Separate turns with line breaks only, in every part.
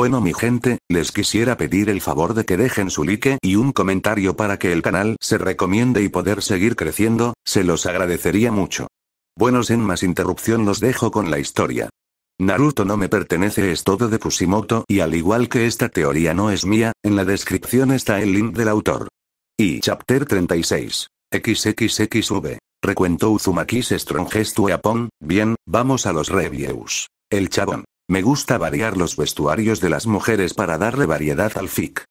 Bueno mi gente, les quisiera pedir el favor de que dejen su like y un comentario para que el canal se recomiende y poder seguir creciendo, se los agradecería mucho. Bueno sin más interrupción los dejo con la historia. Naruto no me pertenece es todo de Kushimoto y al igual que esta teoría no es mía, en la descripción está el link del autor. Y Chapter 36. XXXV. Recuento Uzumaki's Strongest Weapon, bien, vamos a los reviews. El chabón. Me gusta variar los vestuarios de las mujeres para darle variedad al fic.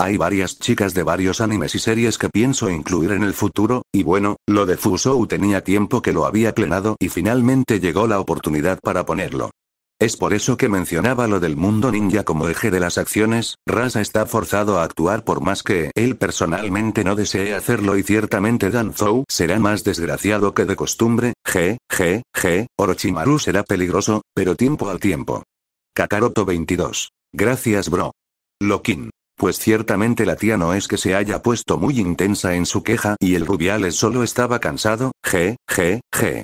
Hay varias chicas de varios animes y series que pienso incluir en el futuro, y bueno, lo de Fusou tenía tiempo que lo había plenado y finalmente llegó la oportunidad para ponerlo. Es por eso que mencionaba lo del mundo ninja como eje de las acciones, Rasa está forzado a actuar por más que él personalmente no desee hacerlo y ciertamente Danzou será más desgraciado que de costumbre, je, g, je, Orochimaru será peligroso, pero tiempo al tiempo. Kakaroto 22. Gracias bro. lokin Pues ciertamente la tía no es que se haya puesto muy intensa en su queja y el Rubiales solo estaba cansado, je, je, g.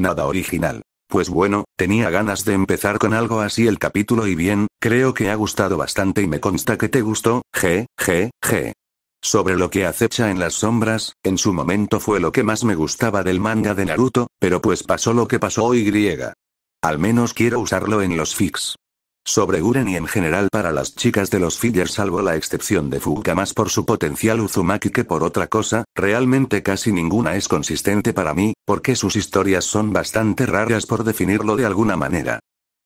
Nada original. Pues bueno, tenía ganas de empezar con algo así el capítulo y bien, creo que ha gustado bastante y me consta que te gustó, je, je, je. Sobre lo que acecha en las sombras, en su momento fue lo que más me gustaba del manga de Naruto, pero pues pasó lo que pasó y griega. Al menos quiero usarlo en los fix sobre Uren y en general para las chicas de los fillers salvo la excepción de Fuka más por su potencial Uzumaki que por otra cosa, realmente casi ninguna es consistente para mí, porque sus historias son bastante raras por definirlo de alguna manera.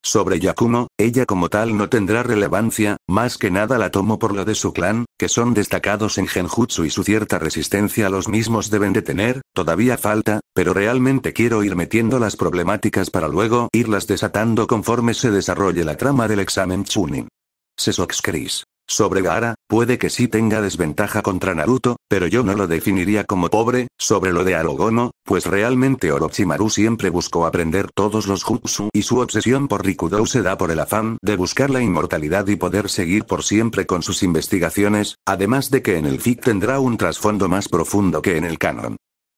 Sobre Yakumo, ella como tal no tendrá relevancia, más que nada la tomo por lo de su clan, que son destacados en Genjutsu y su cierta resistencia a los mismos deben de tener, todavía falta, pero realmente quiero ir metiendo las problemáticas para luego irlas desatando conforme se desarrolle la trama del examen Chunin. Sesox Chris. Sobre Gaara, puede que sí tenga desventaja contra Naruto, pero yo no lo definiría como pobre, sobre lo de Arogono, pues realmente Orochimaru siempre buscó aprender todos los jutsu y su obsesión por Rikudou se da por el afán de buscar la inmortalidad y poder seguir por siempre con sus investigaciones, además de que en el fic tendrá un trasfondo más profundo que en el canon.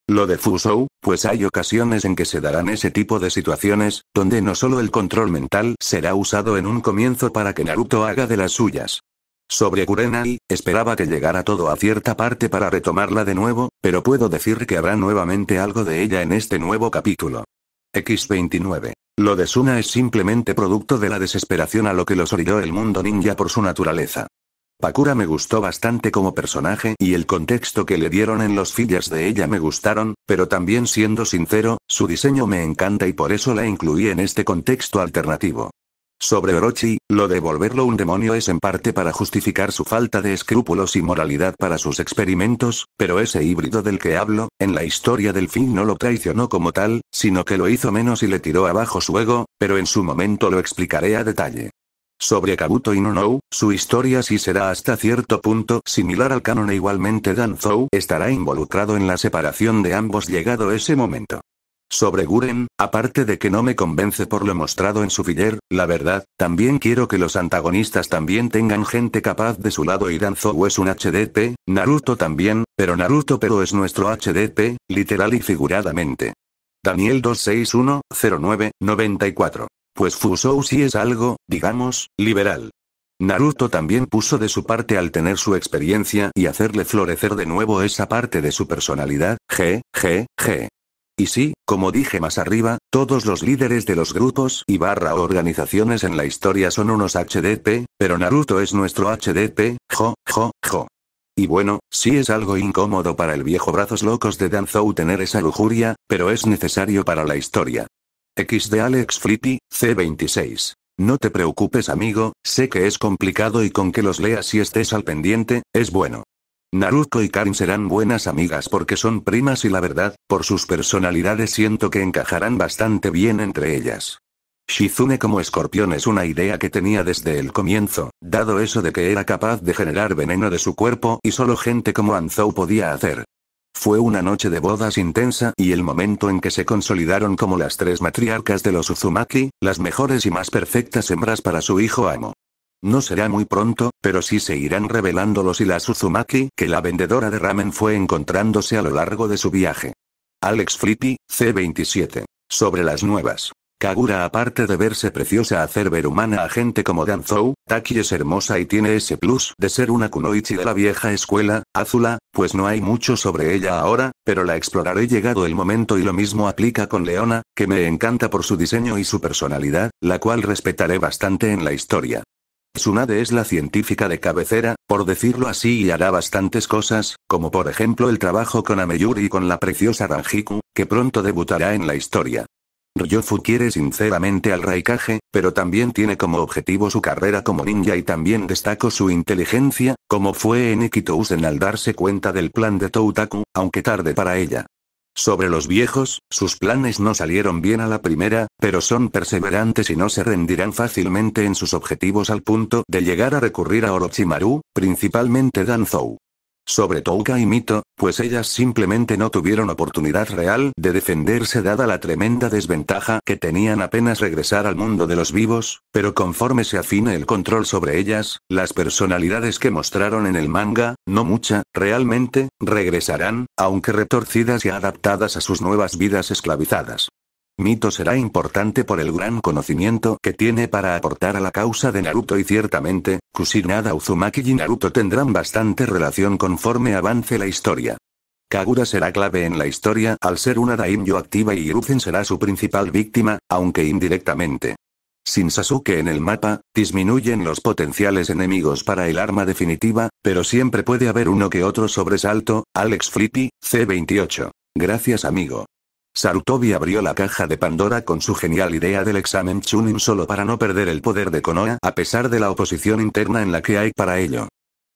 Lo de Fusou, pues hay ocasiones en que se darán ese tipo de situaciones, donde no solo el control mental será usado en un comienzo para que Naruto haga de las suyas, sobre Kurenai, esperaba que llegara todo a cierta parte para retomarla de nuevo, pero puedo decir que habrá nuevamente algo de ella en este nuevo capítulo. X29. Lo de Suna es simplemente producto de la desesperación a lo que los orilló el mundo ninja por su naturaleza. Pakura me gustó bastante como personaje y el contexto que le dieron en los fillers de ella me gustaron, pero también siendo sincero, su diseño me encanta y por eso la incluí en este contexto alternativo. Sobre Orochi, lo de volverlo un demonio es en parte para justificar su falta de escrúpulos y moralidad para sus experimentos, pero ese híbrido del que hablo, en la historia del fin no lo traicionó como tal, sino que lo hizo menos y le tiró abajo su ego, pero en su momento lo explicaré a detalle. Sobre Kabuto y No-No, su historia sí será hasta cierto punto similar al canon e igualmente Danzou estará involucrado en la separación de ambos llegado ese momento. Sobre Guren, aparte de que no me convence por lo mostrado en su filler, la verdad, también quiero que los antagonistas también tengan gente capaz de su lado y Danzou es un HDP, Naruto también, pero Naruto pero es nuestro HDP, literal y figuradamente. Daniel 2610994. Pues Fusou si es algo, digamos, liberal. Naruto también puso de su parte al tener su experiencia y hacerle florecer de nuevo esa parte de su personalidad, g, g, g. Y sí, como dije más arriba, todos los líderes de los grupos y barra organizaciones en la historia son unos HDP, pero Naruto es nuestro HDP, jo, jo, jo. Y bueno, sí es algo incómodo para el viejo brazos locos de Danzo tener esa lujuria, pero es necesario para la historia. X de Alex Flippy, C26. No te preocupes amigo, sé que es complicado y con que los leas y estés al pendiente, es bueno. Naruto y Karin serán buenas amigas porque son primas y la verdad, por sus personalidades siento que encajarán bastante bien entre ellas. Shizune como escorpión es una idea que tenía desde el comienzo, dado eso de que era capaz de generar veneno de su cuerpo y solo gente como Anzou podía hacer. Fue una noche de bodas intensa y el momento en que se consolidaron como las tres matriarcas de los Uzumaki, las mejores y más perfectas hembras para su hijo amo. No será muy pronto, pero sí se irán revelándolos y la Suzumaki que la vendedora de ramen fue encontrándose a lo largo de su viaje. Alex Flippy, C27. Sobre las nuevas. Kagura aparte de verse preciosa hacer ver humana a gente como Danzou, Taki es hermosa y tiene ese plus de ser una kunoichi de la vieja escuela, Azula, pues no hay mucho sobre ella ahora, pero la exploraré llegado el momento y lo mismo aplica con Leona, que me encanta por su diseño y su personalidad, la cual respetaré bastante en la historia. Tsunade es la científica de cabecera, por decirlo así, y hará bastantes cosas, como por ejemplo el trabajo con Ameyuri y con la preciosa Ranjiku, que pronto debutará en la historia. Ryofu quiere sinceramente al Raikage, pero también tiene como objetivo su carrera como ninja y también destaco su inteligencia, como fue en Usen al darse cuenta del plan de Toutaku, aunque tarde para ella. Sobre los viejos, sus planes no salieron bien a la primera, pero son perseverantes y no se rendirán fácilmente en sus objetivos al punto de llegar a recurrir a Orochimaru, principalmente Danzou sobre Touka y Mito, pues ellas simplemente no tuvieron oportunidad real de defenderse dada la tremenda desventaja que tenían apenas regresar al mundo de los vivos, pero conforme se afina el control sobre ellas, las personalidades que mostraron en el manga, no mucha, realmente, regresarán, aunque retorcidas y adaptadas a sus nuevas vidas esclavizadas. Mito será importante por el gran conocimiento que tiene para aportar a la causa de Naruto y ciertamente, Kusinada Uzumaki y Naruto tendrán bastante relación conforme avance la historia. Kagura será clave en la historia al ser una daimyo activa y Hiruzen será su principal víctima, aunque indirectamente. Sin Sasuke en el mapa, disminuyen los potenciales enemigos para el arma definitiva, pero siempre puede haber uno que otro sobresalto, Alex Flippy, C28. Gracias amigo. Sarutobi abrió la caja de Pandora con su genial idea del examen Chunin solo para no perder el poder de Konoha a pesar de la oposición interna en la que hay para ello.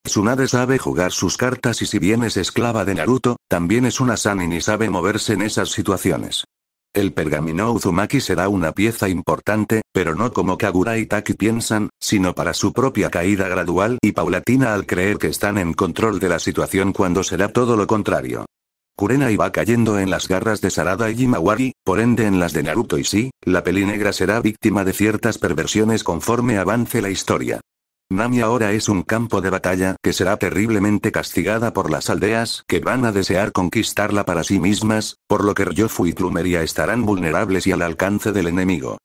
Tsunade sabe jugar sus cartas y si bien es esclava de Naruto, también es una Sanin y sabe moverse en esas situaciones. El pergamino Uzumaki será una pieza importante, pero no como Kagura y Taki piensan, sino para su propia caída gradual y paulatina al creer que están en control de la situación cuando será todo lo contrario. Kurena iba cayendo en las garras de Sarada y Jimawari, por ende en las de Naruto y sí, la peli negra será víctima de ciertas perversiones conforme avance la historia. Nami ahora es un campo de batalla que será terriblemente castigada por las aldeas que van a desear conquistarla para sí mismas, por lo que Ryofu y Plumeria estarán vulnerables y al alcance del enemigo.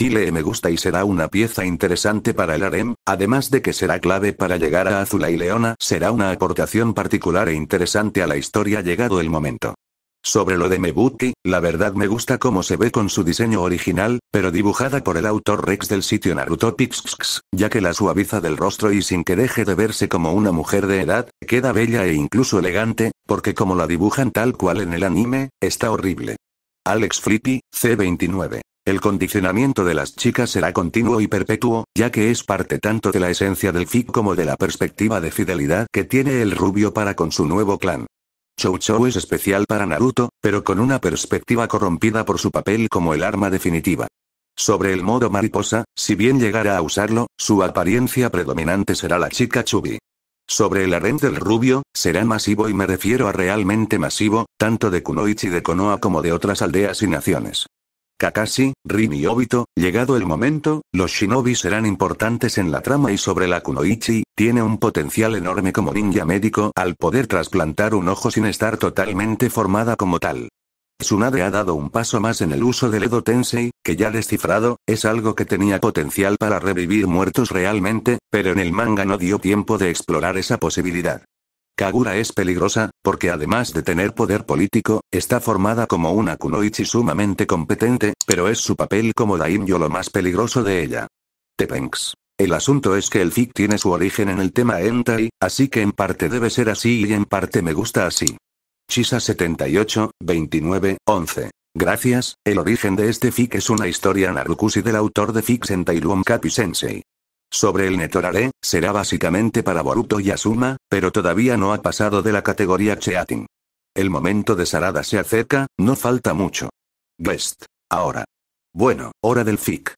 Tile me gusta y será una pieza interesante para el harem, además de que será clave para llegar a Azula y Leona, será una aportación particular e interesante a la historia llegado el momento. Sobre lo de Mebuki, la verdad me gusta cómo se ve con su diseño original, pero dibujada por el autor Rex del sitio Naruto Pixx, ya que la suaviza del rostro y sin que deje de verse como una mujer de edad, queda bella e incluso elegante, porque como la dibujan tal cual en el anime, está horrible. Alex Flippy, C29. El condicionamiento de las chicas será continuo y perpetuo, ya que es parte tanto de la esencia del fic como de la perspectiva de fidelidad que tiene el rubio para con su nuevo clan. Chou Chou es especial para Naruto, pero con una perspectiva corrompida por su papel como el arma definitiva. Sobre el modo mariposa, si bien llegara a usarlo, su apariencia predominante será la chica Chubi. Sobre el aren del rubio, será masivo y me refiero a realmente masivo, tanto de Kunoichi de Konoha como de otras aldeas y naciones. Kakashi, Rin y Obito, llegado el momento, los shinobi serán importantes en la trama y sobre la Kunoichi, tiene un potencial enorme como ninja médico al poder trasplantar un ojo sin estar totalmente formada como tal. Tsunade ha dado un paso más en el uso del Edo Tensei, que ya descifrado, es algo que tenía potencial para revivir muertos realmente, pero en el manga no dio tiempo de explorar esa posibilidad. Kagura es peligrosa, porque además de tener poder político, está formada como una kunoichi sumamente competente, pero es su papel como daimyo lo más peligroso de ella. Tepenks. El asunto es que el fic tiene su origen en el tema Entai, así que en parte debe ser así y en parte me gusta así. Chisa 78, 29, 11. Gracias, el origen de este fic es una historia Narukusi del autor de fic Sentai Luon Sensei. Sobre el Netorare, será básicamente para Boruto y Asuma, pero todavía no ha pasado de la categoría Cheatin. El momento de Sarada se acerca, no falta mucho. Guest. Ahora. Bueno, hora del FIC.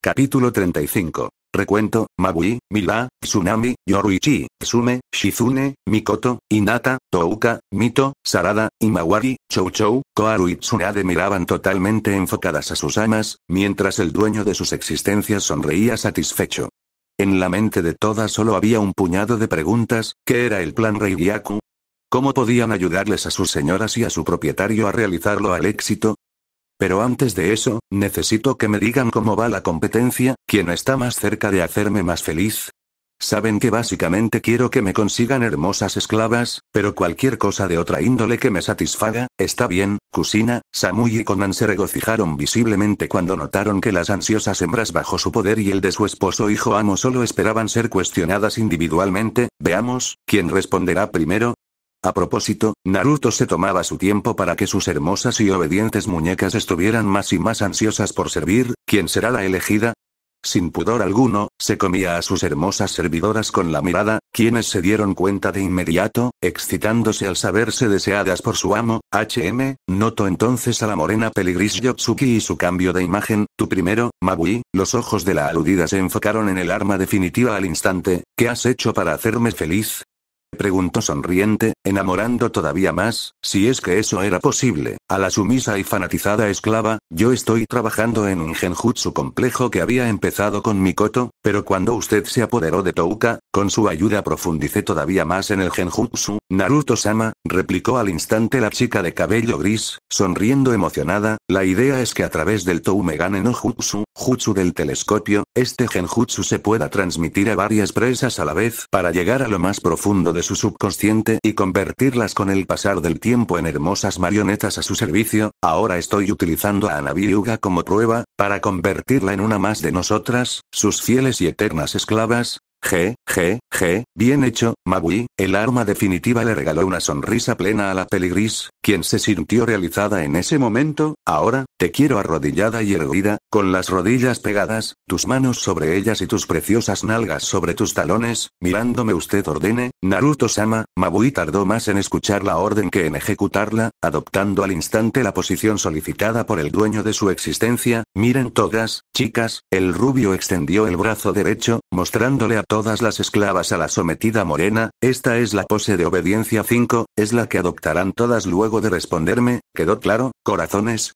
Capítulo 35. Recuento, Magui, Mila, Tsunami, Yoruichi, Tsume, Shizune, Mikoto, Inata, Touka, Mito, Sarada, Imawari, Chouchou, Koaru y Tsunade miraban totalmente enfocadas a sus amas, mientras el dueño de sus existencias sonreía satisfecho. En la mente de todas solo había un puñado de preguntas, ¿qué era el plan Yaku? ¿Cómo podían ayudarles a sus señoras y a su propietario a realizarlo al éxito? Pero antes de eso, necesito que me digan cómo va la competencia, quién está más cerca de hacerme más feliz, Saben que básicamente quiero que me consigan hermosas esclavas, pero cualquier cosa de otra índole que me satisfaga, está bien, Kusina, Samui y Conan se regocijaron visiblemente cuando notaron que las ansiosas hembras bajo su poder y el de su esposo hijo amo solo esperaban ser cuestionadas individualmente, veamos, ¿quién responderá primero? A propósito, Naruto se tomaba su tiempo para que sus hermosas y obedientes muñecas estuvieran más y más ansiosas por servir, ¿quién será la elegida? sin pudor alguno, se comía a sus hermosas servidoras con la mirada, quienes se dieron cuenta de inmediato, excitándose al saberse deseadas por su amo, HM, notó entonces a la morena peligris Yotsuki y su cambio de imagen, tu primero, Mabui, los ojos de la aludida se enfocaron en el arma definitiva al instante, ¿qué has hecho para hacerme feliz? preguntó sonriente, enamorando todavía más, si es que eso era posible, a la sumisa y fanatizada esclava, yo estoy trabajando en un genjutsu complejo que había empezado con Mikoto, pero cuando usted se apoderó de Touka, con su ayuda profundicé todavía más en el genjutsu, Naruto-sama, replicó al instante la chica de cabello gris, sonriendo emocionada, la idea es que a través del Toumegan no jutsu, jutsu del telescopio, este genjutsu se pueda transmitir a varias presas a la vez para llegar a lo más profundo de su subconsciente y convertirlas con el pasar del tiempo en hermosas marionetas a su servicio, ahora estoy utilizando a yuga como prueba, para convertirla en una más de nosotras, sus fieles y eternas esclavas, G, G, G, bien hecho, Magui, el arma definitiva le regaló una sonrisa plena a la peligris, quien se sintió realizada en ese momento, ahora, te quiero arrodillada y erguida, con las rodillas pegadas, tus manos sobre ellas y tus preciosas nalgas sobre tus talones, mirándome usted ordene, Naruto-sama, Mabui tardó más en escuchar la orden que en ejecutarla, adoptando al instante la posición solicitada por el dueño de su existencia, miren todas, chicas, el rubio extendió el brazo derecho, mostrándole a todas las esclavas a la sometida morena, esta es la pose de obediencia 5, es la que adoptarán todas luego de responderme, ¿quedó claro, corazones?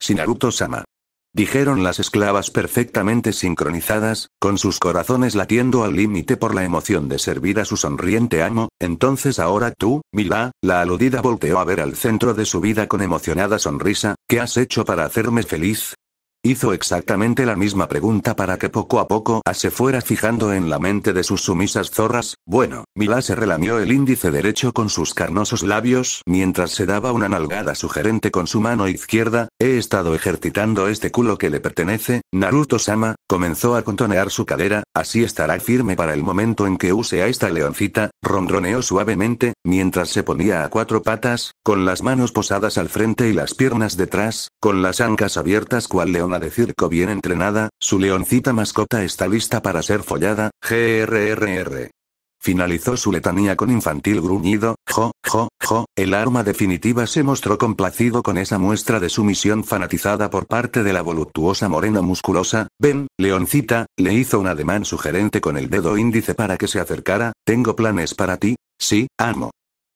sinaruto sama Dijeron las esclavas perfectamente sincronizadas, con sus corazones latiendo al límite por la emoción de servir a su sonriente amo, entonces ahora tú, Mila, la aludida volteó a ver al centro de su vida con emocionada sonrisa, ¿qué has hecho para hacerme feliz? Hizo exactamente la misma pregunta para que poco a poco se fuera fijando en la mente de sus sumisas zorras. Bueno, Mila se relamió el índice derecho con sus carnosos labios mientras se daba una nalgada sugerente con su mano izquierda. He estado ejercitando este culo que le pertenece. Naruto-sama comenzó a contonear su cadera, así estará firme para el momento en que use a esta leoncita. Rondroneó suavemente, mientras se ponía a cuatro patas, con las manos posadas al frente y las piernas detrás, con las ancas abiertas cual león a decir que bien entrenada, su leoncita mascota está lista para ser follada, grrr. Finalizó su letanía con infantil gruñido, jo, jo, jo, el arma definitiva se mostró complacido con esa muestra de sumisión fanatizada por parte de la voluptuosa morena musculosa, ven, leoncita, le hizo un ademán sugerente con el dedo índice para que se acercara, tengo planes para ti, sí, amo.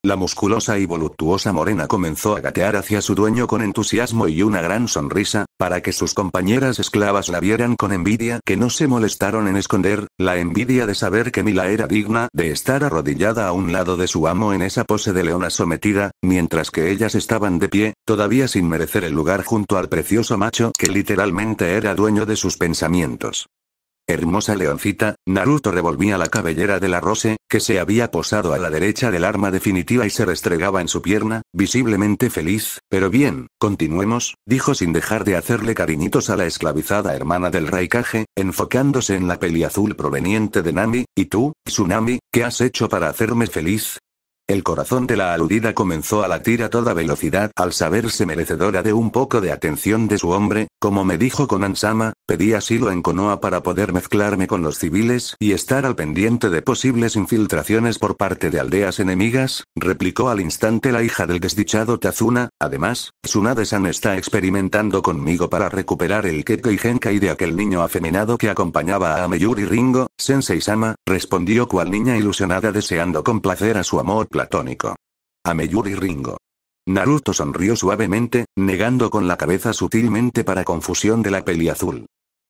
La musculosa y voluptuosa morena comenzó a gatear hacia su dueño con entusiasmo y una gran sonrisa, para que sus compañeras esclavas la vieran con envidia que no se molestaron en esconder, la envidia de saber que Mila era digna de estar arrodillada a un lado de su amo en esa pose de leona sometida, mientras que ellas estaban de pie, todavía sin merecer el lugar junto al precioso macho que literalmente era dueño de sus pensamientos. Hermosa leoncita, Naruto revolvía la cabellera de la Rose, que se había posado a la derecha del arma definitiva y se restregaba en su pierna, visiblemente feliz, pero bien, continuemos, dijo sin dejar de hacerle cariñitos a la esclavizada hermana del Raikage, enfocándose en la peli azul proveniente de Nami, y tú, Tsunami, ¿qué has hecho para hacerme feliz? El corazón de la aludida comenzó a latir a toda velocidad al saberse merecedora de un poco de atención de su hombre, como me dijo Konan-sama, pedí asilo en Konoha para poder mezclarme con los civiles y estar al pendiente de posibles infiltraciones por parte de aldeas enemigas, replicó al instante la hija del desdichado Tazuna, además, Tsunade-san está experimentando conmigo para recuperar el Kekkei Genkai de aquel niño afeminado que acompañaba a Ameyuri Ringo, Sensei-sama, respondió cual niña ilusionada deseando complacer a su amor platónico. Ameyuri Ringo. Naruto sonrió suavemente, negando con la cabeza sutilmente para confusión de la peli azul.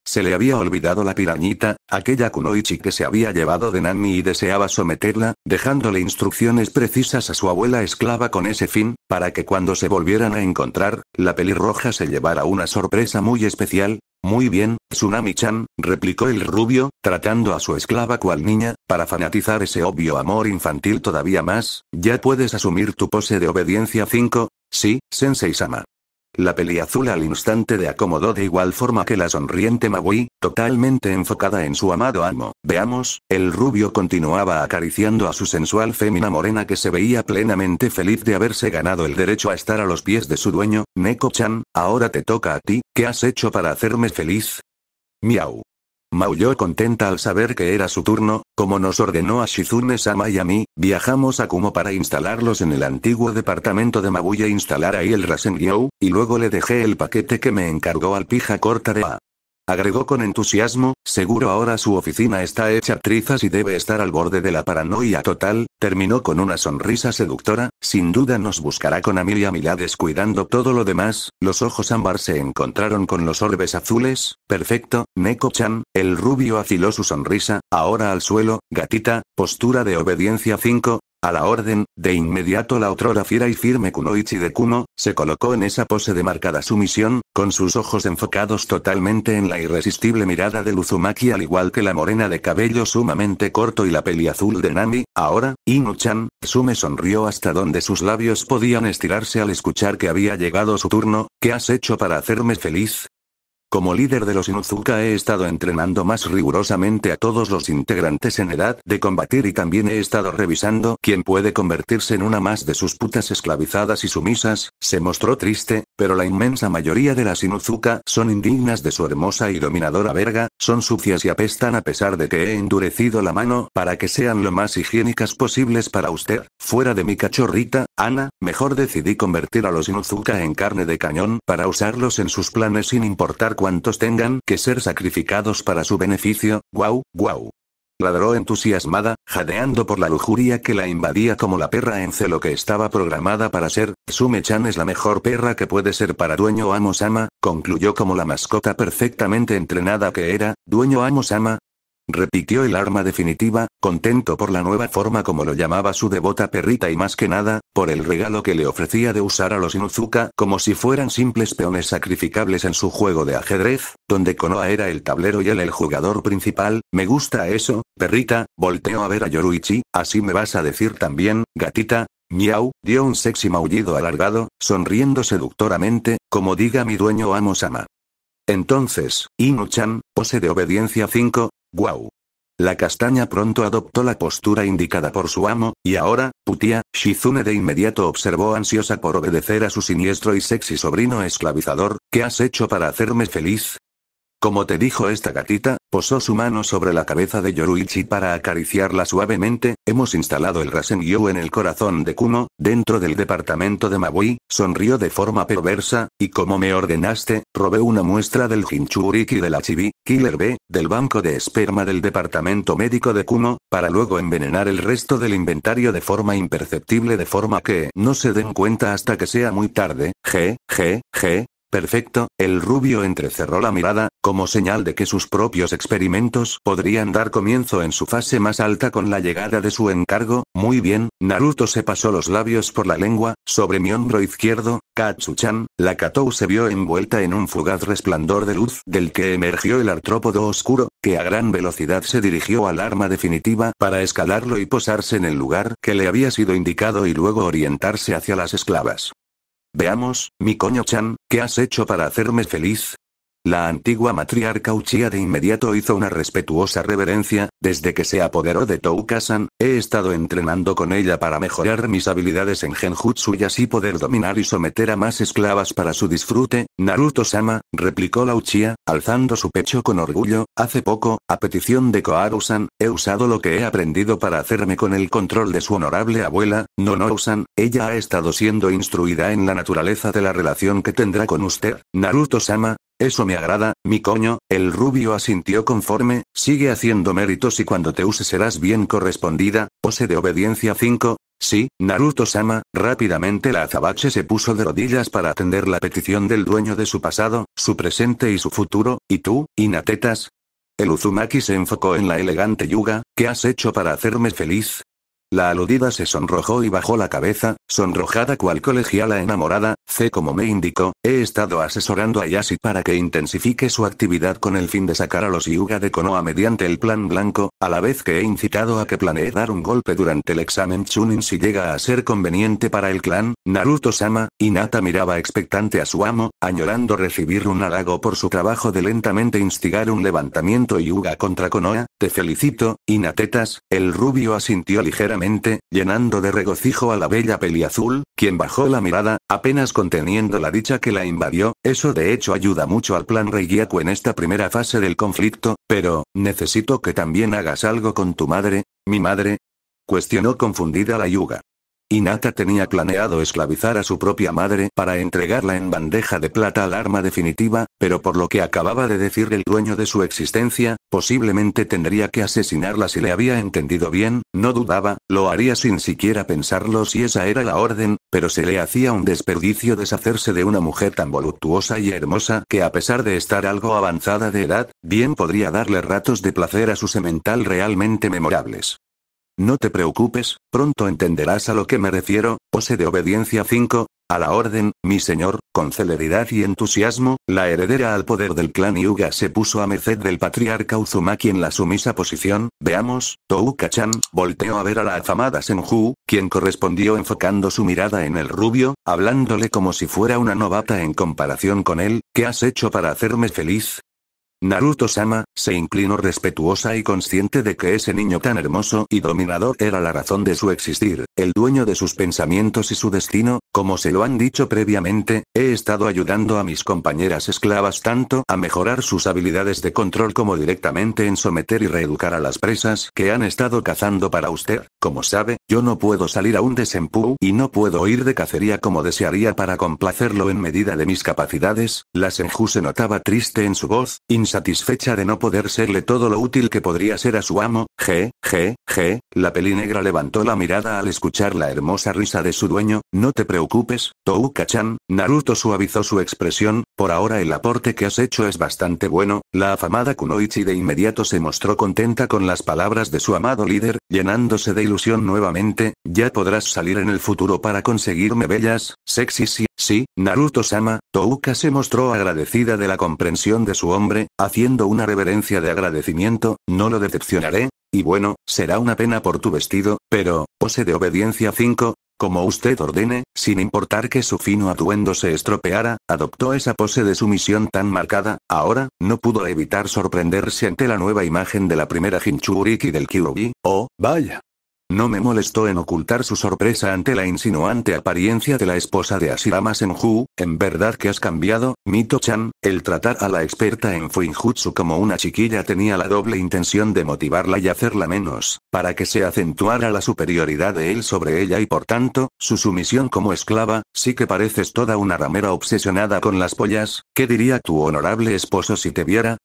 Se le había olvidado la pirañita, aquella kunoichi que se había llevado de Nami y deseaba someterla, dejándole instrucciones precisas a su abuela esclava con ese fin, para que cuando se volvieran a encontrar, la pelirroja se llevara una sorpresa muy especial, muy bien, Tsunami-chan, replicó el rubio, tratando a su esclava cual niña, para fanatizar ese obvio amor infantil todavía más, ya puedes asumir tu pose de obediencia 5, sí, Sensei-sama. La azul al instante de acomodó de igual forma que la sonriente Maui, totalmente enfocada en su amado amo. Veamos, el rubio continuaba acariciando a su sensual fémina morena que se veía plenamente feliz de haberse ganado el derecho a estar a los pies de su dueño, Neko-chan, ahora te toca a ti, ¿qué has hecho para hacerme feliz? Miau. Maulló contenta al saber que era su turno, como nos ordenó a Shizune-sama y a mí, viajamos a Kumo para instalarlos en el antiguo departamento de Mabuya e instalar ahí el Rasengyou, y luego le dejé el paquete que me encargó al pija corta de A. Agregó con entusiasmo, seguro ahora su oficina está hecha trizas y debe estar al borde de la paranoia total, terminó con una sonrisa seductora, sin duda nos buscará con Amelia Milá descuidando todo lo demás, los ojos ámbar se encontraron con los orbes azules, perfecto, Neko-chan, el rubio afiló su sonrisa, ahora al suelo, gatita, postura de obediencia 5, a la orden, de inmediato la otrora fiera y firme Kunoichi de Kuno, se colocó en esa pose de marcada sumisión, con sus ojos enfocados totalmente en la irresistible mirada de Luzumaki al igual que la morena de cabello sumamente corto y la peli azul de Nami, ahora, Inu-chan, Sume sonrió hasta donde sus labios podían estirarse al escuchar que había llegado su turno, ¿qué has hecho para hacerme feliz? Como líder de los Inuzuka he estado entrenando más rigurosamente a todos los integrantes en edad de combatir y también he estado revisando quién puede convertirse en una más de sus putas esclavizadas y sumisas, se mostró triste, pero la inmensa mayoría de las Inuzuka son indignas de su hermosa y dominadora verga, son sucias y apestan a pesar de que he endurecido la mano para que sean lo más higiénicas posibles para usted, fuera de mi cachorrita, Ana, mejor decidí convertir a los Inuzuka en carne de cañón para usarlos en sus planes sin importar cuantos tengan que ser sacrificados para su beneficio, guau, guau. Ladró entusiasmada, jadeando por la lujuria que la invadía como la perra en celo que estaba programada para ser, Sume-chan es la mejor perra que puede ser para dueño amo-sama, concluyó como la mascota perfectamente entrenada que era, dueño amo-sama, repitió el arma definitiva, contento por la nueva forma como lo llamaba su devota perrita y más que nada, por el regalo que le ofrecía de usar a los Inuzuka como si fueran simples peones sacrificables en su juego de ajedrez, donde Konoha era el tablero y él el jugador principal, me gusta eso, perrita, volteó a ver a Yoruichi, así me vas a decir también, gatita, Miau, dio un sexy maullido alargado, sonriendo seductoramente, como diga mi dueño Amo Sama. Entonces, inuchan pose de obediencia 5, ¡Guau! La castaña pronto adoptó la postura indicada por su amo, y ahora, Putia, Shizune de inmediato observó ansiosa por obedecer a su siniestro y sexy sobrino esclavizador, ¿qué has hecho para hacerme feliz? Como te dijo esta gatita, posó su mano sobre la cabeza de Yoruichi para acariciarla suavemente, hemos instalado el rasen en el corazón de Kumo, dentro del departamento de Mabui, sonrió de forma perversa, y como me ordenaste, robé una muestra del Hinchuriki de la Chibi, Killer B, del banco de esperma del departamento médico de Kumo, para luego envenenar el resto del inventario de forma imperceptible de forma que no se den cuenta hasta que sea muy tarde, g, g, g, Perfecto, el rubio entrecerró la mirada, como señal de que sus propios experimentos podrían dar comienzo en su fase más alta con la llegada de su encargo, muy bien, Naruto se pasó los labios por la lengua, sobre mi hombro izquierdo, Katsuchan, la Katou se vio envuelta en un fugaz resplandor de luz del que emergió el artrópodo oscuro, que a gran velocidad se dirigió al arma definitiva para escalarlo y posarse en el lugar que le había sido indicado y luego orientarse hacia las esclavas. Veamos, mi coño-chan, ¿qué has hecho para hacerme feliz? La antigua matriarca Uchiha de inmediato hizo una respetuosa reverencia, desde que se apoderó de Toukasan, he estado entrenando con ella para mejorar mis habilidades en genjutsu y así poder dominar y someter a más esclavas para su disfrute, Naruto-sama, replicó la Uchiha, alzando su pecho con orgullo, hace poco, a petición de Koharu-san, he usado lo que he aprendido para hacerme con el control de su honorable abuela, nono san ella ha estado siendo instruida en la naturaleza de la relación que tendrá con usted, Naruto-sama. Eso me agrada, mi coño, el rubio asintió conforme, sigue haciendo méritos y cuando te use serás bien correspondida, pose de obediencia 5, Sí, Naruto-sama, rápidamente la azabache se puso de rodillas para atender la petición del dueño de su pasado, su presente y su futuro, y tú, Inatetas. El Uzumaki se enfocó en la elegante Yuga, ¿qué has hecho para hacerme feliz? La aludida se sonrojó y bajó la cabeza, Sonrojada cual colegiala enamorada, C como me indicó, he estado asesorando a Yashi para que intensifique su actividad con el fin de sacar a los Yuga de Konoha mediante el plan blanco, a la vez que he incitado a que planee dar un golpe durante el examen Chunin si llega a ser conveniente para el clan, Naruto-sama, Inata miraba expectante a su amo, añorando recibir un halago por su trabajo de lentamente instigar un levantamiento Yuga contra Konoha, te felicito, Inatetas, el rubio asintió ligeramente, llenando de regocijo a la bella película azul, quien bajó la mirada, apenas conteniendo la dicha que la invadió, eso de hecho ayuda mucho al plan Reigiaku en esta primera fase del conflicto, pero, necesito que también hagas algo con tu madre, mi madre, cuestionó confundida la yuga. Inata tenía planeado esclavizar a su propia madre para entregarla en bandeja de plata al arma definitiva, pero por lo que acababa de decir el dueño de su existencia, posiblemente tendría que asesinarla si le había entendido bien, no dudaba, lo haría sin siquiera pensarlo si esa era la orden, pero se le hacía un desperdicio deshacerse de una mujer tan voluptuosa y hermosa que a pesar de estar algo avanzada de edad, bien podría darle ratos de placer a su semental realmente memorables. No te preocupes, pronto entenderás a lo que me refiero, pose de obediencia 5, a la orden, mi señor, con celeridad y entusiasmo, la heredera al poder del clan Yuga se puso a merced del patriarca Uzumaki en la sumisa posición, veamos, Touka-chan, volteó a ver a la afamada Senju, quien correspondió enfocando su mirada en el rubio, hablándole como si fuera una novata en comparación con él, ¿qué has hecho para hacerme feliz? Naruto-sama, se inclinó respetuosa y consciente de que ese niño tan hermoso y dominador era la razón de su existir, el dueño de sus pensamientos y su destino, como se lo han dicho previamente, he estado ayudando a mis compañeras esclavas tanto a mejorar sus habilidades de control como directamente en someter y reeducar a las presas que han estado cazando para usted. Como sabe, yo no puedo salir a un desempú y no puedo ir de cacería como desearía para complacerlo en medida de mis capacidades. La Senju se notaba triste en su voz, insatisfecha de no poder serle todo lo útil que podría ser a su amo. je, je, je, La peli negra levantó la mirada al escuchar la hermosa risa de su dueño. No te preocupes ocupes, Touka-chan, Naruto suavizó su expresión, por ahora el aporte que has hecho es bastante bueno, la afamada Kunoichi de inmediato se mostró contenta con las palabras de su amado líder, llenándose de ilusión nuevamente, ya podrás salir en el futuro para conseguirme bellas, sexy sí, sí, Naruto-sama, Touka se mostró agradecida de la comprensión de su hombre, haciendo una reverencia de agradecimiento, no lo decepcionaré, y bueno, será una pena por tu vestido, pero, pose de obediencia 5, como usted ordene, sin importar que su fino atuendo se estropeara, adoptó esa pose de sumisión tan marcada, ahora, no pudo evitar sorprenderse ante la nueva imagen de la primera Hinchuriki del Kyuubi, oh, vaya, no me molestó en ocultar su sorpresa ante la insinuante apariencia de la esposa de Asirama Senju, en verdad que has cambiado, Mito-chan, el tratar a la experta en Fuinjutsu como una chiquilla tenía la doble intención de motivarla y hacerla menos, para que se acentuara la superioridad de él sobre ella y por tanto, su sumisión como esclava, sí que pareces toda una ramera obsesionada con las pollas, ¿qué diría tu honorable esposo si te viera?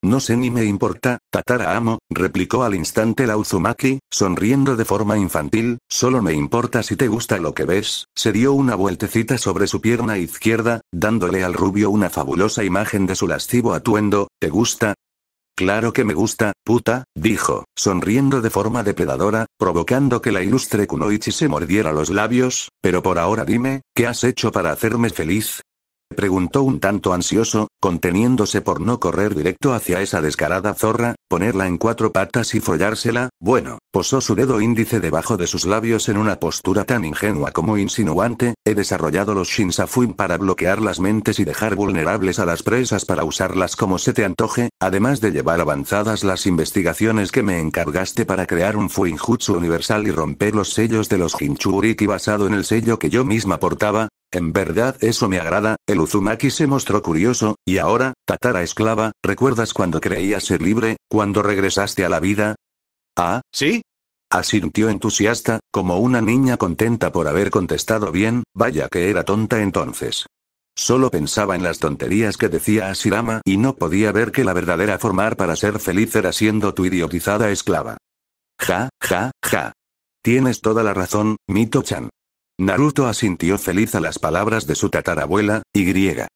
No sé ni me importa, Tatara amo, replicó al instante la Uzumaki, sonriendo de forma infantil, solo me importa si te gusta lo que ves, se dio una vueltecita sobre su pierna izquierda, dándole al rubio una fabulosa imagen de su lascivo atuendo, ¿te gusta? Claro que me gusta, puta, dijo, sonriendo de forma depredadora, provocando que la ilustre Kunoichi se mordiera los labios, pero por ahora dime, ¿qué has hecho para hacerme feliz? preguntó un tanto ansioso, conteniéndose por no correr directo hacia esa descarada zorra, ponerla en cuatro patas y follársela, bueno, posó su dedo índice debajo de sus labios en una postura tan ingenua como insinuante, he desarrollado los Shinsafuin para bloquear las mentes y dejar vulnerables a las presas para usarlas como se te antoje, además de llevar avanzadas las investigaciones que me encargaste para crear un Fuinjutsu universal y romper los sellos de los Jinchuriki basado en el sello que yo misma portaba, en verdad eso me agrada, el Uzumaki se mostró curioso, y ahora, Tatara esclava, ¿recuerdas cuando creías ser libre, cuando regresaste a la vida? Ah, sí, asintió entusiasta, como una niña contenta por haber contestado bien, vaya que era tonta entonces. Solo pensaba en las tonterías que decía Asirama y no podía ver que la verdadera formar para ser feliz era siendo tu idiotizada esclava. Ja, ja, ja. Tienes toda la razón, Mito-chan. Naruto asintió feliz a las palabras de su tatarabuela, y griega.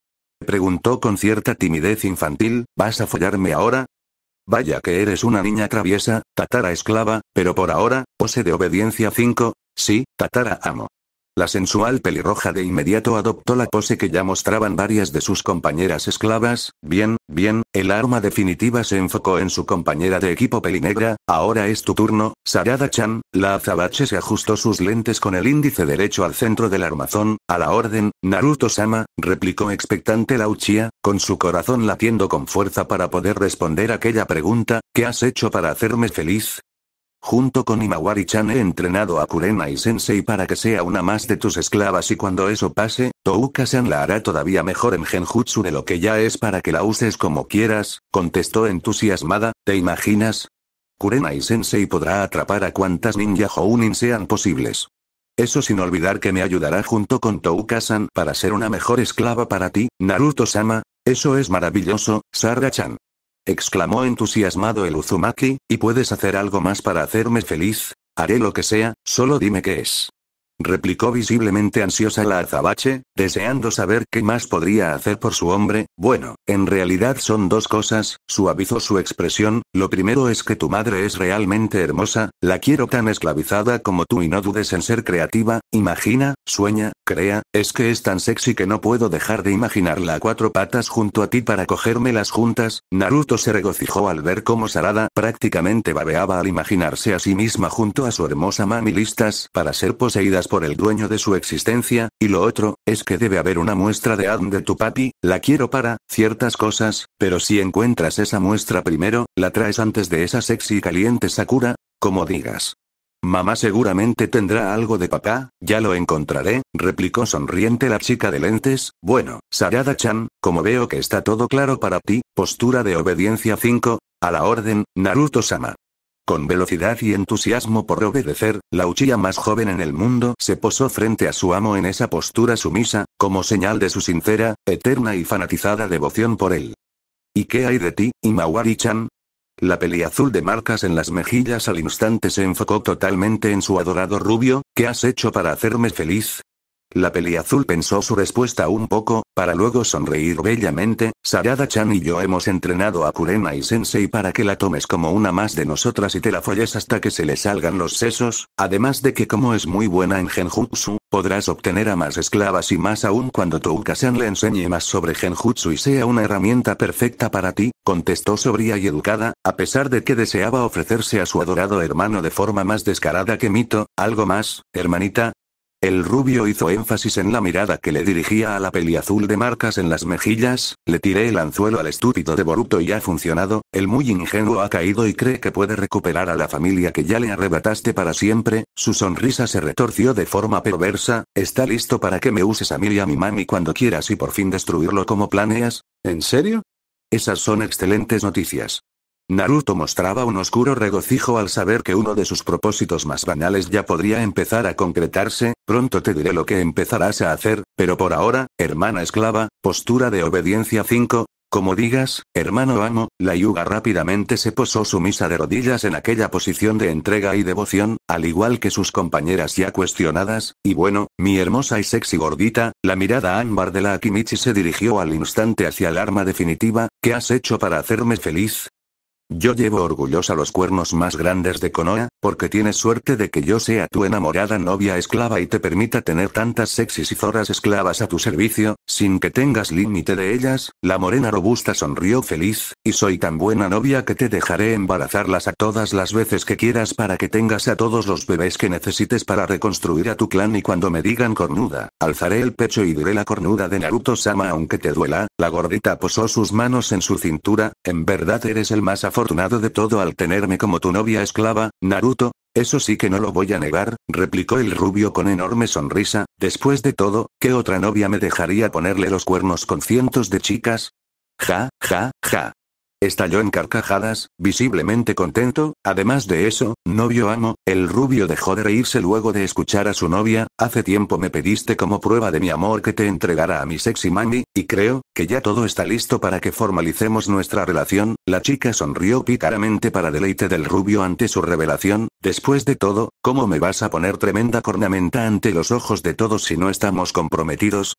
Preguntó con cierta timidez infantil, ¿vas a follarme ahora? Vaya que eres una niña traviesa, tatara esclava, pero por ahora, pose de obediencia 5, sí, tatara amo. La sensual pelirroja de inmediato adoptó la pose que ya mostraban varias de sus compañeras esclavas, bien, bien, el arma definitiva se enfocó en su compañera de equipo pelinegra, ahora es tu turno, Sarada-chan, la azabache se ajustó sus lentes con el índice derecho al centro del armazón, a la orden, Naruto-sama, replicó expectante la Uchiha, con su corazón latiendo con fuerza para poder responder aquella pregunta, ¿qué has hecho para hacerme feliz? Junto con Imawari-chan he entrenado a Kurena y Sensei para que sea una más de tus esclavas y cuando eso pase, Touka-san la hará todavía mejor en Genjutsu de lo que ya es para que la uses como quieras, contestó entusiasmada, ¿te imaginas? Kurena y Sensei podrá atrapar a cuantas ninja Hounin sean posibles. Eso sin olvidar que me ayudará junto con Touka-san para ser una mejor esclava para ti, Naruto-sama, eso es maravilloso, Sarga-chan exclamó entusiasmado el Uzumaki, ¿y puedes hacer algo más para hacerme feliz? Haré lo que sea, solo dime qué es replicó visiblemente ansiosa la azabache, deseando saber qué más podría hacer por su hombre. Bueno, en realidad son dos cosas, suavizó su expresión, lo primero es que tu madre es realmente hermosa, la quiero tan esclavizada como tú y no dudes en ser creativa, imagina, sueña, crea, es que es tan sexy que no puedo dejar de imaginarla a cuatro patas junto a ti para cogerme las juntas, Naruto se regocijó al ver cómo Sarada prácticamente babeaba al imaginarse a sí misma junto a su hermosa mami listas para ser poseída por el dueño de su existencia, y lo otro, es que debe haber una muestra de ADN de tu papi, la quiero para, ciertas cosas, pero si encuentras esa muestra primero, la traes antes de esa sexy y caliente Sakura, como digas. Mamá seguramente tendrá algo de papá, ya lo encontraré, replicó sonriente la chica de lentes. Bueno, Sarada-chan, como veo que está todo claro para ti, postura de obediencia 5, a la orden, Naruto-sama. Con velocidad y entusiasmo por obedecer, la uchilla más joven en el mundo se posó frente a su amo en esa postura sumisa, como señal de su sincera, eterna y fanatizada devoción por él. ¿Y qué hay de ti, Imawari-chan? La peli azul de marcas en las mejillas al instante se enfocó totalmente en su adorado rubio, ¿qué has hecho para hacerme feliz? La azul pensó su respuesta un poco, para luego sonreír bellamente, Sarada-chan y yo hemos entrenado a Kurena y Sensei para que la tomes como una más de nosotras y te la folles hasta que se le salgan los sesos, además de que como es muy buena en Genjutsu, podrás obtener a más esclavas y más aún cuando touka le enseñe más sobre Genjutsu y sea una herramienta perfecta para ti, contestó sobria y educada, a pesar de que deseaba ofrecerse a su adorado hermano de forma más descarada que Mito, algo más, hermanita, el rubio hizo énfasis en la mirada que le dirigía a la peli azul de marcas en las mejillas, le tiré el anzuelo al estúpido de y ha funcionado, el muy ingenuo ha caído y cree que puede recuperar a la familia que ya le arrebataste para siempre, su sonrisa se retorció de forma perversa, está listo para que me uses a mí y a mi mami cuando quieras y por fin destruirlo como planeas, ¿en serio? Esas son excelentes noticias. Naruto mostraba un oscuro regocijo al saber que uno de sus propósitos más banales ya podría empezar a concretarse, pronto te diré lo que empezarás a hacer, pero por ahora, hermana esclava, postura de obediencia 5, como digas, hermano amo, la yuga rápidamente se posó sumisa de rodillas en aquella posición de entrega y devoción, al igual que sus compañeras ya cuestionadas, y bueno, mi hermosa y sexy gordita, la mirada ámbar de la Akimichi se dirigió al instante hacia el arma definitiva, ¿qué has hecho para hacerme feliz? Yo llevo orgullosa los cuernos más grandes de Konoha, porque tienes suerte de que yo sea tu enamorada novia esclava y te permita tener tantas sexys y zoras esclavas a tu servicio, sin que tengas límite de ellas, la morena robusta sonrió feliz, y soy tan buena novia que te dejaré embarazarlas a todas las veces que quieras para que tengas a todos los bebés que necesites para reconstruir a tu clan y cuando me digan cornuda, alzaré el pecho y diré la cornuda de Naruto-sama aunque te duela, la gordita posó sus manos en su cintura, en verdad eres el más afortunado afortunado de todo al tenerme como tu novia esclava, Naruto, eso sí que no lo voy a negar, replicó el rubio con enorme sonrisa, después de todo, ¿qué otra novia me dejaría ponerle los cuernos con cientos de chicas? Ja, ja, ja. Estalló en carcajadas, visiblemente contento, además de eso, novio amo, el rubio dejó de reírse luego de escuchar a su novia, hace tiempo me pediste como prueba de mi amor que te entregara a mi sexy mami, y creo, que ya todo está listo para que formalicemos nuestra relación, la chica sonrió pícaramente para deleite del rubio ante su revelación, después de todo, ¿cómo me vas a poner tremenda cornamenta ante los ojos de todos si no estamos comprometidos?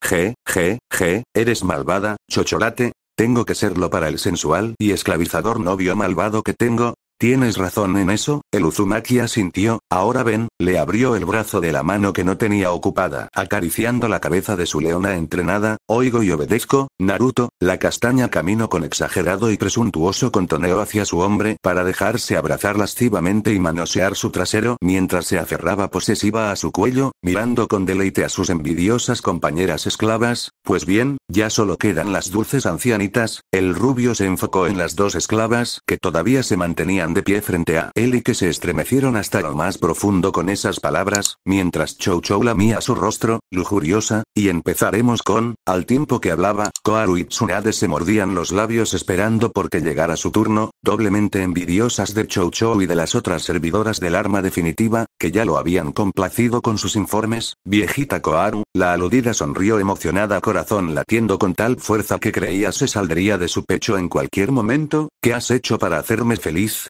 je, je, je, eres malvada, chocholate. Tengo que serlo para el sensual y esclavizador novio malvado que tengo, Tienes razón en eso, el Uzumaki asintió, ahora ven, le abrió el brazo de la mano que no tenía ocupada, acariciando la cabeza de su leona entrenada, oigo y obedezco, Naruto, la castaña caminó con exagerado y presuntuoso contoneo hacia su hombre para dejarse abrazar lascivamente y manosear su trasero mientras se aferraba posesiva a su cuello, mirando con deleite a sus envidiosas compañeras esclavas, pues bien, ya solo quedan las dulces ancianitas, el rubio se enfocó en las dos esclavas que todavía se mantenían de pie frente a él y que se estremecieron hasta lo más profundo con esas palabras, mientras Chou la lamía su rostro, lujuriosa, y empezaremos con, al tiempo que hablaba, Koaru y Tsunade se mordían los labios esperando porque llegara su turno, doblemente envidiosas de Chou Chou y de las otras servidoras del arma definitiva, que ya lo habían complacido con sus informes, viejita Koaru la aludida sonrió emocionada corazón latiendo con tal fuerza que creía se saldría de su pecho en cualquier momento, ¿qué has hecho para hacerme feliz?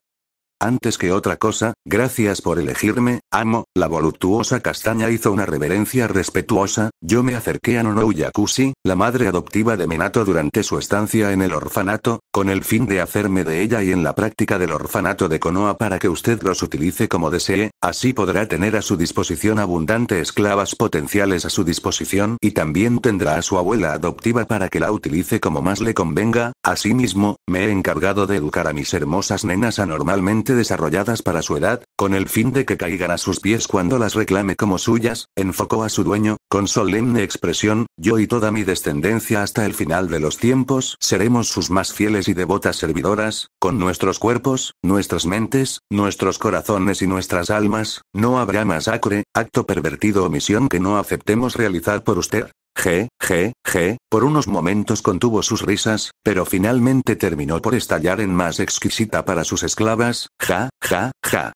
Antes que otra cosa, gracias por elegirme, amo, la voluptuosa castaña hizo una reverencia respetuosa, yo me acerqué a Nono Yakushi, la madre adoptiva de Minato durante su estancia en el orfanato, con el fin de hacerme de ella y en la práctica del orfanato de Konoha para que usted los utilice como desee, así podrá tener a su disposición abundante esclavas potenciales a su disposición y también tendrá a su abuela adoptiva para que la utilice como más le convenga, asimismo, me he encargado de educar a mis hermosas nenas anormalmente desarrolladas para su edad, con el fin de que caigan a sus pies cuando las reclame como suyas, enfocó a su dueño, con solemne expresión, yo y toda mi descendencia hasta el final de los tiempos seremos sus más fieles y devotas servidoras, con nuestros cuerpos, nuestras mentes, nuestros corazones y nuestras almas, no habrá masacre, acto pervertido o misión que no aceptemos realizar por usted. je, je, je, por unos momentos contuvo sus risas, pero finalmente terminó por estallar en más exquisita para sus esclavas, ja, ja, ja.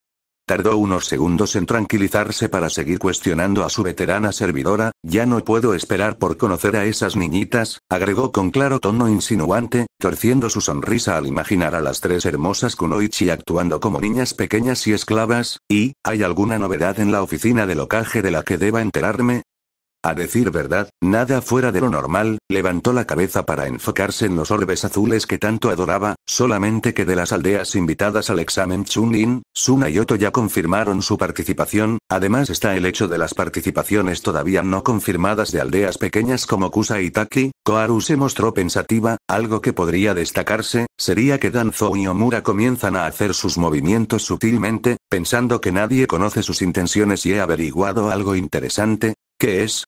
Tardó unos segundos en tranquilizarse para seguir cuestionando a su veterana servidora, ya no puedo esperar por conocer a esas niñitas, agregó con claro tono insinuante, torciendo su sonrisa al imaginar a las tres hermosas Kunoichi actuando como niñas pequeñas y esclavas, y, ¿hay alguna novedad en la oficina de locaje de la que deba enterarme? A decir verdad, nada fuera de lo normal, levantó la cabeza para enfocarse en los orbes azules que tanto adoraba, solamente que de las aldeas invitadas al examen Chunin, Suna y Oto ya confirmaron su participación, además está el hecho de las participaciones todavía no confirmadas de aldeas pequeñas como Kusa y Taki, Koharu se mostró pensativa, algo que podría destacarse, sería que Danzo y Omura comienzan a hacer sus movimientos sutilmente, pensando que nadie conoce sus intenciones y he averiguado algo interesante, que es?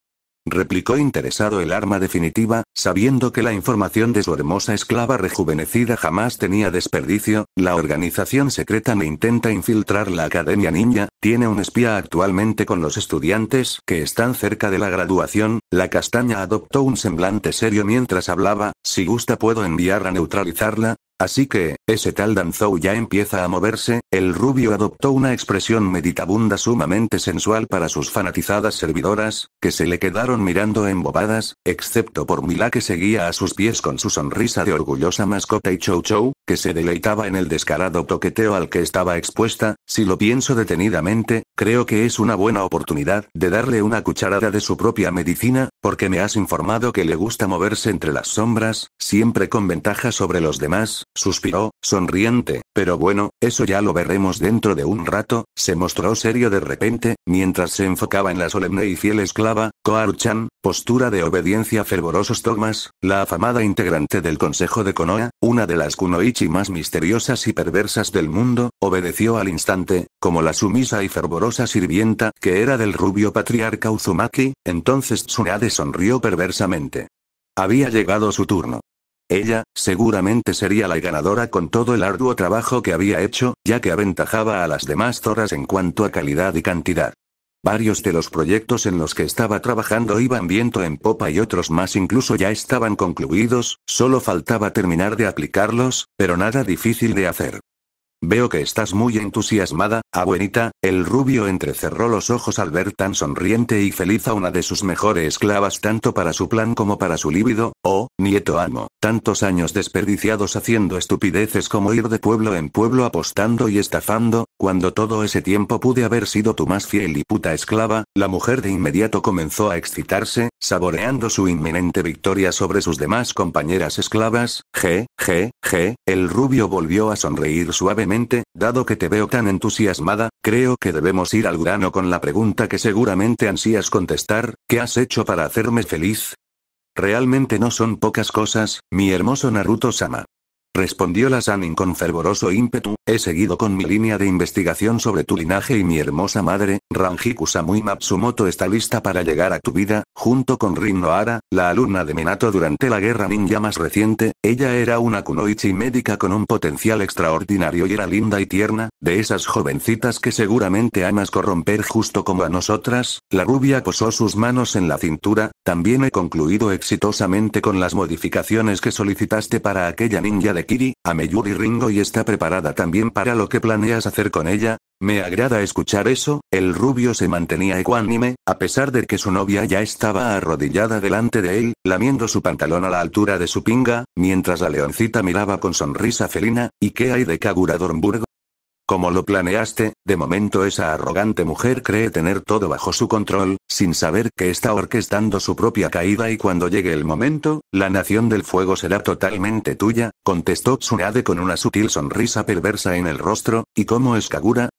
replicó interesado el arma definitiva, sabiendo que la información de su hermosa esclava rejuvenecida jamás tenía desperdicio, la organización secreta me intenta infiltrar la Academia Ninja, tiene un espía actualmente con los estudiantes que están cerca de la graduación, la castaña adoptó un semblante serio mientras hablaba, si gusta puedo enviar a neutralizarla, Así que, ese tal Danzou ya empieza a moverse, el rubio adoptó una expresión meditabunda sumamente sensual para sus fanatizadas servidoras, que se le quedaron mirando embobadas, excepto por Mila que seguía a sus pies con su sonrisa de orgullosa mascota y Chow chou, que se deleitaba en el descarado toqueteo al que estaba expuesta, si lo pienso detenidamente, creo que es una buena oportunidad de darle una cucharada de su propia medicina, porque me has informado que le gusta moverse entre las sombras, siempre con ventaja sobre los demás, Suspiró, sonriente, pero bueno, eso ya lo veremos dentro de un rato, se mostró serio de repente, mientras se enfocaba en la solemne y fiel esclava, Koaru-chan, postura de obediencia fervorosos dogmas, la afamada integrante del Consejo de Konoha, una de las kunoichi más misteriosas y perversas del mundo, obedeció al instante, como la sumisa y fervorosa sirvienta que era del rubio patriarca Uzumaki, entonces Tsunade sonrió perversamente. Había llegado su turno. Ella, seguramente sería la ganadora con todo el arduo trabajo que había hecho, ya que aventajaba a las demás zorras en cuanto a calidad y cantidad. Varios de los proyectos en los que estaba trabajando iban viento en popa y otros más incluso ya estaban concluidos, solo faltaba terminar de aplicarlos, pero nada difícil de hacer. Veo que estás muy entusiasmada, abuelita, el rubio entrecerró los ojos al ver tan sonriente y feliz a una de sus mejores esclavas tanto para su plan como para su líbido, Oh, nieto amo, tantos años desperdiciados haciendo estupideces como ir de pueblo en pueblo apostando y estafando, cuando todo ese tiempo pude haber sido tu más fiel y puta esclava, la mujer de inmediato comenzó a excitarse, saboreando su inminente victoria sobre sus demás compañeras esclavas, je, je, je, el rubio volvió a sonreír suavemente, dado que te veo tan entusiasmada, creo que debemos ir al grano con la pregunta que seguramente ansías contestar, ¿qué has hecho para hacerme feliz? Realmente no son pocas cosas, mi hermoso Naruto-sama. Respondió la sanin con fervoroso ímpetu, he seguido con mi línea de investigación sobre tu linaje y mi hermosa madre, Ranjiku Samui Matsumoto está lista para llegar a tu vida, junto con Rin Nohara, la alumna de Minato durante la guerra ninja más reciente, ella era una kunoichi médica con un potencial extraordinario y era linda y tierna, de esas jovencitas que seguramente amas corromper justo como a nosotras, la rubia posó sus manos en la cintura, también he concluido exitosamente con las modificaciones que solicitaste para aquella ninja de Kiri, a Meyuri Ringo y está preparada también para lo que planeas hacer con ella? Me agrada escuchar eso, el rubio se mantenía ecuánime, a pesar de que su novia ya estaba arrodillada delante de él, lamiendo su pantalón a la altura de su pinga, mientras la leoncita miraba con sonrisa felina, ¿y qué hay de Kagura Dornburg? Como lo planeaste, de momento esa arrogante mujer cree tener todo bajo su control, sin saber que está orquestando su propia caída y cuando llegue el momento, la nación del fuego será totalmente tuya, contestó Tsunade con una sutil sonrisa perversa en el rostro, y como Kagura.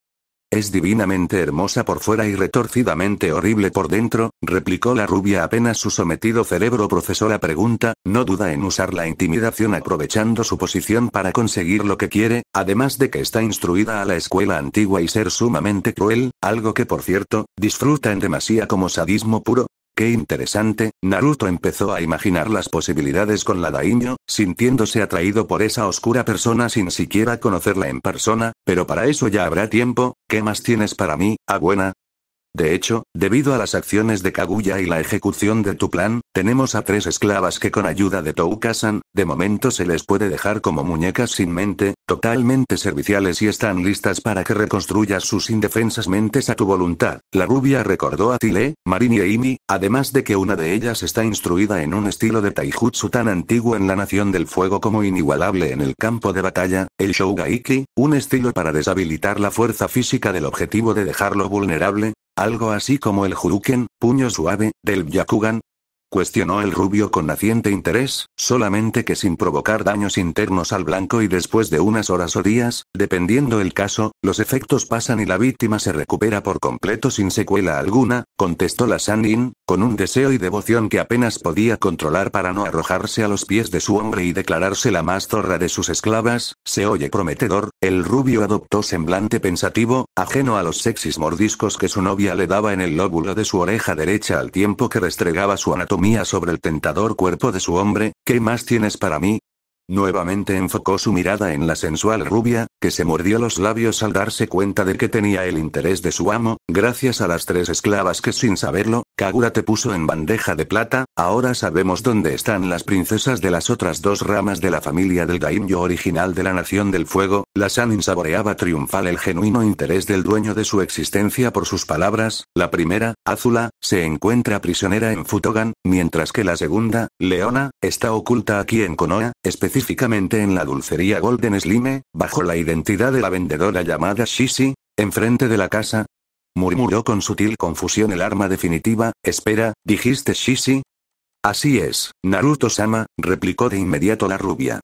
Es divinamente hermosa por fuera y retorcidamente horrible por dentro, replicó la rubia apenas su sometido cerebro procesó la pregunta, no duda en usar la intimidación aprovechando su posición para conseguir lo que quiere, además de que está instruida a la escuela antigua y ser sumamente cruel, algo que por cierto, disfruta en demasía como sadismo puro, Qué interesante, Naruto empezó a imaginar las posibilidades con la Daimyo, sintiéndose atraído por esa oscura persona sin siquiera conocerla en persona, pero para eso ya habrá tiempo, ¿qué más tienes para mí, ah de hecho, debido a las acciones de Kaguya y la ejecución de tu plan, tenemos a tres esclavas que con ayuda de Toukasan, de momento se les puede dejar como muñecas sin mente, totalmente serviciales y están listas para que reconstruyas sus indefensas mentes a tu voluntad. La rubia recordó a Tile, Marini y Amy, además de que una de ellas está instruida en un estilo de taijutsu tan antiguo en la Nación del Fuego como inigualable en el campo de batalla, el Shougaiki, un estilo para deshabilitar la fuerza física del objetivo de dejarlo vulnerable, algo así como el Huruken, puño suave, del yakugan. Cuestionó el rubio con naciente interés, solamente que sin provocar daños internos al blanco y después de unas horas o días, dependiendo el caso, los efectos pasan y la víctima se recupera por completo sin secuela alguna, contestó la Sanin, con un deseo y devoción que apenas podía controlar para no arrojarse a los pies de su hombre y declararse la más zorra de sus esclavas, se oye prometedor, el rubio adoptó semblante pensativo, ajeno a los sexys mordiscos que su novia le daba en el lóbulo de su oreja derecha al tiempo que restregaba su anatomía mía sobre el tentador cuerpo de su hombre, ¿qué más tienes para mí, Nuevamente enfocó su mirada en la sensual rubia, que se mordió los labios al darse cuenta de que tenía el interés de su amo, gracias a las tres esclavas que sin saberlo, Kagura te puso en bandeja de plata, ahora sabemos dónde están las princesas de las otras dos ramas de la familia del Daimyo original de la Nación del Fuego, la Sanin saboreaba triunfal el genuino interés del dueño de su existencia por sus palabras, la primera, Azula, se encuentra prisionera en Futogan, mientras que la segunda, Leona, está oculta aquí en Konoha, específicamente en la dulcería Golden Slime, bajo la identidad de la vendedora llamada Shishi, enfrente de la casa. Murmuró con sutil confusión el arma definitiva, espera, dijiste Shishi. Así es, Naruto-sama, replicó de inmediato la rubia.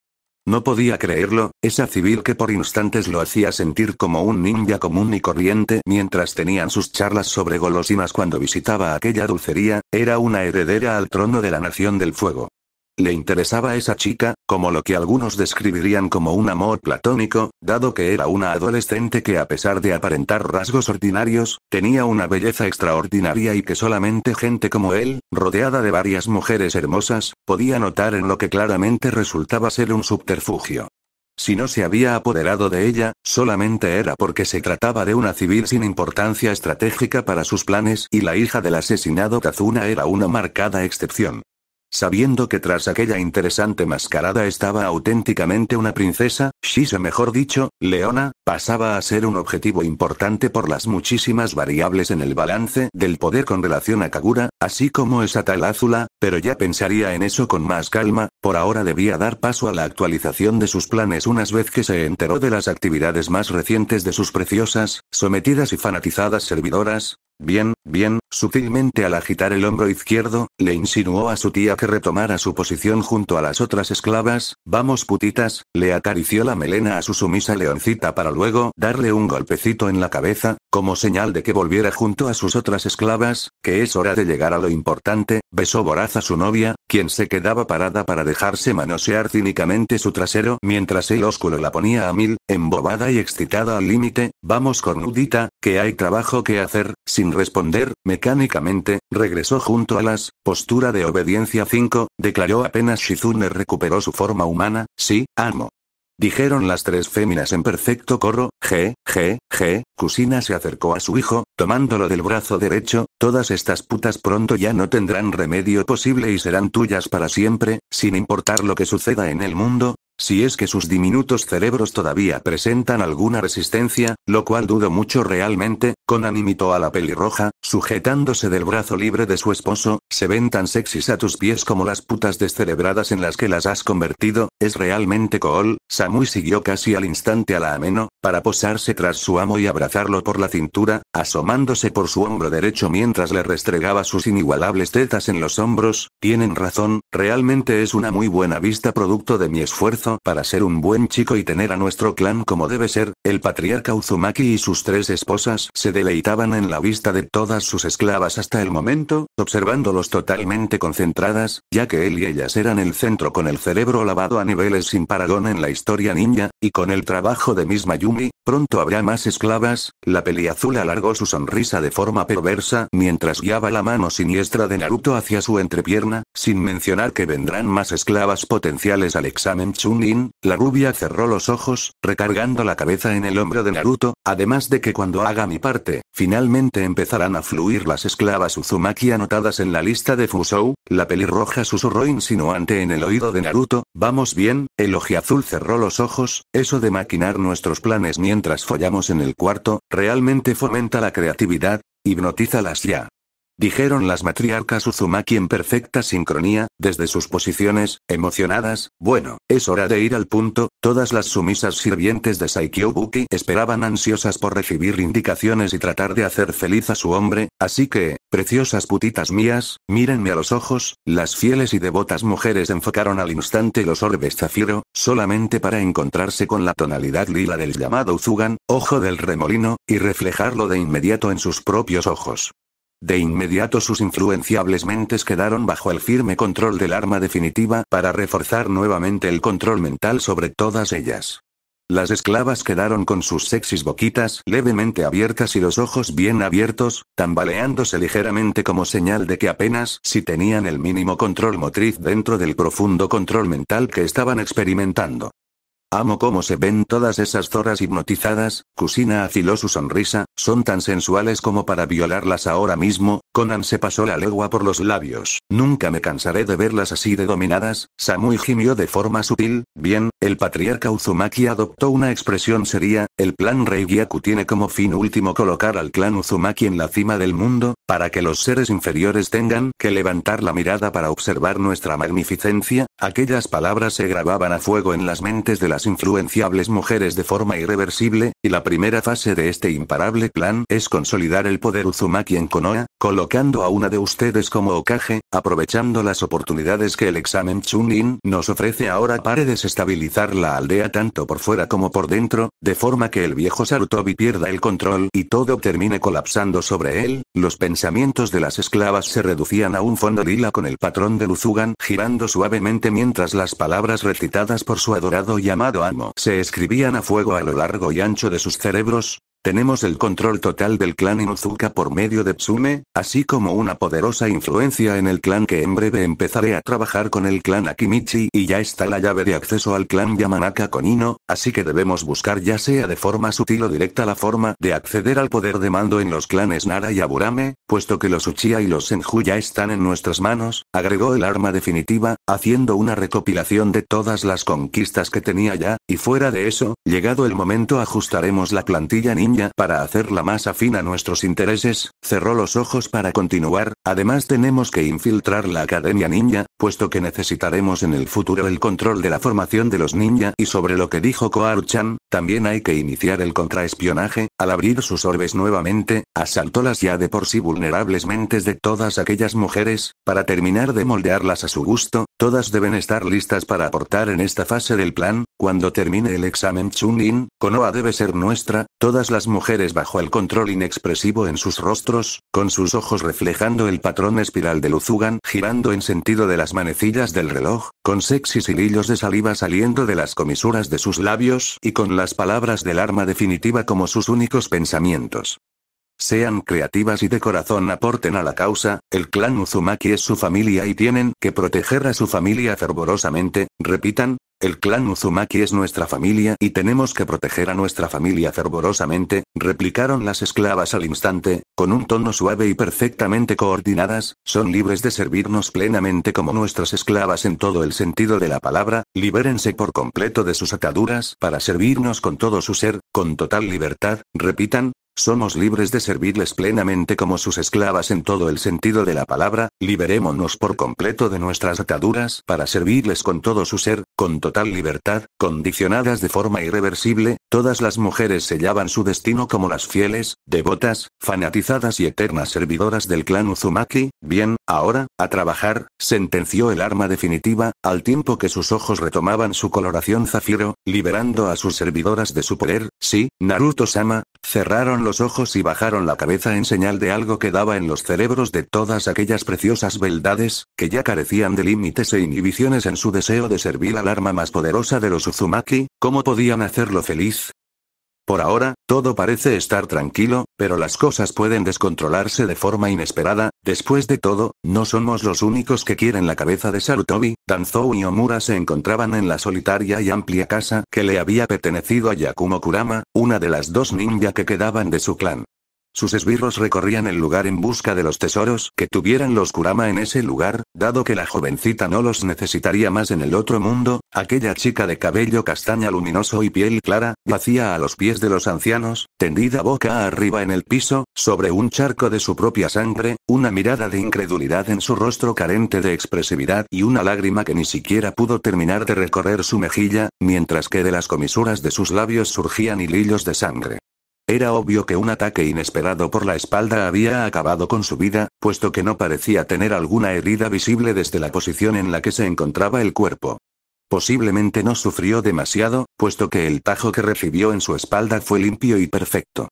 No podía creerlo, esa civil que por instantes lo hacía sentir como un ninja común y corriente mientras tenían sus charlas sobre golosinas cuando visitaba aquella dulcería, era una heredera al trono de la Nación del Fuego. Le interesaba esa chica, como lo que algunos describirían como un amor platónico, dado que era una adolescente que a pesar de aparentar rasgos ordinarios, tenía una belleza extraordinaria y que solamente gente como él, rodeada de varias mujeres hermosas, podía notar en lo que claramente resultaba ser un subterfugio. Si no se había apoderado de ella, solamente era porque se trataba de una civil sin importancia estratégica para sus planes y la hija del asesinado Kazuna era una marcada excepción. Sabiendo que tras aquella interesante mascarada estaba auténticamente una princesa, Shise mejor dicho, Leona, pasaba a ser un objetivo importante por las muchísimas variables en el balance del poder con relación a Kagura, así como esa tal Azula, pero ya pensaría en eso con más calma, por ahora debía dar paso a la actualización de sus planes unas vez que se enteró de las actividades más recientes de sus preciosas, sometidas y fanatizadas servidoras, Bien, Bien, sutilmente al agitar el hombro izquierdo, le insinuó a su tía que retomara su posición junto a las otras esclavas, vamos putitas, le acarició la melena a su sumisa leoncita para luego darle un golpecito en la cabeza, como señal de que volviera junto a sus otras esclavas, que es hora de llegar a lo importante, besó voraz a su novia, quien se quedaba parada para dejarse manosear cínicamente su trasero mientras el ósculo la ponía a mil, embobada y excitada al límite, vamos cornudita, que hay trabajo que hacer, sin responder mecánicamente, regresó junto a las, postura de obediencia 5, declaró apenas Shizune recuperó su forma humana, sí, amo. Dijeron las tres féminas en perfecto corro, G, G, G, Kusina se acercó a su hijo, tomándolo del brazo derecho, todas estas putas pronto ya no tendrán remedio posible y serán tuyas para siempre, sin importar lo que suceda en el mundo, si es que sus diminutos cerebros todavía presentan alguna resistencia, lo cual dudo mucho realmente, Con animito a la pelirroja, Sujetándose del brazo libre de su esposo, se ven tan sexys a tus pies como las putas descerebradas en las que las has convertido, es realmente cool, Samui siguió casi al instante a la ameno, para posarse tras su amo y abrazarlo por la cintura, asomándose por su hombro derecho mientras le restregaba sus inigualables tetas en los hombros, tienen razón, realmente es una muy buena vista producto de mi esfuerzo para ser un buen chico y tener a nuestro clan como debe ser, el patriarca Uzumaki y sus tres esposas se deleitaban en la vista de todo sus esclavas hasta el momento, observándolos totalmente concentradas, ya que él y ellas eran el centro con el cerebro lavado a niveles sin paragón en la historia ninja, y con el trabajo de Miss Mayumi, pronto habrá más esclavas, la azul alargó su sonrisa de forma perversa mientras guiaba la mano siniestra de Naruto hacia su entrepierna, sin mencionar que vendrán más esclavas potenciales al examen Chunin, la rubia cerró los ojos, recargando la cabeza en el hombro de Naruto, además de que cuando haga mi parte, finalmente empezarán a fluir las esclavas Uzumaki anotadas en la lista de Fusou, la pelirroja susurró insinuante en el oído de Naruto, vamos bien, el azul cerró los ojos, eso de maquinar nuestros planes mientras follamos en el cuarto, realmente fomenta la creatividad, hipnotízalas ya dijeron las matriarcas Uzumaki en perfecta sincronía, desde sus posiciones, emocionadas, bueno, es hora de ir al punto, todas las sumisas sirvientes de Saikyobuki esperaban ansiosas por recibir indicaciones y tratar de hacer feliz a su hombre, así que, preciosas putitas mías, mírenme a los ojos, las fieles y devotas mujeres enfocaron al instante los orbes zafiro, solamente para encontrarse con la tonalidad lila del llamado Uzugan, ojo del remolino, y reflejarlo de inmediato en sus propios ojos. De inmediato sus influenciables mentes quedaron bajo el firme control del arma definitiva para reforzar nuevamente el control mental sobre todas ellas. Las esclavas quedaron con sus sexys boquitas levemente abiertas y los ojos bien abiertos, tambaleándose ligeramente como señal de que apenas si tenían el mínimo control motriz dentro del profundo control mental que estaban experimentando. Amo cómo se ven todas esas zoras hipnotizadas, Kusina afiló su sonrisa, son tan sensuales como para violarlas ahora mismo, Conan se pasó la legua por los labios, nunca me cansaré de verlas así de dominadas, Samui gimió de forma sutil, bien, el patriarca Uzumaki adoptó una expresión seria, el plan Rei tiene como fin último colocar al clan Uzumaki en la cima del mundo, para que los seres inferiores tengan que levantar la mirada para observar nuestra magnificencia, aquellas palabras se grababan a fuego en las mentes de las influenciables mujeres de forma irreversible, y la primera fase de este imparable plan es consolidar el poder Uzumaki en Konoha, colocando a una de ustedes como Okage, aprovechando las oportunidades que el examen Chunin nos ofrece ahora para desestabilizar la aldea tanto por fuera como por dentro, de forma que el viejo Sarutobi pierda el control y todo termine colapsando sobre él, los pensamientos de las esclavas se reducían a un fondo lila con el patrón de Luzugan girando suavemente mientras las palabras recitadas por su adorado amado amo se escribían a fuego a lo largo y ancho de sus cerebros, tenemos el control total del clan Inuzuka por medio de Tsume, así como una poderosa influencia en el clan que en breve empezaré a trabajar con el clan Akimichi y ya está la llave de acceso al clan Yamanaka con Ino, así que debemos buscar ya sea de forma sutil o directa la forma de acceder al poder de mando en los clanes Nara y Aburame, puesto que los Uchiha y los Senju ya están en nuestras manos, agregó el arma definitiva, haciendo una recopilación de todas las conquistas que tenía ya, y fuera de eso, llegado el momento ajustaremos la plantilla In, para hacerla más afín a nuestros intereses, cerró los ojos para continuar, además tenemos que infiltrar la academia ninja, puesto que necesitaremos en el futuro el control de la formación de los ninja y sobre lo que dijo Koaru-chan, también hay que iniciar el contraespionaje, al abrir sus orbes nuevamente, asaltó las ya de por sí vulnerables mentes de todas aquellas mujeres, para terminar de moldearlas a su gusto, Todas deben estar listas para aportar en esta fase del plan, cuando termine el examen Chunin, Konoha debe ser nuestra, todas las mujeres bajo el control inexpresivo en sus rostros, con sus ojos reflejando el patrón espiral de Uzugan girando en sentido de las manecillas del reloj, con sexy hilillos de saliva saliendo de las comisuras de sus labios y con las palabras del arma definitiva como sus únicos pensamientos. Sean creativas y de corazón aporten a la causa, el clan Uzumaki es su familia y tienen que proteger a su familia fervorosamente, repitan, el clan Uzumaki es nuestra familia y tenemos que proteger a nuestra familia fervorosamente, replicaron las esclavas al instante, con un tono suave y perfectamente coordinadas, son libres de servirnos plenamente como nuestras esclavas en todo el sentido de la palabra, libérense por completo de sus ataduras para servirnos con todo su ser, con total libertad, repitan, somos libres de servirles plenamente como sus esclavas en todo el sentido de la palabra, liberémonos por completo de nuestras ataduras para servirles con todo su ser, con total libertad, condicionadas de forma irreversible, todas las mujeres sellaban su destino como las fieles, devotas, fanatizadas y eternas servidoras del clan Uzumaki, bien, ahora, a trabajar, sentenció el arma definitiva, al tiempo que sus ojos retomaban su coloración zafiro, liberando a sus servidoras de su poder, sí, Naruto-sama, cerraron los ojos y bajaron la cabeza en señal de algo que daba en los cerebros de todas aquellas preciosas beldades, que ya carecían de límites e inhibiciones en su deseo de servir al arma más poderosa de los Uzumaki, ¿cómo podían hacerlo feliz? Por ahora, todo parece estar tranquilo, pero las cosas pueden descontrolarse de forma inesperada. Después de todo, no somos los únicos que quieren la cabeza de Sarutobi. Danzou y Omura se encontraban en la solitaria y amplia casa que le había pertenecido a Yakumo Kurama, una de las dos ninja que quedaban de su clan. Sus esbirros recorrían el lugar en busca de los tesoros que tuvieran los Kurama en ese lugar, dado que la jovencita no los necesitaría más en el otro mundo, aquella chica de cabello castaña luminoso y piel clara, vacía a los pies de los ancianos, tendida boca arriba en el piso, sobre un charco de su propia sangre, una mirada de incredulidad en su rostro carente de expresividad y una lágrima que ni siquiera pudo terminar de recorrer su mejilla, mientras que de las comisuras de sus labios surgían hilillos de sangre. Era obvio que un ataque inesperado por la espalda había acabado con su vida, puesto que no parecía tener alguna herida visible desde la posición en la que se encontraba el cuerpo. Posiblemente no sufrió demasiado, puesto que el tajo que recibió en su espalda fue limpio y perfecto.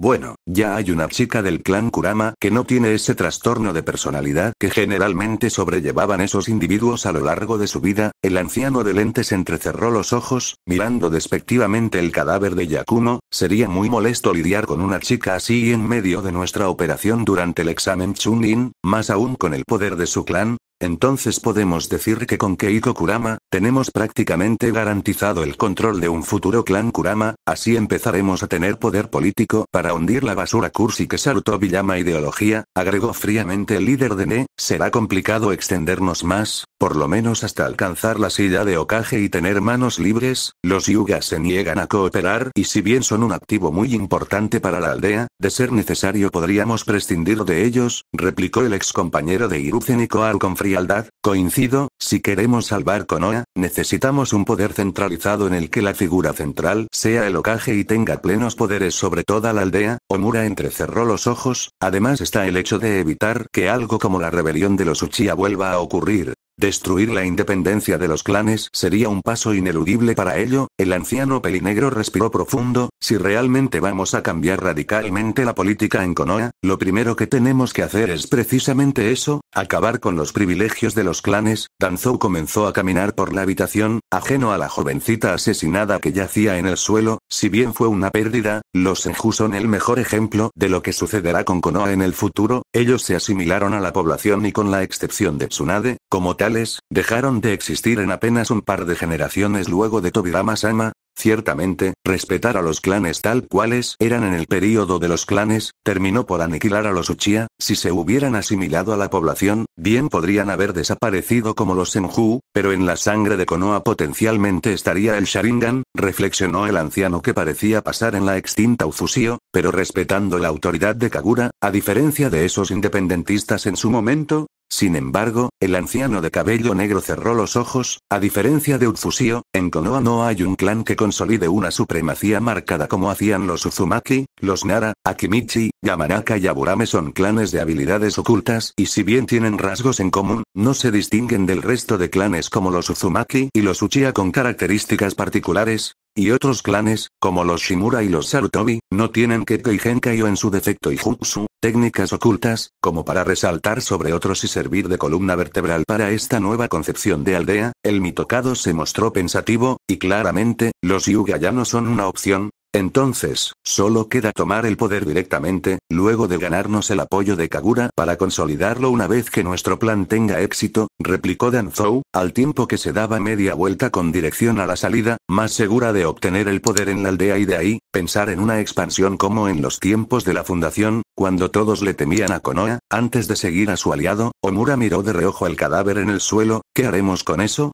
Bueno, ya hay una chica del clan Kurama que no tiene ese trastorno de personalidad que generalmente sobrellevaban esos individuos a lo largo de su vida. El anciano de lentes entrecerró los ojos, mirando despectivamente el cadáver de Yakuno, Sería muy molesto lidiar con una chica así en medio de nuestra operación durante el examen Chunin, más aún con el poder de su clan, entonces podemos decir que con Keiko Kurama, tenemos prácticamente garantizado el control de un futuro clan Kurama, así empezaremos a tener poder político para hundir la basura cursi que Sarutobi llama ideología, agregó fríamente el líder de NE, será complicado extendernos más, por lo menos hasta alcanzar la silla de Okage y tener manos libres, los Yugas se niegan a cooperar y si bien son un activo muy importante para la aldea, de ser necesario podríamos prescindir de ellos, replicó el ex compañero de Hiruzen y Koar con frialdad, coincido, si queremos salvar Konoha, necesitamos un poder centralizado en el que la figura central sea el Okage y tenga plenos poderes sobre toda la aldea, Omura entrecerró los ojos, además está el hecho de evitar que algo como la rebelión de los Uchiha vuelva a ocurrir, Destruir la independencia de los clanes sería un paso ineludible para ello, el anciano pelinegro respiró profundo, si realmente vamos a cambiar radicalmente la política en Konoha, lo primero que tenemos que hacer es precisamente eso, acabar con los privilegios de los clanes, Danzou comenzó a caminar por la habitación, ajeno a la jovencita asesinada que yacía en el suelo, si bien fue una pérdida, los Senju son el mejor ejemplo de lo que sucederá con Konoha en el futuro, ellos se asimilaron a la población y con la excepción de Tsunade, como tal dejaron de existir en apenas un par de generaciones luego de Tobirama-sama, Ciertamente, respetar a los clanes tal cuales eran en el período de los clanes, terminó por aniquilar a los Uchiha, si se hubieran asimilado a la población, bien podrían haber desaparecido como los Senju, pero en la sangre de Konoha potencialmente estaría el Sharingan, reflexionó el anciano que parecía pasar en la extinta Uzusio, pero respetando la autoridad de Kagura, a diferencia de esos independentistas en su momento, sin embargo, el anciano de cabello negro cerró los ojos, a diferencia de Utsusio, en Konoha no hay un clan que consolide una supremacía marcada como hacían los Uzumaki, los Nara, Akimichi, Yamanaka y Aburame son clanes de habilidades ocultas y si bien tienen rasgos en común, no se distinguen del resto de clanes como los Uzumaki y los Uchiha con características particulares, y otros clanes, como los Shimura y los Sarutobi, no tienen Kekkei Genkai o en su defecto Ijutsu, técnicas ocultas, como para resaltar sobre otros y servir de columna vertebral para esta nueva concepción de aldea, el mitocado se mostró pensativo, y claramente, los yuga ya no son una opción, entonces, solo queda tomar el poder directamente, luego de ganarnos el apoyo de Kagura para consolidarlo una vez que nuestro plan tenga éxito, replicó Danzou, al tiempo que se daba media vuelta con dirección a la salida, más segura de obtener el poder en la aldea y de ahí, pensar en una expansión como en los tiempos de la fundación, cuando todos le temían a Konoha, antes de seguir a su aliado, Omura miró de reojo el cadáver en el suelo, ¿qué haremos con eso?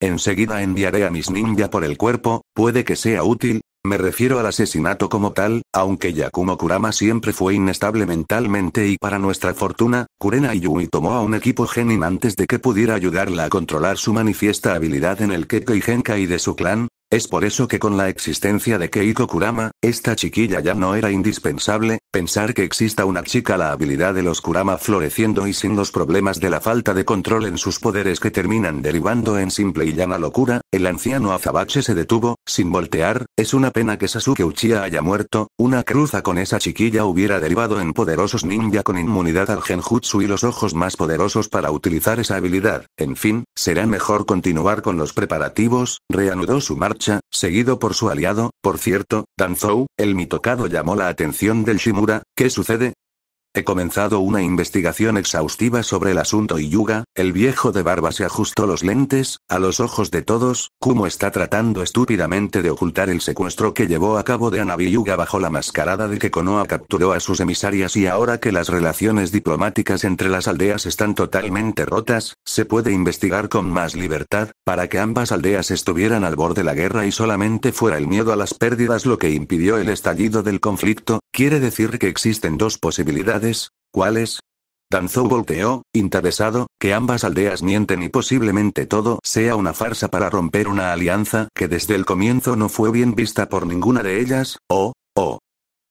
Enseguida enviaré a mis ninja por el cuerpo, puede que sea útil, me refiero al asesinato como tal, aunque Yakumo Kurama siempre fue inestable mentalmente y para nuestra fortuna, Kurena Yui tomó a un equipo genin antes de que pudiera ayudarla a controlar su manifiesta habilidad en el Kekkei y de su clan, es por eso que con la existencia de Keiko Kurama, esta chiquilla ya no era indispensable, pensar que exista una chica la habilidad de los Kurama floreciendo y sin los problemas de la falta de control en sus poderes que terminan derivando en simple y llana locura, el anciano Azabache se detuvo, sin voltear, es una pena que Sasuke Uchiha haya muerto, una cruza con esa chiquilla hubiera derivado en poderosos ninja con inmunidad al genjutsu y los ojos más poderosos para utilizar esa habilidad, en fin, será mejor continuar con los preparativos, reanudó su seguido por su aliado, por cierto, Danzou, el mitocado llamó la atención del Shimura, ¿qué sucede? He comenzado una investigación exhaustiva sobre el asunto y Yuga, el viejo de barba se ajustó los lentes, a los ojos de todos, como está tratando estúpidamente de ocultar el secuestro que llevó a cabo de Anabi Yuga bajo la mascarada de que Konoha capturó a sus emisarias y ahora que las relaciones diplomáticas entre las aldeas están totalmente rotas, se puede investigar con más libertad, para que ambas aldeas estuvieran al borde de la guerra y solamente fuera el miedo a las pérdidas lo que impidió el estallido del conflicto, quiere decir que existen dos posibilidades ¿cuáles? Danzó volteó, interesado, que ambas aldeas mienten y posiblemente todo sea una farsa para romper una alianza que desde el comienzo no fue bien vista por ninguna de ellas, o, o,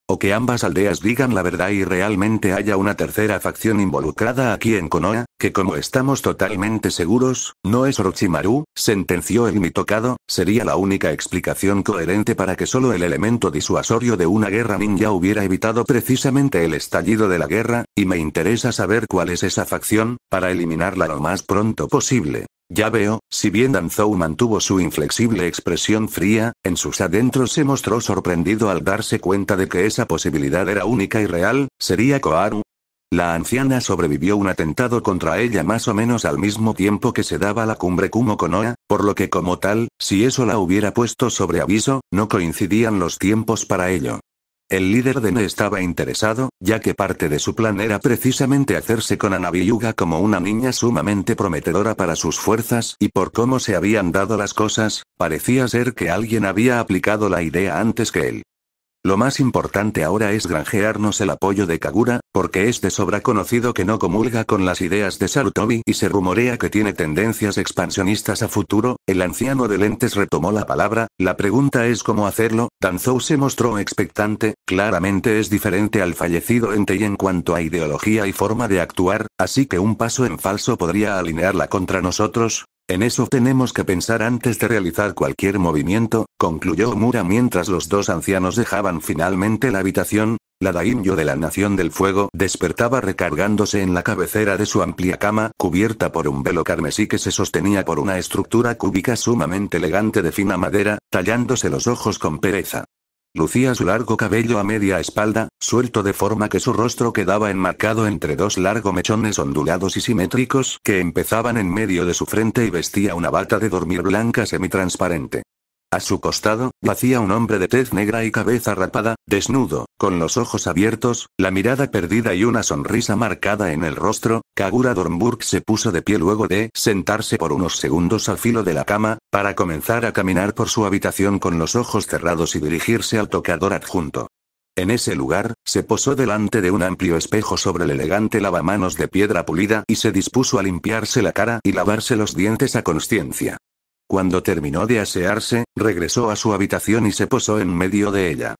o que ambas aldeas digan la verdad y realmente haya una tercera facción involucrada aquí en Konoha, que como estamos totalmente seguros, no es Orochimaru, sentenció el mitocado, sería la única explicación coherente para que solo el elemento disuasorio de una guerra ninja hubiera evitado precisamente el estallido de la guerra, y me interesa saber cuál es esa facción, para eliminarla lo más pronto posible. Ya veo, si bien Danzou mantuvo su inflexible expresión fría, en sus adentros se mostró sorprendido al darse cuenta de que esa posibilidad era única y real, sería Koaru. La anciana sobrevivió un atentado contra ella más o menos al mismo tiempo que se daba la cumbre Kumo Konoha, por lo que como tal, si eso la hubiera puesto sobre aviso, no coincidían los tiempos para ello. El líder de no estaba interesado, ya que parte de su plan era precisamente hacerse con Anabiyuga como una niña sumamente prometedora para sus fuerzas, y por cómo se habían dado las cosas, parecía ser que alguien había aplicado la idea antes que él. Lo más importante ahora es granjearnos el apoyo de Kagura, porque es de sobra conocido que no comulga con las ideas de Sarutobi y se rumorea que tiene tendencias expansionistas a futuro, el anciano de lentes retomó la palabra, la pregunta es cómo hacerlo, Danzou se mostró expectante, claramente es diferente al fallecido ente y en cuanto a ideología y forma de actuar, así que un paso en falso podría alinearla contra nosotros, en eso tenemos que pensar antes de realizar cualquier movimiento, concluyó Mura mientras los dos ancianos dejaban finalmente la habitación, la daimyo de la Nación del Fuego despertaba recargándose en la cabecera de su amplia cama, cubierta por un velo carmesí que se sostenía por una estructura cúbica sumamente elegante de fina madera, tallándose los ojos con pereza. Lucía su largo cabello a media espalda, suelto de forma que su rostro quedaba enmarcado entre dos largos mechones ondulados y simétricos que empezaban en medio de su frente y vestía una bata de dormir blanca semitransparente. A su costado, vacía un hombre de tez negra y cabeza rapada, desnudo, con los ojos abiertos, la mirada perdida y una sonrisa marcada en el rostro. Kagura Dornburg se puso de pie luego de sentarse por unos segundos al filo de la cama, para comenzar a caminar por su habitación con los ojos cerrados y dirigirse al tocador adjunto. En ese lugar, se posó delante de un amplio espejo sobre el elegante lavamanos de piedra pulida y se dispuso a limpiarse la cara y lavarse los dientes a conciencia. Cuando terminó de asearse, regresó a su habitación y se posó en medio de ella.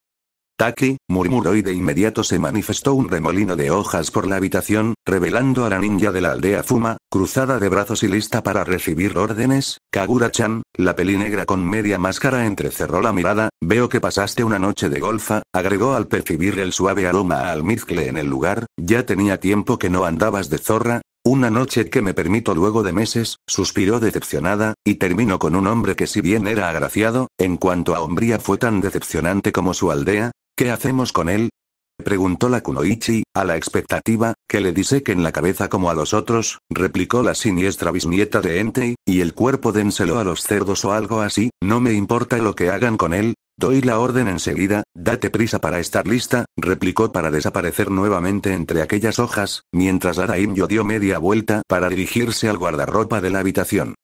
Taki, murmuró y de inmediato se manifestó un remolino de hojas por la habitación, revelando a la ninja de la aldea Fuma, cruzada de brazos y lista para recibir órdenes, Kagura-chan, la negra con media máscara entrecerró la mirada, veo que pasaste una noche de golfa, agregó al percibir el suave aroma al almizcle en el lugar, ya tenía tiempo que no andabas de zorra, una noche que me permito luego de meses, suspiró decepcionada, y terminó con un hombre que si bien era agraciado, en cuanto a hombría fue tan decepcionante como su aldea. ¿Qué hacemos con él? preguntó la Kunoichi, a la expectativa, que le que en la cabeza como a los otros, replicó la siniestra bisnieta de Entei, y el cuerpo dénselo a los cerdos o algo así, no me importa lo que hagan con él, doy la orden enseguida, date prisa para estar lista, replicó para desaparecer nuevamente entre aquellas hojas, mientras Araimyo dio media vuelta para dirigirse al guardarropa de la habitación.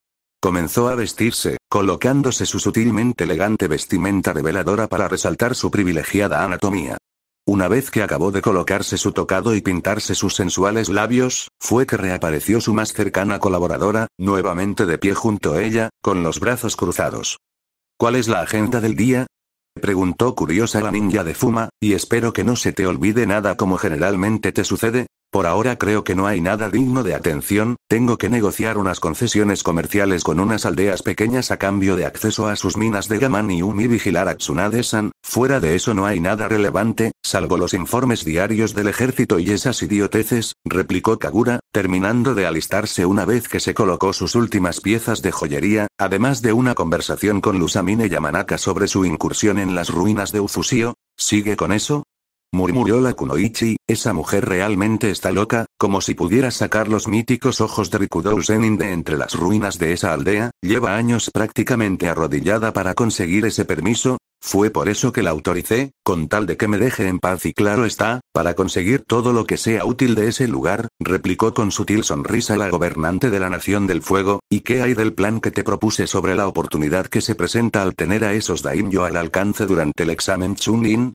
Comenzó a vestirse, colocándose su sutilmente elegante vestimenta reveladora para resaltar su privilegiada anatomía. Una vez que acabó de colocarse su tocado y pintarse sus sensuales labios, fue que reapareció su más cercana colaboradora, nuevamente de pie junto a ella, con los brazos cruzados. ¿Cuál es la agenda del día? Preguntó curiosa la ninja de Fuma, y espero que no se te olvide nada como generalmente te sucede, por ahora creo que no hay nada digno de atención, tengo que negociar unas concesiones comerciales con unas aldeas pequeñas a cambio de acceso a sus minas de Gaman y vigilar a Tsunadesan. fuera de eso no hay nada relevante, salvo los informes diarios del ejército y esas idioteces, replicó Kagura, terminando de alistarse una vez que se colocó sus últimas piezas de joyería, además de una conversación con Lusamine Yamanaka sobre su incursión en las ruinas de Ufusio, ¿sigue con eso? murmuró la Kunoichi, esa mujer realmente está loca, como si pudiera sacar los míticos ojos de Rikudou Zenin de entre las ruinas de esa aldea, lleva años prácticamente arrodillada para conseguir ese permiso, fue por eso que la autoricé, con tal de que me deje en paz y claro está, para conseguir todo lo que sea útil de ese lugar, replicó con sutil sonrisa la gobernante de la Nación del Fuego, ¿y qué hay del plan que te propuse sobre la oportunidad que se presenta al tener a esos daimyo al alcance durante el examen Chunin?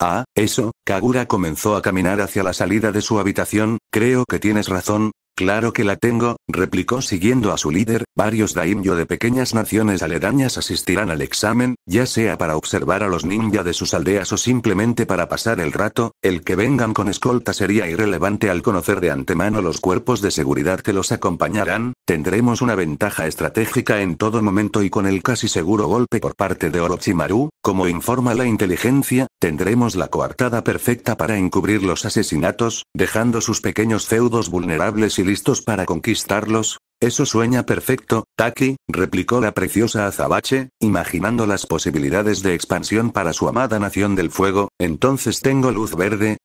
Ah, eso, Kagura comenzó a caminar hacia la salida de su habitación, creo que tienes razón, claro que la tengo, replicó siguiendo a su líder, varios daimyo de pequeñas naciones aledañas asistirán al examen, ya sea para observar a los ninja de sus aldeas o simplemente para pasar el rato, el que vengan con escolta sería irrelevante al conocer de antemano los cuerpos de seguridad que los acompañarán, Tendremos una ventaja estratégica en todo momento y con el casi seguro golpe por parte de Orochimaru, como informa la inteligencia, tendremos la coartada perfecta para encubrir los asesinatos, dejando sus pequeños feudos vulnerables y listos para conquistarlos. Eso sueña perfecto, Taki, replicó la preciosa Azabache, imaginando las posibilidades de expansión para su amada nación del fuego, entonces tengo luz verde,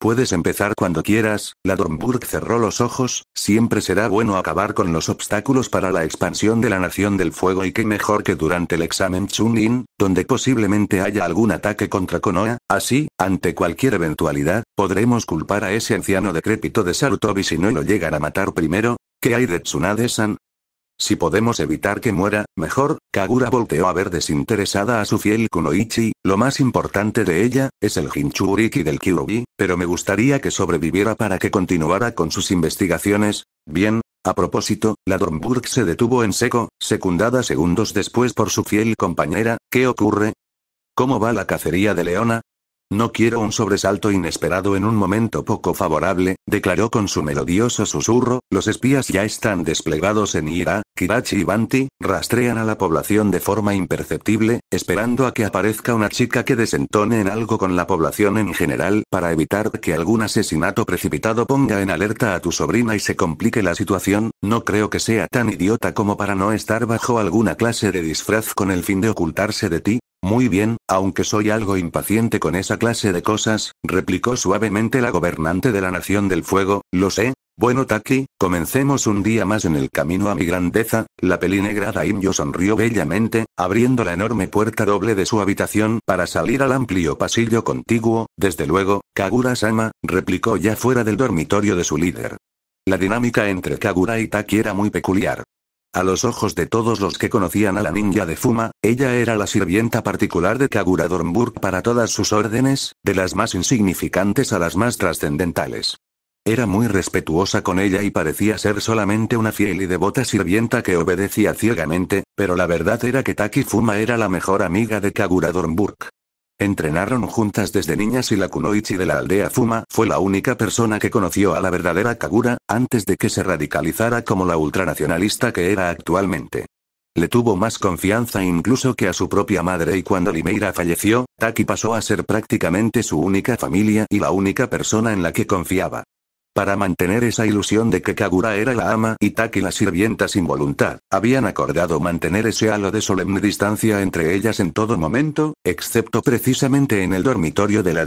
Puedes empezar cuando quieras, la Dornburg cerró los ojos, siempre será bueno acabar con los obstáculos para la expansión de la Nación del Fuego y qué mejor que durante el examen Chunin, donde posiblemente haya algún ataque contra Konoha, así, ante cualquier eventualidad, podremos culpar a ese anciano decrépito de Sarutobi si no lo llegan a matar primero, ¿qué hay de Tsunade-san? Si podemos evitar que muera, mejor, Kagura volteó a ver desinteresada a su fiel Kunoichi, lo más importante de ella, es el Hinchuriki del Kyuubi, pero me gustaría que sobreviviera para que continuara con sus investigaciones. Bien, a propósito, la Dornburg se detuvo en seco, secundada segundos después por su fiel compañera, ¿qué ocurre? ¿Cómo va la cacería de Leona? No quiero un sobresalto inesperado en un momento poco favorable, declaró con su melodioso susurro, los espías ya están desplegados en Ira, Kirachi y Banti, rastrean a la población de forma imperceptible, esperando a que aparezca una chica que desentone en algo con la población en general, para evitar que algún asesinato precipitado ponga en alerta a tu sobrina y se complique la situación, no creo que sea tan idiota como para no estar bajo alguna clase de disfraz con el fin de ocultarse de ti, muy bien, aunque soy algo impaciente con esa clase de cosas, replicó suavemente la gobernante de la Nación del Fuego, lo sé. Bueno Taki, comencemos un día más en el camino a mi grandeza, la pelinegra Daimyo sonrió bellamente, abriendo la enorme puerta doble de su habitación para salir al amplio pasillo contiguo, desde luego, Kagura-sama, replicó ya fuera del dormitorio de su líder. La dinámica entre Kagura y Taki era muy peculiar. A los ojos de todos los que conocían a la ninja de Fuma, ella era la sirvienta particular de Kagura Dornburg para todas sus órdenes, de las más insignificantes a las más trascendentales. Era muy respetuosa con ella y parecía ser solamente una fiel y devota sirvienta que obedecía ciegamente, pero la verdad era que Taki Fuma era la mejor amiga de Kagura Dornburg. Entrenaron juntas desde niñas y la kunoichi de la aldea Fuma fue la única persona que conoció a la verdadera Kagura, antes de que se radicalizara como la ultranacionalista que era actualmente. Le tuvo más confianza incluso que a su propia madre y cuando Limeira falleció, Taki pasó a ser prácticamente su única familia y la única persona en la que confiaba. Para mantener esa ilusión de que Kagura era la ama y Taki la sirvienta sin voluntad, habían acordado mantener ese halo de solemne distancia entre ellas en todo momento, excepto precisamente en el dormitorio de la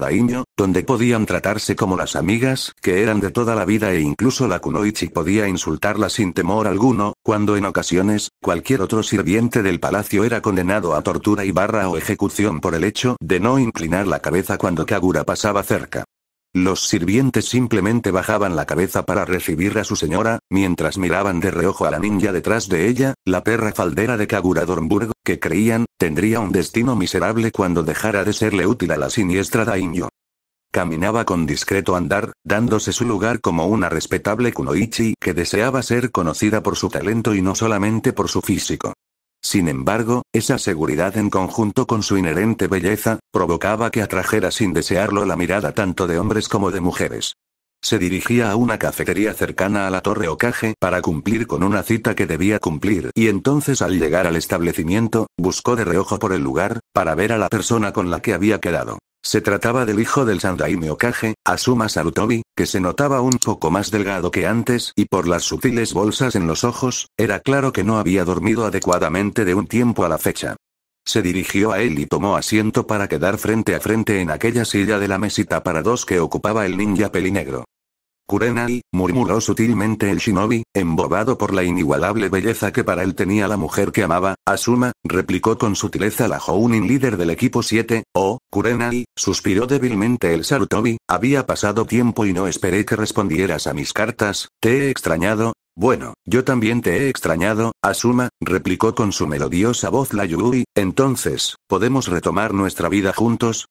donde podían tratarse como las amigas que eran de toda la vida e incluso la Kunoichi podía insultarla sin temor alguno, cuando en ocasiones, cualquier otro sirviente del palacio era condenado a tortura y barra o ejecución por el hecho de no inclinar la cabeza cuando Kagura pasaba cerca. Los sirvientes simplemente bajaban la cabeza para recibir a su señora, mientras miraban de reojo a la ninja detrás de ella, la perra faldera de Kagura Dornburg, que creían, tendría un destino miserable cuando dejara de serle útil a la siniestra Daimyo. Caminaba con discreto andar, dándose su lugar como una respetable kunoichi que deseaba ser conocida por su talento y no solamente por su físico. Sin embargo, esa seguridad en conjunto con su inherente belleza, provocaba que atrajera sin desearlo la mirada tanto de hombres como de mujeres. Se dirigía a una cafetería cercana a la Torre Ocaje para cumplir con una cita que debía cumplir y entonces al llegar al establecimiento, buscó de reojo por el lugar, para ver a la persona con la que había quedado. Se trataba del hijo del Sandaime Okage, Asuma Sarutobi, que se notaba un poco más delgado que antes y por las sutiles bolsas en los ojos, era claro que no había dormido adecuadamente de un tiempo a la fecha. Se dirigió a él y tomó asiento para quedar frente a frente en aquella silla de la mesita para dos que ocupaba el ninja pelinegro. Kurenai, murmuró sutilmente el shinobi, embobado por la inigualable belleza que para él tenía la mujer que amaba, Asuma, replicó con sutileza la Hounin líder del equipo 7, oh, Kurenai, suspiró débilmente el Sarutobi, había pasado tiempo y no esperé que respondieras a mis cartas, te he extrañado, bueno, yo también te he extrañado, Asuma, replicó con su melodiosa voz la yuri entonces, ¿podemos retomar nuestra vida juntos?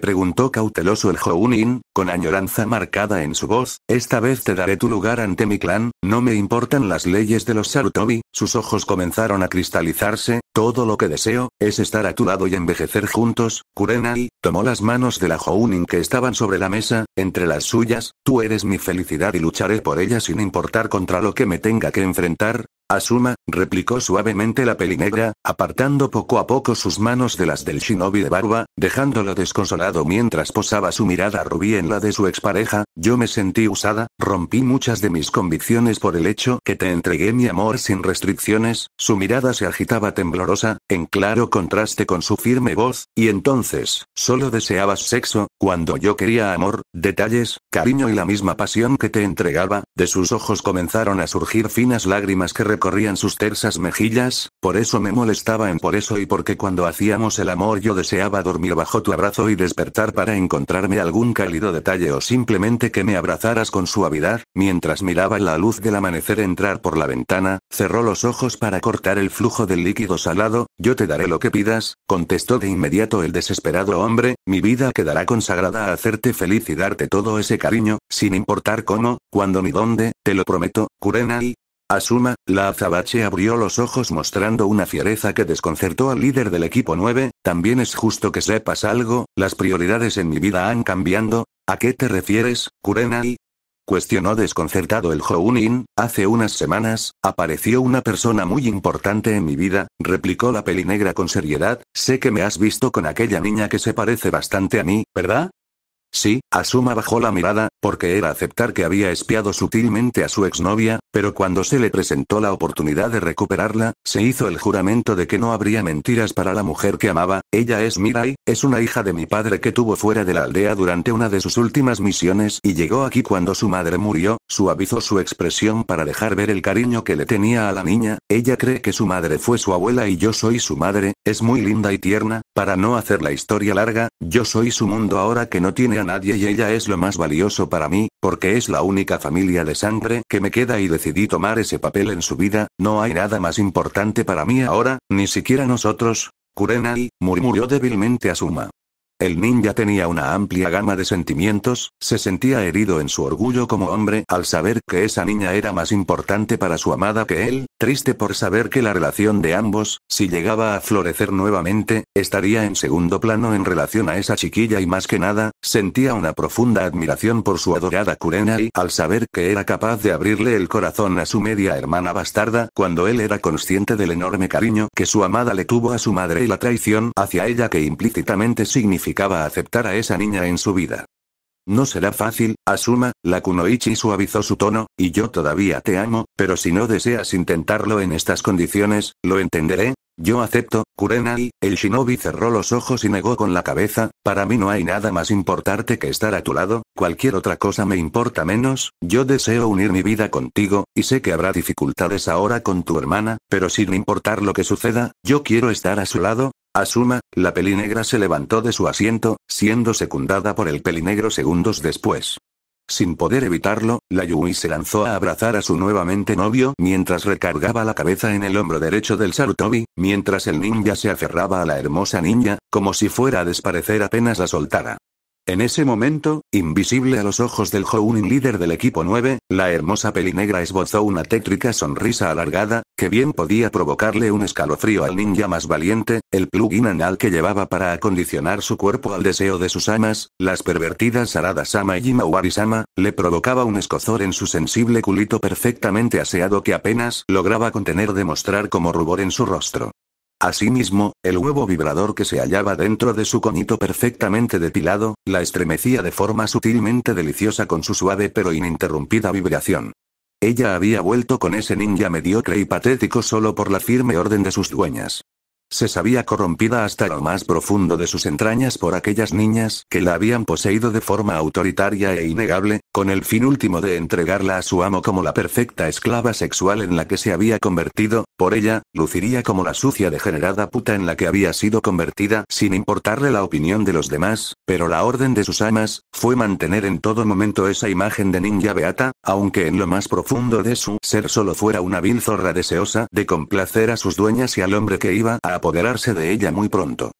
preguntó cauteloso el Hounin, con añoranza marcada en su voz, esta vez te daré tu lugar ante mi clan, no me importan las leyes de los Sarutobi, sus ojos comenzaron a cristalizarse, todo lo que deseo, es estar a tu lado y envejecer juntos, Kurenai, tomó las manos de la Hounin que estaban sobre la mesa, entre las suyas, tú eres mi felicidad y lucharé por ella sin importar contra lo que me tenga que enfrentar, Asuma, replicó suavemente la pelinegra, apartando poco a poco sus manos de las del shinobi de barba, dejándolo desconsolado mientras posaba su mirada rubí en la de su expareja, yo me sentí usada, rompí muchas de mis convicciones por el hecho que te entregué mi amor sin restricciones, su mirada se agitaba temblorosa, en claro contraste con su firme voz, y entonces, solo deseabas sexo, cuando yo quería amor, detalles, cariño y la misma pasión que te entregaba, de sus ojos comenzaron a surgir finas lágrimas que recorrían sus tersas mejillas, por eso me molestaba en por eso y porque cuando hacíamos el amor yo deseaba dormir bajo tu abrazo y despertar para encontrarme algún cálido detalle o simplemente que me abrazaras con suavidad, mientras miraba la luz del amanecer entrar por la ventana, cerró los ojos para cortar el flujo del líquido salado, yo te daré lo que pidas, Contestó de inmediato el desesperado hombre, mi vida quedará consagrada a hacerte feliz y darte todo ese cariño, sin importar cómo, cuándo ni dónde, te lo prometo, Kurenai. Asuma, la azabache abrió los ojos mostrando una fiereza que desconcertó al líder del equipo 9, también es justo que sepas algo, las prioridades en mi vida han cambiado, ¿a qué te refieres, Kurenai? Cuestionó desconcertado el Hounin, hace unas semanas, apareció una persona muy importante en mi vida, replicó la pelinegra con seriedad, sé que me has visto con aquella niña que se parece bastante a mí, ¿verdad? Sí, Asuma bajó la mirada, porque era aceptar que había espiado sutilmente a su exnovia, pero cuando se le presentó la oportunidad de recuperarla, se hizo el juramento de que no habría mentiras para la mujer que amaba, ella es Mirai, es una hija de mi padre que tuvo fuera de la aldea durante una de sus últimas misiones y llegó aquí cuando su madre murió, suavizó su expresión para dejar ver el cariño que le tenía a la niña, ella cree que su madre fue su abuela y yo soy su madre, es muy linda y tierna, para no hacer la historia larga, yo soy su mundo ahora que no tiene a nadie y ella es lo más valioso para mí, porque es la única familia de sangre que me queda y decidí tomar ese papel en su vida, no hay nada más importante para mí ahora, ni siquiera nosotros. Kurenai, murmuró débilmente a Suma. El ninja tenía una amplia gama de sentimientos, se sentía herido en su orgullo como hombre al saber que esa niña era más importante para su amada que él, triste por saber que la relación de ambos, si llegaba a florecer nuevamente, estaría en segundo plano en relación a esa chiquilla y más que nada, sentía una profunda admiración por su adorada curena y al saber que era capaz de abrirle el corazón a su media hermana bastarda cuando él era consciente del enorme cariño que su amada le tuvo a su madre y la traición hacia ella que implícitamente significaba aceptar a esa niña en su vida. No será fácil, Asuma, la Kunoichi suavizó su tono, y yo todavía te amo, pero si no deseas intentarlo en estas condiciones, lo entenderé. Yo acepto, Kurenai, el shinobi cerró los ojos y negó con la cabeza, para mí no hay nada más importante que estar a tu lado, cualquier otra cosa me importa menos, yo deseo unir mi vida contigo, y sé que habrá dificultades ahora con tu hermana, pero sin importar lo que suceda, yo quiero estar a su lado, Asuma, la pelinegra se levantó de su asiento, siendo secundada por el pelinegro segundos después. Sin poder evitarlo, la Yui se lanzó a abrazar a su nuevamente novio mientras recargaba la cabeza en el hombro derecho del Sarutobi, mientras el ninja se aferraba a la hermosa niña, como si fuera a desaparecer apenas la soltara. En ese momento, invisible a los ojos del Jounin líder del equipo 9, la hermosa pelinegra esbozó una tétrica sonrisa alargada, que bien podía provocarle un escalofrío al ninja más valiente, el plugin anal que llevaba para acondicionar su cuerpo al deseo de sus amas, las pervertidas sarada sama y jimawari sama le provocaba un escozor en su sensible culito perfectamente aseado que apenas lograba contener de mostrar como rubor en su rostro. Asimismo, el huevo vibrador que se hallaba dentro de su conito perfectamente depilado, la estremecía de forma sutilmente deliciosa con su suave pero ininterrumpida vibración. Ella había vuelto con ese ninja mediocre y patético solo por la firme orden de sus dueñas. Se sabía corrompida hasta lo más profundo de sus entrañas por aquellas niñas que la habían poseído de forma autoritaria e innegable, con el fin último de entregarla a su amo como la perfecta esclava sexual en la que se había convertido, por ella, luciría como la sucia degenerada puta en la que había sido convertida sin importarle la opinión de los demás, pero la orden de sus amas, fue mantener en todo momento esa imagen de ninja beata, aunque en lo más profundo de su ser solo fuera una vil zorra deseosa de complacer a sus dueñas y al hombre que iba a apoderarse de ella muy pronto.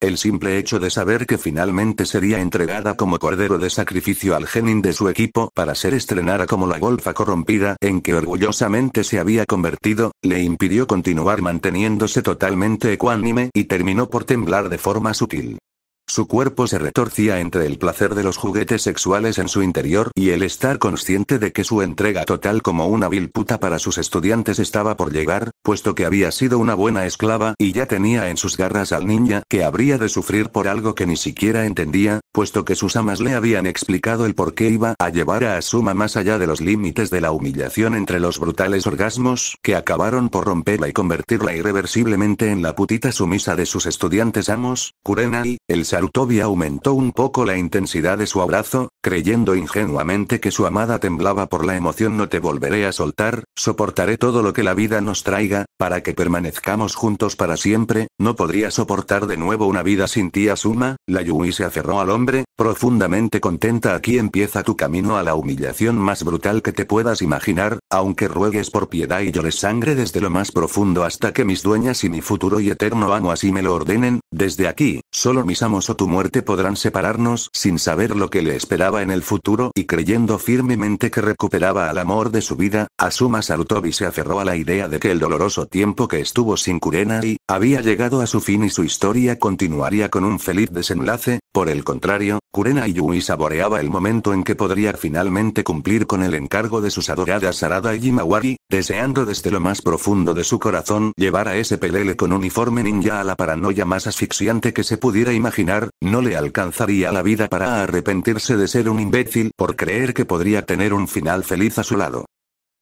El simple hecho de saber que finalmente sería entregada como cordero de sacrificio al genin de su equipo para ser estrenada como la golfa corrompida en que orgullosamente se había convertido, le impidió continuar manteniéndose totalmente ecuánime y terminó por temblar de forma sutil. Su cuerpo se retorcía entre el placer de los juguetes sexuales en su interior y el estar consciente de que su entrega total como una vil puta para sus estudiantes estaba por llegar, puesto que había sido una buena esclava y ya tenía en sus garras al niña que habría de sufrir por algo que ni siquiera entendía, puesto que sus amas le habían explicado el por qué iba a llevar a Asuma más allá de los límites de la humillación entre los brutales orgasmos que acabaron por romperla y convertirla irreversiblemente en la putita sumisa de sus estudiantes amos, Kurenai, el Sarutobi aumentó un poco la intensidad de su abrazo, creyendo ingenuamente que su amada temblaba por la emoción No te volveré a soltar, soportaré todo lo que la vida nos traiga, para que permanezcamos juntos para siempre, no podría soportar de nuevo una vida sin ti Asuma, la Yui se aferró al hombre, profundamente contenta aquí empieza tu camino a la humillación más brutal que te puedas imaginar, aunque ruegues por piedad y llores sangre desde lo más profundo hasta que mis dueñas y mi futuro y eterno amo así me lo ordenen, desde aquí, solo mis amos o tu muerte podrán separarnos sin saber lo que le esperaba en el futuro y creyendo firmemente que recuperaba al amor de su vida, Asuma y se aferró a la idea de que el doloroso tiempo que estuvo sin y había llegado a su fin y su historia continuaría con un feliz desenlace, por el contrario, Kurena Yui saboreaba el momento en que podría finalmente cumplir con el encargo de sus adoradas Sarada y Jimawari, deseando desde lo más profundo de su corazón llevar a ese pelele con uniforme ninja a la paranoia más asfixiante que se pudiera imaginar, no le alcanzaría la vida para arrepentirse de ser un imbécil por creer que podría tener un final feliz a su lado.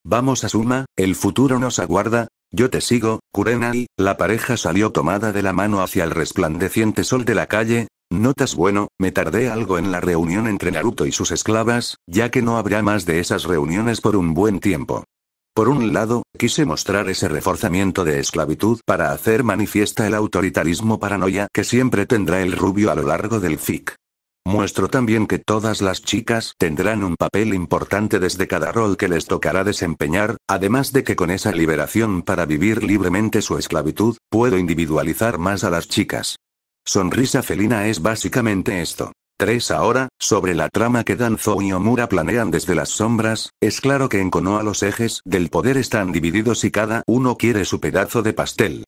Vamos a Suma, el futuro nos aguarda, yo te sigo, Kurenai, la pareja salió tomada de la mano hacia el resplandeciente sol de la calle, Notas bueno, me tardé algo en la reunión entre Naruto y sus esclavas, ya que no habrá más de esas reuniones por un buen tiempo. Por un lado, quise mostrar ese reforzamiento de esclavitud para hacer manifiesta el autoritarismo paranoia que siempre tendrá el rubio a lo largo del FIC. Muestro también que todas las chicas tendrán un papel importante desde cada rol que les tocará desempeñar, además de que con esa liberación para vivir libremente su esclavitud, puedo individualizar más a las chicas. Sonrisa felina es básicamente esto. 3 ahora, sobre la trama que Danzo y Omura planean desde las sombras, es claro que en Konoha los ejes del poder están divididos y cada uno quiere su pedazo de pastel.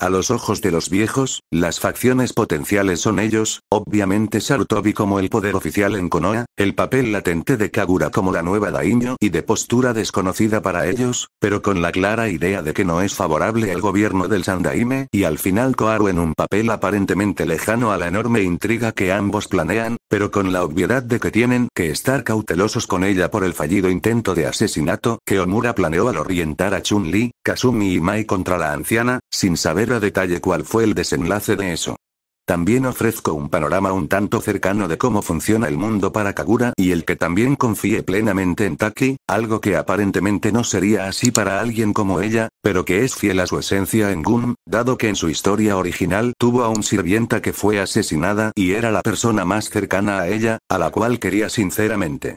A los ojos de los viejos, las facciones potenciales son ellos, obviamente Sarutobi como el poder oficial en Konoha, el papel latente de Kagura como la nueva Daimyo y de postura desconocida para ellos, pero con la clara idea de que no es favorable el gobierno del Sandaime, y al final Koaru en un papel aparentemente lejano a la enorme intriga que ambos planean, pero con la obviedad de que tienen que estar cautelosos con ella por el fallido intento de asesinato que Omura planeó al orientar a Chun-Li, Kasumi y Mai contra la anciana, sin saber a detalle cuál fue el desenlace de eso. También ofrezco un panorama un tanto cercano de cómo funciona el mundo para Kagura y el que también confíe plenamente en Taki, algo que aparentemente no sería así para alguien como ella, pero que es fiel a su esencia en Gun, dado que en su historia original tuvo a un sirvienta que fue asesinada y era la persona más cercana a ella, a la cual quería sinceramente.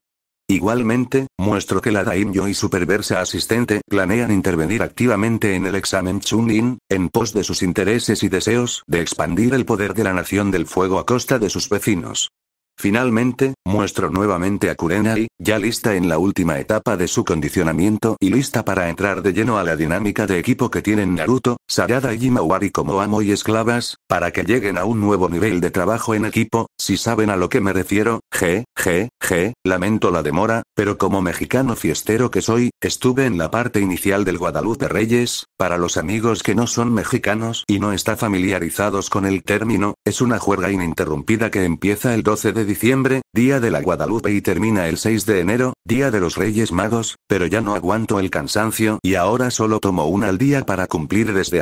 Igualmente, muestro que la Daimyo y su perversa asistente planean intervenir activamente en el examen Chunin, en pos de sus intereses y deseos de expandir el poder de la Nación del Fuego a costa de sus vecinos. Finalmente, muestro nuevamente a Kurenai, ya lista en la última etapa de su condicionamiento y lista para entrar de lleno a la dinámica de equipo que tienen Naruto, Sarada y Mawari como amo y esclavas, para que lleguen a un nuevo nivel de trabajo en equipo, si saben a lo que me refiero, g, g, g, lamento la demora, pero como mexicano fiestero que soy, estuve en la parte inicial del Guadalupe Reyes, para los amigos que no son mexicanos y no está familiarizados con el término, es una juerga ininterrumpida que empieza el 12 de diciembre, día de la Guadalupe y termina el 6 de enero, día de los Reyes Magos, pero ya no aguanto el cansancio y ahora solo tomo una al día para cumplir desde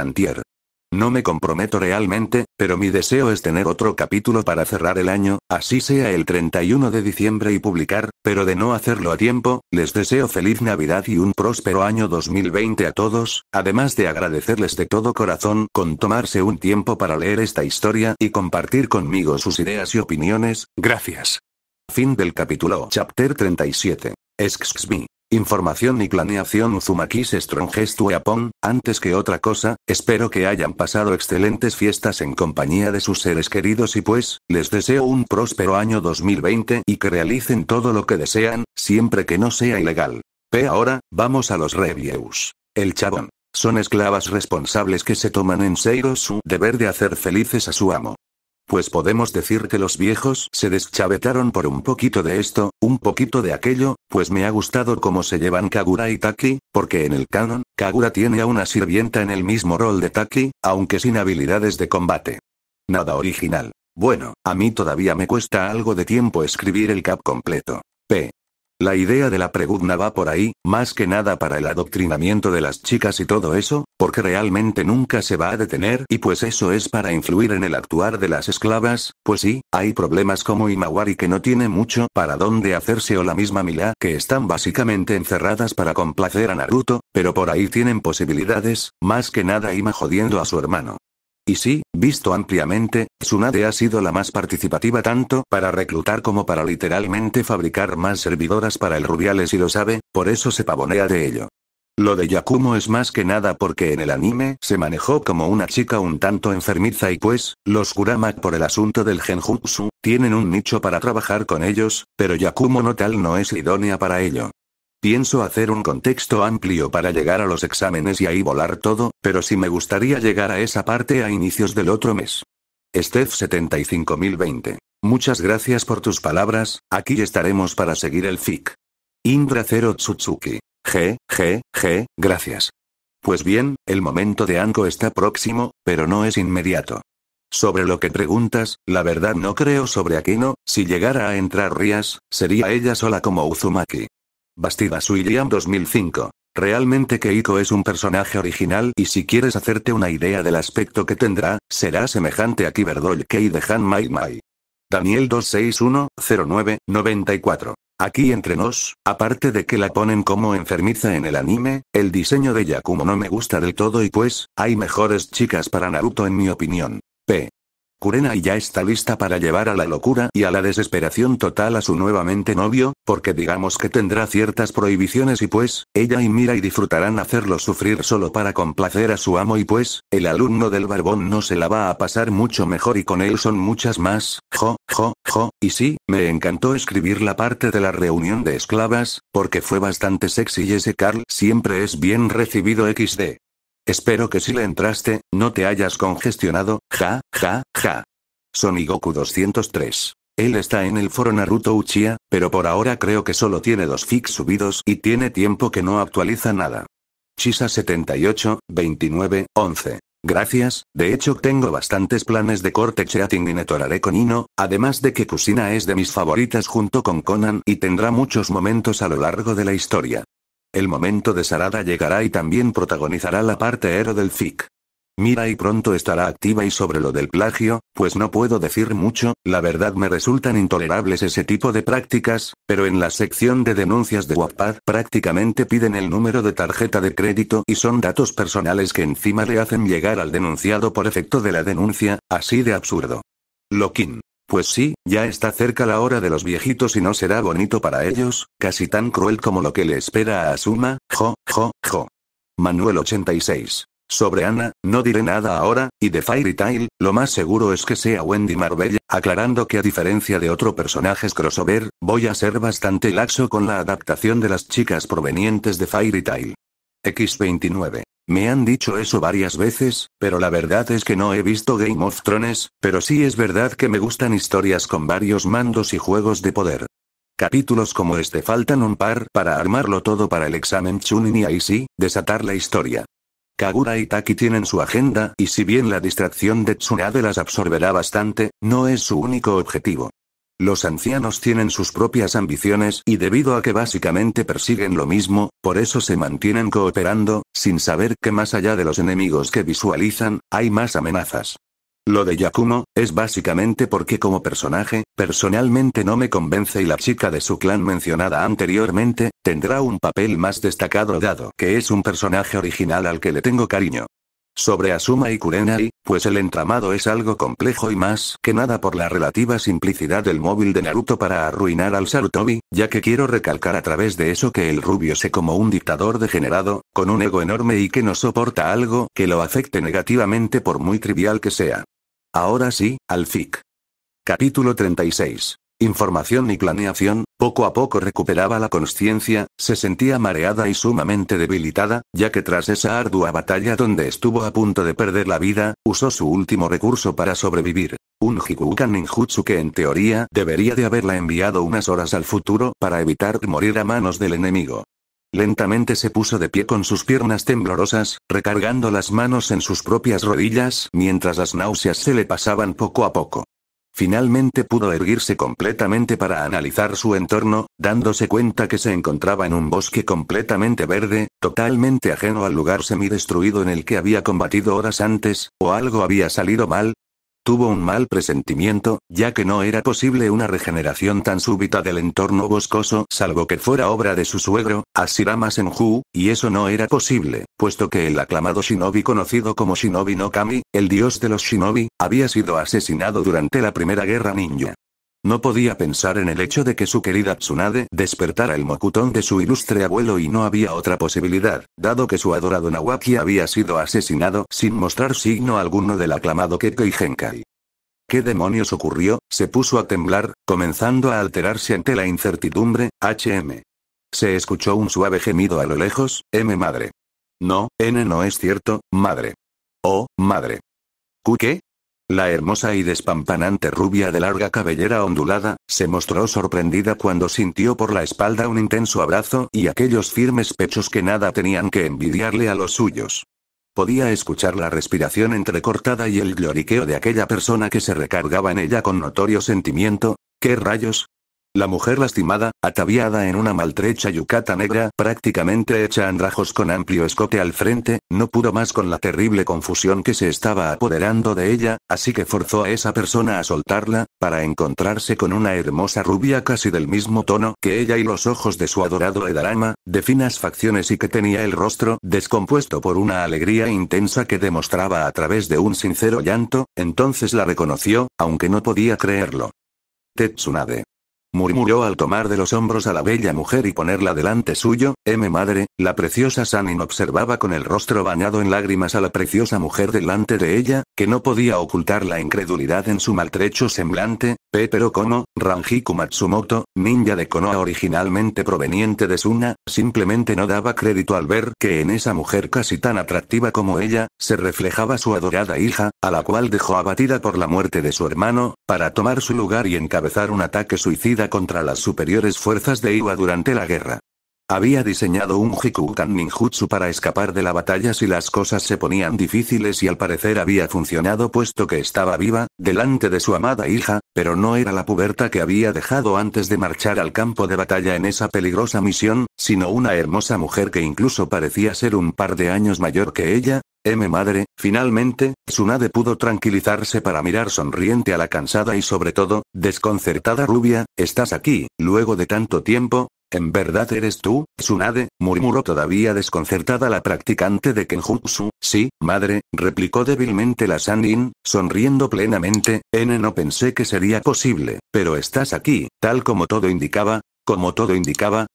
no me comprometo realmente, pero mi deseo es tener otro capítulo para cerrar el año, así sea el 31 de diciembre y publicar, pero de no hacerlo a tiempo, les deseo feliz Navidad y un próspero año 2020 a todos, además de agradecerles de todo corazón con tomarse un tiempo para leer esta historia y compartir conmigo sus ideas y opiniones, gracias. Fin del capítulo Chapter 37. Excuse Información y planeación Uzumaki's Strongest to antes que otra cosa, espero que hayan pasado excelentes fiestas en compañía de sus seres queridos y pues, les deseo un próspero año 2020 y que realicen todo lo que desean, siempre que no sea ilegal. P ahora, vamos a los reviews. El chabón. Son esclavas responsables que se toman en serio su deber de hacer felices a su amo. Pues podemos decir que los viejos se deschavetaron por un poquito de esto, un poquito de aquello, pues me ha gustado cómo se llevan Kagura y Taki, porque en el canon, Kagura tiene a una sirvienta en el mismo rol de Taki, aunque sin habilidades de combate. Nada original. Bueno, a mí todavía me cuesta algo de tiempo escribir el cap completo. P. La idea de la pregudna va por ahí, más que nada para el adoctrinamiento de las chicas y todo eso, porque realmente nunca se va a detener y pues eso es para influir en el actuar de las esclavas, pues sí, hay problemas como Imawari que no tiene mucho para dónde hacerse o la misma Mila que están básicamente encerradas para complacer a Naruto, pero por ahí tienen posibilidades, más que nada Ima jodiendo a su hermano. Y sí, visto ampliamente, Tsunade ha sido la más participativa tanto para reclutar como para literalmente fabricar más servidoras para el Rubiales y lo sabe, por eso se pavonea de ello. Lo de Yakumo es más que nada porque en el anime se manejó como una chica un tanto enfermiza y pues, los Kuramak por el asunto del genjutsu, tienen un nicho para trabajar con ellos, pero Yakumo no tal no es idónea para ello. Pienso hacer un contexto amplio para llegar a los exámenes y ahí volar todo, pero si me gustaría llegar a esa parte a inicios del otro mes. Steph 75020. Muchas gracias por tus palabras, aquí estaremos para seguir el FIC. Indra 0 Tsutsuki. G, G, G, gracias. Pues bien, el momento de Anko está próximo, pero no es inmediato. Sobre lo que preguntas, la verdad no creo sobre Aquino, si llegara a entrar Rías, sería ella sola como Uzumaki. Bastidas William 2005. Realmente Keiko es un personaje original y si quieres hacerte una idea del aspecto que tendrá, será semejante a Kiberdol Kei de Han Mai Mai. Daniel 261-09-94. Aquí entre nos, aparte de que la ponen como enfermiza en el anime, el diseño de Yakumo no me gusta del todo y pues, hay mejores chicas para Naruto en mi opinión. P y ya está lista para llevar a la locura y a la desesperación total a su nuevamente novio, porque digamos que tendrá ciertas prohibiciones y pues, ella y Mira y disfrutarán hacerlo sufrir solo para complacer a su amo y pues, el alumno del barbón no se la va a pasar mucho mejor y con él son muchas más, jo, jo, jo, y sí, me encantó escribir la parte de la reunión de esclavas, porque fue bastante sexy y ese Carl siempre es bien recibido XD. Espero que si le entraste, no te hayas congestionado, ja, ja, ja. Son Goku 203. Él está en el foro Naruto Uchiha, pero por ahora creo que solo tiene dos fix subidos y tiene tiempo que no actualiza nada. Chisa 78, 29, 11. Gracias, de hecho tengo bastantes planes de corte chatting y netoraré con Ino, además de que Kusina es de mis favoritas junto con Conan y tendrá muchos momentos a lo largo de la historia. El momento de Sarada llegará y también protagonizará la parte hero del FIC. Mira y pronto estará activa y sobre lo del plagio, pues no puedo decir mucho, la verdad me resultan intolerables ese tipo de prácticas, pero en la sección de denuncias de Wattpad prácticamente piden el número de tarjeta de crédito y son datos personales que encima le hacen llegar al denunciado por efecto de la denuncia, así de absurdo. Loquín. Pues sí, ya está cerca la hora de los viejitos y no será bonito para ellos, casi tan cruel como lo que le espera a Asuma, jo, jo, jo. Manuel 86. Sobre Ana, no diré nada ahora, y de Fairy Tail, lo más seguro es que sea Wendy Marbella, aclarando que a diferencia de otro personajes crossover, voy a ser bastante laxo con la adaptación de las chicas provenientes de Fairy Tail. X29. Me han dicho eso varias veces, pero la verdad es que no he visto Game of Thrones, pero sí es verdad que me gustan historias con varios mandos y juegos de poder. Capítulos como este faltan un par para armarlo todo para el examen Chunin y ahí sí, desatar la historia. Kagura y Taki tienen su agenda, y si bien la distracción de Tsunade las absorberá bastante, no es su único objetivo. Los ancianos tienen sus propias ambiciones y debido a que básicamente persiguen lo mismo, por eso se mantienen cooperando, sin saber que más allá de los enemigos que visualizan, hay más amenazas. Lo de Yakumo, es básicamente porque como personaje, personalmente no me convence y la chica de su clan mencionada anteriormente, tendrá un papel más destacado dado que es un personaje original al que le tengo cariño. Sobre Asuma y Kurenai, pues el entramado es algo complejo y más que nada por la relativa simplicidad del móvil de Naruto para arruinar al Sarutobi, ya que quiero recalcar a través de eso que el rubio se como un dictador degenerado, con un ego enorme y que no soporta algo que lo afecte negativamente por muy trivial que sea. Ahora sí, al FIC. Capítulo 36 información y planeación, poco a poco recuperaba la conciencia, se sentía mareada y sumamente debilitada, ya que tras esa ardua batalla donde estuvo a punto de perder la vida, usó su último recurso para sobrevivir. Un jikukan ninjutsu que en teoría debería de haberla enviado unas horas al futuro para evitar morir a manos del enemigo. Lentamente se puso de pie con sus piernas temblorosas, recargando las manos en sus propias rodillas mientras las náuseas se le pasaban poco a poco. Finalmente pudo erguirse completamente para analizar su entorno, dándose cuenta que se encontraba en un bosque completamente verde, totalmente ajeno al lugar semidestruido en el que había combatido horas antes, o algo había salido mal, Tuvo un mal presentimiento, ya que no era posible una regeneración tan súbita del entorno boscoso salvo que fuera obra de su suegro, Asirama Senju, y eso no era posible, puesto que el aclamado shinobi conocido como Shinobi no Kami, el dios de los shinobi, había sido asesinado durante la Primera Guerra Ninja. No podía pensar en el hecho de que su querida Tsunade despertara el mocutón de su ilustre abuelo y no había otra posibilidad, dado que su adorado Nawaki había sido asesinado sin mostrar signo alguno del aclamado Kekei Genkai. ¿Qué demonios ocurrió? Se puso a temblar, comenzando a alterarse ante la incertidumbre, HM. Se escuchó un suave gemido a lo lejos, M madre. No, N no es cierto, madre. O, madre. ¿Qué? La hermosa y despampanante rubia de larga cabellera ondulada, se mostró sorprendida cuando sintió por la espalda un intenso abrazo y aquellos firmes pechos que nada tenían que envidiarle a los suyos. Podía escuchar la respiración entrecortada y el gloriqueo de aquella persona que se recargaba en ella con notorio sentimiento. ¿Qué rayos? La mujer lastimada, ataviada en una maltrecha yucata negra prácticamente hecha andrajos con amplio escote al frente, no pudo más con la terrible confusión que se estaba apoderando de ella, así que forzó a esa persona a soltarla, para encontrarse con una hermosa rubia casi del mismo tono que ella y los ojos de su adorado Edarama, de finas facciones y que tenía el rostro descompuesto por una alegría intensa que demostraba a través de un sincero llanto, entonces la reconoció, aunque no podía creerlo. Tetsunade murmuró al tomar de los hombros a la bella mujer y ponerla delante suyo, M madre, la preciosa Sanin observaba con el rostro bañado en lágrimas a la preciosa mujer delante de ella, que no podía ocultar la incredulidad en su maltrecho semblante, Pepero Kono, Ranjiku Matsumoto, ninja de Konoha originalmente proveniente de Suna, simplemente no daba crédito al ver que en esa mujer casi tan atractiva como ella, se reflejaba su adorada hija, a la cual dejó abatida por la muerte de su hermano, para tomar su lugar y encabezar un ataque suicida contra las superiores fuerzas de Iwa durante la guerra. Había diseñado un Hikukan ninjutsu para escapar de la batalla si las cosas se ponían difíciles y al parecer había funcionado puesto que estaba viva, delante de su amada hija, pero no era la puberta que había dejado antes de marchar al campo de batalla en esa peligrosa misión, sino una hermosa mujer que incluso parecía ser un par de años mayor que ella. M madre, finalmente, Tsunade pudo tranquilizarse para mirar sonriente a la cansada y sobre todo, desconcertada rubia, estás aquí, luego de tanto tiempo, ¿En verdad eres tú, Tsunade? murmuró todavía desconcertada la practicante de Kenjutsu. Sí, madre, replicó débilmente la Sanin, sonriendo plenamente. N no pensé que sería posible, pero estás aquí, tal como todo indicaba, como todo indicaba,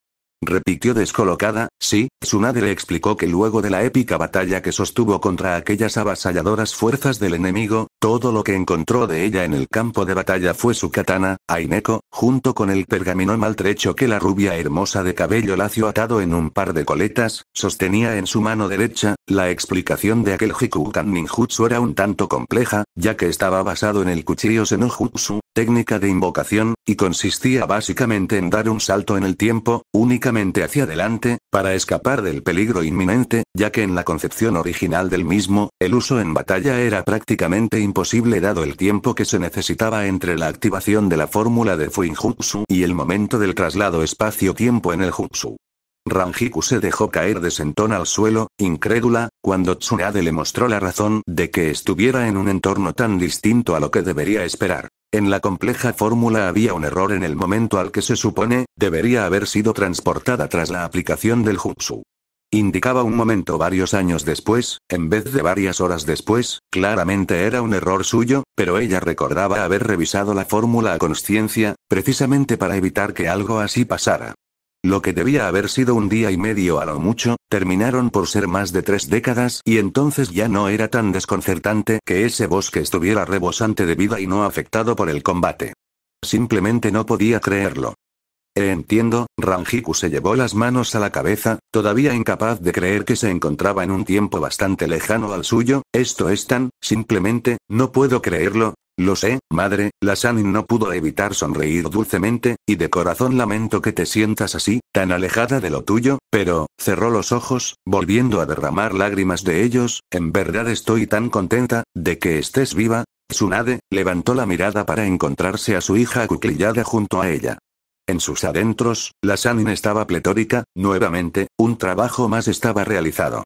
Repitió descolocada, sí, su le explicó que luego de la épica batalla que sostuvo contra aquellas avasalladoras fuerzas del enemigo, todo lo que encontró de ella en el campo de batalla fue su katana, Aineko, junto con el pergamino maltrecho que la rubia hermosa de cabello lacio atado en un par de coletas, sostenía en su mano derecha, la explicación de aquel Hikukan ninjutsu era un tanto compleja, ya que estaba basado en el cuchillo Senojutsu, técnica de invocación, y consistía básicamente en dar un salto en el tiempo, únicamente hacia adelante, para escapar del peligro inminente, ya que en la concepción original del mismo, el uso en batalla era prácticamente imposible dado el tiempo que se necesitaba entre la activación de la fórmula de Fuinjutsu y el momento del traslado espacio-tiempo en el Jutsu. Ranjiku se dejó caer de sentón al suelo, incrédula, cuando Tsunade le mostró la razón de que estuviera en un entorno tan distinto a lo que debería esperar. En la compleja fórmula había un error en el momento al que se supone, debería haber sido transportada tras la aplicación del jutsu. Indicaba un momento varios años después, en vez de varias horas después, claramente era un error suyo, pero ella recordaba haber revisado la fórmula a conciencia, precisamente para evitar que algo así pasara. Lo que debía haber sido un día y medio a lo mucho, terminaron por ser más de tres décadas y entonces ya no era tan desconcertante que ese bosque estuviera rebosante de vida y no afectado por el combate. Simplemente no podía creerlo. entiendo, Ranjiku se llevó las manos a la cabeza, todavía incapaz de creer que se encontraba en un tiempo bastante lejano al suyo, esto es tan, simplemente, no puedo creerlo, lo sé, madre, la Sanin no pudo evitar sonreír dulcemente, y de corazón lamento que te sientas así, tan alejada de lo tuyo, pero, cerró los ojos, volviendo a derramar lágrimas de ellos, en verdad estoy tan contenta, de que estés viva. Tsunade, levantó la mirada para encontrarse a su hija acuclillada junto a ella. En sus adentros, la Sanin estaba pletórica, nuevamente, un trabajo más estaba realizado.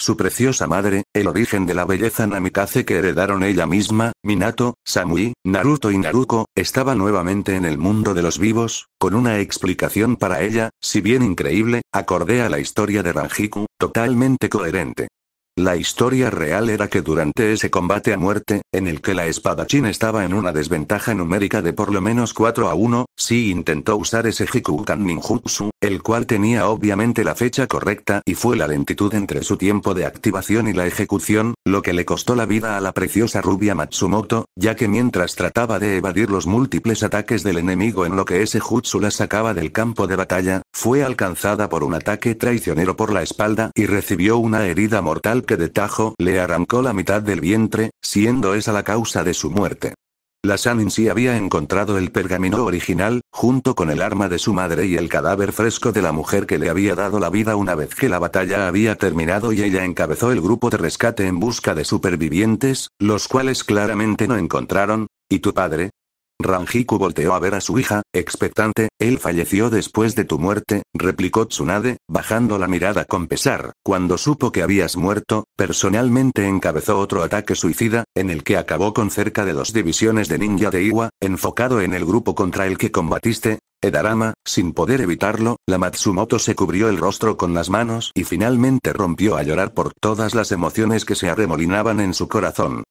Su preciosa madre, el origen de la belleza Namikaze que heredaron ella misma, Minato, Samui, Naruto y Naruko, estaba nuevamente en el mundo de los vivos, con una explicación para ella, si bien increíble, acorde a la historia de Ranjiku, totalmente coherente. La historia real era que durante ese combate a muerte, en el que la espadachín estaba en una desventaja numérica de por lo menos 4 a 1, si intentó usar ese Min Ninjutsu, el cual tenía obviamente la fecha correcta y fue la lentitud entre su tiempo de activación y la ejecución, lo que le costó la vida a la preciosa rubia Matsumoto, ya que mientras trataba de evadir los múltiples ataques del enemigo en lo que ese jutsu la sacaba del campo de batalla, fue alcanzada por un ataque traicionero por la espalda y recibió una herida mortal de tajo le arrancó la mitad del vientre, siendo esa la causa de su muerte. La Sanin sí había encontrado el pergamino original, junto con el arma de su madre y el cadáver fresco de la mujer que le había dado la vida una vez que la batalla había terminado y ella encabezó el grupo de rescate en busca de supervivientes, los cuales claramente no encontraron, y tu padre, Ranjiku volteó a ver a su hija, expectante, él falleció después de tu muerte, replicó Tsunade, bajando la mirada con pesar, cuando supo que habías muerto, personalmente encabezó otro ataque suicida, en el que acabó con cerca de dos divisiones de ninja de Iwa, enfocado en el grupo contra el que combatiste, Edarama, sin poder evitarlo, la Matsumoto se cubrió el rostro con las manos y finalmente rompió a llorar por todas las emociones que se arremolinaban en su corazón.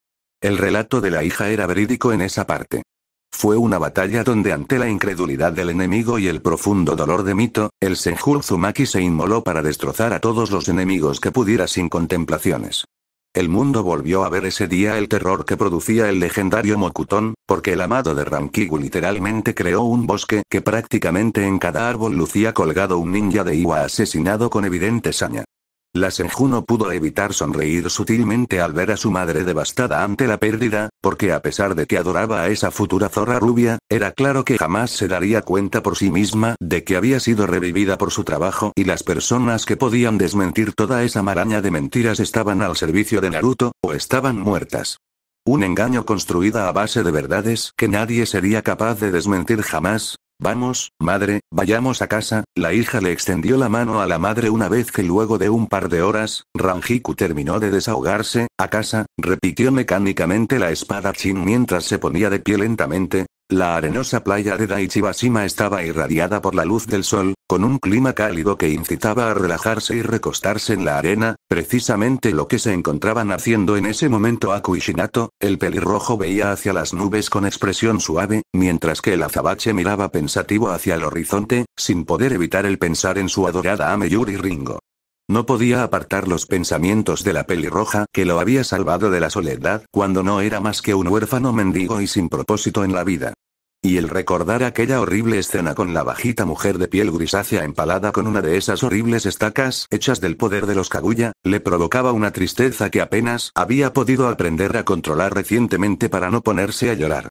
El relato de la hija era verídico en esa parte. Fue una batalla donde ante la incredulidad del enemigo y el profundo dolor de Mito, el Senjur Zumaki se inmoló para destrozar a todos los enemigos que pudiera sin contemplaciones. El mundo volvió a ver ese día el terror que producía el legendario Mokuton, porque el amado de Rankigu literalmente creó un bosque que prácticamente en cada árbol lucía colgado un ninja de Iwa asesinado con evidente saña. La Senju no pudo evitar sonreír sutilmente al ver a su madre devastada ante la pérdida, porque a pesar de que adoraba a esa futura zorra rubia, era claro que jamás se daría cuenta por sí misma de que había sido revivida por su trabajo y las personas que podían desmentir toda esa maraña de mentiras estaban al servicio de Naruto, o estaban muertas. Un engaño construida a base de verdades que nadie sería capaz de desmentir jamás, Vamos, madre, vayamos a casa, la hija le extendió la mano a la madre una vez que luego de un par de horas, Ranjiku terminó de desahogarse, a casa, repitió mecánicamente la espada Chin mientras se ponía de pie lentamente, la arenosa playa de Daichibashima estaba irradiada por la luz del sol, con un clima cálido que incitaba a relajarse y recostarse en la arena, precisamente lo que se encontraban haciendo en ese momento Aku y el pelirrojo veía hacia las nubes con expresión suave, mientras que el azabache miraba pensativo hacia el horizonte, sin poder evitar el pensar en su adorada Ameyuri Ringo. No podía apartar los pensamientos de la pelirroja que lo había salvado de la soledad cuando no era más que un huérfano mendigo y sin propósito en la vida. Y el recordar aquella horrible escena con la bajita mujer de piel grisácea empalada con una de esas horribles estacas hechas del poder de los Kaguya, le provocaba una tristeza que apenas había podido aprender a controlar recientemente para no ponerse a llorar.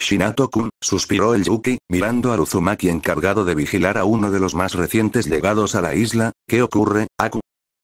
Shinato-kun, suspiró el Yuki, mirando a Uzumaki encargado de vigilar a uno de los más recientes llegados a la isla, ¿qué ocurre, Aku?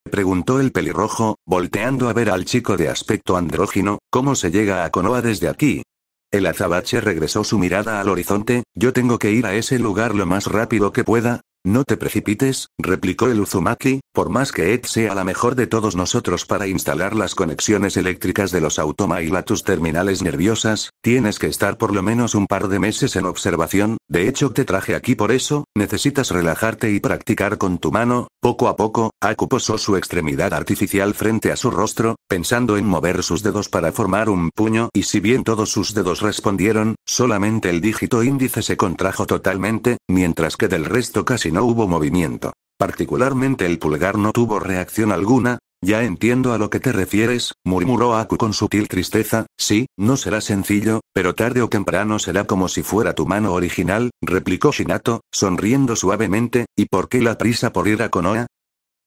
Preguntó el pelirrojo, volteando a ver al chico de aspecto andrógino, ¿cómo se llega a Konoha desde aquí? El azabache regresó su mirada al horizonte, yo tengo que ir a ese lugar lo más rápido que pueda, no te precipites, replicó el Uzumaki, por más que Ed sea la mejor de todos nosotros para instalar las conexiones eléctricas de los automa y tus terminales nerviosas, tienes que estar por lo menos un par de meses en observación, de hecho te traje aquí por eso, necesitas relajarte y practicar con tu mano, poco a poco, Aku posó su extremidad artificial frente a su rostro, pensando en mover sus dedos para formar un puño y si bien todos sus dedos respondieron, solamente el dígito índice se contrajo totalmente, mientras que del resto casi no hubo movimiento. Particularmente el pulgar no tuvo reacción alguna. Ya entiendo a lo que te refieres, murmuró Aku con sutil tristeza, sí, no será sencillo, pero tarde o temprano será como si fuera tu mano original, replicó Shinato, sonriendo suavemente, ¿y por qué la prisa por ir a Konoha?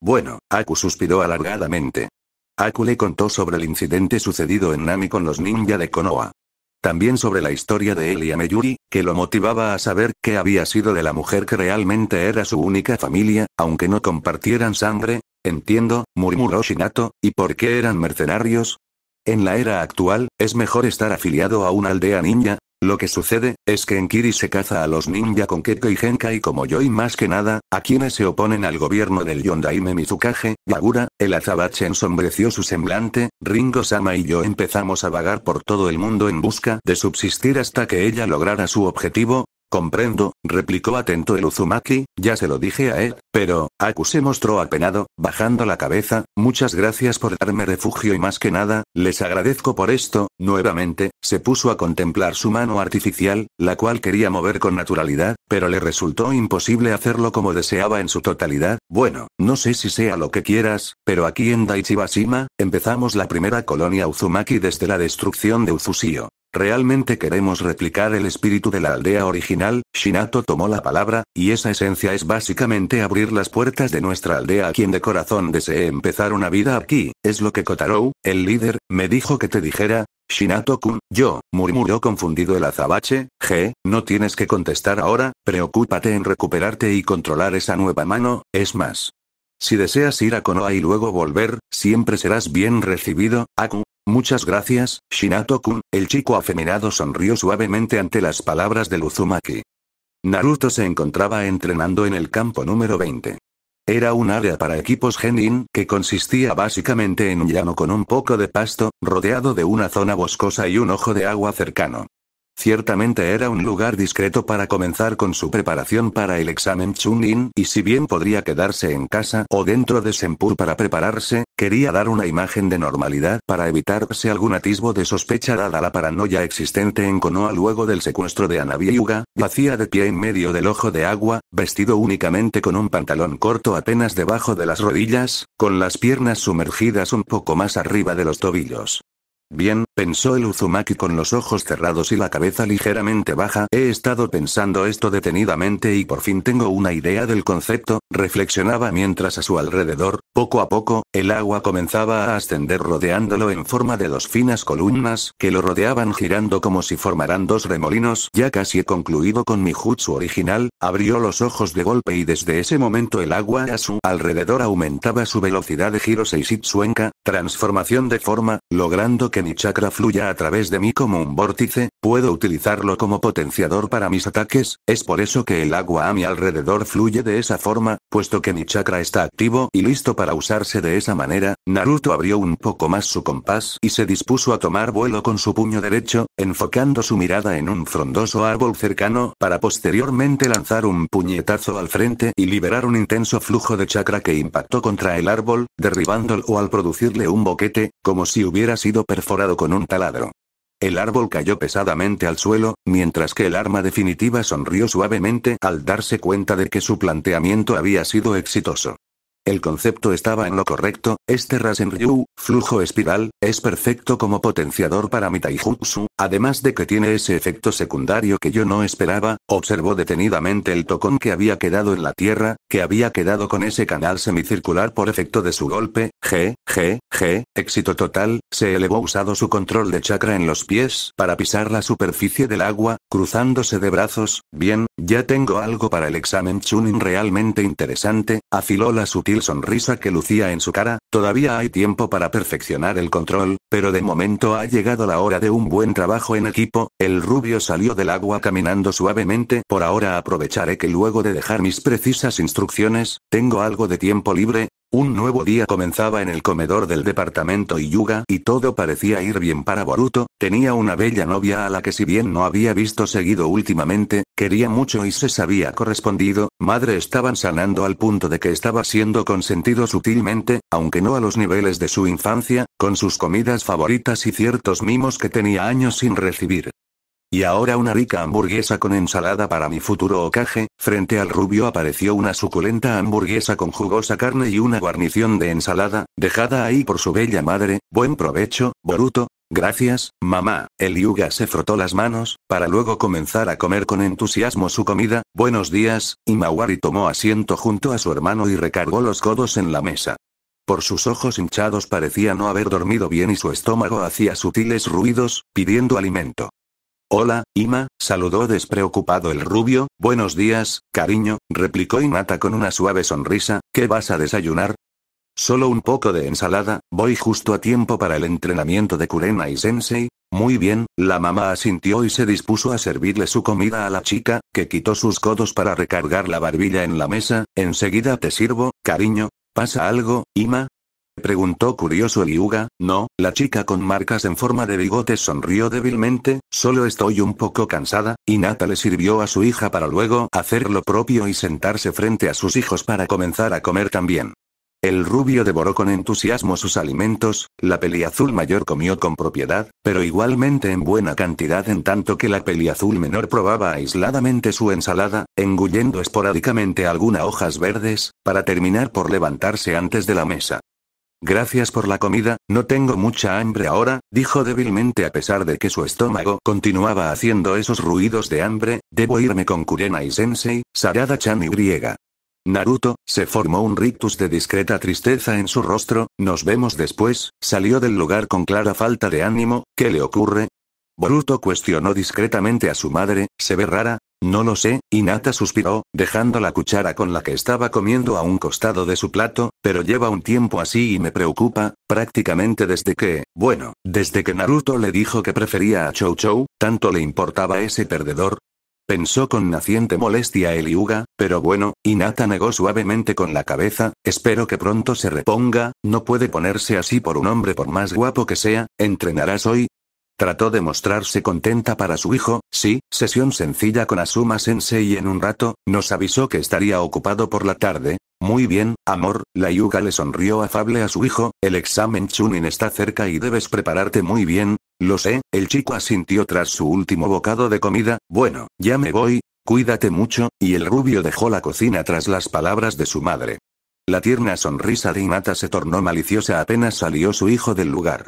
Bueno, Aku suspiró alargadamente. Aku le contó sobre el incidente sucedido en Nami con los ninja de Konoha también sobre la historia de Elia que lo motivaba a saber qué había sido de la mujer que realmente era su única familia, aunque no compartieran sangre. Entiendo, murmuró Shinato, ¿y por qué eran mercenarios? En la era actual, es mejor estar afiliado a una aldea ninja, lo que sucede, es que en se caza a los ninja con Keke y Genkai como yo y más que nada, a quienes se oponen al gobierno del Yondaime Mizukage, Yagura, el azabache ensombreció su semblante, Ringo-sama y yo empezamos a vagar por todo el mundo en busca de subsistir hasta que ella lograra su objetivo, Comprendo, replicó atento el Uzumaki, ya se lo dije a él, pero, Aku se mostró apenado, bajando la cabeza, muchas gracias por darme refugio y más que nada, les agradezco por esto, nuevamente, se puso a contemplar su mano artificial, la cual quería mover con naturalidad, pero le resultó imposible hacerlo como deseaba en su totalidad, bueno, no sé si sea lo que quieras, pero aquí en Daichibashima, empezamos la primera colonia Uzumaki desde la destrucción de Uzusio. Realmente queremos replicar el espíritu de la aldea original, Shinato tomó la palabra, y esa esencia es básicamente abrir las puertas de nuestra aldea a quien de corazón desee empezar una vida aquí, es lo que Kotarou, el líder, me dijo que te dijera, Shinato-kun, yo, murmuró confundido el azabache, G, no tienes que contestar ahora, preocúpate en recuperarte y controlar esa nueva mano, es más, si deseas ir a Konoha y luego volver, siempre serás bien recibido, Aku. Muchas gracias, Shinato-kun. El chico afeminado sonrió suavemente ante las palabras de Uzumaki. Naruto se encontraba entrenando en el campo número 20. Era un área para equipos genin, que consistía básicamente en un llano con un poco de pasto, rodeado de una zona boscosa y un ojo de agua cercano. Ciertamente era un lugar discreto para comenzar con su preparación para el examen Chunin, y si bien podría quedarse en casa o dentro de Senpur para prepararse, quería dar una imagen de normalidad para evitarse algún atisbo de sospecha dada la paranoia existente en Konoha luego del secuestro de Anabiyuga, vacía de pie en medio del ojo de agua, vestido únicamente con un pantalón corto apenas debajo de las rodillas, con las piernas sumergidas un poco más arriba de los tobillos. Bien, pensó el Uzumaki con los ojos cerrados y la cabeza ligeramente baja. He estado pensando esto detenidamente y por fin tengo una idea del concepto, reflexionaba mientras a su alrededor, poco a poco, el agua comenzaba a ascender rodeándolo en forma de dos finas columnas que lo rodeaban girando como si formaran dos remolinos. Ya casi he concluido con mi jutsu original, abrió los ojos de golpe y desde ese momento el agua a su alrededor aumentaba su velocidad de giro Seisitsuenka, transformación de forma, logrando que que mi chakra fluya a través de mí como un vórtice, puedo utilizarlo como potenciador para mis ataques, es por eso que el agua a mi alrededor fluye de esa forma, puesto que mi chakra está activo y listo para usarse de esa manera, Naruto abrió un poco más su compás y se dispuso a tomar vuelo con su puño derecho, enfocando su mirada en un frondoso árbol cercano para posteriormente lanzar un puñetazo al frente y liberar un intenso flujo de chakra que impactó contra el árbol, derribándolo al producirle un boquete, como si hubiera sido perfecto forado con un taladro. El árbol cayó pesadamente al suelo, mientras que el arma definitiva sonrió suavemente al darse cuenta de que su planteamiento había sido exitoso. El concepto estaba en lo correcto, este Rasenryu, flujo espiral, es perfecto como potenciador para mi además de que tiene ese efecto secundario que yo no esperaba, observó detenidamente el tocón que había quedado en la tierra, que había quedado con ese canal semicircular por efecto de su golpe, G, G, G, éxito total, se elevó usado su control de chakra en los pies para pisar la superficie del agua, cruzándose de brazos, bien, ya tengo algo para el examen Chunin realmente interesante, Afiló la sutil sonrisa que lucía en su cara, todavía hay tiempo para perfeccionar el control, pero de momento ha llegado la hora de un buen trabajo en equipo, el rubio salió del agua caminando suavemente, por ahora aprovecharé que luego de dejar mis precisas instrucciones, tengo algo de tiempo libre, un nuevo día comenzaba en el comedor del departamento Yuga y todo parecía ir bien para Boruto, tenía una bella novia a la que si bien no había visto seguido últimamente, quería mucho y se sabía correspondido, madre estaban sanando al punto de que estaba siendo consentido sutilmente, aunque no a los niveles de su infancia, con sus comidas favoritas y ciertos mimos que tenía años sin recibir. Y ahora una rica hamburguesa con ensalada para mi futuro ocaje, frente al rubio apareció una suculenta hamburguesa con jugosa carne y una guarnición de ensalada, dejada ahí por su bella madre, buen provecho, Boruto, Gracias, mamá. El Yuga se frotó las manos, para luego comenzar a comer con entusiasmo su comida. Buenos días, y Mawari tomó asiento junto a su hermano y recargó los codos en la mesa. Por sus ojos hinchados parecía no haber dormido bien y su estómago hacía sutiles ruidos, pidiendo alimento. Hola, Ima, saludó despreocupado el rubio, buenos días, cariño, replicó Inata con una suave sonrisa, ¿qué vas a desayunar? Solo un poco de ensalada, voy justo a tiempo para el entrenamiento de Kurena y Sensei. Muy bien, la mamá asintió y se dispuso a servirle su comida a la chica, que quitó sus codos para recargar la barbilla en la mesa, enseguida te sirvo, cariño, ¿Pasa algo, Ima? preguntó curioso el Yuga, no, la chica con marcas en forma de bigotes sonrió débilmente, solo estoy un poco cansada, y Nata le sirvió a su hija para luego hacer lo propio y sentarse frente a sus hijos para comenzar a comer también. El rubio devoró con entusiasmo sus alimentos, la peliazul mayor comió con propiedad, pero igualmente en buena cantidad en tanto que la peliazul menor probaba aisladamente su ensalada, engullendo esporádicamente algunas hojas verdes, para terminar por levantarse antes de la mesa. Gracias por la comida, no tengo mucha hambre ahora, dijo débilmente a pesar de que su estómago continuaba haciendo esos ruidos de hambre, debo irme con Kurena y Sensei, Sarada-chan y Griega. Naruto, se formó un rictus de discreta tristeza en su rostro, nos vemos después, salió del lugar con clara falta de ánimo, ¿qué le ocurre? Boruto cuestionó discretamente a su madre, ¿se ve rara? No lo sé, y Nata suspiró, dejando la cuchara con la que estaba comiendo a un costado de su plato, pero lleva un tiempo así y me preocupa, prácticamente desde que, bueno, desde que Naruto le dijo que prefería a Chou Chou, tanto le importaba ese perdedor, Pensó con naciente molestia Eliuga, pero bueno, Inata negó suavemente con la cabeza, espero que pronto se reponga, no puede ponerse así por un hombre por más guapo que sea, entrenarás hoy, Trató de mostrarse contenta para su hijo, sí, sesión sencilla con Asuma Sensei y en un rato, nos avisó que estaría ocupado por la tarde. Muy bien, amor, la Yuga le sonrió afable a su hijo, el examen Chunin está cerca y debes prepararte muy bien. Lo sé, el chico asintió tras su último bocado de comida, bueno, ya me voy, cuídate mucho, y el rubio dejó la cocina tras las palabras de su madre. La tierna sonrisa de Inata se tornó maliciosa apenas salió su hijo del lugar.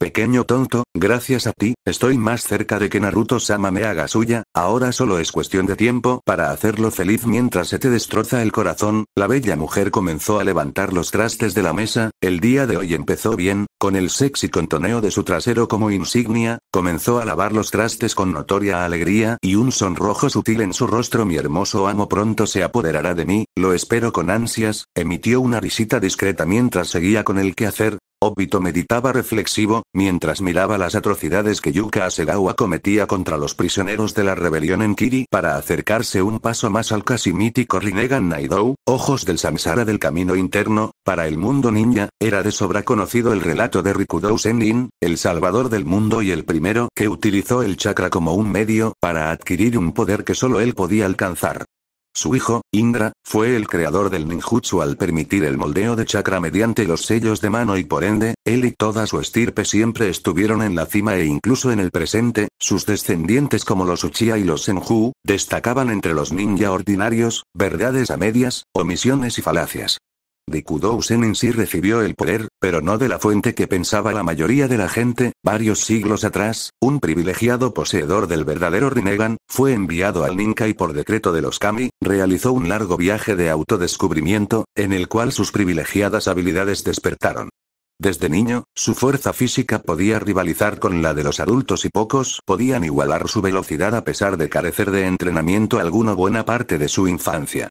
Pequeño tonto, gracias a ti, estoy más cerca de que Naruto-sama me haga suya, ahora solo es cuestión de tiempo para hacerlo feliz mientras se te destroza el corazón, la bella mujer comenzó a levantar los trastes de la mesa, el día de hoy empezó bien, con el sexy contoneo de su trasero como insignia, comenzó a lavar los trastes con notoria alegría y un sonrojo sutil en su rostro mi hermoso amo pronto se apoderará de mí, lo espero con ansias, emitió una risita discreta mientras seguía con el quehacer, Obito meditaba reflexivo, mientras miraba las atrocidades que Yuka Asegawa cometía contra los prisioneros de la rebelión en Kiri para acercarse un paso más al casi mítico Rinnegan Naidou, ojos del samsara del camino interno, para el mundo ninja, era de sobra conocido el relato de Rikudou Senin, el salvador del mundo y el primero que utilizó el chakra como un medio para adquirir un poder que solo él podía alcanzar. Su hijo, Indra, fue el creador del ninjutsu al permitir el moldeo de chakra mediante los sellos de mano y por ende, él y toda su estirpe siempre estuvieron en la cima e incluso en el presente, sus descendientes como los Uchiha y los Senju, destacaban entre los ninja ordinarios, verdades a medias, omisiones y falacias. Dikudousen en sí recibió el poder, pero no de la fuente que pensaba la mayoría de la gente, varios siglos atrás, un privilegiado poseedor del verdadero Rinnegan, fue enviado al Ninca y por decreto de los Kami, realizó un largo viaje de autodescubrimiento, en el cual sus privilegiadas habilidades despertaron. Desde niño, su fuerza física podía rivalizar con la de los adultos y pocos podían igualar su velocidad a pesar de carecer de entrenamiento alguno buena parte de su infancia.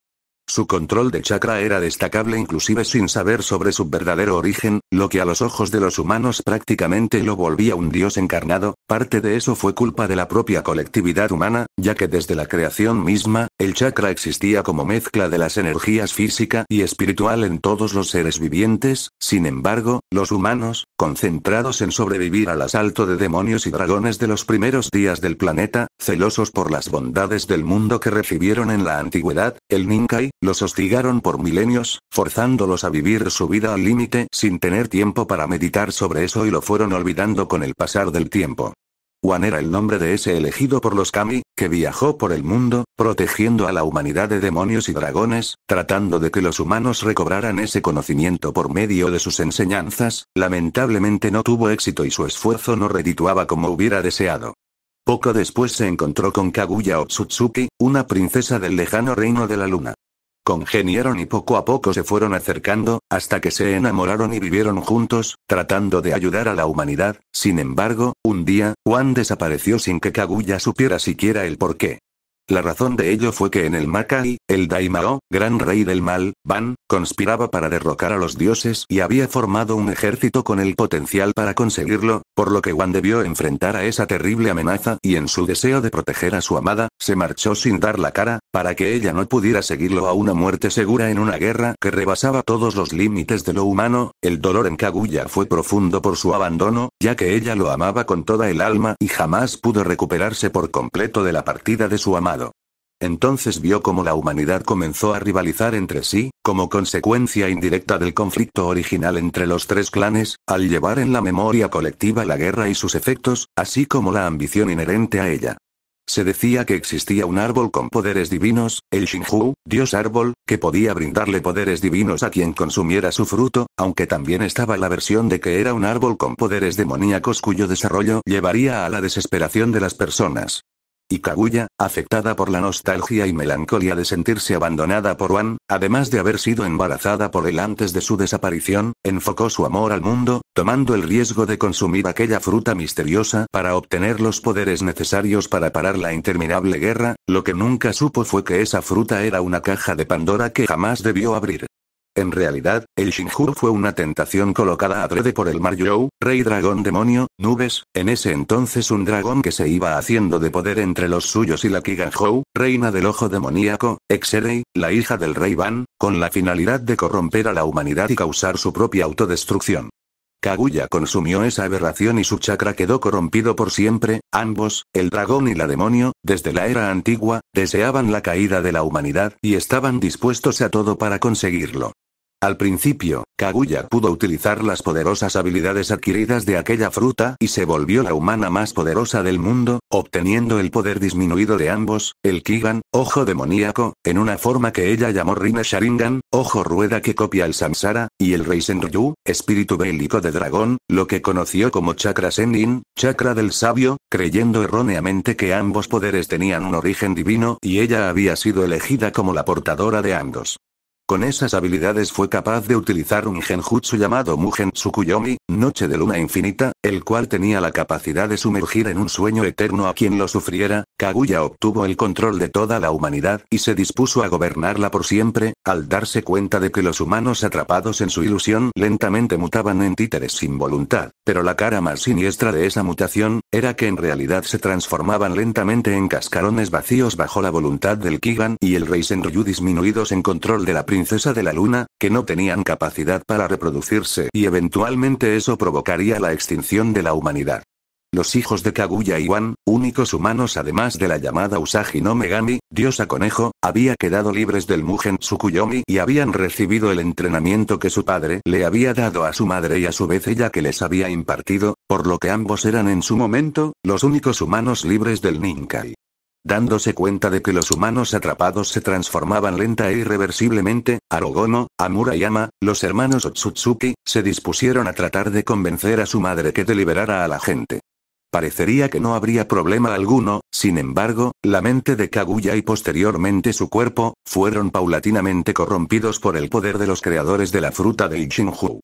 Su control de chakra era destacable inclusive sin saber sobre su verdadero origen, lo que a los ojos de los humanos prácticamente lo volvía un dios encarnado, parte de eso fue culpa de la propia colectividad humana, ya que desde la creación misma, el chakra existía como mezcla de las energías física y espiritual en todos los seres vivientes, sin embargo, los humanos, concentrados en sobrevivir al asalto de demonios y dragones de los primeros días del planeta, celosos por las bondades del mundo que recibieron en la antigüedad, el Ninkai, los hostigaron por milenios, forzándolos a vivir su vida al límite sin tener tiempo para meditar sobre eso y lo fueron olvidando con el pasar del tiempo. Juan era el nombre de ese elegido por los Kami, que viajó por el mundo, protegiendo a la humanidad de demonios y dragones, tratando de que los humanos recobraran ese conocimiento por medio de sus enseñanzas, lamentablemente no tuvo éxito y su esfuerzo no redituaba como hubiera deseado. Poco después se encontró con Kaguya Otsutsuki, una princesa del lejano reino de la luna. Congeniaron y poco a poco se fueron acercando, hasta que se enamoraron y vivieron juntos, tratando de ayudar a la humanidad. Sin embargo, un día, Juan desapareció sin que Kaguya supiera siquiera el porqué. La razón de ello fue que en el Makai, el Daimao, gran rey del mal, Ban, conspiraba para derrocar a los dioses y había formado un ejército con el potencial para conseguirlo, por lo que Wan debió enfrentar a esa terrible amenaza y en su deseo de proteger a su amada, se marchó sin dar la cara, para que ella no pudiera seguirlo a una muerte segura en una guerra que rebasaba todos los límites de lo humano, el dolor en Kaguya fue profundo por su abandono, ya que ella lo amaba con toda el alma y jamás pudo recuperarse por completo de la partida de su amada. Entonces vio cómo la humanidad comenzó a rivalizar entre sí, como consecuencia indirecta del conflicto original entre los tres clanes, al llevar en la memoria colectiva la guerra y sus efectos, así como la ambición inherente a ella. Se decía que existía un árbol con poderes divinos, el Xinhu, dios árbol, que podía brindarle poderes divinos a quien consumiera su fruto, aunque también estaba la versión de que era un árbol con poderes demoníacos cuyo desarrollo llevaría a la desesperación de las personas. Y Kaguya, afectada por la nostalgia y melancolía de sentirse abandonada por Wan, además de haber sido embarazada por él antes de su desaparición, enfocó su amor al mundo, tomando el riesgo de consumir aquella fruta misteriosa para obtener los poderes necesarios para parar la interminable guerra, lo que nunca supo fue que esa fruta era una caja de Pandora que jamás debió abrir. En realidad, el Shinju fue una tentación colocada a adrede por el Marjou, rey dragón demonio, nubes, en ese entonces un dragón que se iba haciendo de poder entre los suyos y la Kiganhou, reina del ojo demoníaco, Exerei, la hija del rey van, con la finalidad de corromper a la humanidad y causar su propia autodestrucción. Kaguya consumió esa aberración y su chakra quedó corrompido por siempre, ambos, el dragón y la demonio, desde la era antigua, deseaban la caída de la humanidad y estaban dispuestos a todo para conseguirlo. Al principio, Kaguya pudo utilizar las poderosas habilidades adquiridas de aquella fruta y se volvió la humana más poderosa del mundo, obteniendo el poder disminuido de ambos, el Kigan, ojo demoníaco, en una forma que ella llamó Rina Sharingan, ojo rueda que copia el Samsara, y el rey espíritu bélico de dragón, lo que conoció como Chakra Sendin, Chakra del Sabio, creyendo erróneamente que ambos poderes tenían un origen divino y ella había sido elegida como la portadora de ambos. Con esas habilidades fue capaz de utilizar un genjutsu llamado Mugen Tsukuyomi, Noche de Luna Infinita, el cual tenía la capacidad de sumergir en un sueño eterno a quien lo sufriera, Kaguya obtuvo el control de toda la humanidad y se dispuso a gobernarla por siempre, al darse cuenta de que los humanos atrapados en su ilusión lentamente mutaban en títeres sin voluntad, pero la cara más siniestra de esa mutación, era que en realidad se transformaban lentamente en cascarones vacíos bajo la voluntad del Kigan y el rey Senryu disminuidos en control de la princesa de la luna, que no tenían capacidad para reproducirse y eventualmente eso provocaría la extinción de la humanidad. Los hijos de Kaguya y Wan, únicos humanos además de la llamada Usagi no Megami, diosa conejo, había quedado libres del Mugen Tsukuyomi y habían recibido el entrenamiento que su padre le había dado a su madre y a su vez ella que les había impartido, por lo que ambos eran en su momento, los únicos humanos libres del Ninkai. Dándose cuenta de que los humanos atrapados se transformaban lenta e irreversiblemente, Arogono, Amurayama, los hermanos Otsutsuki, se dispusieron a tratar de convencer a su madre que deliberara a la gente. Parecería que no habría problema alguno, sin embargo, la mente de Kaguya y posteriormente su cuerpo, fueron paulatinamente corrompidos por el poder de los creadores de la fruta de Ichinju.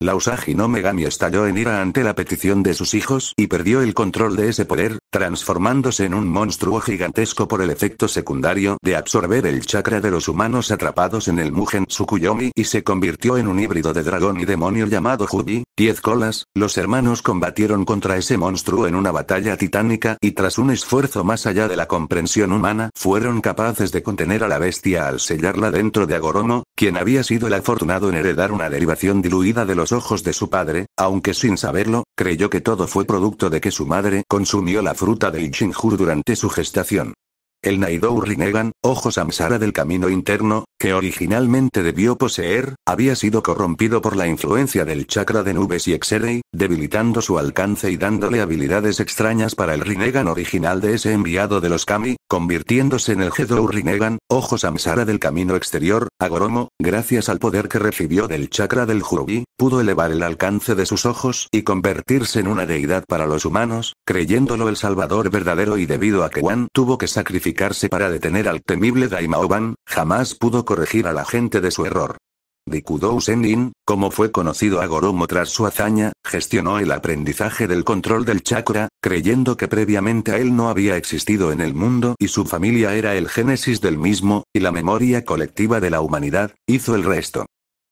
La Usagi no Megami estalló en ira ante la petición de sus hijos y perdió el control de ese poder, transformándose en un monstruo gigantesco por el efecto secundario de absorber el chakra de los humanos atrapados en el Mugen Tsukuyomi y se convirtió en un híbrido de dragón y demonio llamado Jubi, Diez Colas, los hermanos combatieron contra ese monstruo en una batalla titánica y tras un esfuerzo más allá de la comprensión humana fueron capaces de contener a la bestia al sellarla dentro de Agoromo, quien había sido el afortunado en heredar una derivación diluida de los ojos de su padre, aunque sin saberlo, creyó que todo fue producto de que su madre consumió la fruta del Jinjur durante su gestación el Naidou Rinnegan, ojo samsara del camino interno, que originalmente debió poseer, había sido corrompido por la influencia del chakra de nubes y Exerei, debilitando su alcance y dándole habilidades extrañas para el Rinnegan original de ese enviado de los Kami, convirtiéndose en el Gedou Rinegan ojo samsara del camino exterior, Agoromo, gracias al poder que recibió del chakra del Jurubi, pudo elevar el alcance de sus ojos y convertirse en una deidad para los humanos, creyéndolo el salvador verdadero y debido a que Wan tuvo que sacrificar para detener al temible Daimaoban, jamás pudo corregir a la gente de su error. Dikudou Senin, como fue conocido a Goromo tras su hazaña, gestionó el aprendizaje del control del chakra, creyendo que previamente a él no había existido en el mundo y su familia era el génesis del mismo, y la memoria colectiva de la humanidad, hizo el resto.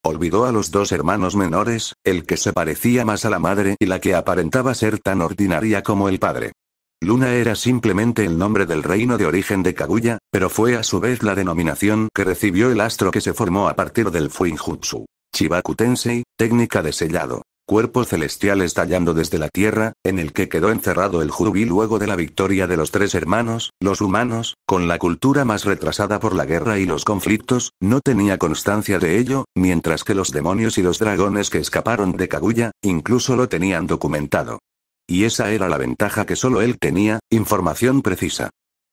Olvidó a los dos hermanos menores, el que se parecía más a la madre y la que aparentaba ser tan ordinaria como el padre. Luna era simplemente el nombre del reino de origen de Kaguya, pero fue a su vez la denominación que recibió el astro que se formó a partir del Fuinjutsu. Chibaku Tensei, técnica de sellado. Cuerpo celestial estallando desde la tierra, en el que quedó encerrado el jurubí luego de la victoria de los tres hermanos, los humanos, con la cultura más retrasada por la guerra y los conflictos, no tenía constancia de ello, mientras que los demonios y los dragones que escaparon de Kaguya, incluso lo tenían documentado. Y esa era la ventaja que solo él tenía, información precisa.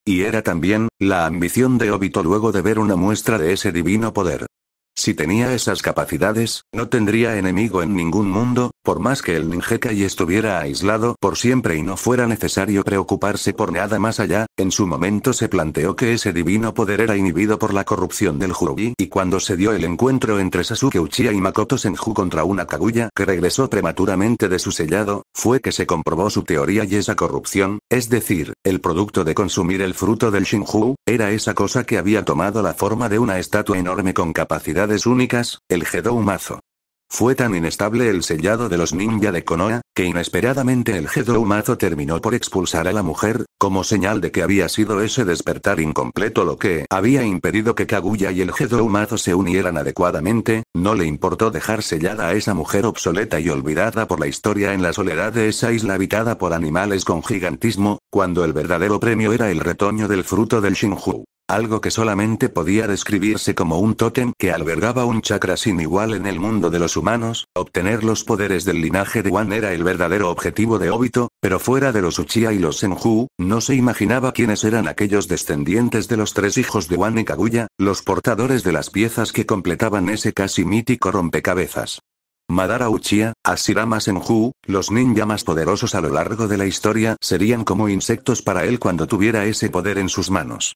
Y era también, la ambición de Obito luego de ver una muestra de ese divino poder. Si tenía esas capacidades, no tendría enemigo en ningún mundo, por más que el Ninjekai estuviera aislado por siempre y no fuera necesario preocuparse por nada más allá, en su momento se planteó que ese divino poder era inhibido por la corrupción del Jurugi y cuando se dio el encuentro entre Sasuke Uchiha y Makoto Senju contra una Kaguya que regresó prematuramente de su sellado, fue que se comprobó su teoría y esa corrupción, es decir, el producto de consumir el fruto del Shinju, era esa cosa que había tomado la forma de una estatua enorme con capacidad únicas, el Gedou Mazo. Fue tan inestable el sellado de los ninja de Konoha, que inesperadamente el Gedou Mazo terminó por expulsar a la mujer, como señal de que había sido ese despertar incompleto lo que había impedido que Kaguya y el Gedou Mazo se unieran adecuadamente, no le importó dejar sellada a esa mujer obsoleta y olvidada por la historia en la soledad de esa isla habitada por animales con gigantismo, cuando el verdadero premio era el retoño del fruto del Shinju algo que solamente podía describirse como un tótem que albergaba un chakra sin igual en el mundo de los humanos, obtener los poderes del linaje de Wan era el verdadero objetivo de Obito, pero fuera de los Uchiha y los Senju, no se imaginaba quiénes eran aquellos descendientes de los tres hijos de Wan y Kaguya, los portadores de las piezas que completaban ese casi mítico rompecabezas. Madara Uchiha, Asirama Senju, los ninja más poderosos a lo largo de la historia serían como insectos para él cuando tuviera ese poder en sus manos.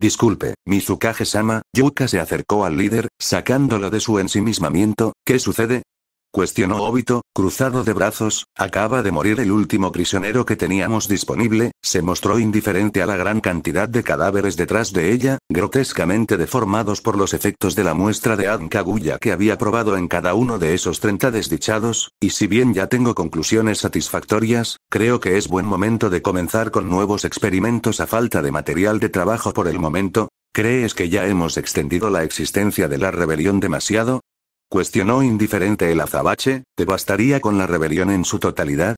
Disculpe, Mizukage-sama, Yuka se acercó al líder, sacándolo de su ensimismamiento, ¿qué sucede? Cuestionó óbito, cruzado de brazos, acaba de morir el último prisionero que teníamos disponible, se mostró indiferente a la gran cantidad de cadáveres detrás de ella, grotescamente deformados por los efectos de la muestra de Ad que había probado en cada uno de esos 30 desdichados, y si bien ya tengo conclusiones satisfactorias, creo que es buen momento de comenzar con nuevos experimentos a falta de material de trabajo por el momento, ¿Crees que ya hemos extendido la existencia de la rebelión demasiado? Cuestionó indiferente el azabache, ¿te bastaría con la rebelión en su totalidad?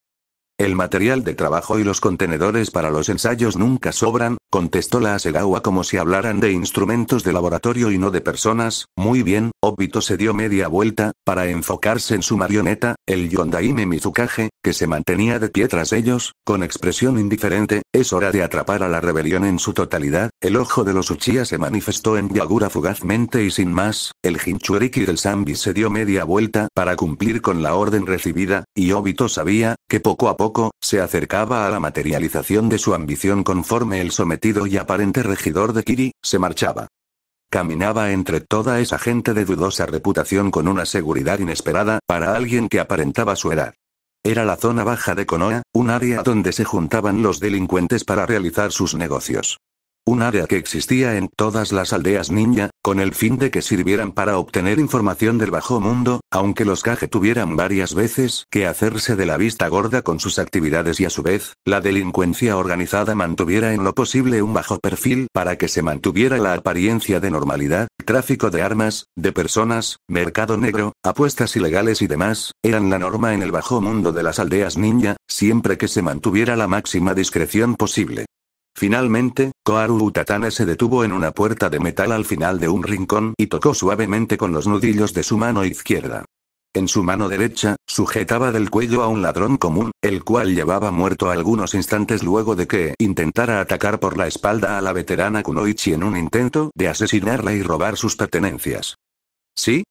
El material de trabajo y los contenedores para los ensayos nunca sobran, contestó la Asegawa como si hablaran de instrumentos de laboratorio y no de personas. Muy bien, Obito se dio media vuelta, para enfocarse en su marioneta, el Yondaime Mizukage, que se mantenía de pie tras ellos, con expresión indiferente, ¿es hora de atrapar a la rebelión en su totalidad? El ojo de los Uchiha se manifestó en Yagura fugazmente y sin más, el Hinchuriki del Zambi se dio media vuelta para cumplir con la orden recibida, y Obito sabía, que poco a poco, se acercaba a la materialización de su ambición conforme el sometido y aparente regidor de Kiri, se marchaba. Caminaba entre toda esa gente de dudosa reputación con una seguridad inesperada para alguien que aparentaba su edad. Era la zona baja de Konoha, un área donde se juntaban los delincuentes para realizar sus negocios un área que existía en todas las aldeas ninja, con el fin de que sirvieran para obtener información del bajo mundo, aunque los Kage tuvieran varias veces que hacerse de la vista gorda con sus actividades y a su vez, la delincuencia organizada mantuviera en lo posible un bajo perfil para que se mantuviera la apariencia de normalidad, tráfico de armas, de personas, mercado negro, apuestas ilegales y demás, eran la norma en el bajo mundo de las aldeas ninja, siempre que se mantuviera la máxima discreción posible. Finalmente, Koaru Tatane se detuvo en una puerta de metal al final de un rincón y tocó suavemente con los nudillos de su mano izquierda. En su mano derecha, sujetaba del cuello a un ladrón común, el cual llevaba muerto algunos instantes luego de que intentara atacar por la espalda a la veterana Kunoichi en un intento de asesinarla y robar sus pertenencias. Sí,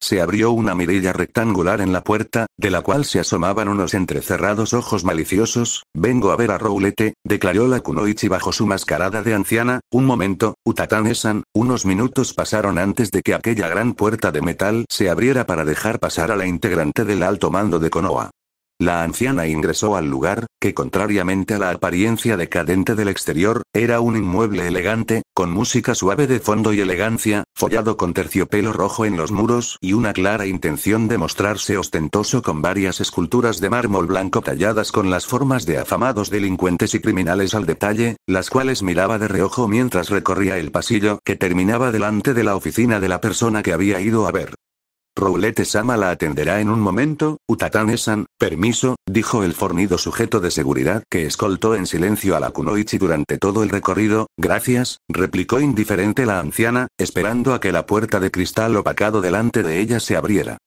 se abrió una mirilla rectangular en la puerta, de la cual se asomaban unos entrecerrados ojos maliciosos. Vengo a ver a Roulette, declaró la Kunoichi bajo su mascarada de anciana. Un momento, utatanesan unos minutos pasaron antes de que aquella gran puerta de metal se abriera para dejar pasar a la integrante del alto mando de Konoha. La anciana ingresó al lugar, que contrariamente a la apariencia decadente del exterior, era un inmueble elegante, con música suave de fondo y elegancia, follado con terciopelo rojo en los muros y una clara intención de mostrarse ostentoso con varias esculturas de mármol blanco talladas con las formas de afamados delincuentes y criminales al detalle, las cuales miraba de reojo mientras recorría el pasillo que terminaba delante de la oficina de la persona que había ido a ver. Roulette-sama la atenderá en un momento, utatane permiso, dijo el fornido sujeto de seguridad que escoltó en silencio a la Kunoichi durante todo el recorrido, gracias, replicó indiferente la anciana, esperando a que la puerta de cristal opacado delante de ella se abriera.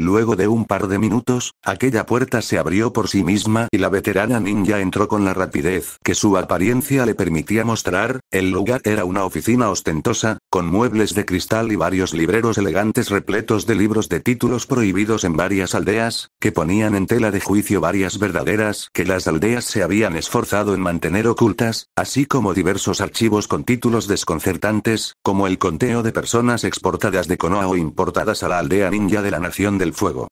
Luego de un par de minutos, aquella puerta se abrió por sí misma y la veterana ninja entró con la rapidez que su apariencia le permitía mostrar, el lugar era una oficina ostentosa, con muebles de cristal y varios libreros elegantes repletos de libros de títulos prohibidos en varias aldeas, que ponían en tela de juicio varias verdaderas que las aldeas se habían esforzado en mantener ocultas, así como diversos archivos con títulos desconcertantes, como el conteo de personas exportadas de Konoha o importadas a la aldea ninja de la nación del fuego.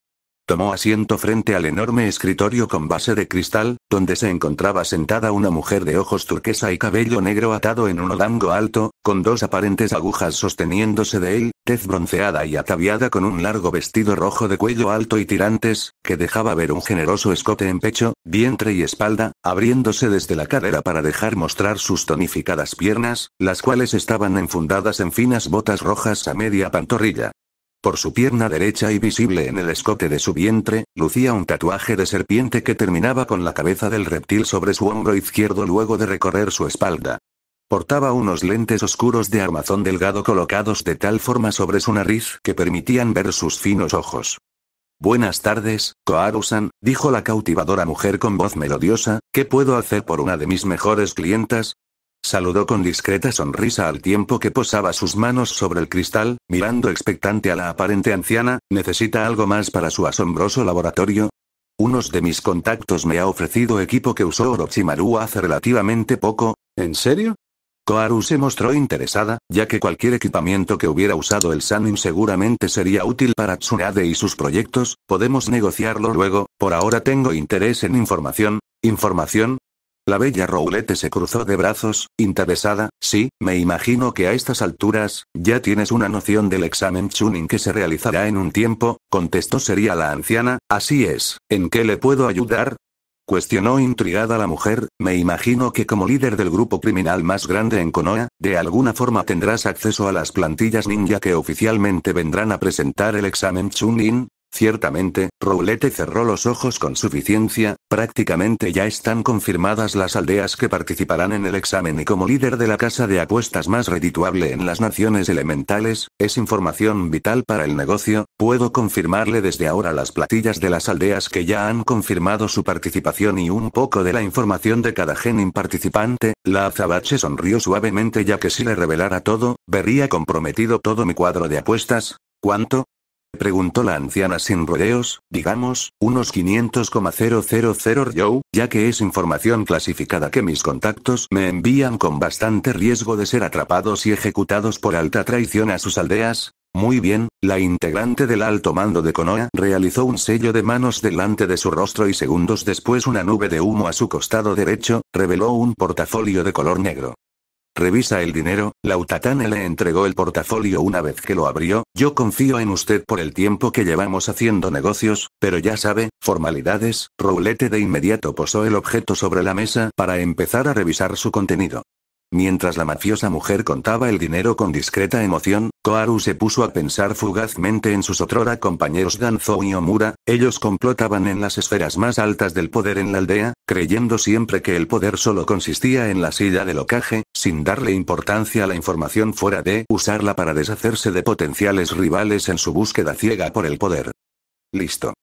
Tomó asiento frente al enorme escritorio con base de cristal, donde se encontraba sentada una mujer de ojos turquesa y cabello negro atado en un odango alto, con dos aparentes agujas sosteniéndose de él, tez bronceada y ataviada con un largo vestido rojo de cuello alto y tirantes, que dejaba ver un generoso escote en pecho, vientre y espalda, abriéndose desde la cadera para dejar mostrar sus tonificadas piernas, las cuales estaban enfundadas en finas botas rojas a media pantorrilla. Por su pierna derecha y visible en el escote de su vientre, lucía un tatuaje de serpiente que terminaba con la cabeza del reptil sobre su hombro izquierdo luego de recorrer su espalda. Portaba unos lentes oscuros de armazón delgado colocados de tal forma sobre su nariz que permitían ver sus finos ojos. Buenas tardes, Koarusan, dijo la cautivadora mujer con voz melodiosa, ¿qué puedo hacer por una de mis mejores clientas? Saludó con discreta sonrisa al tiempo que posaba sus manos sobre el cristal, mirando expectante a la aparente anciana, ¿necesita algo más para su asombroso laboratorio? Unos de mis contactos me ha ofrecido equipo que usó Orochimaru hace relativamente poco. ¿En serio? Koharu se mostró interesada, ya que cualquier equipamiento que hubiera usado el Sanin seguramente sería útil para Tsunade y sus proyectos, podemos negociarlo luego, por ahora tengo interés en información. ¿Información? La bella Roulette se cruzó de brazos, interesada, sí, me imagino que a estas alturas, ya tienes una noción del examen Chunin que se realizará en un tiempo, contestó sería la anciana, así es, ¿en qué le puedo ayudar? Cuestionó intrigada la mujer, me imagino que como líder del grupo criminal más grande en Konoha, de alguna forma tendrás acceso a las plantillas ninja que oficialmente vendrán a presentar el examen Chunin, Ciertamente, Roulette cerró los ojos con suficiencia, prácticamente ya están confirmadas las aldeas que participarán en el examen y como líder de la casa de apuestas más redituable en las naciones elementales, es información vital para el negocio, puedo confirmarle desde ahora las platillas de las aldeas que ya han confirmado su participación y un poco de la información de cada genin participante, la azabache sonrió suavemente ya que si le revelara todo, vería comprometido todo mi cuadro de apuestas, ¿Cuánto? Preguntó la anciana sin rodeos, digamos, unos 500,000 Joe, ya que es información clasificada que mis contactos me envían con bastante riesgo de ser atrapados y ejecutados por alta traición a sus aldeas, muy bien, la integrante del alto mando de Konoha realizó un sello de manos delante de su rostro y segundos después una nube de humo a su costado derecho, reveló un portafolio de color negro. Revisa el dinero, Lautatane le entregó el portafolio una vez que lo abrió, yo confío en usted por el tiempo que llevamos haciendo negocios, pero ya sabe, formalidades, Roulette de inmediato posó el objeto sobre la mesa para empezar a revisar su contenido. Mientras la mafiosa mujer contaba el dinero con discreta emoción, Koaru se puso a pensar fugazmente en sus otrora compañeros Ganzo y Omura, ellos complotaban en las esferas más altas del poder en la aldea, creyendo siempre que el poder solo consistía en la silla del ocaje, sin darle importancia a la información fuera de usarla para deshacerse de potenciales rivales en su búsqueda ciega por el poder. Listo.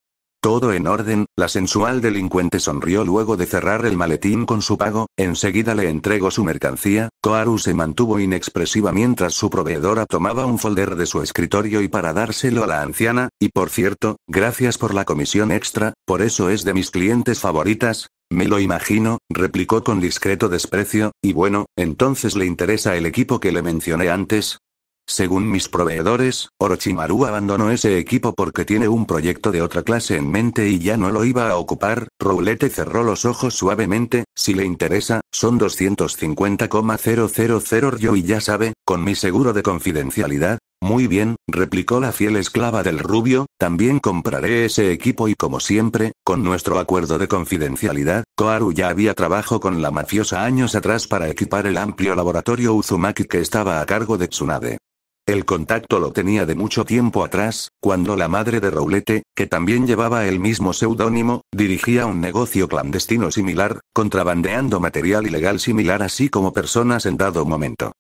Todo en orden, la sensual delincuente sonrió luego de cerrar el maletín con su pago, enseguida le entregó su mercancía, Coaru se mantuvo inexpresiva mientras su proveedora tomaba un folder de su escritorio y para dárselo a la anciana, y por cierto, gracias por la comisión extra, por eso es de mis clientes favoritas, me lo imagino, replicó con discreto desprecio, y bueno, entonces le interesa el equipo que le mencioné antes, según mis proveedores, Orochimaru abandonó ese equipo porque tiene un proyecto de otra clase en mente y ya no lo iba a ocupar. Roulette cerró los ojos suavemente, si le interesa, son 250,000 yo y ya sabe, con mi seguro de confidencialidad. Muy bien, replicó la fiel esclava del rubio, también compraré ese equipo y como siempre, con nuestro acuerdo de confidencialidad, Koaru ya había trabajo con la mafiosa años atrás para equipar el amplio laboratorio Uzumaki que estaba a cargo de Tsunade. El contacto lo tenía de mucho tiempo atrás, cuando la madre de Roulette, que también llevaba el mismo seudónimo, dirigía un negocio clandestino similar, contrabandeando material ilegal similar así como personas en dado momento.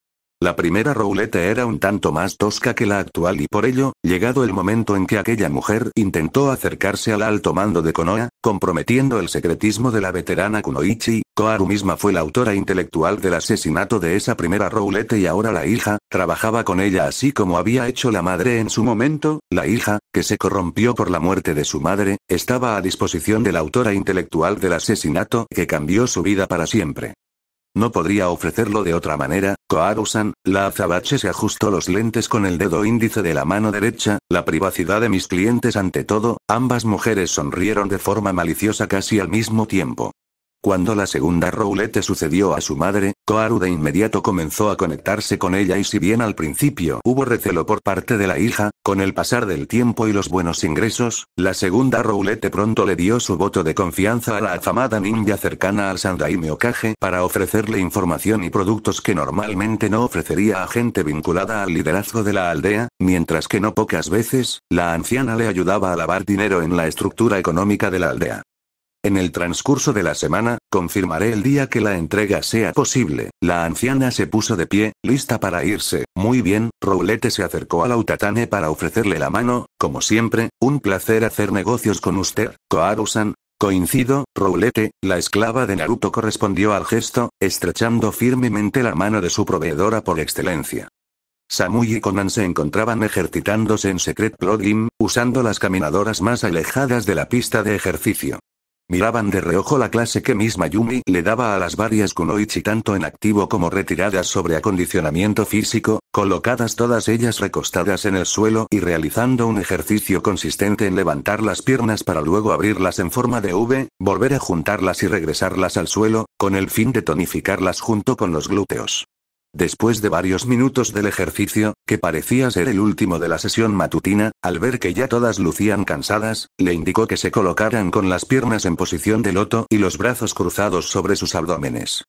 La primera roulette era un tanto más tosca que la actual y por ello, llegado el momento en que aquella mujer intentó acercarse al alto mando de Konoha, comprometiendo el secretismo de la veterana Kunoichi, Koharu misma fue la autora intelectual del asesinato de esa primera roulette y ahora la hija, trabajaba con ella así como había hecho la madre en su momento, la hija, que se corrompió por la muerte de su madre, estaba a disposición de la autora intelectual del asesinato que cambió su vida para siempre. No podría ofrecerlo de otra manera, Koarusan, la azabache se ajustó los lentes con el dedo índice de la mano derecha, la privacidad de mis clientes ante todo, ambas mujeres sonrieron de forma maliciosa casi al mismo tiempo. Cuando la segunda roulette sucedió a su madre, Koharu de inmediato comenzó a conectarse con ella y si bien al principio hubo recelo por parte de la hija, con el pasar del tiempo y los buenos ingresos, la segunda roulette pronto le dio su voto de confianza a la afamada ninja cercana al Sandaime Okage para ofrecerle información y productos que normalmente no ofrecería a gente vinculada al liderazgo de la aldea, mientras que no pocas veces, la anciana le ayudaba a lavar dinero en la estructura económica de la aldea. En el transcurso de la semana, confirmaré el día que la entrega sea posible. La anciana se puso de pie, lista para irse. Muy bien, Roulette se acercó a Lautatane para ofrecerle la mano. Como siempre, un placer hacer negocios con usted, Koarusan. san Coincido, Roulette, la esclava de Naruto correspondió al gesto, estrechando firmemente la mano de su proveedora por excelencia. Samui y Conan se encontraban ejercitándose en Secret Plot usando las caminadoras más alejadas de la pista de ejercicio. Miraban de reojo la clase que misma Yumi le daba a las varias kunoichi tanto en activo como retiradas sobre acondicionamiento físico, colocadas todas ellas recostadas en el suelo y realizando un ejercicio consistente en levantar las piernas para luego abrirlas en forma de V, volver a juntarlas y regresarlas al suelo, con el fin de tonificarlas junto con los glúteos. Después de varios minutos del ejercicio, que parecía ser el último de la sesión matutina, al ver que ya todas lucían cansadas, le indicó que se colocaran con las piernas en posición de loto y los brazos cruzados sobre sus abdómenes.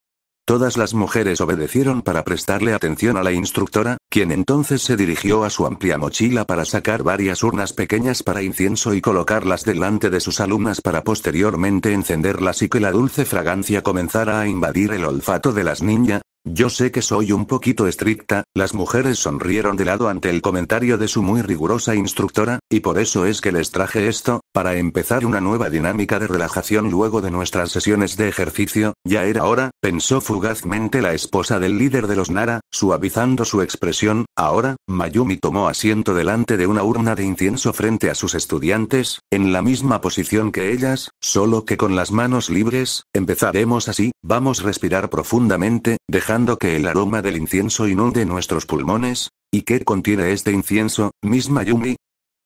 Todas las mujeres obedecieron para prestarle atención a la instructora, quien entonces se dirigió a su amplia mochila para sacar varias urnas pequeñas para incienso y colocarlas delante de sus alumnas para posteriormente encenderlas y que la dulce fragancia comenzara a invadir el olfato de las niñas, yo sé que soy un poquito estricta, las mujeres sonrieron de lado ante el comentario de su muy rigurosa instructora, y por eso es que les traje esto, para empezar una nueva dinámica de relajación luego de nuestras sesiones de ejercicio, ya era hora, pensó fugazmente la esposa del líder de los Nara, suavizando su expresión, ahora, Mayumi tomó asiento delante de una urna de incienso frente a sus estudiantes, en la misma posición que ellas, solo que con las manos libres, empezaremos así, vamos a respirar profundamente, dejando que el aroma del incienso inunde nuestros pulmones? ¿Y qué contiene este incienso, misma Yumi?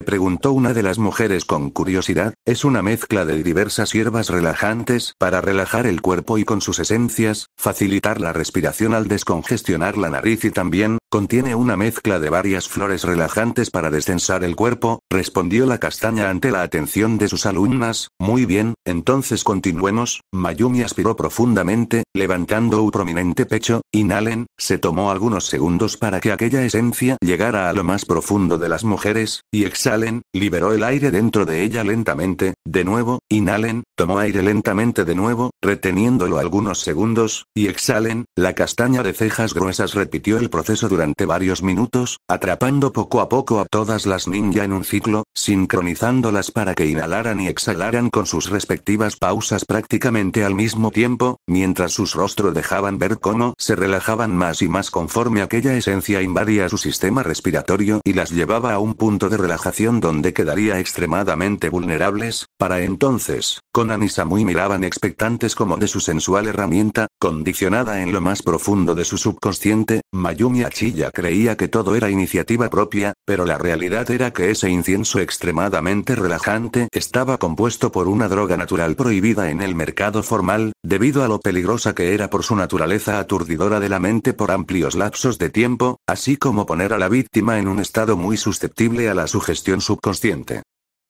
preguntó una de las mujeres con curiosidad, es una mezcla de diversas hierbas relajantes para relajar el cuerpo y con sus esencias, facilitar la respiración al descongestionar la nariz y también, contiene una mezcla de varias flores relajantes para descensar el cuerpo, respondió la castaña ante la atención de sus alumnas, muy bien, entonces continuemos, Mayumi aspiró profundamente, levantando un prominente pecho, inhalen, se tomó algunos segundos para que aquella esencia llegara a lo más profundo de las mujeres, y exhaló exhalen, liberó el aire dentro de ella lentamente, de nuevo, inhalen, tomó aire lentamente de nuevo, reteniéndolo algunos segundos, y exhalen, la castaña de cejas gruesas repitió el proceso durante varios minutos, atrapando poco a poco a todas las ninja en un ciclo, sincronizándolas para que inhalaran y exhalaran con sus respectivas pausas prácticamente al mismo tiempo, mientras sus rostros dejaban ver cómo se relajaban más y más conforme aquella esencia invadía su sistema respiratorio y las llevaba a un punto de relajación donde quedaría extremadamente vulnerables, para entonces, Conan y Samui miraban expectantes como de su sensual herramienta, condicionada en lo más profundo de su subconsciente, Mayumi Achilla creía que todo era iniciativa propia, pero la realidad era que ese incienso extremadamente relajante estaba compuesto por una droga natural prohibida en el mercado formal, debido a lo peligrosa que era por su naturaleza aturdidora de la mente por amplios lapsos de tiempo, así como poner a la víctima en un estado muy susceptible a la sugestión subconsciente.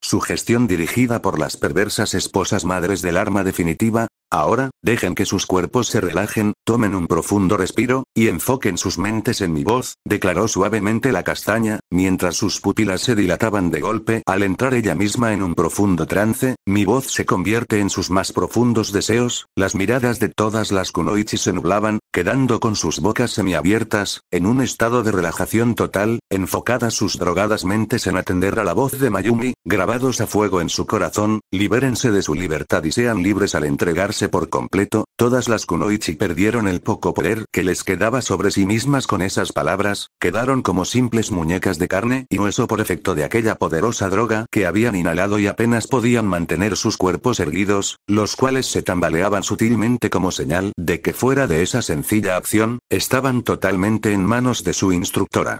Su gestión dirigida por las perversas esposas madres del arma definitiva, Ahora, dejen que sus cuerpos se relajen, tomen un profundo respiro, y enfoquen sus mentes en mi voz, declaró suavemente la castaña, mientras sus pupilas se dilataban de golpe. Al entrar ella misma en un profundo trance, mi voz se convierte en sus más profundos deseos, las miradas de todas las kunoichi se nublaban, quedando con sus bocas semiabiertas, en un estado de relajación total, enfocadas sus drogadas mentes en atender a la voz de Mayumi, grabados a fuego en su corazón, libérense de su libertad y sean libres al entregarse por completo, todas las kunoichi perdieron el poco poder que les quedaba sobre sí mismas con esas palabras, quedaron como simples muñecas de carne y hueso por efecto de aquella poderosa droga que habían inhalado y apenas podían mantener sus cuerpos erguidos, los cuales se tambaleaban sutilmente como señal de que fuera de esa sencilla acción, estaban totalmente en manos de su instructora.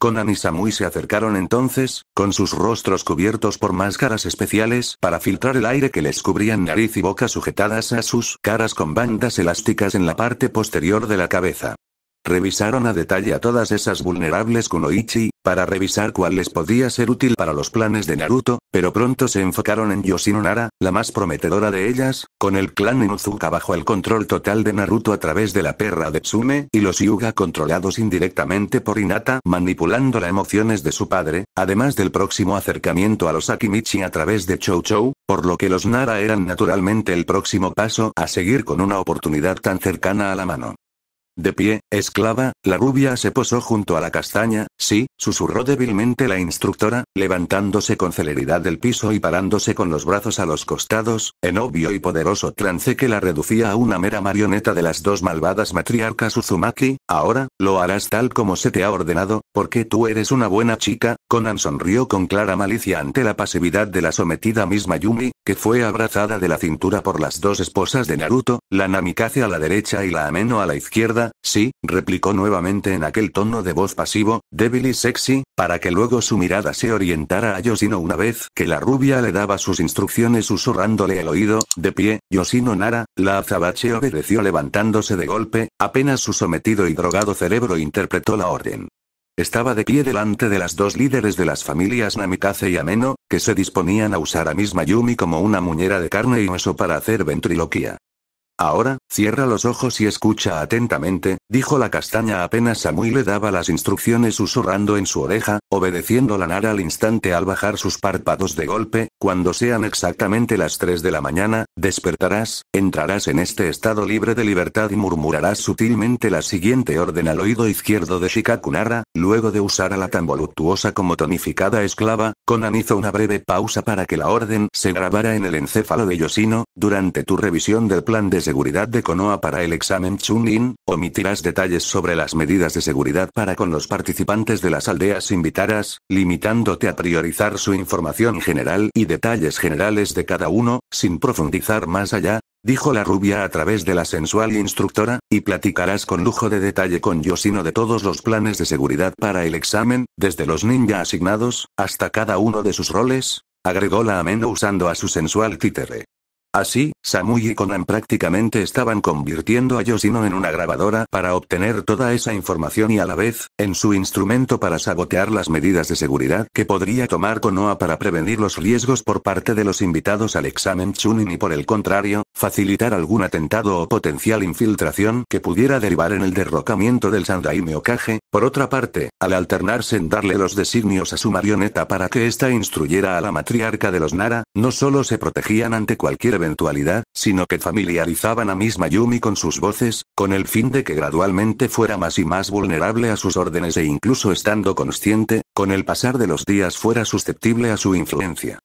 Conan y Samui se acercaron entonces, con sus rostros cubiertos por máscaras especiales para filtrar el aire que les cubrían nariz y boca sujetadas a sus caras con bandas elásticas en la parte posterior de la cabeza. Revisaron a detalle a todas esas vulnerables Kunoichi, para revisar cuál les podía ser útil para los planes de Naruto, pero pronto se enfocaron en Nara, la más prometedora de ellas, con el clan Inuzuka bajo el control total de Naruto a través de la perra de Tsume, y los Yuga controlados indirectamente por Hinata manipulando las emociones de su padre, además del próximo acercamiento a los Akimichi a través de Chouchou, por lo que los Nara eran naturalmente el próximo paso a seguir con una oportunidad tan cercana a la mano. De pie, esclava, la rubia se posó junto a la castaña, sí, susurró débilmente la instructora, levantándose con celeridad del piso y parándose con los brazos a los costados, en obvio y poderoso trance que la reducía a una mera marioneta de las dos malvadas matriarcas Uzumaki, ahora, lo harás tal como se te ha ordenado, porque tú eres una buena chica, Conan sonrió con clara malicia ante la pasividad de la sometida misma Yumi, que fue abrazada de la cintura por las dos esposas de Naruto, la Namikaze a la derecha y la Ameno a la izquierda, sí, replicó nuevamente en aquel tono de voz pasivo, débil y sexy, para que luego su mirada se orientara a Yoshino una vez que la rubia le daba sus instrucciones susurrándole al oído, de pie, Yoshino Nara, la azabache obedeció levantándose de golpe, apenas su sometido y drogado cerebro interpretó la orden. Estaba de pie delante de las dos líderes de las familias Namikaze y Ameno, que se disponían a usar a misma Yumi como una muñera de carne y hueso para hacer ventriloquía. Ahora, cierra los ojos y escucha atentamente, dijo la castaña apenas Samui le daba las instrucciones susurrando en su oreja, obedeciendo la Nara al instante al bajar sus párpados de golpe, cuando sean exactamente las 3 de la mañana, despertarás, entrarás en este estado libre de libertad y murmurarás sutilmente la siguiente orden al oído izquierdo de Shikakunara, luego de usar a la tan voluptuosa como tonificada esclava, Conan hizo una breve pausa para que la orden se grabara en el encéfalo de Yoshino, durante tu revisión del plan de seguridad de Konoha para el examen Chunin, omitirás detalles sobre las medidas de seguridad para con los participantes de las aldeas invitarás, limitándote a priorizar su información general y detalles generales de cada uno, sin profundizar más allá, dijo la rubia a través de la sensual instructora, y platicarás con lujo de detalle con sino de todos los planes de seguridad para el examen, desde los ninja asignados, hasta cada uno de sus roles, agregó la ameno usando a su sensual títere. Así, Samui y Conan prácticamente estaban convirtiendo a Yoshino en una grabadora para obtener toda esa información y a la vez, en su instrumento para sabotear las medidas de seguridad que podría tomar Konoha para prevenir los riesgos por parte de los invitados al examen Chunin y por el contrario, facilitar algún atentado o potencial infiltración que pudiera derivar en el derrocamiento del Sandaime Okage. Por otra parte, al alternarse en darle los designios a su marioneta para que ésta instruyera a la matriarca de los Nara, no solo se protegían ante cualquier eventualidad, sino que familiarizaban a Miss Mayumi con sus voces, con el fin de que gradualmente fuera más y más vulnerable a sus órdenes e incluso estando consciente, con el pasar de los días fuera susceptible a su influencia.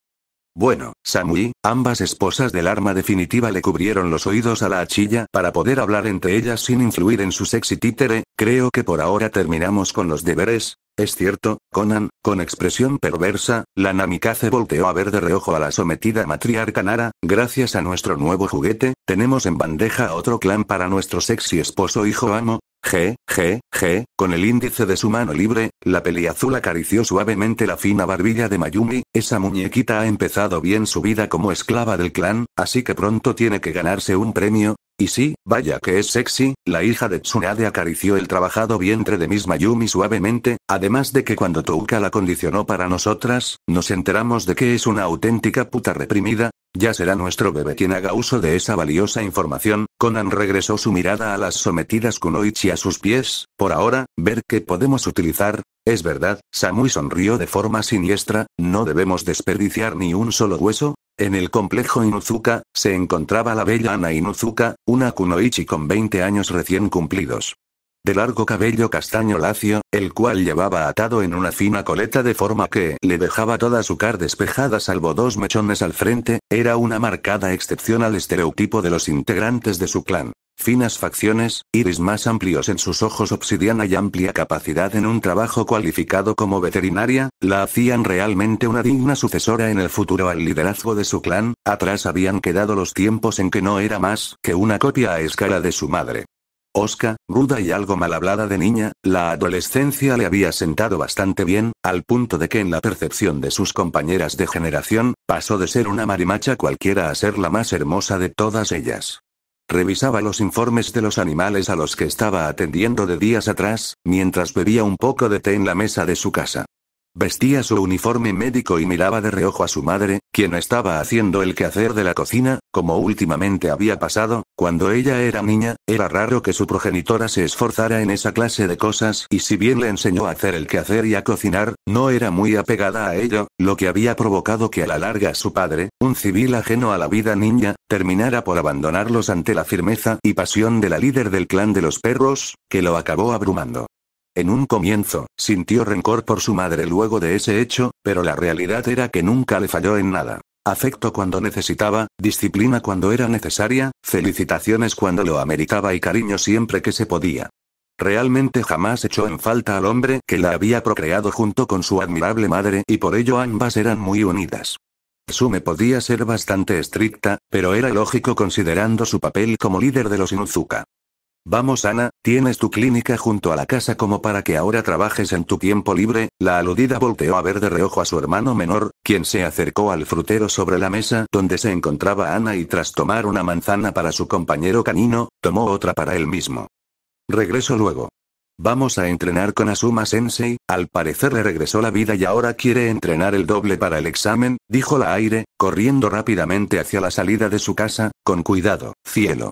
Bueno, Samui, ambas esposas del arma definitiva le cubrieron los oídos a la achilla para poder hablar entre ellas sin influir en su sexy títere, creo que por ahora terminamos con los deberes, es cierto, Conan, con expresión perversa, la Namikaze volteó a ver de reojo a la sometida matriarca Nara, gracias a nuestro nuevo juguete, tenemos en bandeja otro clan para nuestro sexy esposo hijo amo, G, G, G, con el índice de su mano libre, la peli azul acarició suavemente la fina barbilla de Mayumi, esa muñequita ha empezado bien su vida como esclava del clan, así que pronto tiene que ganarse un premio, y sí, vaya que es sexy, la hija de Tsunade acarició el trabajado vientre de misma Yumi suavemente, además de que cuando Touka la condicionó para nosotras, nos enteramos de que es una auténtica puta reprimida. Ya será nuestro bebé quien haga uso de esa valiosa información, Conan regresó su mirada a las sometidas Kunoichi a sus pies, por ahora, ver qué podemos utilizar, es verdad, Samui sonrió de forma siniestra, no debemos desperdiciar ni un solo hueso, en el complejo Inuzuka, se encontraba la bella Ana Inuzuka, una kunoichi con 20 años recién cumplidos. De largo cabello castaño lacio, el cual llevaba atado en una fina coleta de forma que le dejaba toda su cara despejada salvo dos mechones al frente, era una marcada excepción al estereotipo de los integrantes de su clan. Finas facciones, iris más amplios en sus ojos obsidiana y amplia capacidad en un trabajo cualificado como veterinaria, la hacían realmente una digna sucesora en el futuro al liderazgo de su clan, atrás habían quedado los tiempos en que no era más que una copia a escala de su madre. Oscar, ruda y algo mal hablada de niña, la adolescencia le había sentado bastante bien, al punto de que en la percepción de sus compañeras de generación, pasó de ser una marimacha cualquiera a ser la más hermosa de todas ellas. Revisaba los informes de los animales a los que estaba atendiendo de días atrás, mientras bebía un poco de té en la mesa de su casa. Vestía su uniforme médico y miraba de reojo a su madre, quien estaba haciendo el quehacer de la cocina, como últimamente había pasado, cuando ella era niña, era raro que su progenitora se esforzara en esa clase de cosas y si bien le enseñó a hacer el quehacer y a cocinar, no era muy apegada a ello, lo que había provocado que a la larga su padre, un civil ajeno a la vida niña, terminara por abandonarlos ante la firmeza y pasión de la líder del clan de los perros, que lo acabó abrumando. En un comienzo, sintió rencor por su madre luego de ese hecho, pero la realidad era que nunca le falló en nada. Afecto cuando necesitaba, disciplina cuando era necesaria, felicitaciones cuando lo ameritaba y cariño siempre que se podía. Realmente jamás echó en falta al hombre que la había procreado junto con su admirable madre y por ello ambas eran muy unidas. Sume podía ser bastante estricta, pero era lógico considerando su papel como líder de los Inuzuka. Vamos Ana, tienes tu clínica junto a la casa como para que ahora trabajes en tu tiempo libre, la aludida volteó a ver de reojo a su hermano menor, quien se acercó al frutero sobre la mesa donde se encontraba Ana y tras tomar una manzana para su compañero canino, tomó otra para él mismo. Regreso luego. Vamos a entrenar con Asuma Sensei, al parecer le regresó la vida y ahora quiere entrenar el doble para el examen, dijo la aire, corriendo rápidamente hacia la salida de su casa, con cuidado, cielo,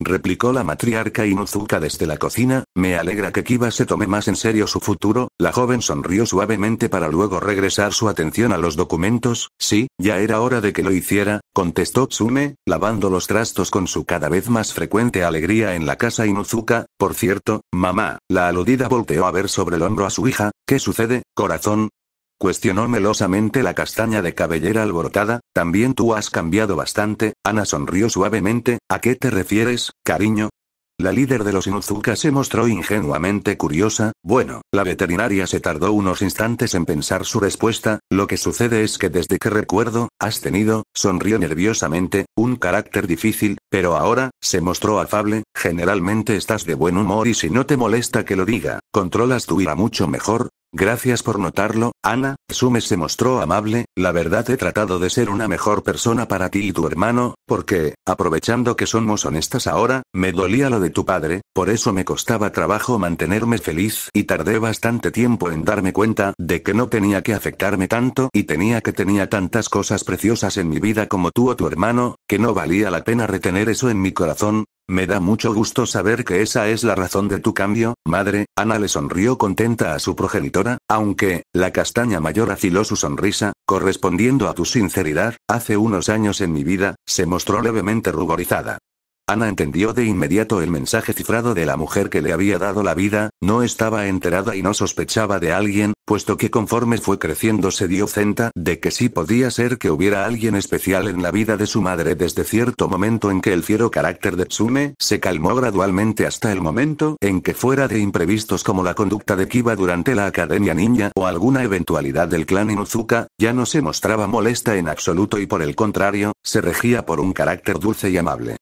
replicó la matriarca Inuzuka desde la cocina, me alegra que Kiba se tome más en serio su futuro, la joven sonrió suavemente para luego regresar su atención a los documentos, sí, ya era hora de que lo hiciera, contestó Tsume, lavando los trastos con su cada vez más frecuente alegría en la casa Inuzuka, por cierto, mamá, la aludida volteó a ver sobre el hombro a su hija, ¿qué sucede, corazón? Cuestionó melosamente la castaña de cabellera alborotada, también tú has cambiado bastante, Ana sonrió suavemente, ¿a qué te refieres, cariño? La líder de los Inuzuka se mostró ingenuamente curiosa, bueno, la veterinaria se tardó unos instantes en pensar su respuesta, lo que sucede es que desde que recuerdo, has tenido, sonrió nerviosamente, un carácter difícil, pero ahora, se mostró afable, generalmente estás de buen humor y si no te molesta que lo diga, controlas tu ira mucho mejor, Gracias por notarlo, Ana, Sume se mostró amable, la verdad he tratado de ser una mejor persona para ti y tu hermano, porque, aprovechando que somos honestas ahora, me dolía lo de tu padre, por eso me costaba trabajo mantenerme feliz y tardé bastante tiempo en darme cuenta de que no tenía que afectarme tanto y tenía que tenía tantas cosas preciosas en mi vida como tú o tu hermano, que no valía la pena retener eso en mi corazón, me da mucho gusto saber que esa es la razón de tu cambio, madre, Ana le sonrió contenta a su progenitora, aunque, la castaña mayor afiló su sonrisa, correspondiendo a tu sinceridad, hace unos años en mi vida, se mostró levemente ruborizada. Ana entendió de inmediato el mensaje cifrado de la mujer que le había dado la vida, no estaba enterada y no sospechaba de alguien, puesto que conforme fue creciendo se dio cuenta de que sí podía ser que hubiera alguien especial en la vida de su madre desde cierto momento en que el fiero carácter de Tsume se calmó gradualmente hasta el momento en que fuera de imprevistos como la conducta de Kiba durante la Academia Ninja o alguna eventualidad del clan Inuzuka, ya no se mostraba molesta en absoluto y por el contrario, se regía por un carácter dulce y amable.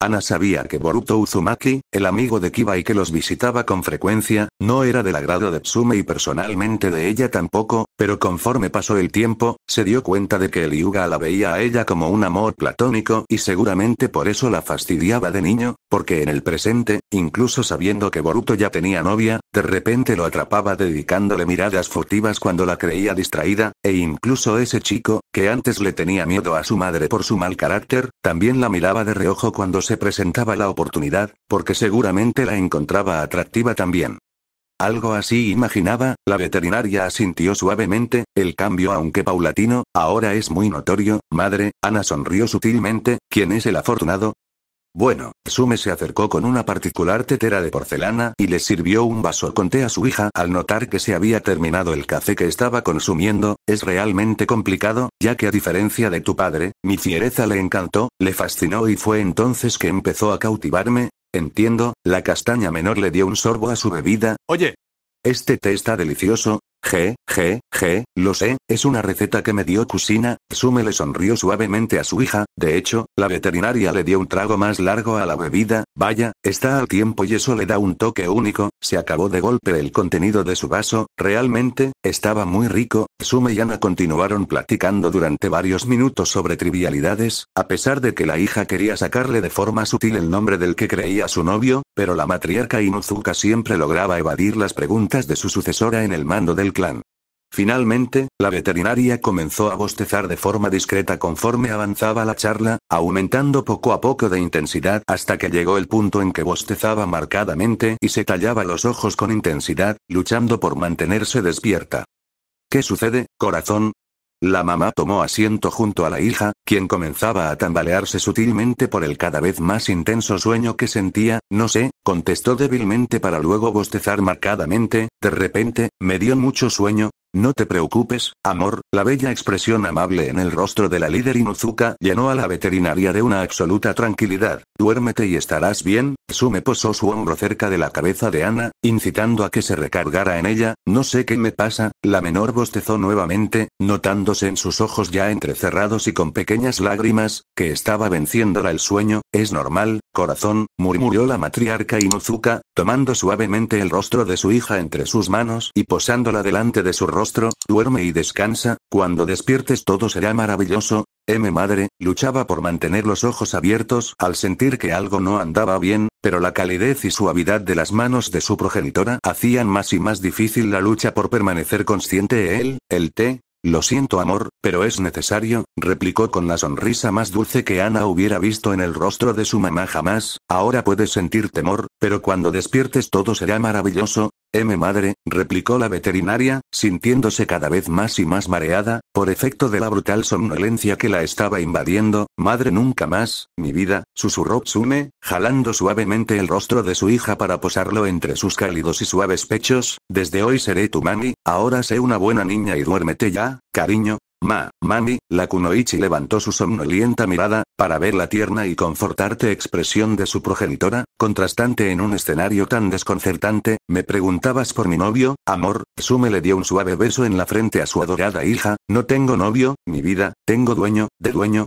Ana sabía que Boruto Uzumaki, el amigo de Kiba y que los visitaba con frecuencia, no era del agrado de Tsume y personalmente de ella tampoco, pero conforme pasó el tiempo, se dio cuenta de que el Yuga la veía a ella como un amor platónico y seguramente por eso la fastidiaba de niño, porque en el presente, incluso sabiendo que Boruto ya tenía novia, de repente lo atrapaba dedicándole miradas furtivas cuando la creía distraída, e incluso ese chico, que antes le tenía miedo a su madre por su mal carácter, también la miraba de reojo cuando se presentaba la oportunidad, porque seguramente la encontraba atractiva también. Algo así imaginaba, la veterinaria asintió suavemente, el cambio aunque paulatino, ahora es muy notorio, madre, Ana sonrió sutilmente, ¿quién es el afortunado? Bueno, Sume se acercó con una particular tetera de porcelana y le sirvió un vaso con té a su hija al notar que se había terminado el café que estaba consumiendo, es realmente complicado, ya que a diferencia de tu padre, mi fiereza le encantó, le fascinó y fue entonces que empezó a cautivarme. Entiendo, la castaña menor le dio un sorbo a su bebida. Oye. Este té está delicioso, G, G, G, lo sé, es una receta que me dio Kusina, sume le sonrió suavemente a su hija, de hecho, la veterinaria le dio un trago más largo a la bebida, vaya, está al tiempo y eso le da un toque único, se acabó de golpe el contenido de su vaso, realmente, estaba muy rico, sume y Ana continuaron platicando durante varios minutos sobre trivialidades, a pesar de que la hija quería sacarle de forma sutil el nombre del que creía su novio, pero la matriarca Inuzuka siempre lograba evadir las preguntas de su sucesora en el mando del clan. Finalmente, la veterinaria comenzó a bostezar de forma discreta conforme avanzaba la charla, aumentando poco a poco de intensidad hasta que llegó el punto en que bostezaba marcadamente y se tallaba los ojos con intensidad, luchando por mantenerse despierta. ¿Qué sucede, corazón? La mamá tomó asiento junto a la hija, quien comenzaba a tambalearse sutilmente por el cada vez más intenso sueño que sentía, no sé, contestó débilmente para luego bostezar marcadamente, de repente, me dio mucho sueño, no te preocupes, amor, la bella expresión amable en el rostro de la líder Inuzuka llenó a la veterinaria de una absoluta tranquilidad. Duérmete y estarás bien. Sume posó su hombro cerca de la cabeza de Ana, incitando a que se recargara en ella. No sé qué me pasa, la menor bostezó nuevamente, notándose en sus ojos ya entrecerrados y con pequeñas lágrimas, que estaba venciéndola el sueño. Es normal, corazón, murmuró la matriarca Inuzuka, tomando suavemente el rostro de su hija entre sus manos y posándola delante de su rostro rostro, duerme y descansa, cuando despiertes todo será maravilloso. M madre, luchaba por mantener los ojos abiertos al sentir que algo no andaba bien, pero la calidez y suavidad de las manos de su progenitora hacían más y más difícil la lucha por permanecer consciente. Él, el t, lo siento amor, pero es necesario, replicó con la sonrisa más dulce que Ana hubiera visto en el rostro de su mamá jamás, ahora puedes sentir temor, pero cuando despiertes todo será maravilloso, M madre, replicó la veterinaria, sintiéndose cada vez más y más mareada, por efecto de la brutal somnolencia que la estaba invadiendo, madre nunca más, mi vida, susurró Tsune, jalando suavemente el rostro de su hija para posarlo entre sus cálidos y suaves pechos, desde hoy seré tu mami, ahora sé una buena niña y duérmete ya, cariño, Ma, mami, la Kunoichi levantó su somnolienta mirada, para ver la tierna y confortarte expresión de su progenitora, contrastante en un escenario tan desconcertante, me preguntabas por mi novio, amor, Sume le dio un suave beso en la frente a su adorada hija, no tengo novio, mi vida, tengo dueño, de dueño,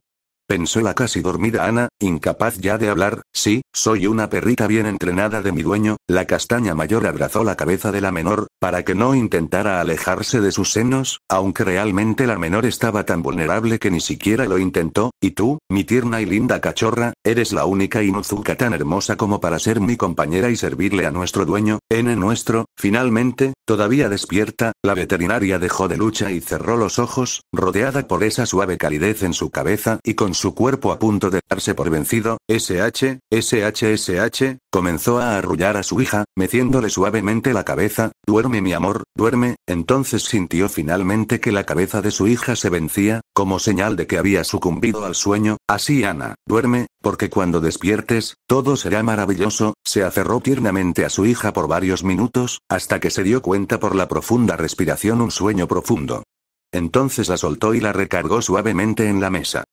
pensó la casi dormida Ana, incapaz ya de hablar, sí, soy una perrita bien entrenada de mi dueño, la castaña mayor abrazó la cabeza de la menor, para que no intentara alejarse de sus senos, aunque realmente la menor estaba tan vulnerable que ni siquiera lo intentó, y tú, mi tierna y linda cachorra, eres la única Inuzuka tan hermosa como para ser mi compañera y servirle a nuestro dueño, N nuestro, finalmente, todavía despierta, la veterinaria dejó de lucha y cerró los ojos, rodeada por esa suave calidez en su cabeza y con su cuerpo a punto de darse por vencido, SH, SH, SH, comenzó a arrullar a su hija, meciéndole suavemente la cabeza, duerme mi amor, duerme, entonces sintió finalmente que la cabeza de su hija se vencía, como señal de que había sucumbido al sueño, así Ana, duerme, porque cuando despiertes, todo será maravilloso, se aferró tiernamente a su hija por varios minutos, hasta que se dio cuenta por la profunda respiración un sueño profundo. Entonces la soltó y la recargó suavemente en la mesa.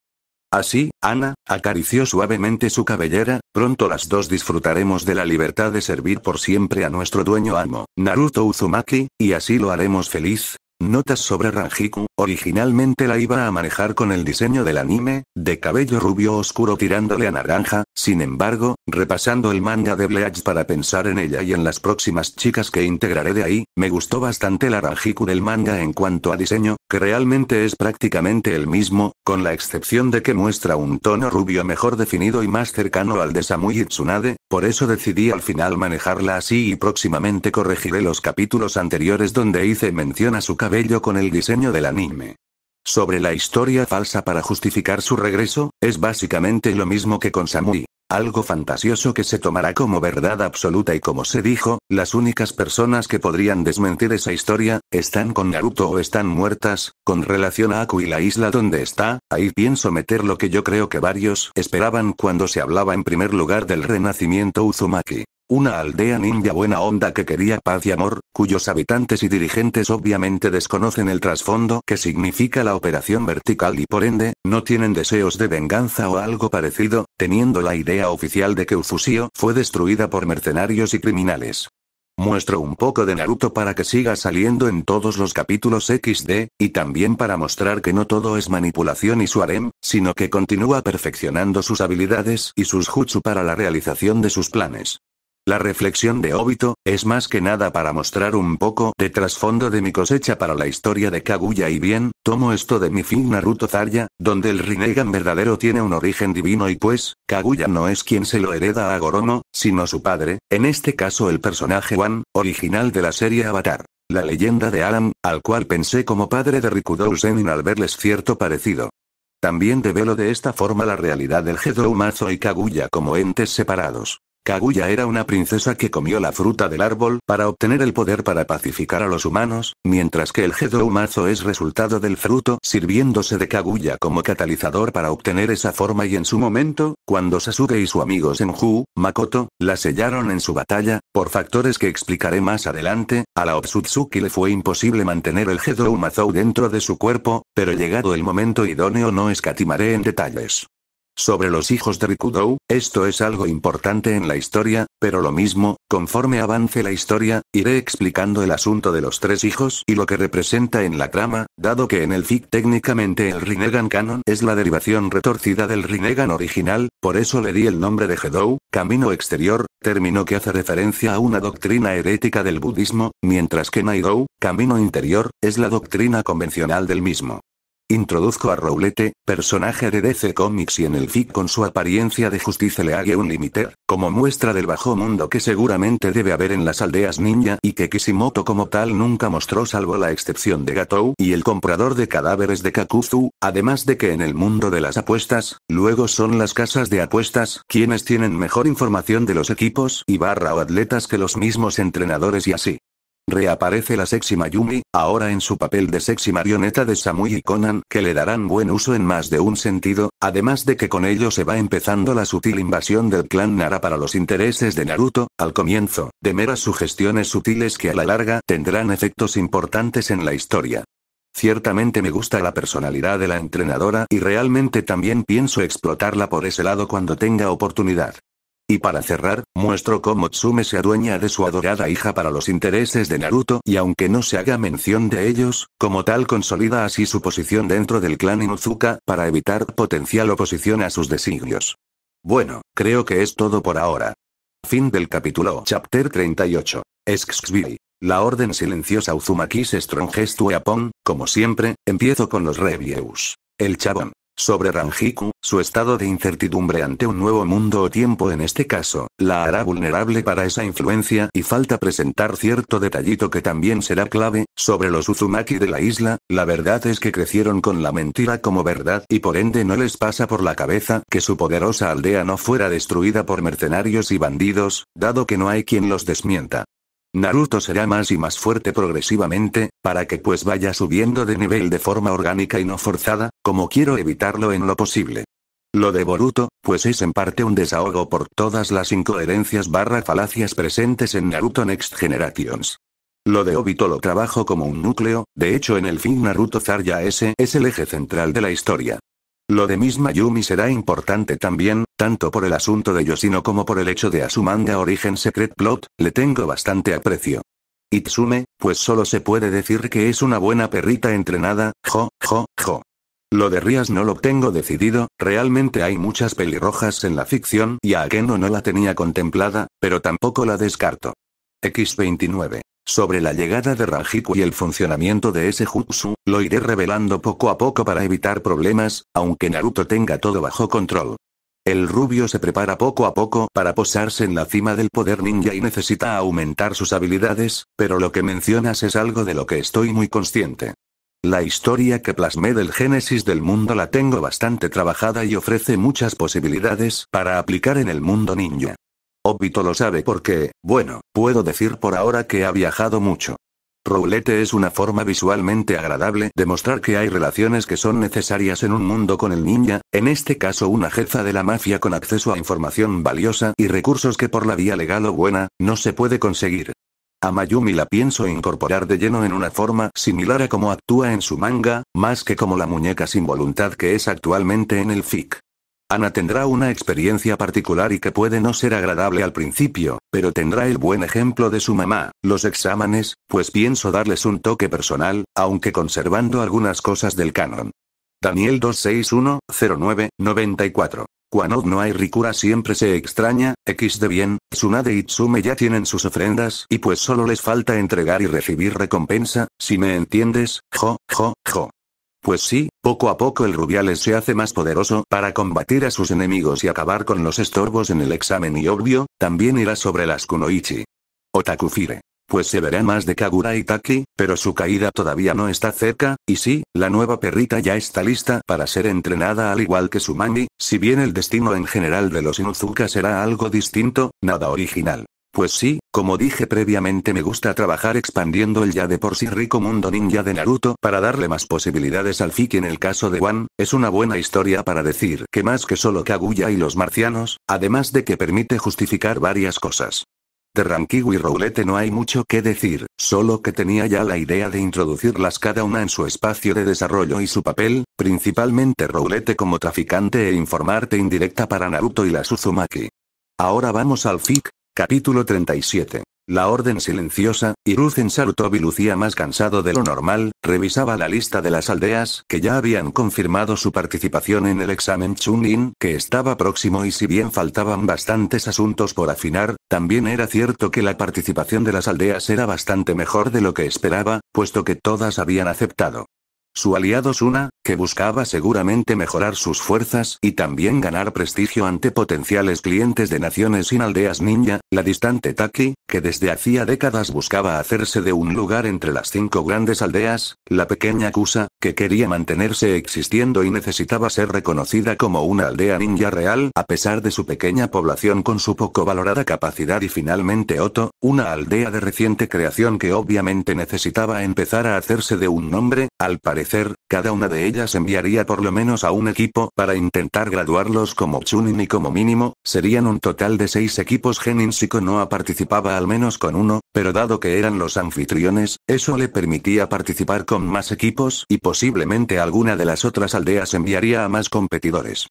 Así, Ana, acarició suavemente su cabellera, pronto las dos disfrutaremos de la libertad de servir por siempre a nuestro dueño amo, Naruto Uzumaki, y así lo haremos feliz. Notas sobre Ranjiku, originalmente la iba a manejar con el diseño del anime, de cabello rubio oscuro tirándole a naranja, sin embargo, repasando el manga de Bleach para pensar en ella y en las próximas chicas que integraré de ahí, me gustó bastante la Rajikur del manga en cuanto a diseño, que realmente es prácticamente el mismo, con la excepción de que muestra un tono rubio mejor definido y más cercano al de Samui Tsunade, por eso decidí al final manejarla así y próximamente corregiré los capítulos anteriores donde hice mención a su cabello con el diseño del anime. Sobre la historia falsa para justificar su regreso, es básicamente lo mismo que con Samui. Algo fantasioso que se tomará como verdad absoluta y como se dijo, las únicas personas que podrían desmentir esa historia, están con Naruto o están muertas, con relación a Aku y la isla donde está, ahí pienso meter lo que yo creo que varios esperaban cuando se hablaba en primer lugar del renacimiento Uzumaki. Una aldea ninja buena onda que quería paz y amor, cuyos habitantes y dirigentes obviamente desconocen el trasfondo que significa la operación vertical y por ende, no tienen deseos de venganza o algo parecido, teniendo la idea oficial de que Ufusio fue destruida por mercenarios y criminales. Muestro un poco de Naruto para que siga saliendo en todos los capítulos XD, y también para mostrar que no todo es manipulación y su harem, sino que continúa perfeccionando sus habilidades y sus jutsu para la realización de sus planes. La reflexión de Obito, es más que nada para mostrar un poco de trasfondo de mi cosecha para la historia de Kaguya y bien, tomo esto de mi fin Naruto Zarya, donde el Rinnegan verdadero tiene un origen divino y pues, Kaguya no es quien se lo hereda a Gorono, sino su padre, en este caso el personaje Wan, original de la serie Avatar. La leyenda de Alan, al cual pensé como padre de Rikudou Zenin al verles cierto parecido. También develo de esta forma la realidad del Mazo y Kaguya como entes separados. Kaguya era una princesa que comió la fruta del árbol para obtener el poder para pacificar a los humanos, mientras que el Mazo es resultado del fruto sirviéndose de Kaguya como catalizador para obtener esa forma y en su momento, cuando Sasuke y su amigo Senju, Makoto, la sellaron en su batalla, por factores que explicaré más adelante, a la Otsutsuki le fue imposible mantener el Mazo dentro de su cuerpo, pero llegado el momento idóneo no escatimaré en detalles sobre los hijos de Rikudou, esto es algo importante en la historia, pero lo mismo, conforme avance la historia, iré explicando el asunto de los tres hijos y lo que representa en la trama, dado que en el FIC técnicamente el Rinnegan Canon es la derivación retorcida del Rinnegan original, por eso le di el nombre de Hedou, camino exterior, término que hace referencia a una doctrina herética del budismo, mientras que Naidou, camino interior, es la doctrina convencional del mismo. Introduzco a Roulette, personaje de DC Comics y en el fic con su apariencia de justicia le hague un límite, como muestra del bajo mundo que seguramente debe haber en las aldeas ninja y que Kishimoto como tal nunca mostró salvo la excepción de Gatou y el comprador de cadáveres de Kakuzu, además de que en el mundo de las apuestas, luego son las casas de apuestas quienes tienen mejor información de los equipos y barra o atletas que los mismos entrenadores y así. Reaparece la sexy Mayumi, ahora en su papel de sexy marioneta de Samui y Conan, que le darán buen uso en más de un sentido, además de que con ello se va empezando la sutil invasión del clan Nara para los intereses de Naruto, al comienzo, de meras sugestiones sutiles que a la larga tendrán efectos importantes en la historia. Ciertamente me gusta la personalidad de la entrenadora y realmente también pienso explotarla por ese lado cuando tenga oportunidad. Y para cerrar, muestro cómo Tsume se adueña de su adorada hija para los intereses de Naruto y aunque no se haga mención de ellos, como tal consolida así su posición dentro del clan Inuzuka para evitar potencial oposición a sus designios. Bueno, creo que es todo por ahora. Fin del capítulo Chapter 38. Exxvili La Orden Silenciosa Uzumakis Strongest Weapon, como siempre, empiezo con los reviews. El chabón sobre Ranjiku, su estado de incertidumbre ante un nuevo mundo o tiempo en este caso, la hará vulnerable para esa influencia y falta presentar cierto detallito que también será clave, sobre los Uzumaki de la isla, la verdad es que crecieron con la mentira como verdad y por ende no les pasa por la cabeza que su poderosa aldea no fuera destruida por mercenarios y bandidos, dado que no hay quien los desmienta. Naruto será más y más fuerte progresivamente, para que pues vaya subiendo de nivel de forma orgánica y no forzada, como quiero evitarlo en lo posible. Lo de Boruto, pues es en parte un desahogo por todas las incoherencias barra falacias presentes en Naruto Next Generations. Lo de Obito lo trabajo como un núcleo, de hecho en el fin Naruto Zarya S es el eje central de la historia. Lo de misma Mayumi será importante también, tanto por el asunto de Yoshino como por el hecho de a manga Origen Secret Plot, le tengo bastante aprecio. Itsume, pues solo se puede decir que es una buena perrita entrenada, jo, jo, jo. Lo de Rías no lo tengo decidido, realmente hay muchas pelirrojas en la ficción y a Akeno no la tenía contemplada, pero tampoco la descarto. X29 sobre la llegada de Rajiku y el funcionamiento de ese jutsu, lo iré revelando poco a poco para evitar problemas, aunque Naruto tenga todo bajo control. El rubio se prepara poco a poco para posarse en la cima del poder ninja y necesita aumentar sus habilidades, pero lo que mencionas es algo de lo que estoy muy consciente. La historia que plasmé del génesis del mundo la tengo bastante trabajada y ofrece muchas posibilidades para aplicar en el mundo ninja. Obito lo sabe porque, bueno, puedo decir por ahora que ha viajado mucho. Roulette es una forma visualmente agradable de mostrar que hay relaciones que son necesarias en un mundo con el ninja, en este caso una jefa de la mafia con acceso a información valiosa y recursos que por la vía legal o buena, no se puede conseguir. A Mayumi la pienso incorporar de lleno en una forma similar a como actúa en su manga, más que como la muñeca sin voluntad que es actualmente en el FIC. Ana tendrá una experiencia particular y que puede no ser agradable al principio, pero tendrá el buen ejemplo de su mamá, los exámenes, pues pienso darles un toque personal, aunque conservando algunas cosas del canon. Daniel 261 09 94 Cuando no hay ricura siempre se extraña, X de bien, Tsunade y Tsume ya tienen sus ofrendas y pues solo les falta entregar y recibir recompensa, si me entiendes, jo, jo, jo. Pues sí, poco a poco el Rubiales se hace más poderoso para combatir a sus enemigos y acabar con los estorbos en el examen y obvio, también irá sobre las Kunoichi. Otakufire. Pues se verá más de Kagura y Taki, pero su caída todavía no está cerca, y sí, la nueva perrita ya está lista para ser entrenada al igual que su mami, si bien el destino en general de los Inuzuka será algo distinto, nada original. Pues sí, como dije previamente me gusta trabajar expandiendo el ya de por sí rico mundo ninja de Naruto para darle más posibilidades al fic. en el caso de One, es una buena historia para decir que más que solo Kaguya y los marcianos, además de que permite justificar varias cosas. De y Roulette no hay mucho que decir, solo que tenía ya la idea de introducirlas cada una en su espacio de desarrollo y su papel, principalmente Roulette como traficante e informarte indirecta para Naruto y la Suzumaki. Ahora vamos al FIC, Capítulo 37. La Orden Silenciosa, Y en Sarutobi Lucía más cansado de lo normal, revisaba la lista de las aldeas que ya habían confirmado su participación en el examen Chunin, que estaba próximo y si bien faltaban bastantes asuntos por afinar, también era cierto que la participación de las aldeas era bastante mejor de lo que esperaba, puesto que todas habían aceptado. Su aliado Suna, que buscaba seguramente mejorar sus fuerzas y también ganar prestigio ante potenciales clientes de naciones sin aldeas ninja, la distante Taki, que desde hacía décadas buscaba hacerse de un lugar entre las cinco grandes aldeas, la pequeña Kusa, que quería mantenerse existiendo y necesitaba ser reconocida como una aldea ninja real a pesar de su pequeña población con su poco valorada capacidad y finalmente Oto, una aldea de reciente creación que obviamente necesitaba empezar a hacerse de un nombre, al parecer cada una de ellas enviaría por lo menos a un equipo para intentar graduarlos como Chunin y como mínimo, serían un total de seis equipos. Genin Konoha participaba al menos con uno, pero dado que eran los anfitriones, eso le permitía participar con más equipos y posiblemente alguna de las otras aldeas enviaría a más competidores.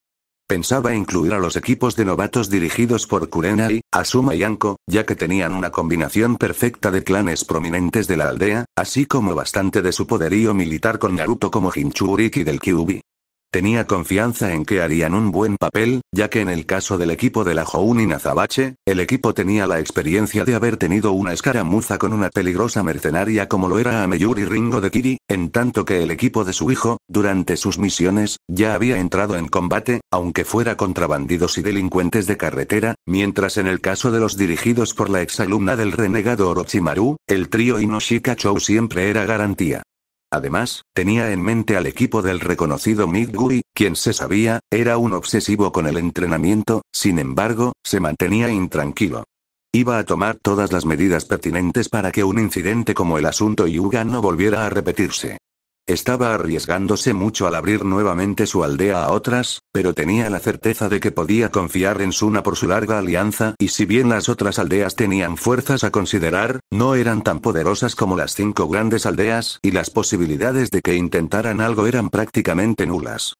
Pensaba incluir a los equipos de novatos dirigidos por Kurena y Asuma y Anko, ya que tenían una combinación perfecta de clanes prominentes de la aldea, así como bastante de su poderío militar con Naruto como Hinchuriki del Kyubi. Tenía confianza en que harían un buen papel, ya que en el caso del equipo de la y Nazabache, el equipo tenía la experiencia de haber tenido una escaramuza con una peligrosa mercenaria como lo era Ameyuri Ringo de Kiri, en tanto que el equipo de su hijo, durante sus misiones, ya había entrado en combate, aunque fuera contra bandidos y delincuentes de carretera, mientras en el caso de los dirigidos por la exalumna del renegado Orochimaru, el trío Inoshika Chou siempre era garantía. Además, tenía en mente al equipo del reconocido Midguri, quien se sabía, era un obsesivo con el entrenamiento, sin embargo, se mantenía intranquilo. Iba a tomar todas las medidas pertinentes para que un incidente como el asunto Yuga no volviera a repetirse. Estaba arriesgándose mucho al abrir nuevamente su aldea a otras, pero tenía la certeza de que podía confiar en Suna por su larga alianza y si bien las otras aldeas tenían fuerzas a considerar, no eran tan poderosas como las cinco grandes aldeas y las posibilidades de que intentaran algo eran prácticamente nulas.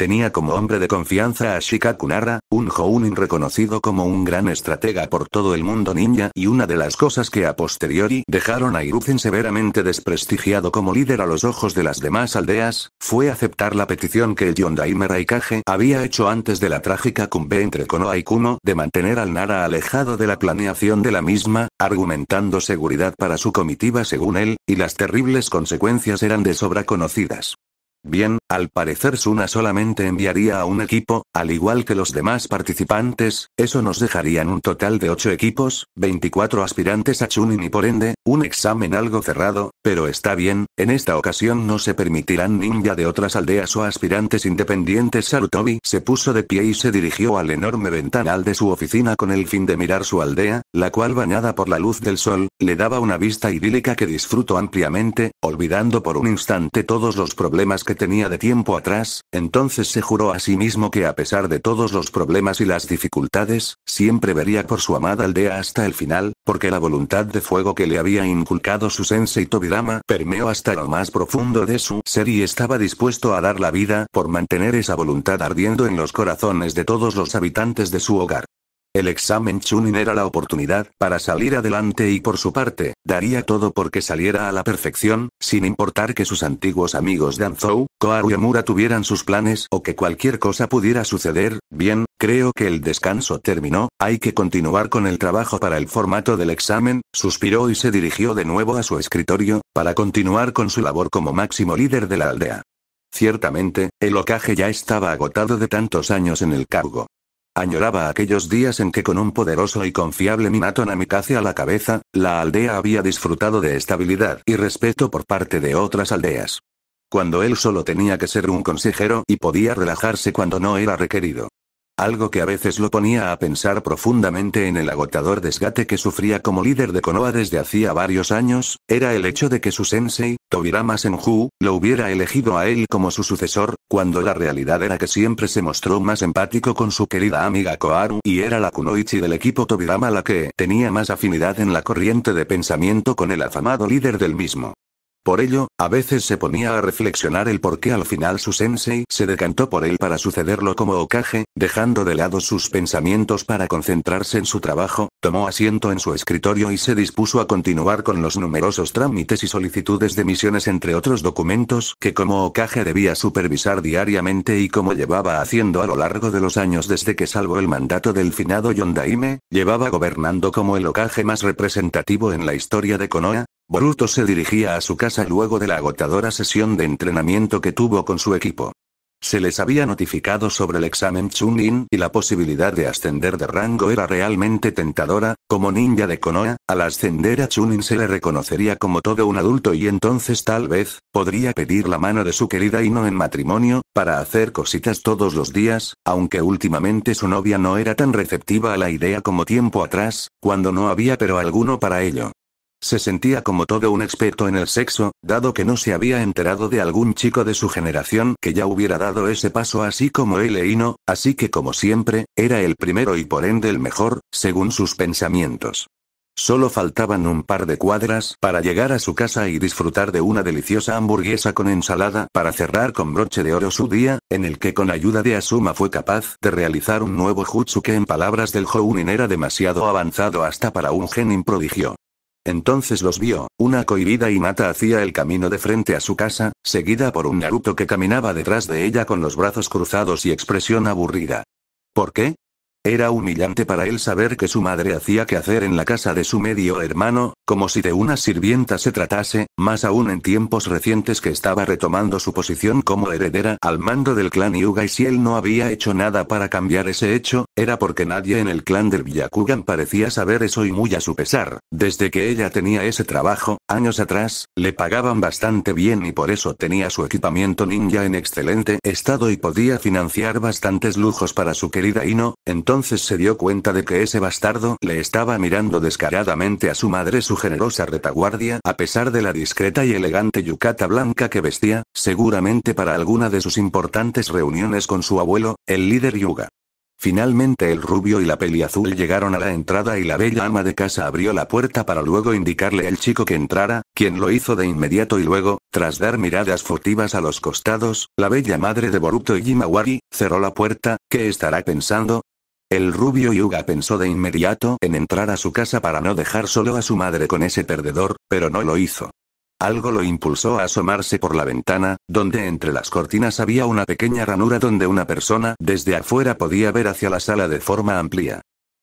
Tenía como hombre de confianza a Shikakunara, un Hounin reconocido como un gran estratega por todo el mundo ninja y una de las cosas que a posteriori dejaron a Hiruzen severamente desprestigiado como líder a los ojos de las demás aldeas, fue aceptar la petición que el y había hecho antes de la trágica cumbre entre Konoha y Kuno de mantener al Nara alejado de la planeación de la misma, argumentando seguridad para su comitiva según él, y las terribles consecuencias eran de sobra conocidas. Bien, al parecer Suna solamente enviaría a un equipo, al igual que los demás participantes, eso nos dejarían un total de 8 equipos, 24 aspirantes a Chunin y por ende, un examen algo cerrado, pero está bien, en esta ocasión no se permitirán ninja de otras aldeas o aspirantes independientes. Sarutobi se puso de pie y se dirigió al enorme ventanal de su oficina con el fin de mirar su aldea, la cual bañada por la luz del sol, le daba una vista idílica que disfrutó ampliamente, olvidando por un instante todos los problemas que tenía de tiempo atrás, entonces se juró a sí mismo que a pesar de todos los problemas y las dificultades, siempre vería por su amada aldea hasta el final, porque la voluntad de fuego que le había inculcado su sensei Tobirama permeó hasta lo más profundo de su ser y estaba dispuesto a dar la vida por mantener esa voluntad ardiendo en los corazones de todos los habitantes de su hogar. El examen Chunin era la oportunidad para salir adelante y por su parte, daría todo porque saliera a la perfección, sin importar que sus antiguos amigos Danzou, Koharu y Amura tuvieran sus planes o que cualquier cosa pudiera suceder, bien, creo que el descanso terminó, hay que continuar con el trabajo para el formato del examen, suspiró y se dirigió de nuevo a su escritorio, para continuar con su labor como máximo líder de la aldea. Ciertamente, el ocaje ya estaba agotado de tantos años en el cargo. Añoraba aquellos días en que con un poderoso y confiable Minato Namikaze a la cabeza, la aldea había disfrutado de estabilidad y respeto por parte de otras aldeas. Cuando él solo tenía que ser un consejero y podía relajarse cuando no era requerido algo que a veces lo ponía a pensar profundamente en el agotador desgate que sufría como líder de Konoha desde hacía varios años, era el hecho de que su sensei, Tobirama Senju, lo hubiera elegido a él como su sucesor, cuando la realidad era que siempre se mostró más empático con su querida amiga Koharu y era la kunoichi del equipo Tobirama la que tenía más afinidad en la corriente de pensamiento con el afamado líder del mismo. Por ello, a veces se ponía a reflexionar el por qué al final su sensei se decantó por él para sucederlo como Okage, dejando de lado sus pensamientos para concentrarse en su trabajo, tomó asiento en su escritorio y se dispuso a continuar con los numerosos trámites y solicitudes de misiones entre otros documentos que como Okage debía supervisar diariamente y como llevaba haciendo a lo largo de los años desde que salvó el mandato del finado Yondaime, llevaba gobernando como el Okage más representativo en la historia de Konoha, Boruto se dirigía a su casa luego de la agotadora sesión de entrenamiento que tuvo con su equipo. Se les había notificado sobre el examen Chunin y la posibilidad de ascender de rango era realmente tentadora, como ninja de Konoha, al ascender a Chunin se le reconocería como todo un adulto y entonces tal vez, podría pedir la mano de su querida y no en matrimonio, para hacer cositas todos los días, aunque últimamente su novia no era tan receptiva a la idea como tiempo atrás, cuando no había pero alguno para ello. Se sentía como todo un experto en el sexo, dado que no se había enterado de algún chico de su generación que ya hubiera dado ese paso así como él e así que como siempre, era el primero y por ende el mejor, según sus pensamientos. Solo faltaban un par de cuadras para llegar a su casa y disfrutar de una deliciosa hamburguesa con ensalada para cerrar con broche de oro su día, en el que con ayuda de Asuma fue capaz de realizar un nuevo jutsu que en palabras del Jounin era demasiado avanzado hasta para un genin prodigio. Entonces los vio, una cohibida mata hacía el camino de frente a su casa, seguida por un Naruto que caminaba detrás de ella con los brazos cruzados y expresión aburrida. ¿Por qué? Era humillante para él saber que su madre hacía que hacer en la casa de su medio hermano, como si de una sirvienta se tratase, más aún en tiempos recientes que estaba retomando su posición como heredera al mando del clan Yuga y si él no había hecho nada para cambiar ese hecho, era porque nadie en el clan del Byakugan parecía saber eso y muy a su pesar, desde que ella tenía ese trabajo, años atrás, le pagaban bastante bien y por eso tenía su equipamiento ninja en excelente estado y podía financiar bastantes lujos para su querida Ino, entonces entonces se dio cuenta de que ese bastardo le estaba mirando descaradamente a su madre su generosa retaguardia, a pesar de la discreta y elegante yucata blanca que vestía, seguramente para alguna de sus importantes reuniones con su abuelo, el líder Yuga. Finalmente el rubio y la peli azul llegaron a la entrada y la bella ama de casa abrió la puerta para luego indicarle al chico que entrara, quien lo hizo de inmediato y luego, tras dar miradas furtivas a los costados, la bella madre de Boruto y Jimawari, cerró la puerta, ¿qué estará pensando? El rubio Yuga pensó de inmediato en entrar a su casa para no dejar solo a su madre con ese perdedor, pero no lo hizo. Algo lo impulsó a asomarse por la ventana, donde entre las cortinas había una pequeña ranura donde una persona desde afuera podía ver hacia la sala de forma amplia.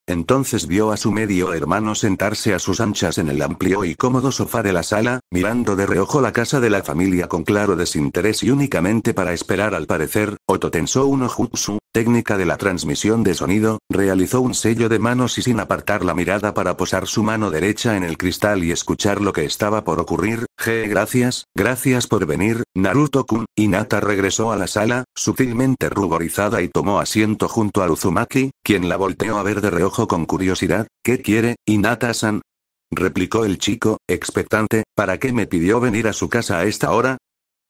Entonces vio a su medio hermano sentarse a sus anchas en el amplio y cómodo sofá de la sala, mirando de reojo la casa de la familia con claro desinterés y únicamente para esperar al parecer, Oto tensó Jutsu, técnica de la transmisión de sonido, realizó un sello de manos y sin apartar la mirada para posar su mano derecha en el cristal y escuchar lo que estaba por ocurrir, G gracias, gracias por venir, Naruto-kun, Inata regresó a la sala, sutilmente ruborizada y tomó asiento junto a Uzumaki, quien la volteó a ver de reojo con curiosidad. ¿Qué quiere, Inata san replicó el chico, expectante, ¿para qué me pidió venir a su casa a esta hora?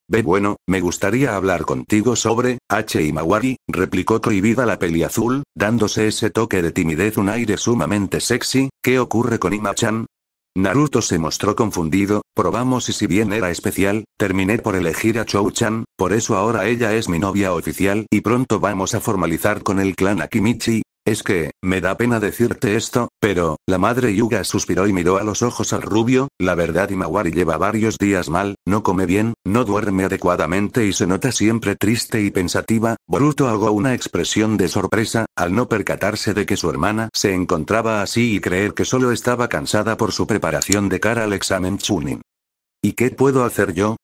Ve bueno, me gustaría hablar contigo sobre, H. Imawari, replicó prohibida la peli azul, dándose ese toque de timidez un aire sumamente sexy, ¿qué ocurre con Imachan? Naruto se mostró confundido, probamos y si bien era especial, terminé por elegir a Chou-chan, por eso ahora ella es mi novia oficial y pronto vamos a formalizar con el clan Akimichi, es que, me da pena decirte esto, pero, la madre Yuga suspiró y miró a los ojos al rubio, la verdad Imawari lleva varios días mal, no come bien, no duerme adecuadamente y se nota siempre triste y pensativa, Boruto hago una expresión de sorpresa, al no percatarse de que su hermana se encontraba así y creer que solo estaba cansada por su preparación de cara al examen Chunin. ¿Y qué puedo hacer yo?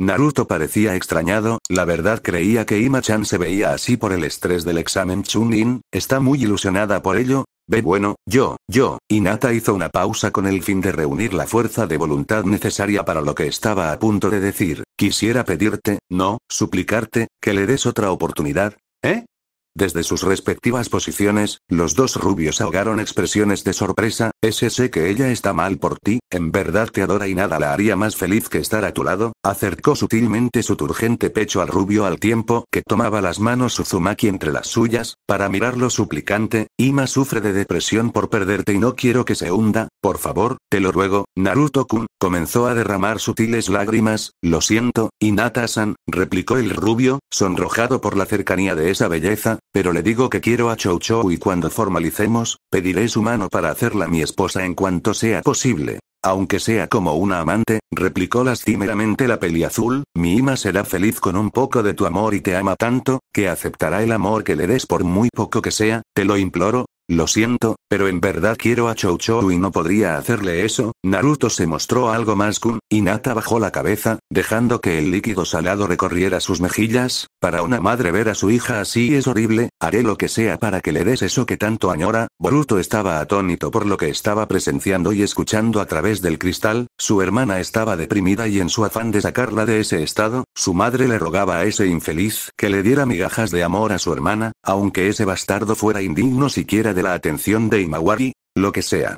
Naruto parecía extrañado, la verdad creía que Ima-chan se veía así por el estrés del examen Chunin, está muy ilusionada por ello. Ve bueno, yo, yo, Inata hizo una pausa con el fin de reunir la fuerza de voluntad necesaria para lo que estaba a punto de decir. Quisiera pedirte, no, suplicarte, que le des otra oportunidad. ¿Eh? Desde sus respectivas posiciones, los dos rubios ahogaron expresiones de sorpresa, ese sé que ella está mal por ti, en verdad te adora y nada la haría más feliz que estar a tu lado, acercó sutilmente su turgente pecho al rubio al tiempo que tomaba las manos Uzumaki entre las suyas, para mirarlo suplicante, Ima sufre de depresión por perderte y no quiero que se hunda, por favor, te lo ruego, Naruto-kun, comenzó a derramar sutiles lágrimas, lo siento, Y san replicó el rubio, sonrojado por la cercanía de esa belleza, pero le digo que quiero a Chou Chou y cuando formalicemos, pediré su mano para hacerla mi esposa en cuanto sea posible. Aunque sea como una amante, replicó lastimeramente la peli azul, mi ima será feliz con un poco de tu amor y te ama tanto, que aceptará el amor que le des por muy poco que sea, te lo imploro, lo siento, pero en verdad quiero a Chou Chou y no podría hacerle eso. Naruto se mostró algo más kun, y Nata bajó la cabeza, dejando que el líquido salado recorriera sus mejillas. Para una madre ver a su hija así es horrible, haré lo que sea para que le des eso que tanto añora. Boruto estaba atónito por lo que estaba presenciando y escuchando a través del cristal, su hermana estaba deprimida y en su afán de sacarla de ese estado, su madre le rogaba a ese infeliz que le diera migajas de amor a su hermana, aunque ese bastardo fuera indigno siquiera de la atención de Imawari, lo que sea.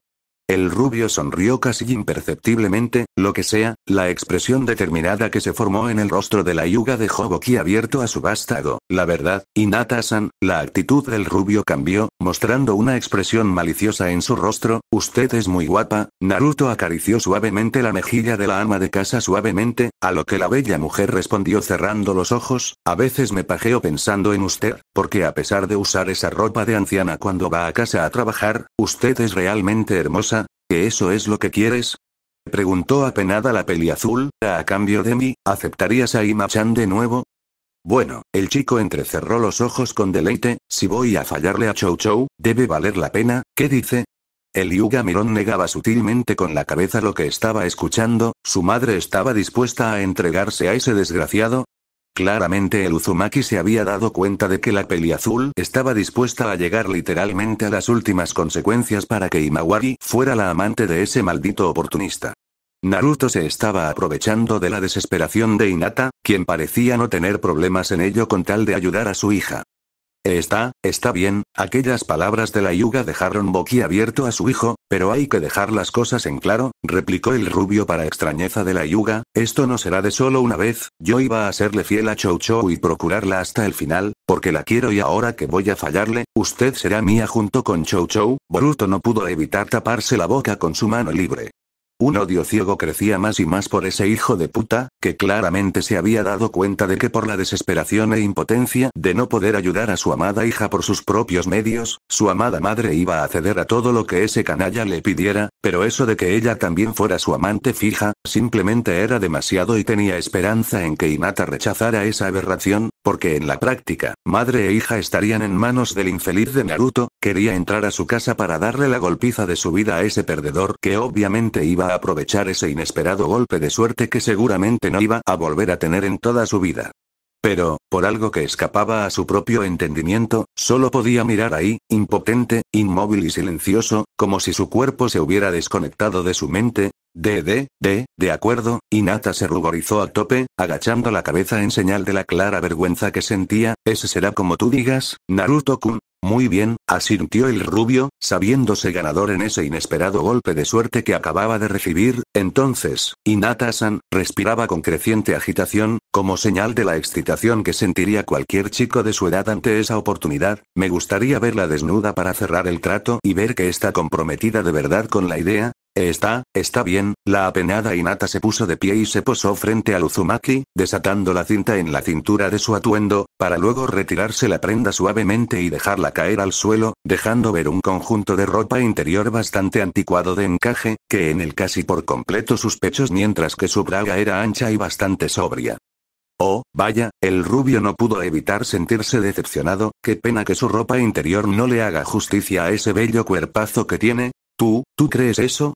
El rubio sonrió casi imperceptiblemente, lo que sea, la expresión determinada que se formó en el rostro de la yuga dejó abierto a su vástago. La verdad, y san la actitud del rubio cambió, mostrando una expresión maliciosa en su rostro, usted es muy guapa, Naruto acarició suavemente la mejilla de la ama de casa suavemente, a lo que la bella mujer respondió cerrando los ojos, a veces me pajeo pensando en usted, porque a pesar de usar esa ropa de anciana cuando va a casa a trabajar, usted es realmente hermosa eso es lo que quieres? Preguntó apenada la peli azul, a cambio de mí, ¿aceptarías a Imachan de nuevo? Bueno, el chico entrecerró los ojos con deleite, si voy a fallarle a Chow Chow, debe valer la pena, ¿qué dice? El Yuga Mirón negaba sutilmente con la cabeza lo que estaba escuchando, su madre estaba dispuesta a entregarse a ese desgraciado, Claramente el Uzumaki se había dado cuenta de que la peli azul estaba dispuesta a llegar literalmente a las últimas consecuencias para que Imawari fuera la amante de ese maldito oportunista. Naruto se estaba aprovechando de la desesperación de Inata, quien parecía no tener problemas en ello con tal de ayudar a su hija. Está, está bien, aquellas palabras de la yuga dejaron abierto a su hijo, pero hay que dejar las cosas en claro, replicó el rubio para extrañeza de la yuga, esto no será de solo una vez, yo iba a serle fiel a Chou Chou y procurarla hasta el final, porque la quiero y ahora que voy a fallarle, usted será mía junto con Chou Chou, Boruto no pudo evitar taparse la boca con su mano libre. Un odio ciego crecía más y más por ese hijo de puta, que claramente se había dado cuenta de que por la desesperación e impotencia de no poder ayudar a su amada hija por sus propios medios, su amada madre iba a ceder a todo lo que ese canalla le pidiera, pero eso de que ella también fuera su amante fija, simplemente era demasiado y tenía esperanza en que Inata rechazara esa aberración, porque en la práctica, madre e hija estarían en manos del infeliz de Naruto, quería entrar a su casa para darle la golpiza de su vida a ese perdedor que obviamente iba a aprovechar ese inesperado golpe de suerte que seguramente no iba a volver a tener en toda su vida. Pero, por algo que escapaba a su propio entendimiento, solo podía mirar ahí, impotente, inmóvil y silencioso, como si su cuerpo se hubiera desconectado de su mente, de, de, de, de acuerdo, Inata se ruborizó a tope, agachando la cabeza en señal de la clara vergüenza que sentía, ese será como tú digas, Naruto-kun. Muy bien, asintió el rubio, sabiéndose ganador en ese inesperado golpe de suerte que acababa de recibir, entonces, Inata-san, respiraba con creciente agitación, como señal de la excitación que sentiría cualquier chico de su edad ante esa oportunidad, me gustaría verla desnuda para cerrar el trato y ver que está comprometida de verdad con la idea, Está, está bien, la apenada Inata se puso de pie y se posó frente a Uzumaki, desatando la cinta en la cintura de su atuendo, para luego retirarse la prenda suavemente y dejarla caer al suelo, dejando ver un conjunto de ropa interior bastante anticuado de encaje, que en el casi por completo sus pechos mientras que su braga era ancha y bastante sobria. Oh, vaya, el rubio no pudo evitar sentirse decepcionado, qué pena que su ropa interior no le haga justicia a ese bello cuerpazo que tiene. ¿Tú, tú crees eso?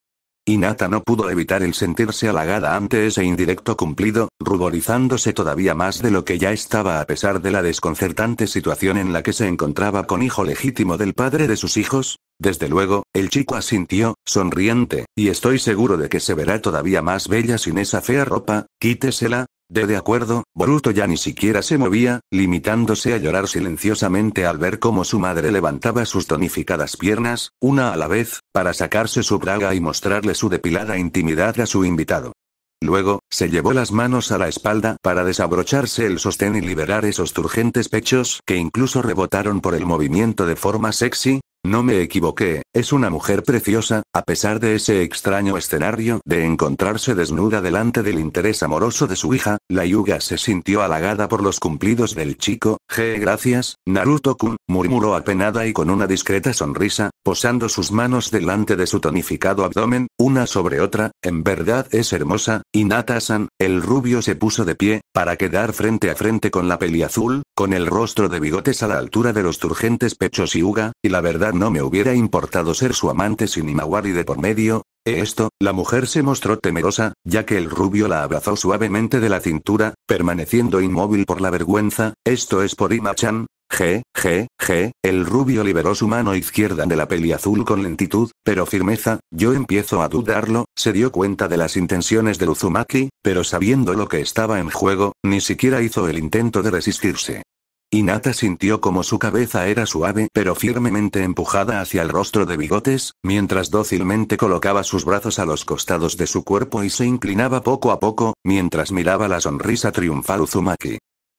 Y Nata no pudo evitar el sentirse halagada ante ese indirecto cumplido, ruborizándose todavía más de lo que ya estaba a pesar de la desconcertante situación en la que se encontraba con hijo legítimo del padre de sus hijos. Desde luego, el chico asintió, sonriente, y estoy seguro de que se verá todavía más bella sin esa fea ropa, quítesela, de, de acuerdo, Bruto ya ni siquiera se movía, limitándose a llorar silenciosamente al ver cómo su madre levantaba sus tonificadas piernas, una a la vez, para sacarse su braga y mostrarle su depilada intimidad a su invitado. Luego, se llevó las manos a la espalda para desabrocharse el sostén y liberar esos turgentes pechos que incluso rebotaron por el movimiento de forma sexy, no me equivoqué, es una mujer preciosa, a pesar de ese extraño escenario de encontrarse desnuda delante del interés amoroso de su hija, la Yuga se sintió halagada por los cumplidos del chico, «Je gracias, Naruto-kun», murmuró apenada y con una discreta sonrisa, posando sus manos delante de su tonificado abdomen, una sobre otra, en verdad es hermosa, y Natasan, el rubio se puso de pie, para quedar frente a frente con la peli azul, con el rostro de bigotes a la altura de los turgentes pechos y uga, y la verdad no me hubiera importado ser su amante sin Imawari de por medio. Esto, la mujer se mostró temerosa, ya que el rubio la abrazó suavemente de la cintura, permaneciendo inmóvil por la vergüenza, esto es por Imachan, G, G, G, el rubio liberó su mano izquierda de la peli azul con lentitud, pero firmeza, yo empiezo a dudarlo, se dio cuenta de las intenciones de Uzumaki, pero sabiendo lo que estaba en juego, ni siquiera hizo el intento de resistirse. Inata sintió como su cabeza era suave pero firmemente empujada hacia el rostro de bigotes, mientras dócilmente colocaba sus brazos a los costados de su cuerpo y se inclinaba poco a poco, mientras miraba la sonrisa triunfal Uzumaki.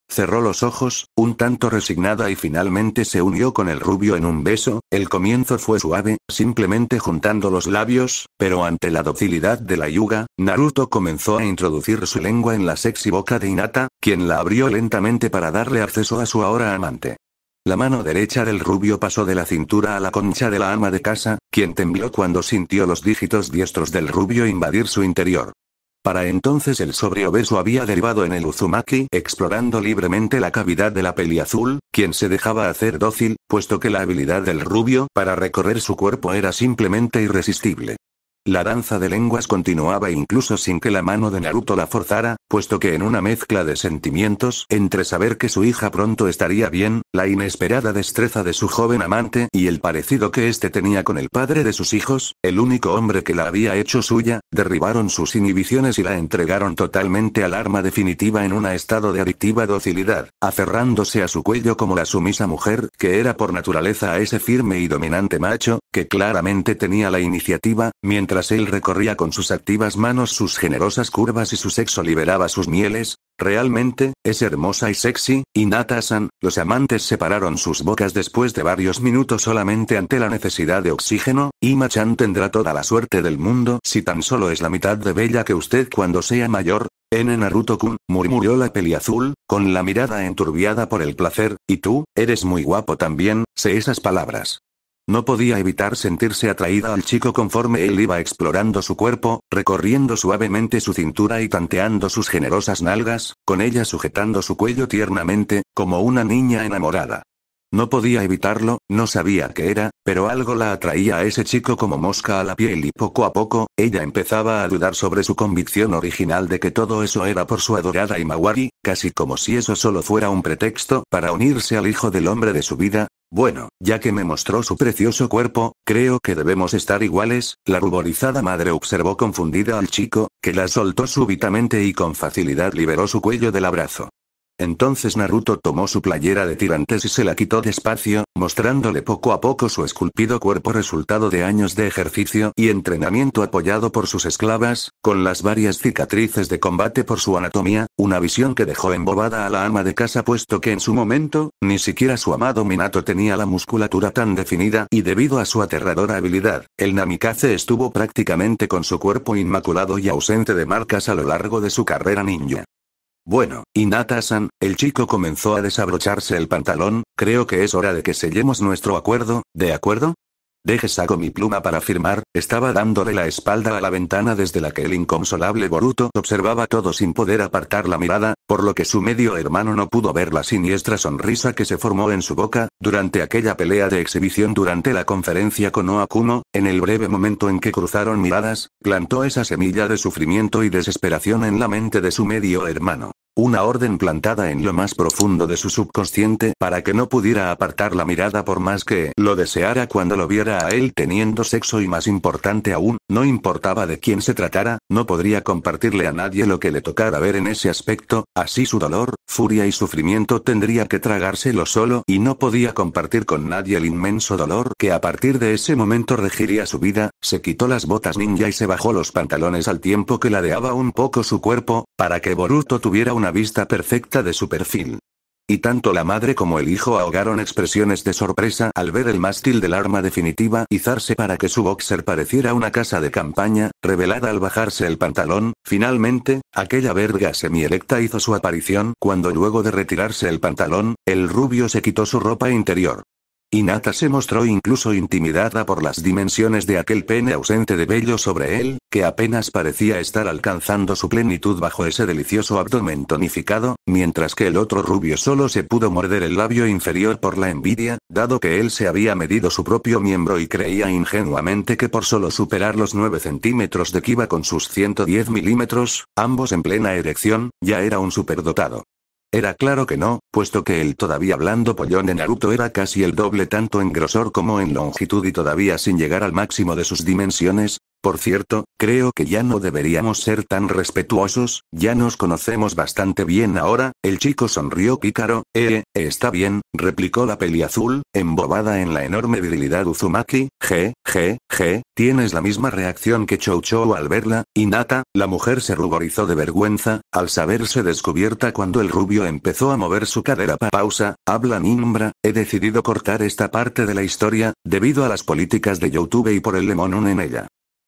Cerró los ojos, un tanto resignada y finalmente se unió con el rubio en un beso, el comienzo fue suave, simplemente juntando los labios, pero ante la docilidad de la yuga, Naruto comenzó a introducir su lengua en la sexy boca de Hinata, quien la abrió lentamente para darle acceso a su ahora amante. La mano derecha del rubio pasó de la cintura a la concha de la ama de casa, quien tembló cuando sintió los dígitos diestros del rubio invadir su interior. Para entonces el sobrio había derivado en el Uzumaki, explorando libremente la cavidad de la peli azul, quien se dejaba hacer dócil, puesto que la habilidad del rubio para recorrer su cuerpo era simplemente irresistible. La danza de lenguas continuaba incluso sin que la mano de Naruto la forzara, puesto que en una mezcla de sentimientos entre saber que su hija pronto estaría bien, la inesperada destreza de su joven amante y el parecido que éste tenía con el padre de sus hijos, el único hombre que la había hecho suya, derribaron sus inhibiciones y la entregaron totalmente al arma definitiva en un estado de adictiva docilidad, aferrándose a su cuello como la sumisa mujer que era por naturaleza a ese firme y dominante macho, que claramente tenía la iniciativa, mientras él recorría con sus activas manos sus generosas curvas y su sexo liberaba sus mieles, realmente, es hermosa y sexy, y Natasan, los amantes separaron sus bocas después de varios minutos solamente ante la necesidad de oxígeno, y Machan tendrá toda la suerte del mundo si tan solo es la mitad de bella que usted cuando sea mayor, en Naruto-kun, murmuró la peli azul, con la mirada enturbiada por el placer, y tú, eres muy guapo también, sé esas palabras. No podía evitar sentirse atraída al chico conforme él iba explorando su cuerpo, recorriendo suavemente su cintura y tanteando sus generosas nalgas, con ella sujetando su cuello tiernamente, como una niña enamorada. No podía evitarlo, no sabía qué era, pero algo la atraía a ese chico como mosca a la piel y poco a poco, ella empezaba a dudar sobre su convicción original de que todo eso era por su adorada Imawari, casi como si eso solo fuera un pretexto para unirse al hijo del hombre de su vida. Bueno, ya que me mostró su precioso cuerpo, creo que debemos estar iguales, la ruborizada madre observó confundida al chico, que la soltó súbitamente y con facilidad liberó su cuello del abrazo. Entonces Naruto tomó su playera de tirantes y se la quitó despacio, mostrándole poco a poco su esculpido cuerpo resultado de años de ejercicio y entrenamiento apoyado por sus esclavas, con las varias cicatrices de combate por su anatomía, una visión que dejó embobada a la ama de casa puesto que en su momento, ni siquiera su amado Minato tenía la musculatura tan definida y debido a su aterradora habilidad, el Namikaze estuvo prácticamente con su cuerpo inmaculado y ausente de marcas a lo largo de su carrera ninja. Bueno, Inata-san, el chico comenzó a desabrocharse el pantalón, creo que es hora de que sellemos nuestro acuerdo, ¿de acuerdo? Deje saco mi pluma para firmar, estaba dándole la espalda a la ventana desde la que el inconsolable Boruto observaba todo sin poder apartar la mirada, por lo que su medio hermano no pudo ver la siniestra sonrisa que se formó en su boca, durante aquella pelea de exhibición durante la conferencia con Oakuno, en el breve momento en que cruzaron miradas, plantó esa semilla de sufrimiento y desesperación en la mente de su medio hermano. Una orden plantada en lo más profundo de su subconsciente para que no pudiera apartar la mirada por más que lo deseara cuando lo viera a él teniendo sexo y más importante aún, no importaba de quién se tratara, no podría compartirle a nadie lo que le tocara ver en ese aspecto, así su dolor, furia y sufrimiento tendría que tragárselo solo y no podía compartir con nadie el inmenso dolor que a partir de ese momento regiría su vida, se quitó las botas ninja y se bajó los pantalones al tiempo que ladeaba un poco su cuerpo, para que Boruto tuviera una vista perfecta de su perfil. Y tanto la madre como el hijo ahogaron expresiones de sorpresa al ver el mástil del arma definitiva izarse para que su boxer pareciera una casa de campaña, revelada al bajarse el pantalón. Finalmente, aquella verga erecta hizo su aparición cuando luego de retirarse el pantalón, el rubio se quitó su ropa interior. Inata se mostró incluso intimidada por las dimensiones de aquel pene ausente de vello sobre él, que apenas parecía estar alcanzando su plenitud bajo ese delicioso abdomen tonificado, mientras que el otro rubio solo se pudo morder el labio inferior por la envidia, dado que él se había medido su propio miembro y creía ingenuamente que por solo superar los 9 centímetros de kiva con sus 110 milímetros, ambos en plena erección, ya era un superdotado. Era claro que no, puesto que el todavía blando pollón de Naruto era casi el doble tanto en grosor como en longitud y todavía sin llegar al máximo de sus dimensiones, por cierto, creo que ya no deberíamos ser tan respetuosos, ya nos conocemos bastante bien ahora, el chico sonrió pícaro, eh, eh está bien, replicó la peli azul, embobada en la enorme virilidad Uzumaki, je, je, je, tienes la misma reacción que Chou Chou al verla, Inata, la mujer se ruborizó de vergüenza, al saberse descubierta cuando el rubio empezó a mover su cadera pa pausa, habla Nimbra, he decidido cortar esta parte de la historia, debido a las políticas de Youtube y por el lemon en ella.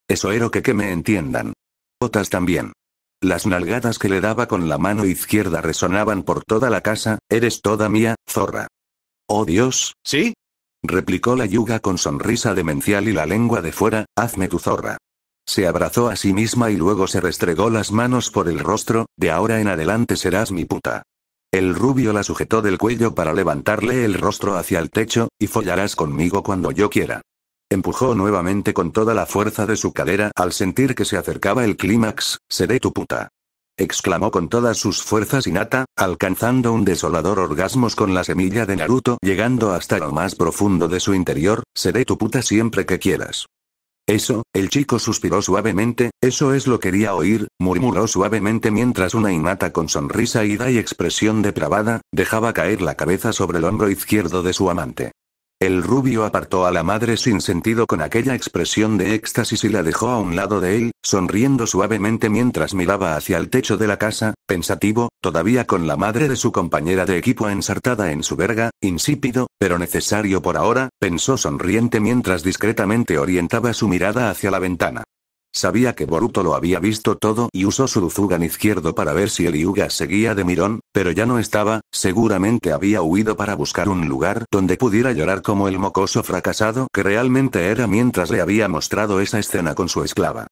Eso que que me entiendan. Botas también. Las nalgadas que le daba con la mano izquierda resonaban por toda la casa, eres toda mía, zorra. Oh Dios, ¿sí? replicó la yuga con sonrisa demencial y la lengua de fuera, hazme tu zorra. Se abrazó a sí misma y luego se restregó las manos por el rostro, de ahora en adelante serás mi puta. El rubio la sujetó del cuello para levantarle el rostro hacia el techo, y follarás conmigo cuando yo quiera. Empujó nuevamente con toda la fuerza de su cadera al sentir que se acercaba el clímax, seré tu puta. Exclamó con todas sus fuerzas inata, alcanzando un desolador orgasmos con la semilla de Naruto llegando hasta lo más profundo de su interior, seré tu puta siempre que quieras. Eso, el chico suspiró suavemente, eso es lo quería oír, murmuró suavemente mientras una inata con sonrisa ida y expresión depravada, dejaba caer la cabeza sobre el hombro izquierdo de su amante. El rubio apartó a la madre sin sentido con aquella expresión de éxtasis y la dejó a un lado de él, sonriendo suavemente mientras miraba hacia el techo de la casa, pensativo, todavía con la madre de su compañera de equipo ensartada en su verga, insípido, pero necesario por ahora, pensó sonriente mientras discretamente orientaba su mirada hacia la ventana. Sabía que Boruto lo había visto todo y usó su Uzugan izquierdo para ver si el Yuga seguía de mirón, pero ya no estaba, seguramente había huido para buscar un lugar donde pudiera llorar como el mocoso fracasado que realmente era mientras le había mostrado esa escena con su esclava.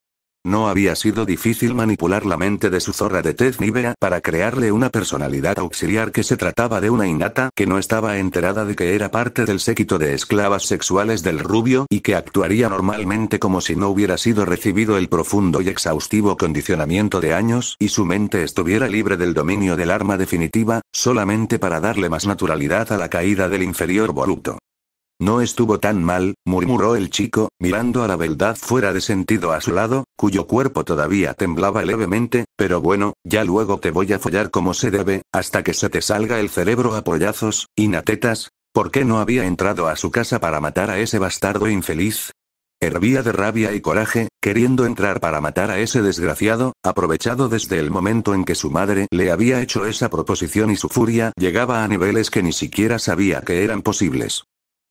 No había sido difícil manipular la mente de su zorra de tez Nivea para crearle una personalidad auxiliar que se trataba de una innata que no estaba enterada de que era parte del séquito de esclavas sexuales del rubio y que actuaría normalmente como si no hubiera sido recibido el profundo y exhaustivo condicionamiento de años y su mente estuviera libre del dominio del arma definitiva, solamente para darle más naturalidad a la caída del inferior volupto. No estuvo tan mal, murmuró el chico, mirando a la beldad fuera de sentido a su lado, cuyo cuerpo todavía temblaba levemente, pero bueno, ya luego te voy a follar como se debe, hasta que se te salga el cerebro a pollazos, inatetas. ¿Por qué no había entrado a su casa para matar a ese bastardo infeliz? Hervía de rabia y coraje, queriendo entrar para matar a ese desgraciado, aprovechado desde el momento en que su madre le había hecho esa proposición y su furia llegaba a niveles que ni siquiera sabía que eran posibles.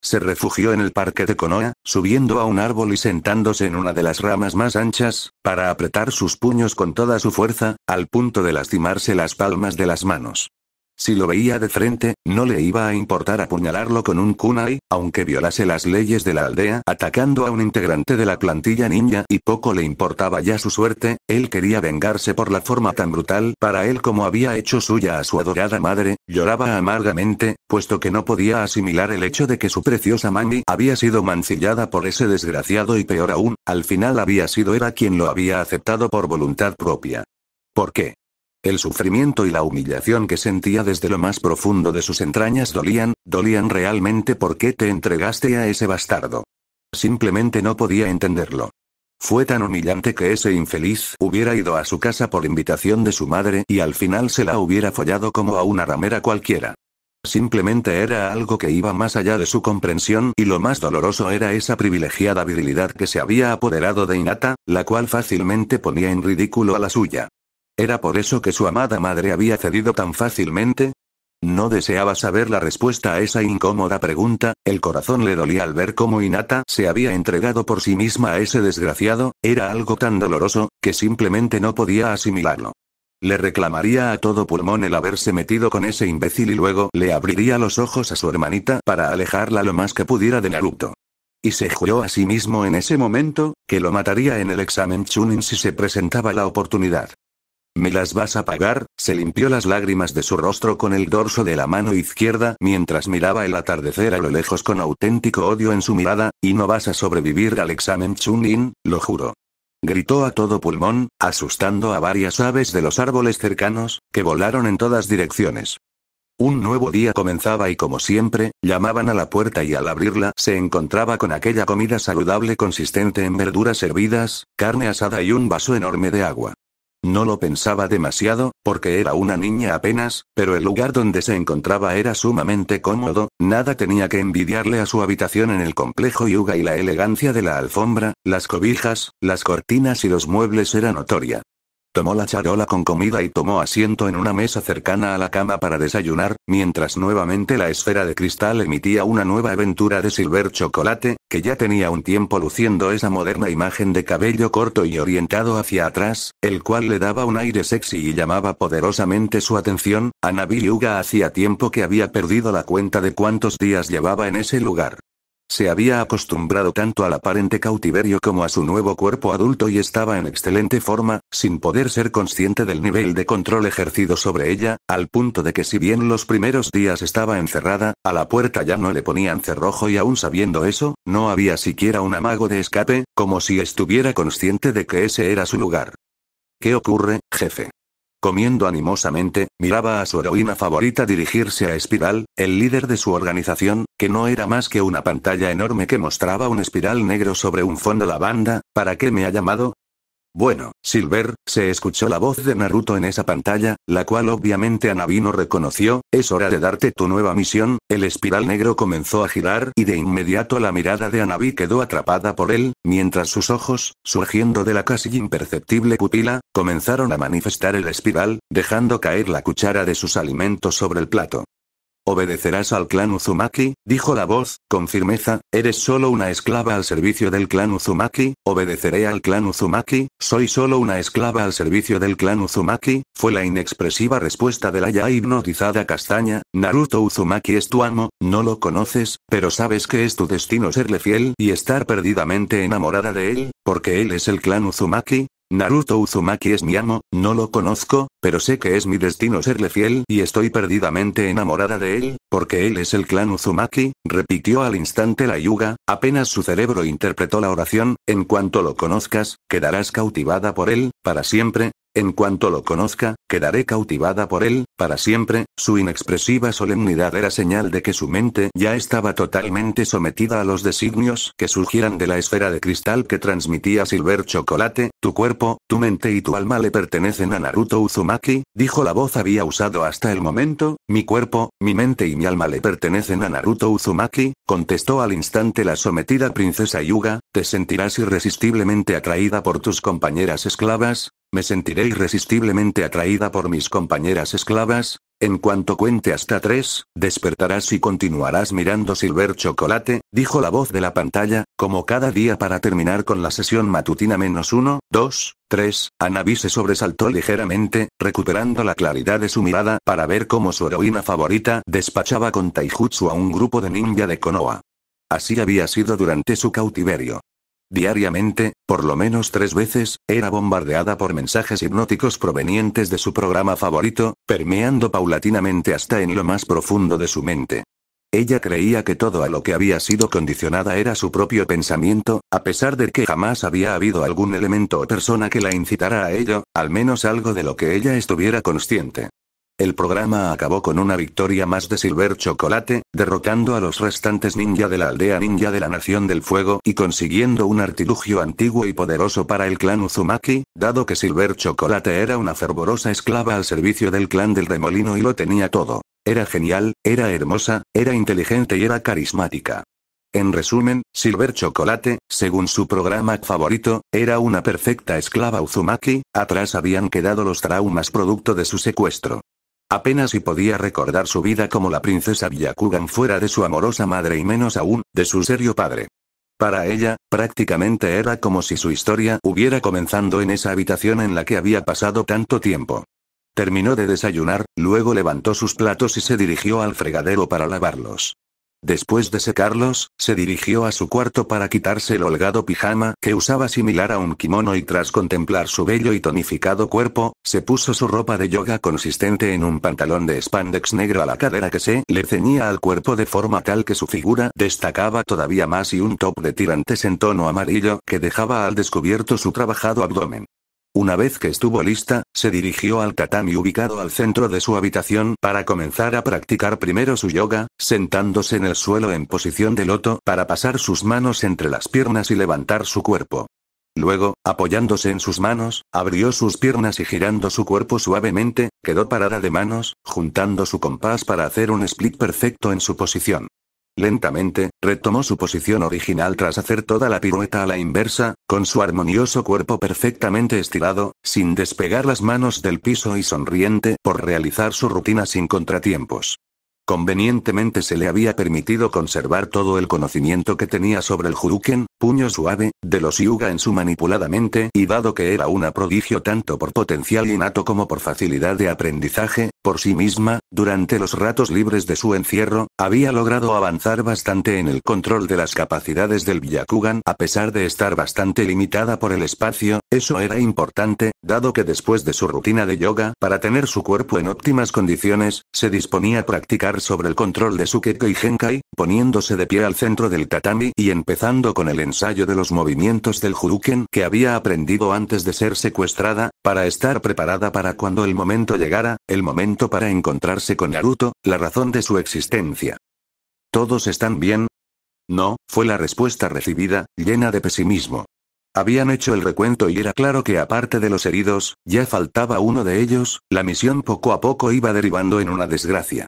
Se refugió en el parque de Konoha, subiendo a un árbol y sentándose en una de las ramas más anchas, para apretar sus puños con toda su fuerza, al punto de lastimarse las palmas de las manos. Si lo veía de frente, no le iba a importar apuñalarlo con un kunai, aunque violase las leyes de la aldea atacando a un integrante de la plantilla ninja y poco le importaba ya su suerte, él quería vengarse por la forma tan brutal para él como había hecho suya a su adorada madre, lloraba amargamente, puesto que no podía asimilar el hecho de que su preciosa mami había sido mancillada por ese desgraciado y peor aún, al final había sido era quien lo había aceptado por voluntad propia. ¿Por qué? El sufrimiento y la humillación que sentía desde lo más profundo de sus entrañas dolían, dolían realmente porque te entregaste a ese bastardo. Simplemente no podía entenderlo. Fue tan humillante que ese infeliz hubiera ido a su casa por invitación de su madre y al final se la hubiera follado como a una ramera cualquiera. Simplemente era algo que iba más allá de su comprensión y lo más doloroso era esa privilegiada virilidad que se había apoderado de Inata, la cual fácilmente ponía en ridículo a la suya. ¿Era por eso que su amada madre había cedido tan fácilmente? No deseaba saber la respuesta a esa incómoda pregunta, el corazón le dolía al ver cómo Inata se había entregado por sí misma a ese desgraciado, era algo tan doloroso, que simplemente no podía asimilarlo. Le reclamaría a todo pulmón el haberse metido con ese imbécil y luego le abriría los ojos a su hermanita para alejarla lo más que pudiera de Naruto. Y se juró a sí mismo en ese momento, que lo mataría en el examen Chunin si se presentaba la oportunidad. ¿Me las vas a pagar? Se limpió las lágrimas de su rostro con el dorso de la mano izquierda mientras miraba el atardecer a lo lejos con auténtico odio en su mirada, y no vas a sobrevivir al examen chun Chunin, lo juro. Gritó a todo pulmón, asustando a varias aves de los árboles cercanos, que volaron en todas direcciones. Un nuevo día comenzaba y como siempre, llamaban a la puerta y al abrirla se encontraba con aquella comida saludable consistente en verduras hervidas, carne asada y un vaso enorme de agua. No lo pensaba demasiado, porque era una niña apenas, pero el lugar donde se encontraba era sumamente cómodo, nada tenía que envidiarle a su habitación en el complejo Yuga y la elegancia de la alfombra, las cobijas, las cortinas y los muebles era notoria. Tomó la charola con comida y tomó asiento en una mesa cercana a la cama para desayunar, mientras nuevamente la esfera de cristal emitía una nueva aventura de silver chocolate, que ya tenía un tiempo luciendo esa moderna imagen de cabello corto y orientado hacia atrás, el cual le daba un aire sexy y llamaba poderosamente su atención, Anabi Yuga hacía tiempo que había perdido la cuenta de cuántos días llevaba en ese lugar. Se había acostumbrado tanto al aparente cautiverio como a su nuevo cuerpo adulto y estaba en excelente forma, sin poder ser consciente del nivel de control ejercido sobre ella, al punto de que si bien los primeros días estaba encerrada, a la puerta ya no le ponían cerrojo y aún sabiendo eso, no había siquiera un amago de escape, como si estuviera consciente de que ese era su lugar. ¿Qué ocurre, jefe? Comiendo animosamente, miraba a su heroína favorita dirigirse a Espiral, el líder de su organización, que no era más que una pantalla enorme que mostraba un espiral negro sobre un fondo lavanda, ¿para qué me ha llamado? Bueno, Silver, se escuchó la voz de Naruto en esa pantalla, la cual obviamente no reconoció, es hora de darte tu nueva misión, el espiral negro comenzó a girar y de inmediato la mirada de Anabi quedó atrapada por él, mientras sus ojos, surgiendo de la casi imperceptible pupila, comenzaron a manifestar el espiral, dejando caer la cuchara de sus alimentos sobre el plato. Obedecerás al clan Uzumaki, dijo la voz, con firmeza, eres solo una esclava al servicio del clan Uzumaki, obedeceré al clan Uzumaki, soy solo una esclava al servicio del clan Uzumaki, fue la inexpresiva respuesta de la ya hipnotizada castaña, Naruto Uzumaki es tu amo, no lo conoces, pero sabes que es tu destino serle fiel y estar perdidamente enamorada de él, porque él es el clan Uzumaki, Naruto Uzumaki es mi amo, no lo conozco, pero sé que es mi destino serle fiel y estoy perdidamente enamorada de él, porque él es el clan Uzumaki, repitió al instante la Yuga, apenas su cerebro interpretó la oración, en cuanto lo conozcas, quedarás cautivada por él, para siempre, en cuanto lo conozca, quedaré cautivada por él, para siempre, su inexpresiva solemnidad era señal de que su mente ya estaba totalmente sometida a los designios que surgieran de la esfera de cristal que transmitía Silver Chocolate, tu cuerpo, tu mente y tu alma le pertenecen a Naruto Uzumaki, dijo la voz había usado hasta el momento, mi cuerpo, mi mente y mi alma le pertenecen a Naruto Uzumaki, contestó al instante la sometida princesa Yuga, te sentirás irresistiblemente atraída por tus compañeras esclavas, me sentiré irresistiblemente atraída por mis compañeras esclavas. En cuanto cuente hasta tres, despertarás y continuarás mirando Silver Chocolate, dijo la voz de la pantalla, como cada día para terminar con la sesión matutina menos uno, dos, tres. Anabi se sobresaltó ligeramente, recuperando la claridad de su mirada para ver cómo su heroína favorita despachaba con taijutsu a un grupo de ninja de Konoha. Así había sido durante su cautiverio. Diariamente, por lo menos tres veces, era bombardeada por mensajes hipnóticos provenientes de su programa favorito, permeando paulatinamente hasta en lo más profundo de su mente. Ella creía que todo a lo que había sido condicionada era su propio pensamiento, a pesar de que jamás había habido algún elemento o persona que la incitara a ello, al menos algo de lo que ella estuviera consciente. El programa acabó con una victoria más de Silver Chocolate, derrotando a los restantes ninja de la aldea ninja de la Nación del Fuego y consiguiendo un artilugio antiguo y poderoso para el clan Uzumaki, dado que Silver Chocolate era una fervorosa esclava al servicio del clan del remolino y lo tenía todo. Era genial, era hermosa, era inteligente y era carismática. En resumen, Silver Chocolate, según su programa favorito, era una perfecta esclava Uzumaki, atrás habían quedado los traumas producto de su secuestro. Apenas si podía recordar su vida como la princesa Byakugan fuera de su amorosa madre y menos aún, de su serio padre. Para ella, prácticamente era como si su historia hubiera comenzando en esa habitación en la que había pasado tanto tiempo. Terminó de desayunar, luego levantó sus platos y se dirigió al fregadero para lavarlos. Después de secarlos, se dirigió a su cuarto para quitarse el holgado pijama que usaba similar a un kimono y tras contemplar su bello y tonificado cuerpo, se puso su ropa de yoga consistente en un pantalón de spandex negro a la cadera que se le ceñía al cuerpo de forma tal que su figura destacaba todavía más y un top de tirantes en tono amarillo que dejaba al descubierto su trabajado abdomen. Una vez que estuvo lista, se dirigió al tatami ubicado al centro de su habitación para comenzar a practicar primero su yoga, sentándose en el suelo en posición de loto para pasar sus manos entre las piernas y levantar su cuerpo. Luego, apoyándose en sus manos, abrió sus piernas y girando su cuerpo suavemente, quedó parada de manos, juntando su compás para hacer un split perfecto en su posición. Lentamente, retomó su posición original tras hacer toda la pirueta a la inversa, con su armonioso cuerpo perfectamente estirado, sin despegar las manos del piso y sonriente por realizar su rutina sin contratiempos. Convenientemente se le había permitido conservar todo el conocimiento que tenía sobre el juruken, puño suave, de los yuga en su manipulada mente y dado que era una prodigio tanto por potencial innato como por facilidad de aprendizaje, por sí misma, durante los ratos libres de su encierro, había logrado avanzar bastante en el control de las capacidades del Byakugan a pesar de estar bastante limitada por el espacio, eso era importante, dado que después de su rutina de yoga, para tener su cuerpo en óptimas condiciones, se disponía a practicar sobre el control de su Keke y Genkai, poniéndose de pie al centro del tatami y empezando con el ensayo de los movimientos del Juruken que había aprendido antes de ser secuestrada, para estar preparada para cuando el momento llegara, el momento para encontrarse con Naruto, la razón de su existencia. ¿Todos están bien? No, fue la respuesta recibida, llena de pesimismo. Habían hecho el recuento y era claro que aparte de los heridos, ya faltaba uno de ellos, la misión poco a poco iba derivando en una desgracia.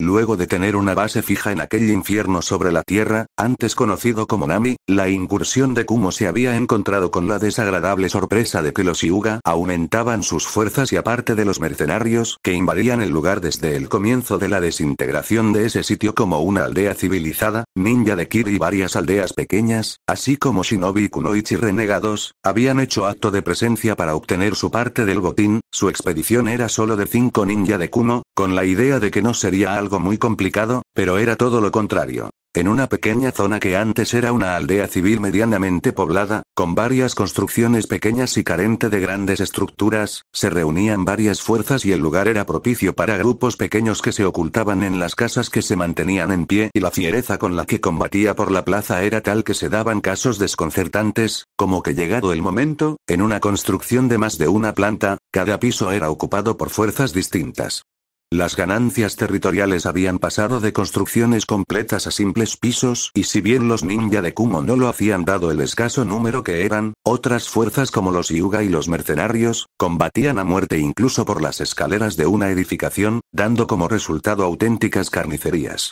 Luego de tener una base fija en aquel infierno sobre la Tierra, antes conocido como Nami, la incursión de Kumo se había encontrado con la desagradable sorpresa de que los Yuga aumentaban sus fuerzas y aparte de los mercenarios que invadían el lugar desde el comienzo de la desintegración de ese sitio como una aldea civilizada, ninja de Kiri y varias aldeas pequeñas, así como Shinobi y Kunoichi renegados, habían hecho acto de presencia para obtener su parte del botín, su expedición era solo de cinco ninja de Kumo, con la idea de que no sería algo muy complicado, pero era todo lo contrario. En una pequeña zona que antes era una aldea civil medianamente poblada, con varias construcciones pequeñas y carente de grandes estructuras, se reunían varias fuerzas y el lugar era propicio para grupos pequeños que se ocultaban en las casas que se mantenían en pie y la fiereza con la que combatía por la plaza era tal que se daban casos desconcertantes, como que llegado el momento, en una construcción de más de una planta, cada piso era ocupado por fuerzas distintas. Las ganancias territoriales habían pasado de construcciones completas a simples pisos, y si bien los ninja de Kumo no lo hacían dado el escaso número que eran, otras fuerzas como los Yuga y los mercenarios, combatían a muerte incluso por las escaleras de una edificación, dando como resultado auténticas carnicerías.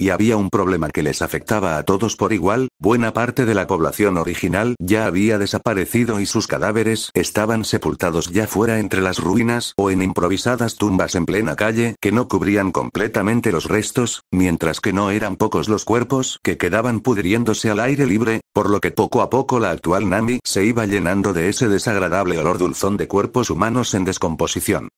Y había un problema que les afectaba a todos por igual, buena parte de la población original ya había desaparecido y sus cadáveres estaban sepultados ya fuera entre las ruinas o en improvisadas tumbas en plena calle que no cubrían completamente los restos, mientras que no eran pocos los cuerpos que quedaban pudriéndose al aire libre, por lo que poco a poco la actual Nami se iba llenando de ese desagradable olor dulzón de cuerpos humanos en descomposición.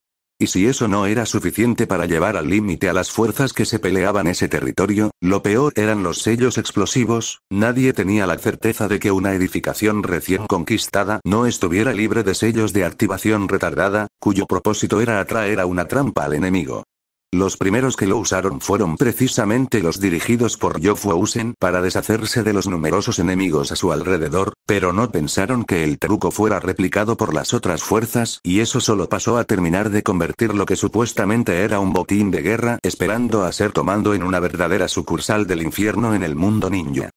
Y si eso no era suficiente para llevar al límite a las fuerzas que se peleaban ese territorio, lo peor eran los sellos explosivos, nadie tenía la certeza de que una edificación recién conquistada no estuviera libre de sellos de activación retardada, cuyo propósito era atraer a una trampa al enemigo. Los primeros que lo usaron fueron precisamente los dirigidos por Usen para deshacerse de los numerosos enemigos a su alrededor, pero no pensaron que el truco fuera replicado por las otras fuerzas y eso solo pasó a terminar de convertir lo que supuestamente era un botín de guerra esperando a ser tomado en una verdadera sucursal del infierno en el mundo ninja.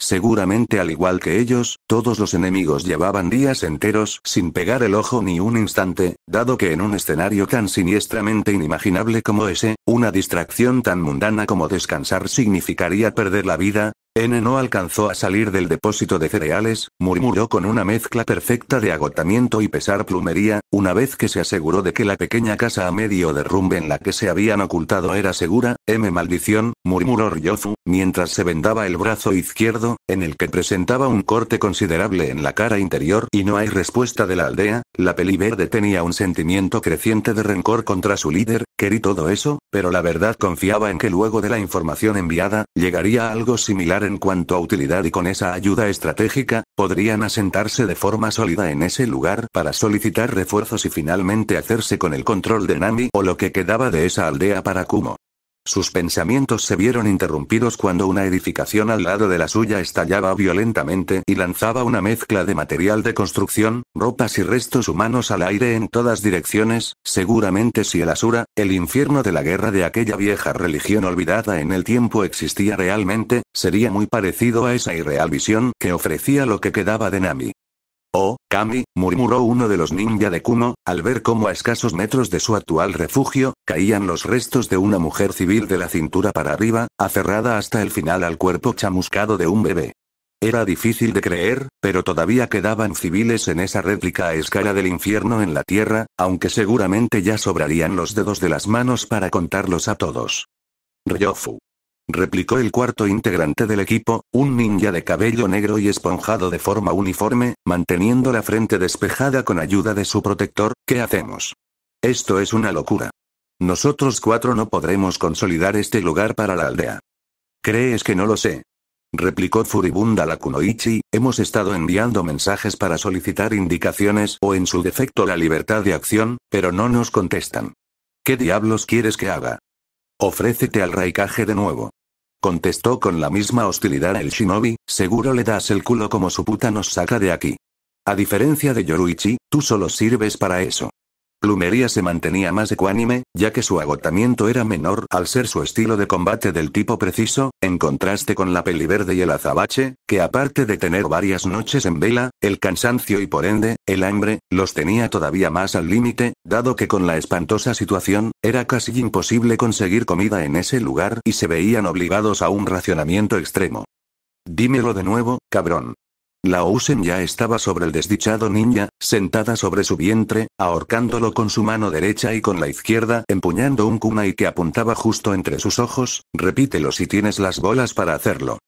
Seguramente al igual que ellos, todos los enemigos llevaban días enteros sin pegar el ojo ni un instante, dado que en un escenario tan siniestramente inimaginable como ese, una distracción tan mundana como descansar significaría perder la vida, N no alcanzó a salir del depósito de cereales, murmuró con una mezcla perfecta de agotamiento y pesar plumería, una vez que se aseguró de que la pequeña casa a medio derrumbe en la que se habían ocultado era segura, M maldición, murmuró Ryozu, mientras se vendaba el brazo izquierdo, en el que presentaba un corte considerable en la cara interior y no hay respuesta de la aldea, la peli verde tenía un sentimiento creciente de rencor contra su líder, querí todo eso, pero la verdad confiaba en que luego de la información enviada, llegaría algo similar en en cuanto a utilidad y con esa ayuda estratégica, podrían asentarse de forma sólida en ese lugar para solicitar refuerzos y finalmente hacerse con el control de Nami o lo que quedaba de esa aldea para Kumo. Sus pensamientos se vieron interrumpidos cuando una edificación al lado de la suya estallaba violentamente y lanzaba una mezcla de material de construcción, ropas y restos humanos al aire en todas direcciones, seguramente si el Asura, el infierno de la guerra de aquella vieja religión olvidada en el tiempo existía realmente, sería muy parecido a esa irreal visión que ofrecía lo que quedaba de Nami. Kami, murmuró uno de los ninja de Kuno, al ver cómo a escasos metros de su actual refugio, caían los restos de una mujer civil de la cintura para arriba, aferrada hasta el final al cuerpo chamuscado de un bebé. Era difícil de creer, pero todavía quedaban civiles en esa réplica a escala del infierno en la Tierra, aunque seguramente ya sobrarían los dedos de las manos para contarlos a todos. Ryofu replicó el cuarto integrante del equipo, un ninja de cabello negro y esponjado de forma uniforme, manteniendo la frente despejada con ayuda de su protector, ¿qué hacemos? Esto es una locura. Nosotros cuatro no podremos consolidar este lugar para la aldea. ¿Crees que no lo sé? replicó furibunda la Kunoichi, hemos estado enviando mensajes para solicitar indicaciones o en su defecto la libertad de acción, pero no nos contestan. ¿Qué diablos quieres que haga? Ofrécete al raicaje de nuevo. Contestó con la misma hostilidad el shinobi, seguro le das el culo como su puta nos saca de aquí. A diferencia de Yoruichi, tú solo sirves para eso. Plumería se mantenía más ecuánime, ya que su agotamiento era menor al ser su estilo de combate del tipo preciso, en contraste con la peliverde y el azabache, que aparte de tener varias noches en vela, el cansancio y por ende, el hambre, los tenía todavía más al límite, dado que con la espantosa situación, era casi imposible conseguir comida en ese lugar y se veían obligados a un racionamiento extremo. Dímelo de nuevo, cabrón. La Ousen ya estaba sobre el desdichado ninja, sentada sobre su vientre, ahorcándolo con su mano derecha y con la izquierda, empuñando un kunai que apuntaba justo entre sus ojos, repítelo si tienes las bolas para hacerlo.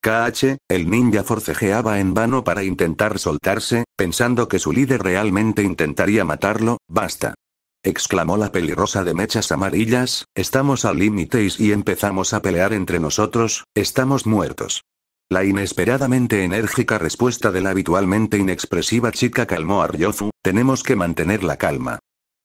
KH, el ninja forcejeaba en vano para intentar soltarse, pensando que su líder realmente intentaría matarlo, basta. Exclamó la pelirrosa de mechas amarillas, estamos al límite y empezamos a pelear entre nosotros, estamos muertos. La inesperadamente enérgica respuesta de la habitualmente inexpresiva chica calmó a Ryozu, tenemos que mantener la calma.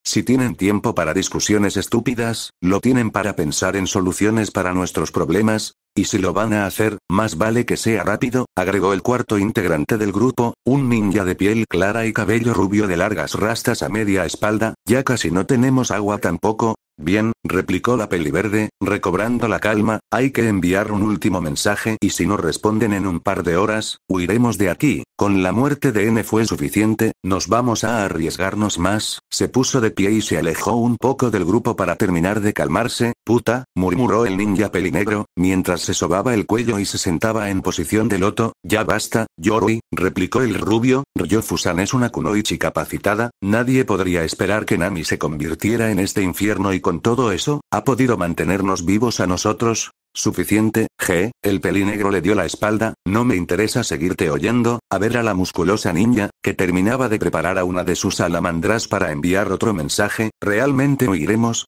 Si tienen tiempo para discusiones estúpidas, lo tienen para pensar en soluciones para nuestros problemas, y si lo van a hacer, más vale que sea rápido, agregó el cuarto integrante del grupo, un ninja de piel clara y cabello rubio de largas rastas a media espalda, ya casi no tenemos agua tampoco, Bien, replicó la peli verde recobrando la calma, hay que enviar un último mensaje y si no responden en un par de horas, huiremos de aquí. Con la muerte de N fue suficiente, nos vamos a arriesgarnos más. Se puso de pie y se alejó un poco del grupo para terminar de calmarse. Puta, murmuró el ninja pelinegro, mientras se sobaba el cuello y se sentaba en posición de loto. Ya basta, Yorui, replicó el rubio. Ryo es una kunoichi capacitada, nadie podría esperar que Nami se convirtiera en este infierno y con todo eso, ha podido mantenernos vivos a nosotros, Suficiente, G, el pelinegro le dio la espalda, no me interesa seguirte oyendo, a ver a la musculosa niña, que terminaba de preparar a una de sus salamandras para enviar otro mensaje, realmente oiremos.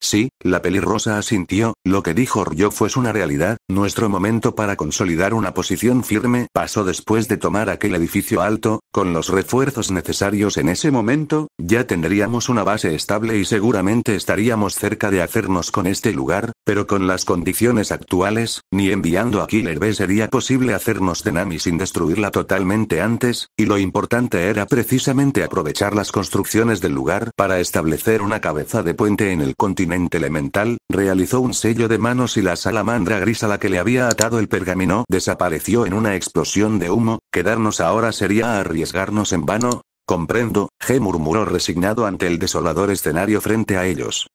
Sí, la pelirrosa asintió, lo que dijo Ryo fue una realidad, nuestro momento para consolidar una posición firme pasó después de tomar aquel edificio alto, con los refuerzos necesarios en ese momento, ya tendríamos una base estable y seguramente estaríamos cerca de hacernos con este lugar, pero con las condiciones actuales, ni enviando a Killer B sería posible hacernos de Nami sin destruirla totalmente antes, y lo importante era precisamente aprovechar las construcciones del lugar para establecer una cabeza de puente en el continente elemental, realizó un sello de manos y la salamandra gris a la que le había atado el pergamino desapareció en una explosión de humo, quedarnos ahora sería arriesgarnos en vano. Comprendo, G murmuró resignado ante el desolador escenario frente a ellos.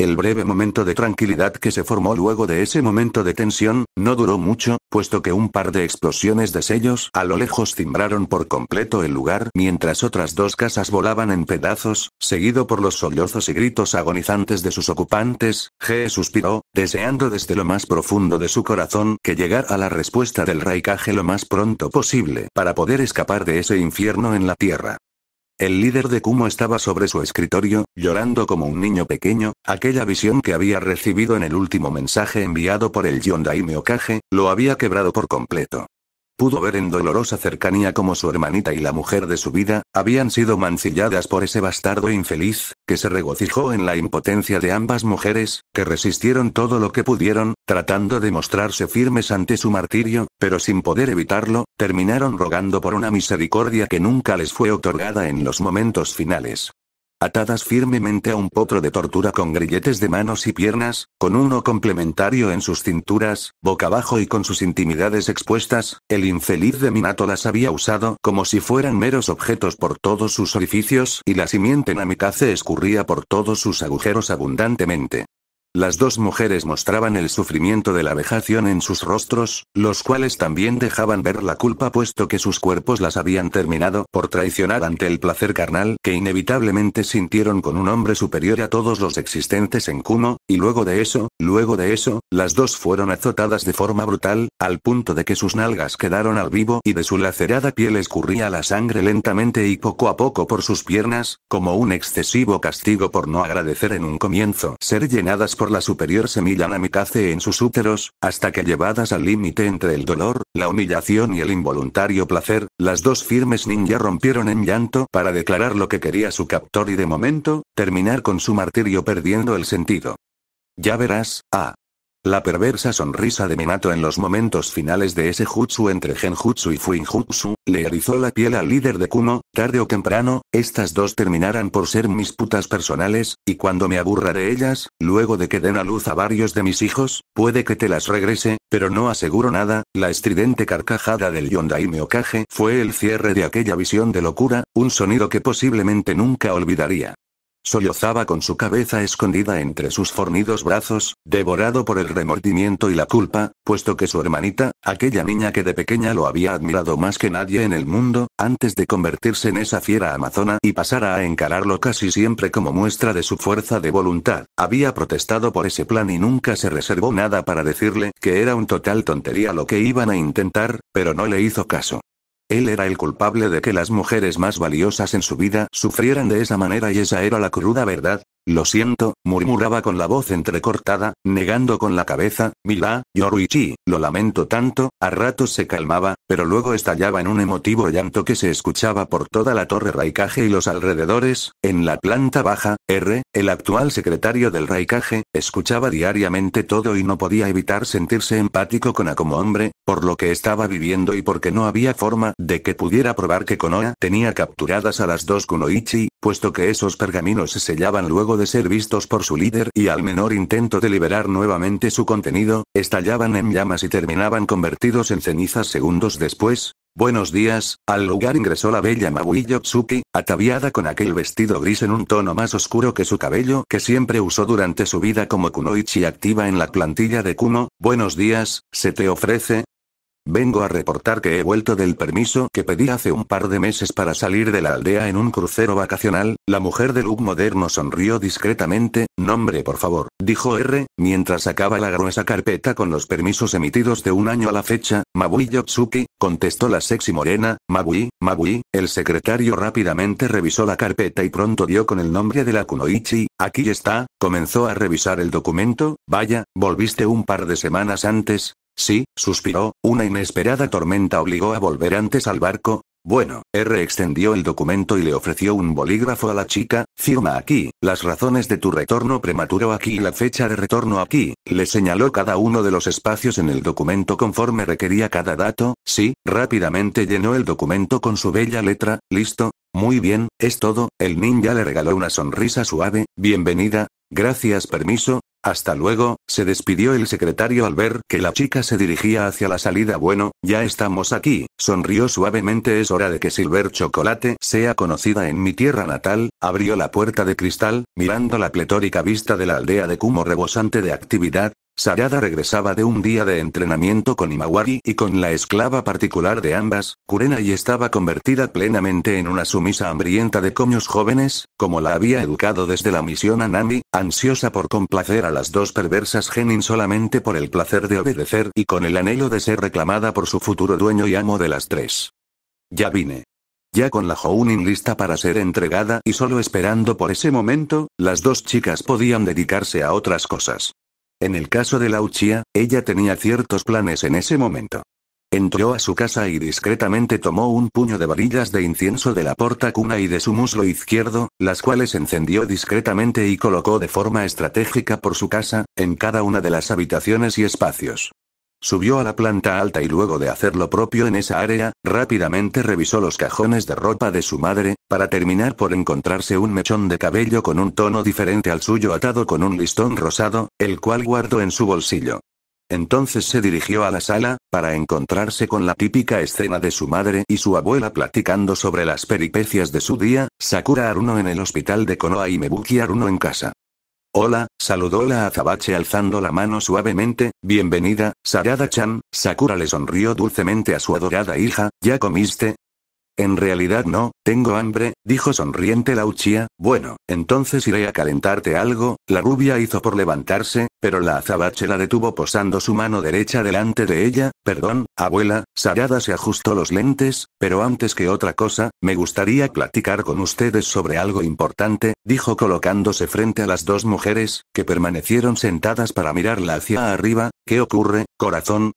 El breve momento de tranquilidad que se formó luego de ese momento de tensión, no duró mucho, puesto que un par de explosiones de sellos a lo lejos cimbraron por completo el lugar mientras otras dos casas volaban en pedazos, seguido por los sollozos y gritos agonizantes de sus ocupantes, G suspiró, deseando desde lo más profundo de su corazón que llegara a la respuesta del raicaje lo más pronto posible para poder escapar de ese infierno en la tierra. El líder de Kumo estaba sobre su escritorio, llorando como un niño pequeño, aquella visión que había recibido en el último mensaje enviado por el Yondaime Okage, lo había quebrado por completo. Pudo ver en dolorosa cercanía cómo su hermanita y la mujer de su vida, habían sido mancilladas por ese bastardo infeliz, que se regocijó en la impotencia de ambas mujeres, que resistieron todo lo que pudieron, tratando de mostrarse firmes ante su martirio, pero sin poder evitarlo, terminaron rogando por una misericordia que nunca les fue otorgada en los momentos finales atadas firmemente a un potro de tortura con grilletes de manos y piernas, con uno complementario en sus cinturas, boca abajo y con sus intimidades expuestas, el infeliz de Minato las había usado como si fueran meros objetos por todos sus orificios y la simiente Namikaze escurría por todos sus agujeros abundantemente. Las dos mujeres mostraban el sufrimiento de la vejación en sus rostros, los cuales también dejaban ver la culpa puesto que sus cuerpos las habían terminado por traicionar ante el placer carnal que inevitablemente sintieron con un hombre superior a todos los existentes en Kumo, y luego de eso, luego de eso, las dos fueron azotadas de forma brutal, al punto de que sus nalgas quedaron al vivo y de su lacerada piel escurría la sangre lentamente y poco a poco por sus piernas, como un excesivo castigo por no agradecer en un comienzo ser llenadas por la superior semilla Namikaze en sus úteros, hasta que llevadas al límite entre el dolor, la humillación y el involuntario placer, las dos firmes ninja rompieron en llanto para declarar lo que quería su captor y de momento, terminar con su martirio perdiendo el sentido. Ya verás, ah. La perversa sonrisa de Minato en los momentos finales de ese jutsu entre genjutsu y fuinjutsu, le erizó la piel al líder de Kumo, tarde o temprano, estas dos terminarán por ser mis putas personales, y cuando me aburra de ellas, luego de que den a luz a varios de mis hijos, puede que te las regrese, pero no aseguro nada, la estridente carcajada del Yondai Meokage fue el cierre de aquella visión de locura, un sonido que posiblemente nunca olvidaría. Sollozaba con su cabeza escondida entre sus fornidos brazos, devorado por el remordimiento y la culpa, puesto que su hermanita, aquella niña que de pequeña lo había admirado más que nadie en el mundo, antes de convertirse en esa fiera amazona y pasara a encararlo casi siempre como muestra de su fuerza de voluntad, había protestado por ese plan y nunca se reservó nada para decirle que era un total tontería lo que iban a intentar, pero no le hizo caso. Él era el culpable de que las mujeres más valiosas en su vida sufrieran de esa manera y esa era la cruda verdad. Lo siento, murmuraba con la voz entrecortada, negando con la cabeza, Mila, Yoruichi, lo lamento tanto, a ratos se calmaba, pero luego estallaba en un emotivo llanto que se escuchaba por toda la torre Raikage y los alrededores. En la planta baja, R, el actual secretario del Raikage, escuchaba diariamente todo y no podía evitar sentirse empático con A como hombre, por lo que estaba viviendo y porque no había forma de que pudiera probar que Konoha tenía capturadas a las dos Kunoichi, puesto que esos pergaminos se sellaban luego de ser vistos por su líder y al menor intento de liberar nuevamente su contenido, estallaban en llamas y terminaban convertidos en cenizas segundos después. Buenos días, al lugar ingresó la bella Maui Yotsuki, ataviada con aquel vestido gris en un tono más oscuro que su cabello que siempre usó durante su vida como kunoichi activa en la plantilla de Kuno. Buenos días, se te ofrece, Vengo a reportar que he vuelto del permiso que pedí hace un par de meses para salir de la aldea en un crucero vacacional. La mujer del look moderno sonrió discretamente. Nombre, por favor, dijo R, mientras sacaba la gruesa carpeta con los permisos emitidos de un año a la fecha. Mabui Yotsuki, contestó la sexy morena. Mabui, Mabui. El secretario rápidamente revisó la carpeta y pronto dio con el nombre de la Kunoichi. Aquí está, comenzó a revisar el documento. Vaya, volviste un par de semanas antes, Sí, suspiró, una inesperada tormenta obligó a volver antes al barco. Bueno, R extendió el documento y le ofreció un bolígrafo a la chica, firma aquí, las razones de tu retorno prematuro aquí y la fecha de retorno aquí, le señaló cada uno de los espacios en el documento conforme requería cada dato, sí, rápidamente llenó el documento con su bella letra, listo, muy bien, es todo, el ninja le regaló una sonrisa suave, bienvenida, gracias permiso, hasta luego, se despidió el secretario al ver que la chica se dirigía hacia la salida. Bueno, ya estamos aquí, sonrió suavemente. Es hora de que Silver Chocolate sea conocida en mi tierra natal, abrió la puerta de cristal, mirando la pletórica vista de la aldea de Kumo rebosante de actividad, Sarada regresaba de un día de entrenamiento con Imawari y con la esclava particular de ambas, Kurena y estaba convertida plenamente en una sumisa hambrienta de comios jóvenes, como la había educado desde la misión Anami, ansiosa por complacer a las dos perversas genin solamente por el placer de obedecer y con el anhelo de ser reclamada por su futuro dueño y amo de las tres. Ya vine. Ya con la Jounin lista para ser entregada y solo esperando por ese momento, las dos chicas podían dedicarse a otras cosas. En el caso de la Lauchia, ella tenía ciertos planes en ese momento. Entró a su casa y discretamente tomó un puño de varillas de incienso de la porta cuna y de su muslo izquierdo, las cuales encendió discretamente y colocó de forma estratégica por su casa, en cada una de las habitaciones y espacios. Subió a la planta alta y luego de hacer lo propio en esa área, rápidamente revisó los cajones de ropa de su madre, para terminar por encontrarse un mechón de cabello con un tono diferente al suyo atado con un listón rosado, el cual guardó en su bolsillo. Entonces se dirigió a la sala, para encontrarse con la típica escena de su madre y su abuela platicando sobre las peripecias de su día, Sakura Aruno en el hospital de Konoha y Mebuki Aruno en casa. Hola, saludó la azabache alzando la mano suavemente, bienvenida, Sarada-chan, Sakura le sonrió dulcemente a su adorada hija, ¿ya comiste? En realidad no, tengo hambre, dijo sonriente la uchía, bueno, entonces iré a calentarte algo, la rubia hizo por levantarse, pero la azabache la detuvo posando su mano derecha delante de ella, perdón, abuela, sarada se ajustó los lentes, pero antes que otra cosa, me gustaría platicar con ustedes sobre algo importante, dijo colocándose frente a las dos mujeres, que permanecieron sentadas para mirarla hacia arriba, ¿qué ocurre, corazón?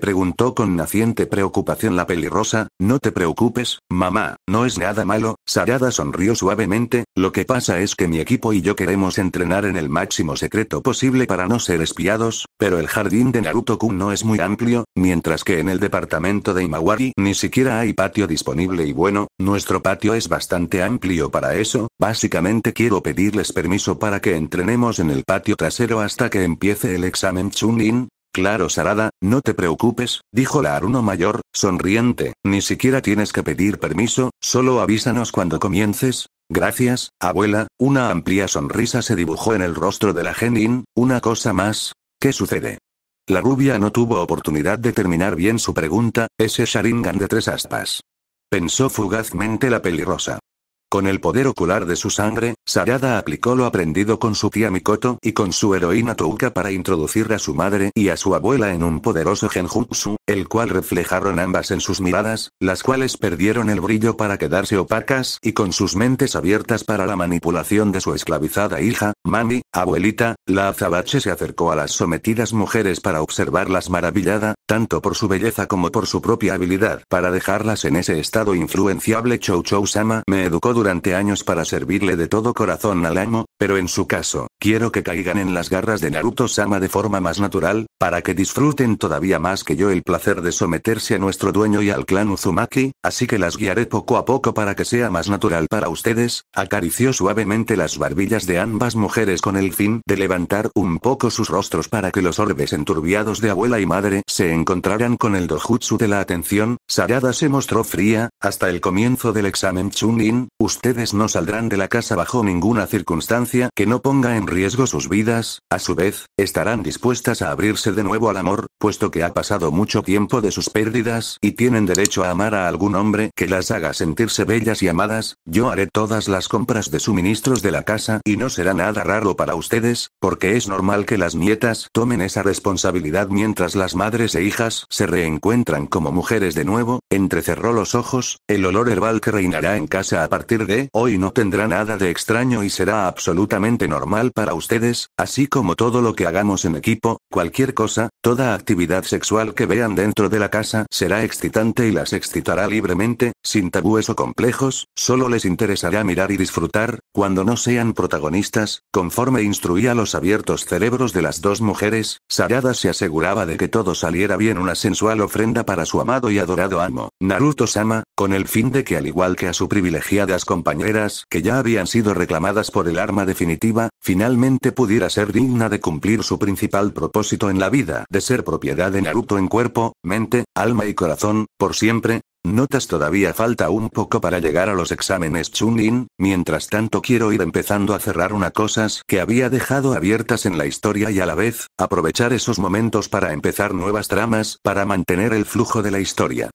preguntó con naciente preocupación la pelirrosa, no te preocupes, mamá, no es nada malo, Sarada sonrió suavemente, lo que pasa es que mi equipo y yo queremos entrenar en el máximo secreto posible para no ser espiados, pero el jardín de Naruto-kun no es muy amplio, mientras que en el departamento de Imawari ni siquiera hay patio disponible y bueno, nuestro patio es bastante amplio para eso, básicamente quiero pedirles permiso para que entrenemos en el patio trasero hasta que empiece el examen Chunin, Claro, Sarada, no te preocupes, dijo la Aruno mayor, sonriente, ni siquiera tienes que pedir permiso, solo avísanos cuando comiences. Gracias, abuela, una amplia sonrisa se dibujó en el rostro de la Genin, una cosa más, ¿qué sucede? La rubia no tuvo oportunidad de terminar bien su pregunta, ese Sharingan de tres aspas. Pensó fugazmente la pelirrosa. Con el poder ocular de su sangre, Sarada aplicó lo aprendido con su tía Mikoto y con su heroína Touka para introducir a su madre y a su abuela en un poderoso genjutsu, el cual reflejaron ambas en sus miradas, las cuales perdieron el brillo para quedarse opacas y con sus mentes abiertas para la manipulación de su esclavizada hija, mami, abuelita, la azabache se acercó a las sometidas mujeres para observarlas maravillada, tanto por su belleza como por su propia habilidad para dejarlas en ese estado influenciable Chou Chou Sama me educó durante durante años para servirle de todo corazón al amo, pero en su caso, Quiero que caigan en las garras de Naruto-sama de forma más natural, para que disfruten todavía más que yo el placer de someterse a nuestro dueño y al clan Uzumaki, así que las guiaré poco a poco para que sea más natural para ustedes, acarició suavemente las barbillas de ambas mujeres con el fin de levantar un poco sus rostros para que los orbes enturbiados de abuela y madre se encontraran con el dojutsu de la atención, Sarada se mostró fría, hasta el comienzo del examen Chunin, ustedes no saldrán de la casa bajo ninguna circunstancia que no ponga en riesgo sus vidas, a su vez, estarán dispuestas a abrirse de nuevo al amor, puesto que ha pasado mucho tiempo de sus pérdidas y tienen derecho a amar a algún hombre que las haga sentirse bellas y amadas, yo haré todas las compras de suministros de la casa y no será nada raro para ustedes, porque es normal que las nietas tomen esa responsabilidad mientras las madres e hijas se reencuentran como mujeres de nuevo, entrecerró los ojos, el olor herbal que reinará en casa a partir de hoy no tendrá nada de extraño y será absolutamente normal para ustedes, así como todo lo que hagamos en equipo, cualquier cosa, toda actividad sexual que vean dentro de la casa será excitante y las excitará libremente, sin tabúes o complejos, solo les interesará mirar y disfrutar, cuando no sean protagonistas, conforme instruía los abiertos cerebros de las dos mujeres, Sarada se aseguraba de que todo saliera bien una sensual ofrenda para su amado y adorado amo, Naruto-sama, con el fin de que al igual que a su privilegiadas compañeras que ya habían sido reclamadas por el arma definitiva, finalmente pudiera ser digna de cumplir su principal propósito en la vida, de ser propiedad de Naruto en cuerpo, mente, alma y corazón, por siempre. Notas todavía falta un poco para llegar a los exámenes Chunin, mientras tanto quiero ir empezando a cerrar unas cosas que había dejado abiertas en la historia y a la vez, aprovechar esos momentos para empezar nuevas tramas, para mantener el flujo de la historia.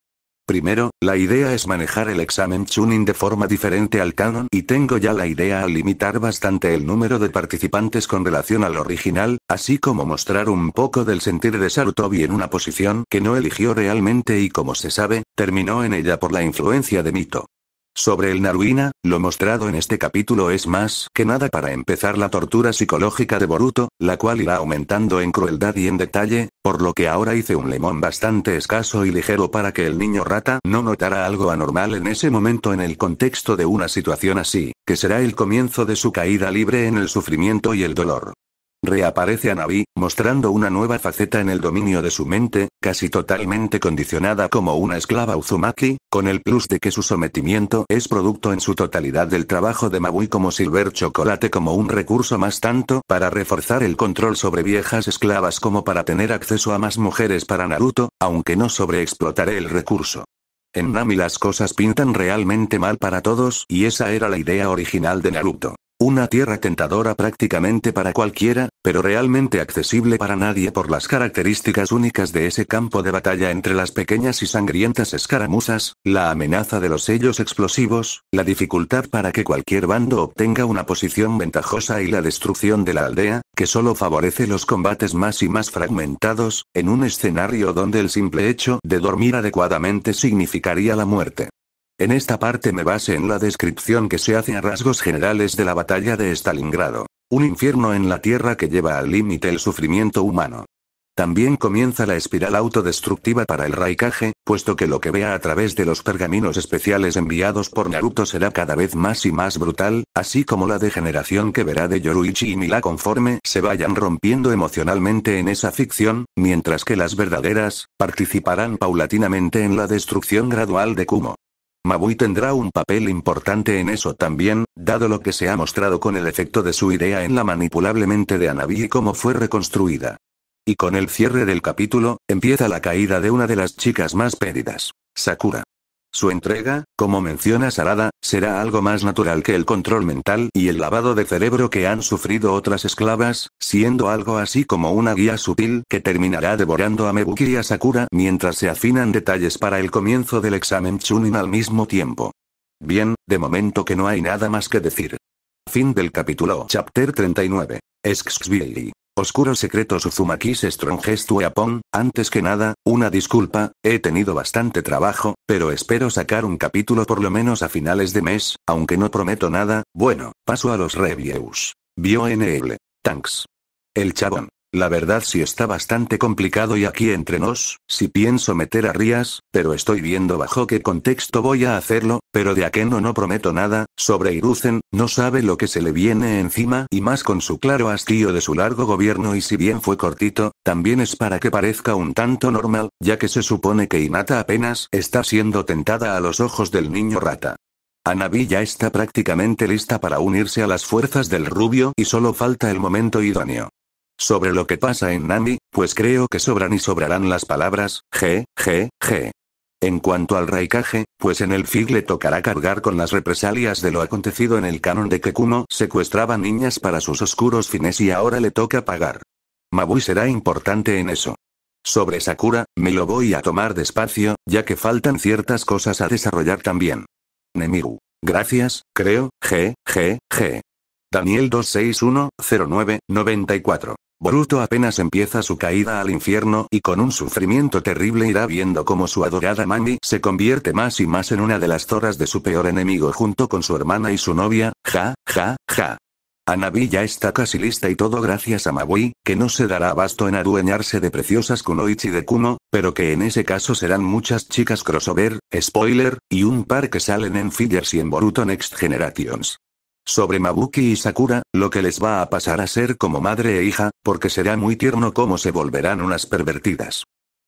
Primero, la idea es manejar el examen tuning de forma diferente al canon y tengo ya la idea al limitar bastante el número de participantes con relación al original, así como mostrar un poco del sentir de Sarutobi en una posición que no eligió realmente y como se sabe, terminó en ella por la influencia de Mito. Sobre el Naruina, lo mostrado en este capítulo es más que nada para empezar la tortura psicológica de Boruto, la cual irá aumentando en crueldad y en detalle, por lo que ahora hice un lemón bastante escaso y ligero para que el niño rata no notara algo anormal en ese momento en el contexto de una situación así, que será el comienzo de su caída libre en el sufrimiento y el dolor. Reaparece a Navi, mostrando una nueva faceta en el dominio de su mente, casi totalmente condicionada como una esclava Uzumaki, con el plus de que su sometimiento es producto en su totalidad del trabajo de Mabui como Silver Chocolate como un recurso más tanto para reforzar el control sobre viejas esclavas como para tener acceso a más mujeres para Naruto, aunque no sobreexplotaré el recurso. En Nami las cosas pintan realmente mal para todos y esa era la idea original de Naruto. Una tierra tentadora prácticamente para cualquiera, pero realmente accesible para nadie por las características únicas de ese campo de batalla entre las pequeñas y sangrientas escaramuzas, la amenaza de los sellos explosivos, la dificultad para que cualquier bando obtenga una posición ventajosa y la destrucción de la aldea, que solo favorece los combates más y más fragmentados, en un escenario donde el simple hecho de dormir adecuadamente significaría la muerte. En esta parte me base en la descripción que se hace a rasgos generales de la batalla de Stalingrado. Un infierno en la tierra que lleva al límite el sufrimiento humano. También comienza la espiral autodestructiva para el raikaje, puesto que lo que vea a través de los pergaminos especiales enviados por Naruto será cada vez más y más brutal, así como la degeneración que verá de Yoruichi y Mila conforme se vayan rompiendo emocionalmente en esa ficción, mientras que las verdaderas, participarán paulatinamente en la destrucción gradual de Kumo. Mabui tendrá un papel importante en eso también, dado lo que se ha mostrado con el efecto de su idea en la manipulable mente de Anabi y cómo fue reconstruida. Y con el cierre del capítulo, empieza la caída de una de las chicas más pérdidas, Sakura. Su entrega, como menciona Sarada, será algo más natural que el control mental y el lavado de cerebro que han sufrido otras esclavas, siendo algo así como una guía sutil que terminará devorando a Mebuki y a Sakura mientras se afinan detalles para el comienzo del examen Chunin al mismo tiempo. Bien, de momento que no hay nada más que decir. Fin del capítulo Chapter 39. Excuse Oscuro secreto Suzumaki's Strongest Weapon, antes que nada, una disculpa, he tenido bastante trabajo, pero espero sacar un capítulo por lo menos a finales de mes, aunque no prometo nada, bueno, paso a los reviews. Bio Tanks. El chabón. La verdad sí está bastante complicado y aquí entre nos, si pienso meter a Rías, pero estoy viendo bajo qué contexto voy a hacerlo, pero de Akeno no prometo nada, sobre Iruzen, no sabe lo que se le viene encima y más con su claro hastío de su largo gobierno y si bien fue cortito, también es para que parezca un tanto normal, ya que se supone que Inata apenas está siendo tentada a los ojos del niño rata. Anabi ya está prácticamente lista para unirse a las fuerzas del rubio y solo falta el momento idóneo sobre lo que pasa en Nami, pues creo que sobran y sobrarán las palabras, g, g, g. En cuanto al raikaje, pues en el FIG le tocará cargar con las represalias de lo acontecido en el canon de que Kumo secuestraba niñas para sus oscuros fines y ahora le toca pagar. Mabui será importante en eso. Sobre Sakura, me lo voy a tomar despacio, ya que faltan ciertas cosas a desarrollar también. Nemiru. Gracias, creo, g, g, g. Daniel 261-09-94. Boruto apenas empieza su caída al infierno y con un sufrimiento terrible irá viendo cómo su adorada Mami se convierte más y más en una de las zorras de su peor enemigo junto con su hermana y su novia, ja, ja, ja. Anabi ya está casi lista y todo gracias a Mabui, que no se dará abasto en adueñarse de preciosas Kunoichi de Kuno, pero que en ese caso serán muchas chicas crossover, spoiler, y un par que salen en fillers y en Boruto Next Generations sobre Mabuki y Sakura, lo que les va a pasar a ser como madre e hija, porque será muy tierno como se volverán unas pervertidas.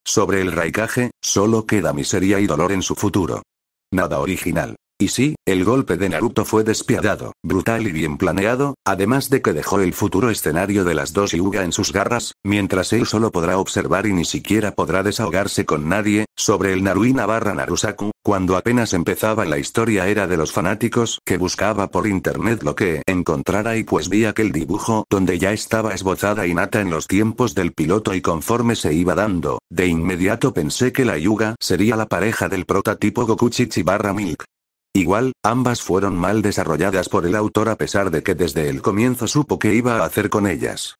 Sobre el raikaje, solo queda miseria y dolor en su futuro. Nada original. Y sí, el golpe de Naruto fue despiadado, brutal y bien planeado, además de que dejó el futuro escenario de las dos yuga en sus garras, mientras él solo podrá observar y ni siquiera podrá desahogarse con nadie, sobre el Naruina barra Narusaku, cuando apenas empezaba la historia era de los fanáticos que buscaba por internet lo que encontrara y pues vi aquel dibujo donde ya estaba esbozada y nata en los tiempos del piloto y conforme se iba dando, de inmediato pensé que la Yuga sería la pareja del prototipo Gokuchi Chichi barra Milk. Igual, ambas fueron mal desarrolladas por el autor a pesar de que desde el comienzo supo qué iba a hacer con ellas.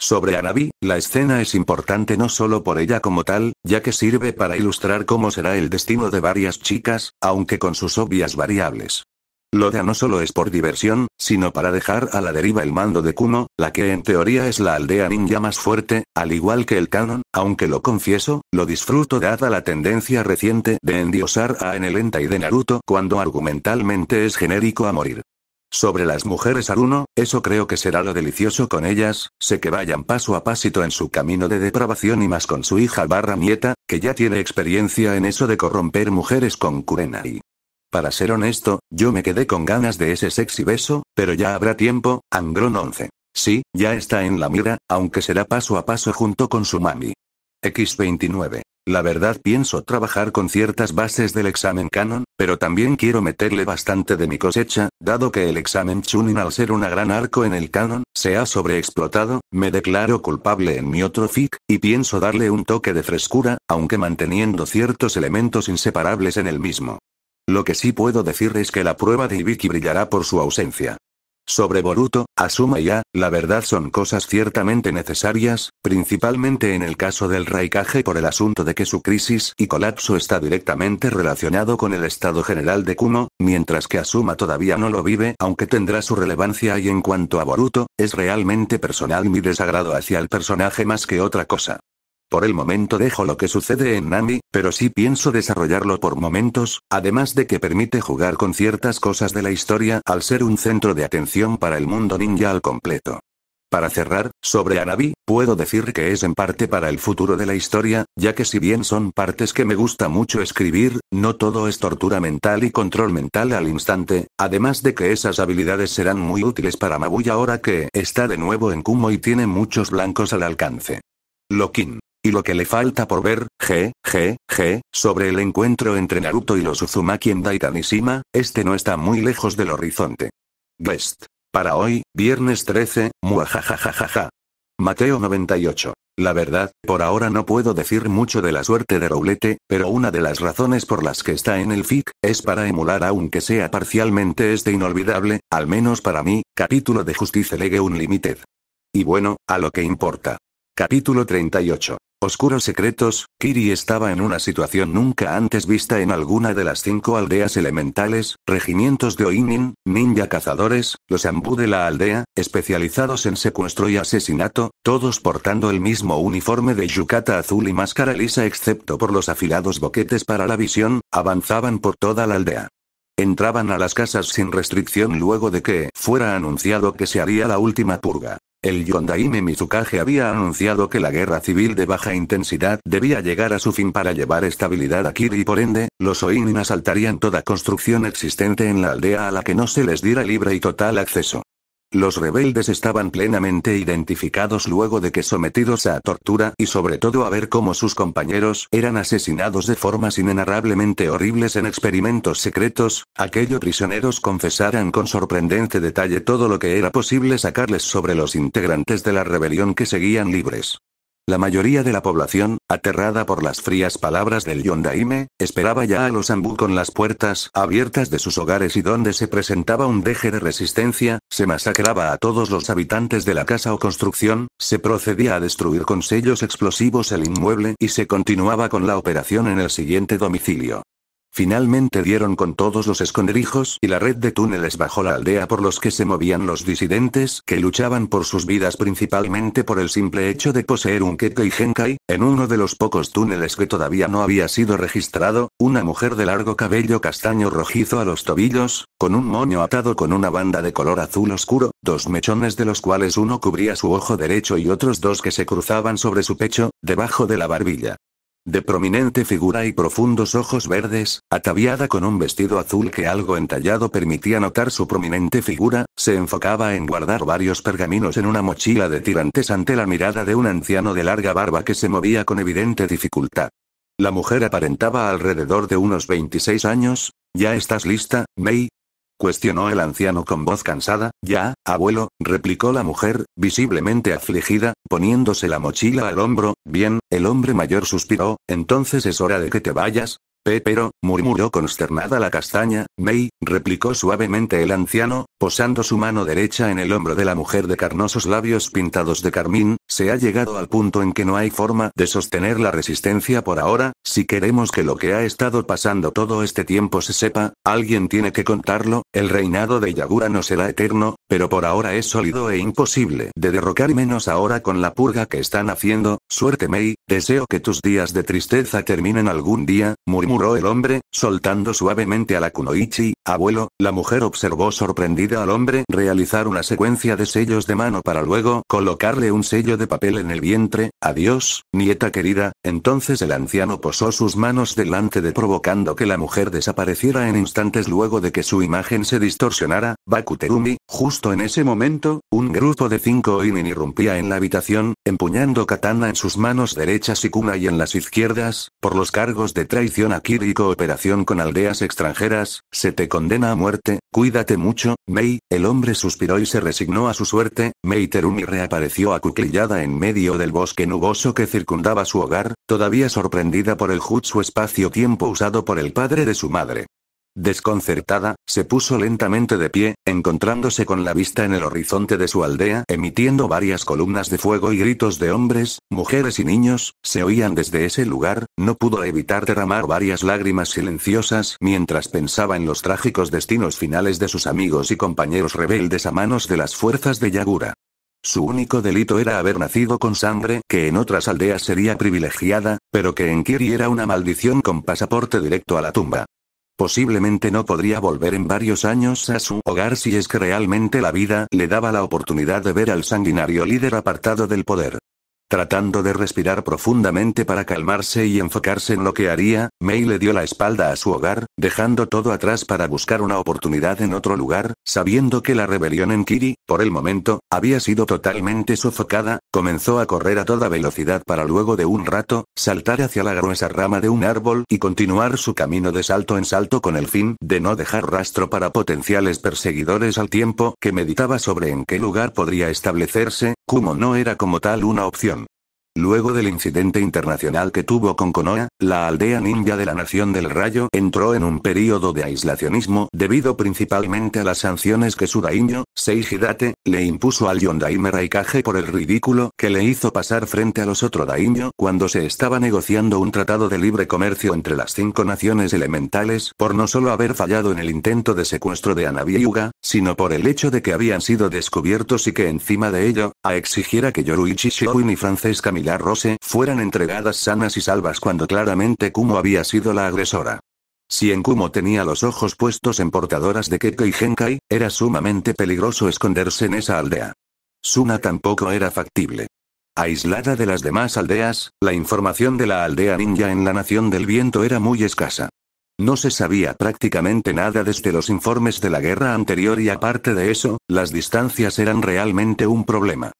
Sobre Anabi, la escena es importante no solo por ella como tal, ya que sirve para ilustrar cómo será el destino de varias chicas, aunque con sus obvias variables. Loda no solo es por diversión, sino para dejar a la deriva el mando de Kuno, la que en teoría es la aldea ninja más fuerte, al igual que el canon, aunque lo confieso, lo disfruto dada la tendencia reciente de endiosar a Enelenta y de Naruto cuando argumentalmente es genérico a morir. Sobre las mujeres Aruno, eso creo que será lo delicioso con ellas, sé que vayan paso a pasito en su camino de depravación y más con su hija barra nieta, que ya tiene experiencia en eso de corromper mujeres con Kurenai. Para ser honesto, yo me quedé con ganas de ese sexy beso, pero ya habrá tiempo, Angron 11. Sí, ya está en la mira, aunque será paso a paso junto con su mami. X29. La verdad pienso trabajar con ciertas bases del examen canon, pero también quiero meterle bastante de mi cosecha, dado que el examen Chunin al ser una gran arco en el canon, se ha sobreexplotado, me declaro culpable en mi otro fic, y pienso darle un toque de frescura, aunque manteniendo ciertos elementos inseparables en el mismo. Lo que sí puedo decir es que la prueba de Ibiki brillará por su ausencia. Sobre Boruto, Asuma y A, la verdad son cosas ciertamente necesarias, principalmente en el caso del Raikage por el asunto de que su crisis y colapso está directamente relacionado con el estado general de Kuno, mientras que Asuma todavía no lo vive aunque tendrá su relevancia y en cuanto a Boruto, es realmente personal mi desagrado hacia el personaje más que otra cosa. Por el momento dejo lo que sucede en Nami, pero sí pienso desarrollarlo por momentos, además de que permite jugar con ciertas cosas de la historia al ser un centro de atención para el mundo ninja al completo. Para cerrar, sobre Anabi, puedo decir que es en parte para el futuro de la historia, ya que si bien son partes que me gusta mucho escribir, no todo es tortura mental y control mental al instante, además de que esas habilidades serán muy útiles para Mabuya ahora que está de nuevo en Kumo y tiene muchos blancos al alcance. Lokin y lo que le falta por ver, g, g, g, sobre el encuentro entre Naruto y los Uzumaki en Daitanishima, este no está muy lejos del horizonte. Guest. Para hoy, viernes 13, muajajajajaja. Mateo 98. La verdad, por ahora no puedo decir mucho de la suerte de Roulette, pero una de las razones por las que está en el FIC, es para emular aunque sea parcialmente este inolvidable, al menos para mí, capítulo de Justicia League Unlimited. Y bueno, a lo que importa. Capítulo 38. Oscuros secretos, Kiri estaba en una situación nunca antes vista en alguna de las cinco aldeas elementales, regimientos de Oinin, ninja cazadores, los ambú de la aldea, especializados en secuestro y asesinato, todos portando el mismo uniforme de yucata azul y máscara lisa excepto por los afilados boquetes para la visión, avanzaban por toda la aldea. Entraban a las casas sin restricción luego de que fuera anunciado que se haría la última purga. El Yondaime Mizukage había anunciado que la guerra civil de baja intensidad debía llegar a su fin para llevar estabilidad a Kiri y por ende, los Oinin asaltarían toda construcción existente en la aldea a la que no se les diera libre y total acceso. Los rebeldes estaban plenamente identificados luego de que sometidos a tortura y sobre todo a ver cómo sus compañeros eran asesinados de formas inenarrablemente horribles en experimentos secretos, aquellos prisioneros confesaran con sorprendente detalle todo lo que era posible sacarles sobre los integrantes de la rebelión que seguían libres. La mayoría de la población, aterrada por las frías palabras del Yondaime, esperaba ya a los Ambú con las puertas abiertas de sus hogares y donde se presentaba un deje de resistencia, se masacraba a todos los habitantes de la casa o construcción, se procedía a destruir con sellos explosivos el inmueble y se continuaba con la operación en el siguiente domicilio. Finalmente dieron con todos los esconderijos y la red de túneles bajo la aldea por los que se movían los disidentes que luchaban por sus vidas principalmente por el simple hecho de poseer un Kekkei Genkai. En uno de los pocos túneles que todavía no había sido registrado, una mujer de largo cabello castaño rojizo a los tobillos, con un moño atado con una banda de color azul oscuro, dos mechones de los cuales uno cubría su ojo derecho y otros dos que se cruzaban sobre su pecho, debajo de la barbilla de prominente figura y profundos ojos verdes, ataviada con un vestido azul que algo entallado permitía notar su prominente figura, se enfocaba en guardar varios pergaminos en una mochila de tirantes ante la mirada de un anciano de larga barba que se movía con evidente dificultad. La mujer aparentaba alrededor de unos 26 años. ¿Ya estás lista, May? Cuestionó el anciano con voz cansada, ya, abuelo, replicó la mujer, visiblemente afligida, poniéndose la mochila al hombro, bien, el hombre mayor suspiró, entonces es hora de que te vayas, pero, murmuró consternada la castaña, Mei, replicó suavemente el anciano, posando su mano derecha en el hombro de la mujer de carnosos labios pintados de carmín, se ha llegado al punto en que no hay forma de sostener la resistencia por ahora, si queremos que lo que ha estado pasando todo este tiempo se sepa, alguien tiene que contarlo, el reinado de Yagura no será eterno, pero por ahora es sólido e imposible de derrocar menos ahora con la purga que están haciendo, suerte Mei, deseo que tus días de tristeza terminen algún día, murmuró el hombre, soltando suavemente a la kunoichi, abuelo, la mujer observó sorprendida al hombre realizar una secuencia de sellos de mano para luego colocarle un sello de papel en el vientre, adiós, nieta querida, entonces el anciano posó sus manos delante de provocando que la mujer desapareciera en instantes luego de que su imagen se distorsionara, Bakuterumi, justo en ese momento, un grupo de cinco oinin irrumpía en la habitación, empuñando katana en sus manos derechas y kuna y en las izquierdas, por los cargos de traición a y cooperación con aldeas extranjeras, se te condena a muerte, cuídate mucho, Mei, el hombre suspiró y se resignó a su suerte, Mei Terumi reapareció acuclillada en medio del bosque nuboso que circundaba su hogar, todavía sorprendida por el jutsu espacio-tiempo usado por el padre de su madre. Desconcertada, se puso lentamente de pie, encontrándose con la vista en el horizonte de su aldea, emitiendo varias columnas de fuego y gritos de hombres, mujeres y niños, se oían desde ese lugar, no pudo evitar derramar varias lágrimas silenciosas mientras pensaba en los trágicos destinos finales de sus amigos y compañeros rebeldes a manos de las fuerzas de Yagura. Su único delito era haber nacido con sangre que en otras aldeas sería privilegiada, pero que en Kiri era una maldición con pasaporte directo a la tumba. Posiblemente no podría volver en varios años a su hogar si es que realmente la vida le daba la oportunidad de ver al sanguinario líder apartado del poder. Tratando de respirar profundamente para calmarse y enfocarse en lo que haría, Mei le dio la espalda a su hogar, dejando todo atrás para buscar una oportunidad en otro lugar, sabiendo que la rebelión en Kiri, por el momento, había sido totalmente sofocada, comenzó a correr a toda velocidad para luego de un rato, saltar hacia la gruesa rama de un árbol y continuar su camino de salto en salto con el fin de no dejar rastro para potenciales perseguidores al tiempo que meditaba sobre en qué lugar podría establecerse, como no era como tal una opción. Luego del incidente internacional que tuvo con Konoha, la aldea ninja de la Nación del Rayo entró en un período de aislacionismo debido principalmente a las sanciones que su daimyo, Seijidate, le impuso al Yondaime Raikage por el ridículo que le hizo pasar frente a los otro daimyo cuando se estaba negociando un tratado de libre comercio entre las cinco naciones elementales por no solo haber fallado en el intento de secuestro de Anabiyuga, sino por el hecho de que habían sido descubiertos y que encima de ello, a exigiera que Yoruichi Shoin y Francesca Camille Rose fueran entregadas sanas y salvas cuando claramente Kumo había sido la agresora. Si en Kumo tenía los ojos puestos en portadoras de Keke y Genkai, era sumamente peligroso esconderse en esa aldea. Suna tampoco era factible. Aislada de las demás aldeas, la información de la aldea ninja en la Nación del Viento era muy escasa. No se sabía prácticamente nada desde los informes de la guerra anterior y aparte de eso, las distancias eran realmente un problema.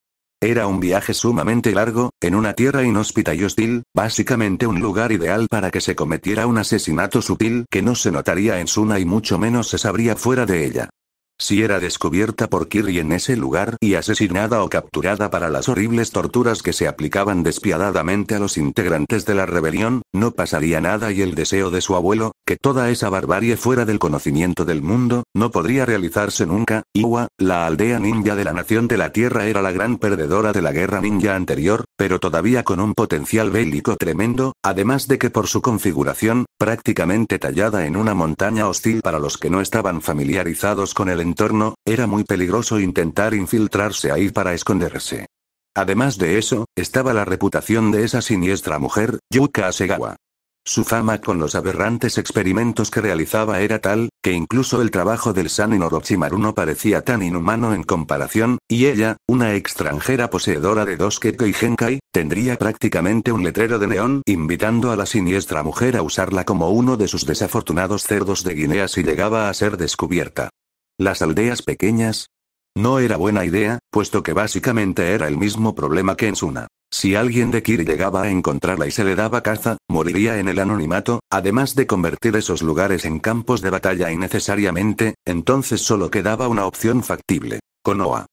Era un viaje sumamente largo, en una tierra inhóspita y hostil, básicamente un lugar ideal para que se cometiera un asesinato sutil que no se notaría en Suna y mucho menos se sabría fuera de ella. Si era descubierta por Kiri en ese lugar y asesinada o capturada para las horribles torturas que se aplicaban despiadadamente a los integrantes de la rebelión, no pasaría nada y el deseo de su abuelo, que toda esa barbarie fuera del conocimiento del mundo, no podría realizarse nunca. Iwa, la aldea ninja de la nación de la Tierra era la gran perdedora de la guerra ninja anterior, pero todavía con un potencial bélico tremendo, además de que por su configuración, prácticamente tallada en una montaña hostil para los que no estaban familiarizados con el entorno, era muy peligroso intentar infiltrarse ahí para esconderse. Además de eso, estaba la reputación de esa siniestra mujer, Yuka Asegawa. Su fama con los aberrantes experimentos que realizaba era tal, que incluso el trabajo del Sanin Orochimaru no parecía tan inhumano en comparación, y ella, una extranjera poseedora de dos Kekkei y Genkai, tendría prácticamente un letrero de neón invitando a la siniestra mujer a usarla como uno de sus desafortunados cerdos de Guinea si llegaba a ser descubierta. Las aldeas pequeñas. No era buena idea, puesto que básicamente era el mismo problema que en Suna. Si alguien de Kir llegaba a encontrarla y se le daba caza, moriría en el anonimato, además de convertir esos lugares en campos de batalla innecesariamente, entonces solo quedaba una opción factible. Konoa.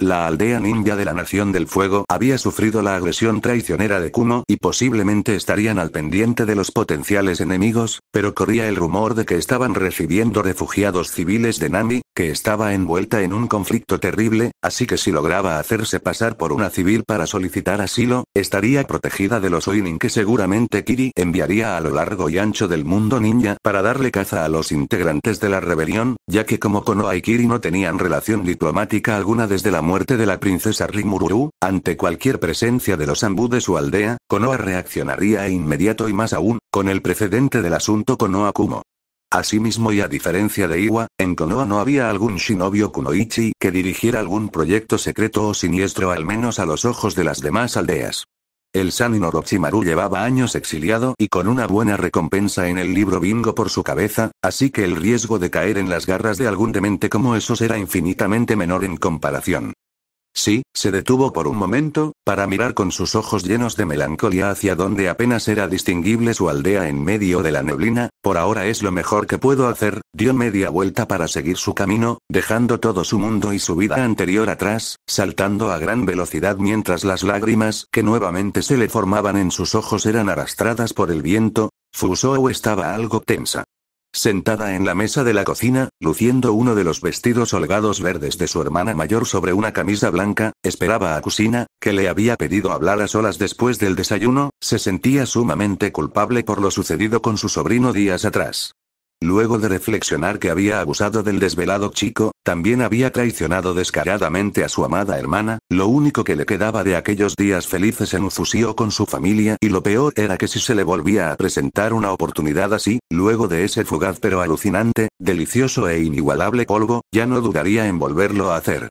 La aldea ninja de la Nación del Fuego había sufrido la agresión traicionera de Kuno y posiblemente estarían al pendiente de los potenciales enemigos, pero corría el rumor de que estaban recibiendo refugiados civiles de Nami, que estaba envuelta en un conflicto terrible, así que si lograba hacerse pasar por una civil para solicitar asilo, estaría protegida de los Oinin que seguramente Kiri enviaría a lo largo y ancho del mundo ninja para darle caza a los integrantes de la rebelión, ya que como Konoha y Kiri no tenían relación diplomática alguna desde la muerte de la princesa Rimururu, ante cualquier presencia de los Ambu de su aldea, Konoha reaccionaría e inmediato y más aún, con el precedente del asunto Konoha Kumo. Asimismo y a diferencia de Iwa, en Konoha no había algún shinobio kunoichi que dirigiera algún proyecto secreto o siniestro al menos a los ojos de las demás aldeas. El Sanin Orochimaru llevaba años exiliado y con una buena recompensa en el libro bingo por su cabeza, así que el riesgo de caer en las garras de algún demente como esos era infinitamente menor en comparación. Sí, se detuvo por un momento, para mirar con sus ojos llenos de melancolía hacia donde apenas era distinguible su aldea en medio de la neblina, por ahora es lo mejor que puedo hacer, dio media vuelta para seguir su camino, dejando todo su mundo y su vida anterior atrás, saltando a gran velocidad mientras las lágrimas que nuevamente se le formaban en sus ojos eran arrastradas por el viento, Fusou estaba algo tensa sentada en la mesa de la cocina, luciendo uno de los vestidos holgados verdes de su hermana mayor sobre una camisa blanca, esperaba a Cusina, que le había pedido hablar a solas después del desayuno, se sentía sumamente culpable por lo sucedido con su sobrino días atrás. Luego de reflexionar que había abusado del desvelado chico, también había traicionado descaradamente a su amada hermana, lo único que le quedaba de aquellos días felices en Ufusio con su familia y lo peor era que si se le volvía a presentar una oportunidad así, luego de ese fugaz pero alucinante, delicioso e inigualable polvo, ya no dudaría en volverlo a hacer.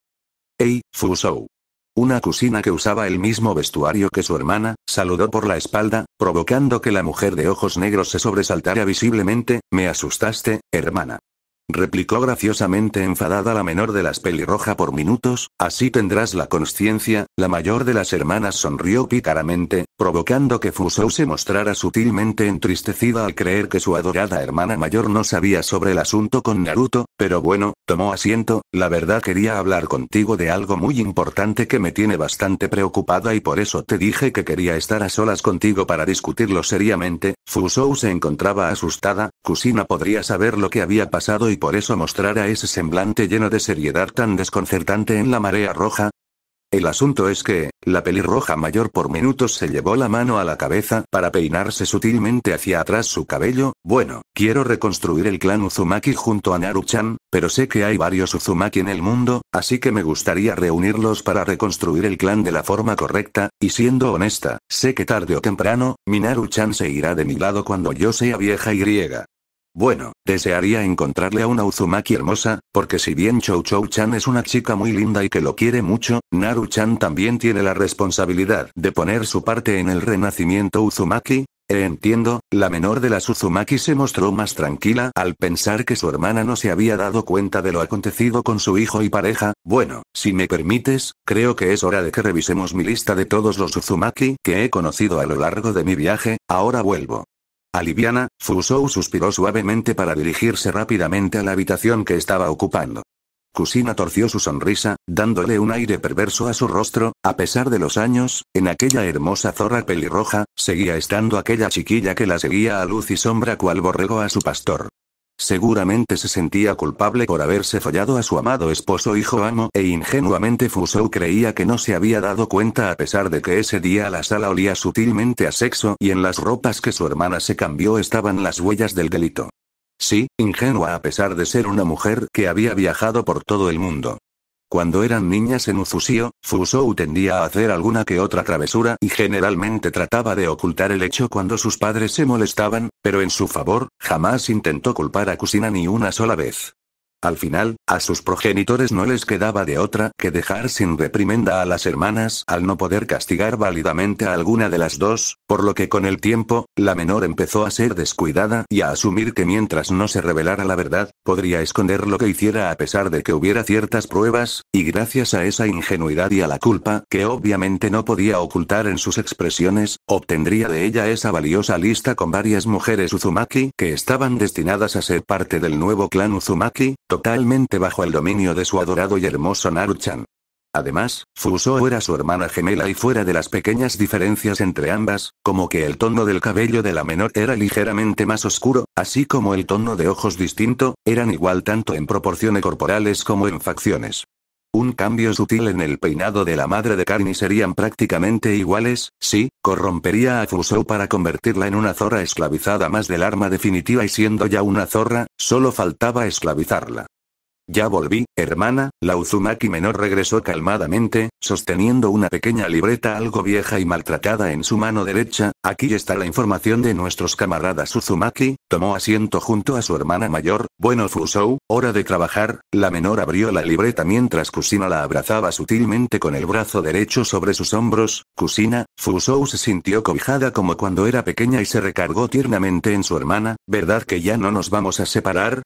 Ey, Fusou. Una cocina que usaba el mismo vestuario que su hermana, saludó por la espalda, provocando que la mujer de ojos negros se sobresaltara visiblemente, me asustaste, hermana replicó graciosamente enfadada la menor de las pelirroja por minutos, así tendrás la conciencia, la mayor de las hermanas sonrió pícaramente, provocando que Fusou se mostrara sutilmente entristecida al creer que su adorada hermana mayor no sabía sobre el asunto con Naruto, pero bueno, tomó asiento, la verdad quería hablar contigo de algo muy importante que me tiene bastante preocupada y por eso te dije que quería estar a solas contigo para discutirlo seriamente, Fusou se encontraba asustada, Kusina podría saber lo que había pasado y por eso a ese semblante lleno de seriedad tan desconcertante en la marea roja? El asunto es que, la pelirroja mayor por minutos se llevó la mano a la cabeza para peinarse sutilmente hacia atrás su cabello, bueno, quiero reconstruir el clan Uzumaki junto a Naru-chan, pero sé que hay varios Uzumaki en el mundo, así que me gustaría reunirlos para reconstruir el clan de la forma correcta, y siendo honesta, sé que tarde o temprano, naru chan se irá de mi lado cuando yo sea vieja y griega. Bueno, desearía encontrarle a una Uzumaki hermosa, porque si bien Chou Chou Chan es una chica muy linda y que lo quiere mucho, Naru Chan también tiene la responsabilidad de poner su parte en el renacimiento Uzumaki, entiendo, la menor de las Uzumaki se mostró más tranquila al pensar que su hermana no se había dado cuenta de lo acontecido con su hijo y pareja. Bueno, si me permites, creo que es hora de que revisemos mi lista de todos los Uzumaki que he conocido a lo largo de mi viaje, ahora vuelvo. Aliviana, Fusou suspiró suavemente para dirigirse rápidamente a la habitación que estaba ocupando. Kusina torció su sonrisa, dándole un aire perverso a su rostro, a pesar de los años, en aquella hermosa zorra pelirroja, seguía estando aquella chiquilla que la seguía a luz y sombra cual borrego a su pastor. Seguramente se sentía culpable por haberse fallado a su amado esposo hijo amo e ingenuamente Fusou creía que no se había dado cuenta a pesar de que ese día la sala olía sutilmente a sexo y en las ropas que su hermana se cambió estaban las huellas del delito. Sí, ingenua a pesar de ser una mujer que había viajado por todo el mundo. Cuando eran niñas en Ufusio, Fusou tendía a hacer alguna que otra travesura y generalmente trataba de ocultar el hecho cuando sus padres se molestaban, pero en su favor, jamás intentó culpar a Kusina ni una sola vez. Al final, a sus progenitores no les quedaba de otra que dejar sin reprimenda a las hermanas al no poder castigar válidamente a alguna de las dos, por lo que con el tiempo, la menor empezó a ser descuidada y a asumir que mientras no se revelara la verdad, podría esconder lo que hiciera a pesar de que hubiera ciertas pruebas, y gracias a esa ingenuidad y a la culpa que obviamente no podía ocultar en sus expresiones, obtendría de ella esa valiosa lista con varias mujeres Uzumaki que estaban destinadas a ser parte del nuevo clan Uzumaki, Totalmente bajo el dominio de su adorado y hermoso Naruchan. Además, Fuso era su hermana gemela y fuera de las pequeñas diferencias entre ambas, como que el tono del cabello de la menor era ligeramente más oscuro, así como el tono de ojos distinto, eran igual tanto en proporciones corporales como en facciones. Un cambio sutil en el peinado de la madre de Carney serían prácticamente iguales, sí, corrompería a Fusou para convertirla en una zorra esclavizada más del arma definitiva y siendo ya una zorra, solo faltaba esclavizarla. Ya volví, hermana, la Uzumaki menor regresó calmadamente, sosteniendo una pequeña libreta algo vieja y maltratada en su mano derecha, aquí está la información de nuestros camaradas Uzumaki, tomó asiento junto a su hermana mayor, bueno Fusou, hora de trabajar, la menor abrió la libreta mientras Kusina la abrazaba sutilmente con el brazo derecho sobre sus hombros, Kusina, Fusou se sintió cobijada como cuando era pequeña y se recargó tiernamente en su hermana, ¿verdad que ya no nos vamos a separar?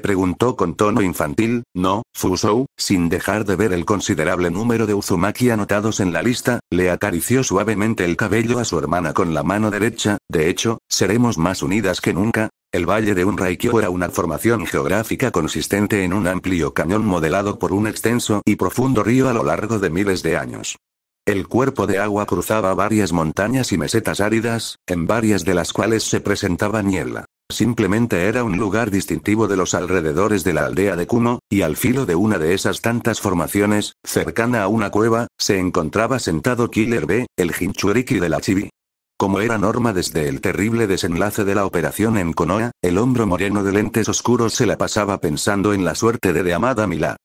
preguntó con tono infantil, no, Fusou, sin dejar de ver el considerable número de Uzumaki anotados en la lista, le acarició suavemente el cabello a su hermana con la mano derecha, de hecho, seremos más unidas que nunca. El Valle de Unraikyo era una formación geográfica consistente en un amplio cañón modelado por un extenso y profundo río a lo largo de miles de años. El cuerpo de agua cruzaba varias montañas y mesetas áridas, en varias de las cuales se presentaba niebla. Simplemente era un lugar distintivo de los alrededores de la aldea de Kuno, y al filo de una de esas tantas formaciones, cercana a una cueva, se encontraba sentado Killer B, el Hinchuriki de la Chibi. Como era norma desde el terrible desenlace de la operación en Konoha, el hombro moreno de lentes oscuros se la pasaba pensando en la suerte de Deamada Mila.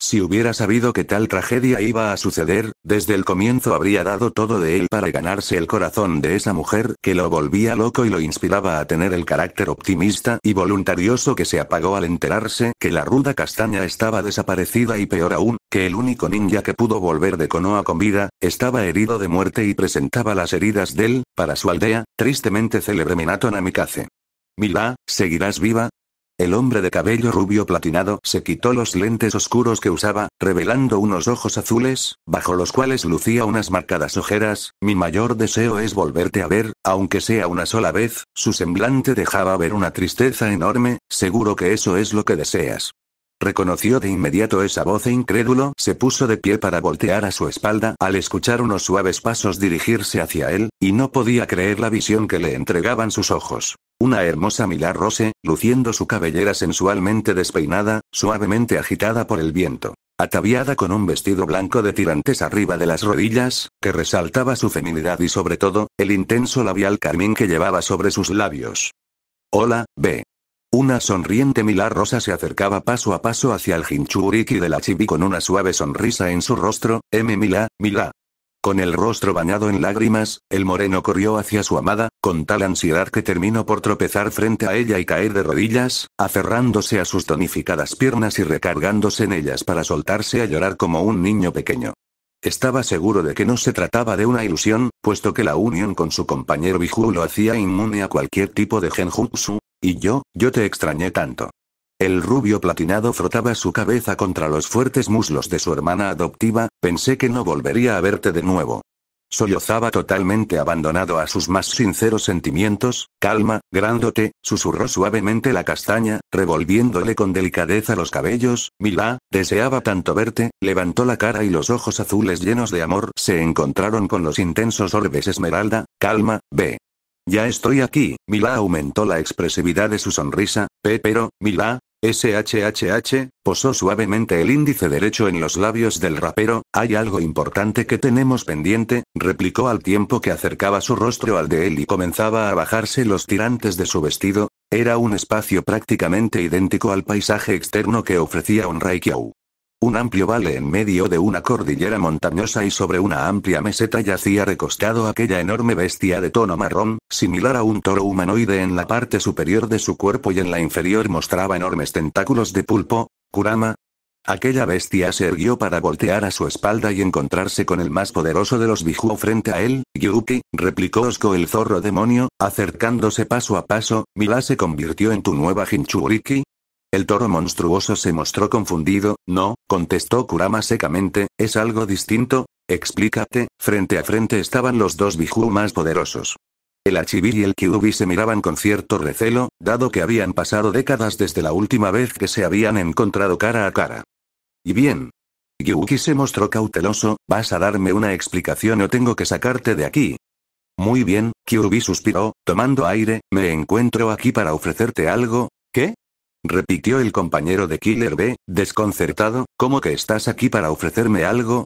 Si hubiera sabido que tal tragedia iba a suceder, desde el comienzo habría dado todo de él para ganarse el corazón de esa mujer que lo volvía loco y lo inspiraba a tener el carácter optimista y voluntarioso que se apagó al enterarse que la ruda castaña estaba desaparecida y peor aún, que el único ninja que pudo volver de Konoha con vida, estaba herido de muerte y presentaba las heridas del, para su aldea, tristemente célebre Minato Namikaze. Mila, seguirás viva, el hombre de cabello rubio platinado se quitó los lentes oscuros que usaba, revelando unos ojos azules, bajo los cuales lucía unas marcadas ojeras. Mi mayor deseo es volverte a ver, aunque sea una sola vez, su semblante dejaba ver una tristeza enorme, seguro que eso es lo que deseas. Reconoció de inmediato esa voz e incrédulo, se puso de pie para voltear a su espalda al escuchar unos suaves pasos dirigirse hacia él, y no podía creer la visión que le entregaban sus ojos. Una hermosa Milar Rose, luciendo su cabellera sensualmente despeinada, suavemente agitada por el viento. Ataviada con un vestido blanco de tirantes arriba de las rodillas, que resaltaba su feminidad y sobre todo, el intenso labial carmín que llevaba sobre sus labios. Hola, B. Una sonriente Milar Rosa se acercaba paso a paso hacia el Hinchuriki de la Chibi con una suave sonrisa en su rostro, M. Mila, Mila, con el rostro bañado en lágrimas, el moreno corrió hacia su amada, con tal ansiedad que terminó por tropezar frente a ella y caer de rodillas, aferrándose a sus tonificadas piernas y recargándose en ellas para soltarse a llorar como un niño pequeño. Estaba seguro de que no se trataba de una ilusión, puesto que la unión con su compañero Biju lo hacía inmune a cualquier tipo de genjutsu, y yo, yo te extrañé tanto. El rubio platinado frotaba su cabeza contra los fuertes muslos de su hermana adoptiva, pensé que no volvería a verte de nuevo. Sollozaba totalmente abandonado a sus más sinceros sentimientos, calma, grándote, susurró suavemente la castaña, revolviéndole con delicadeza los cabellos, Milá, deseaba tanto verte, levantó la cara y los ojos azules llenos de amor se encontraron con los intensos orbes esmeralda, calma, ve. Ya estoy aquí, Milá aumentó la expresividad de su sonrisa, pero, Milá, SHHH, posó suavemente el índice derecho en los labios del rapero, hay algo importante que tenemos pendiente, replicó al tiempo que acercaba su rostro al de él y comenzaba a bajarse los tirantes de su vestido, era un espacio prácticamente idéntico al paisaje externo que ofrecía un un amplio vale en medio de una cordillera montañosa y sobre una amplia meseta yacía recostado aquella enorme bestia de tono marrón, similar a un toro humanoide en la parte superior de su cuerpo y en la inferior mostraba enormes tentáculos de pulpo, kurama. Aquella bestia se erguió para voltear a su espalda y encontrarse con el más poderoso de los Biju frente a él, Yuki, replicó Osco el zorro demonio, acercándose paso a paso, Mila se convirtió en tu nueva Hinchuriki. El toro monstruoso se mostró confundido, no, contestó Kurama secamente, es algo distinto, explícate, frente a frente estaban los dos Biju más poderosos. El Achibir y el Kyubi se miraban con cierto recelo, dado que habían pasado décadas desde la última vez que se habían encontrado cara a cara. Y bien. Yuki se mostró cauteloso, ¿vas a darme una explicación o tengo que sacarte de aquí? Muy bien, kirubi suspiró, tomando aire, me encuentro aquí para ofrecerte algo, ¿qué? repitió el compañero de Killer B, desconcertado, ¿cómo que estás aquí para ofrecerme algo?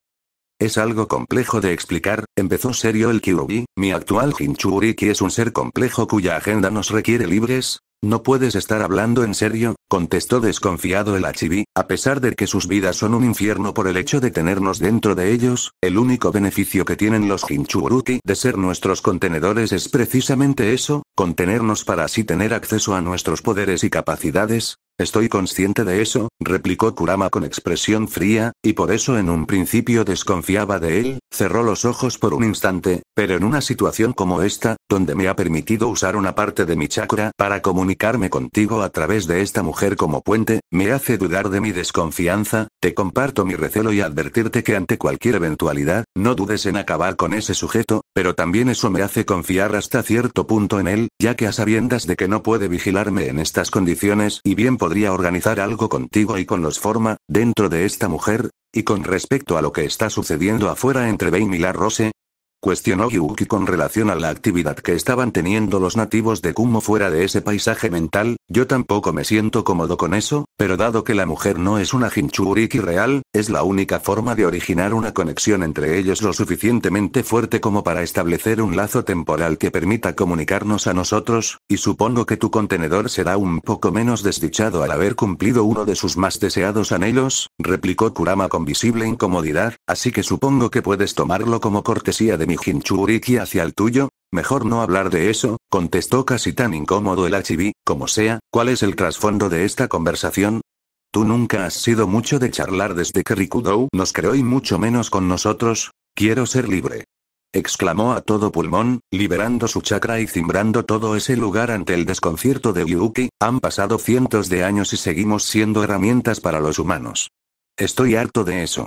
Es algo complejo de explicar, empezó serio el Kyuubi, mi actual Jinchuriki es un ser complejo cuya agenda nos requiere libres, no puedes estar hablando en serio, contestó desconfiado el HB, a pesar de que sus vidas son un infierno por el hecho de tenernos dentro de ellos, el único beneficio que tienen los Hinchuruki de ser nuestros contenedores es precisamente eso, contenernos para así tener acceso a nuestros poderes y capacidades, Estoy consciente de eso, replicó Kurama con expresión fría, y por eso en un principio desconfiaba de él, cerró los ojos por un instante, pero en una situación como esta, donde me ha permitido usar una parte de mi chakra para comunicarme contigo a través de esta mujer como puente, me hace dudar de mi desconfianza, te comparto mi recelo y advertirte que ante cualquier eventualidad, no dudes en acabar con ese sujeto, pero también eso me hace confiar hasta cierto punto en él, ya que a sabiendas de que no puede vigilarme en estas condiciones y bien podría organizar algo contigo y con los forma, dentro de esta mujer, y con respecto a lo que está sucediendo afuera entre Bane y la Rose? Cuestionó Yuki con relación a la actividad que estaban teniendo los nativos de Kumo fuera de ese paisaje mental, yo tampoco me siento cómodo con eso, pero dado que la mujer no es una hinchuriki real, es la única forma de originar una conexión entre ellos lo suficientemente fuerte como para establecer un lazo temporal que permita comunicarnos a nosotros, y supongo que tu contenedor será un poco menos desdichado al haber cumplido uno de sus más deseados anhelos, replicó Kurama con visible incomodidad, así que supongo que puedes tomarlo como cortesía de mi hinchuriki hacia el tuyo, Mejor no hablar de eso, contestó casi tan incómodo el HB, como sea, ¿cuál es el trasfondo de esta conversación? Tú nunca has sido mucho de charlar desde que Rikudou nos creó y mucho menos con nosotros, quiero ser libre. Exclamó a todo pulmón, liberando su chakra y cimbrando todo ese lugar ante el desconcierto de Yuki, han pasado cientos de años y seguimos siendo herramientas para los humanos. Estoy harto de eso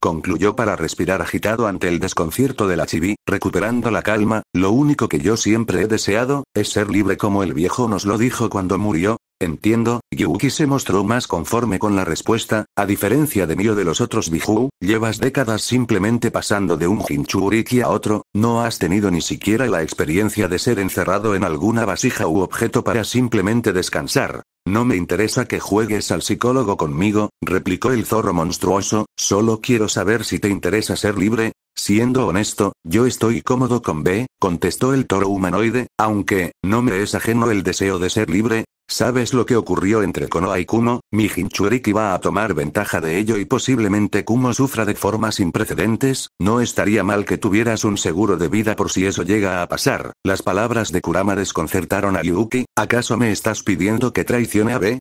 concluyó para respirar agitado ante el desconcierto de la chibi, recuperando la calma, lo único que yo siempre he deseado, es ser libre como el viejo nos lo dijo cuando murió. Entiendo, Yuki se mostró más conforme con la respuesta, a diferencia de mí o de los otros Biju, llevas décadas simplemente pasando de un Jinchuriki a otro, no has tenido ni siquiera la experiencia de ser encerrado en alguna vasija u objeto para simplemente descansar, no me interesa que juegues al psicólogo conmigo, replicó el zorro monstruoso, solo quiero saber si te interesa ser libre. Siendo honesto, yo estoy cómodo con B, contestó el toro humanoide, aunque, no me es ajeno el deseo de ser libre, ¿Sabes lo que ocurrió entre Konoha y Kumo? Mi Hinchuriki va a tomar ventaja de ello y posiblemente Kumo sufra de formas sin precedentes, no estaría mal que tuvieras un seguro de vida por si eso llega a pasar. Las palabras de Kurama desconcertaron a Yuki? ¿acaso me estás pidiendo que traicione a B?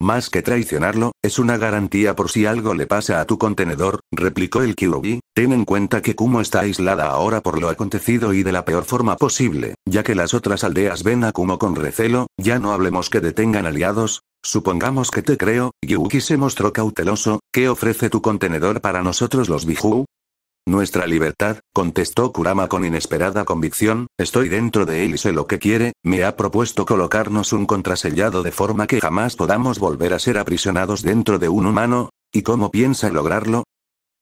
Más que traicionarlo, es una garantía por si algo le pasa a tu contenedor, replicó el Kyuubi, ten en cuenta que Kumo está aislada ahora por lo acontecido y de la peor forma posible, ya que las otras aldeas ven a Kumo con recelo, ya no hablemos que detengan aliados, supongamos que te creo, Yuki se mostró cauteloso, ¿qué ofrece tu contenedor para nosotros los Biju? Nuestra libertad, contestó Kurama con inesperada convicción, estoy dentro de él y sé lo que quiere, me ha propuesto colocarnos un contrasellado de forma que jamás podamos volver a ser aprisionados dentro de un humano, ¿y cómo piensa lograrlo?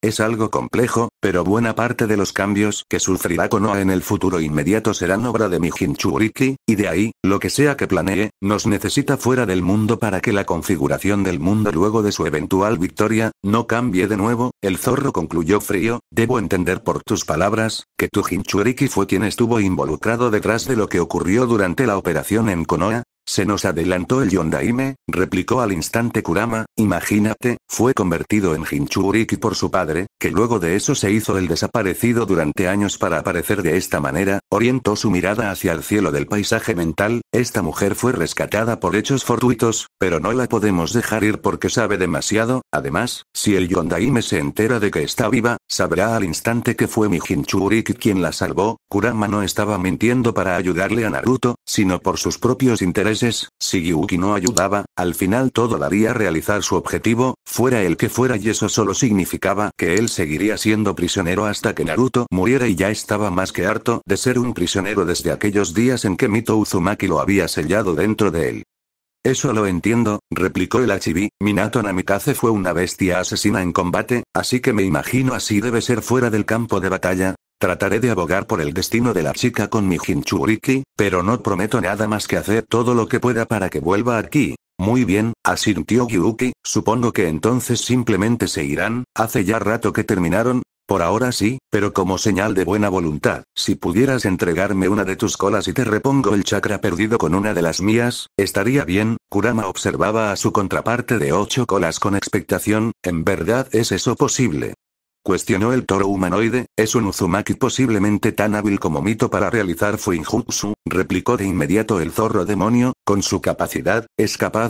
Es algo complejo, pero buena parte de los cambios que sufrirá Konoha en el futuro inmediato serán obra de mi Hinchuriki, y de ahí, lo que sea que planee, nos necesita fuera del mundo para que la configuración del mundo luego de su eventual victoria, no cambie de nuevo, el zorro concluyó frío, debo entender por tus palabras, que tu Hinchuriki fue quien estuvo involucrado detrás de lo que ocurrió durante la operación en Konoha, se nos adelantó el Yondaime, replicó al instante Kurama, imagínate, fue convertido en Hinchuriki por su padre, que luego de eso se hizo el desaparecido durante años para aparecer de esta manera, orientó su mirada hacia el cielo del paisaje mental, esta mujer fue rescatada por hechos fortuitos, pero no la podemos dejar ir porque sabe demasiado, además, si el Yondaime se entera de que está viva, sabrá al instante que fue hinchuriki quien la salvó, Kurama no estaba mintiendo para ayudarle a Naruto, sino por sus propios intereses, si Yuki no ayudaba, al final todo daría realizar su objetivo, fuera el que fuera y eso solo significaba que él seguiría siendo prisionero hasta que Naruto muriera y ya estaba más que harto de ser un prisionero desde aquellos días en que Mito Uzumaki lo había sellado dentro de él. Eso lo entiendo, replicó el Achibi, Minato Namikaze fue una bestia asesina en combate, así que me imagino así debe ser fuera del campo de batalla. Trataré de abogar por el destino de la chica con mi Hinchuriki, pero no prometo nada más que hacer todo lo que pueda para que vuelva aquí. Muy bien, asintió Gyuki, supongo que entonces simplemente se irán, hace ya rato que terminaron, por ahora sí, pero como señal de buena voluntad, si pudieras entregarme una de tus colas y te repongo el chakra perdido con una de las mías, estaría bien, Kurama observaba a su contraparte de ocho colas con expectación, ¿en verdad es eso posible? Cuestionó el toro humanoide, es un Uzumaki posiblemente tan hábil como mito para realizar Fuinjutsu, replicó de inmediato el zorro demonio, con su capacidad, es capaz,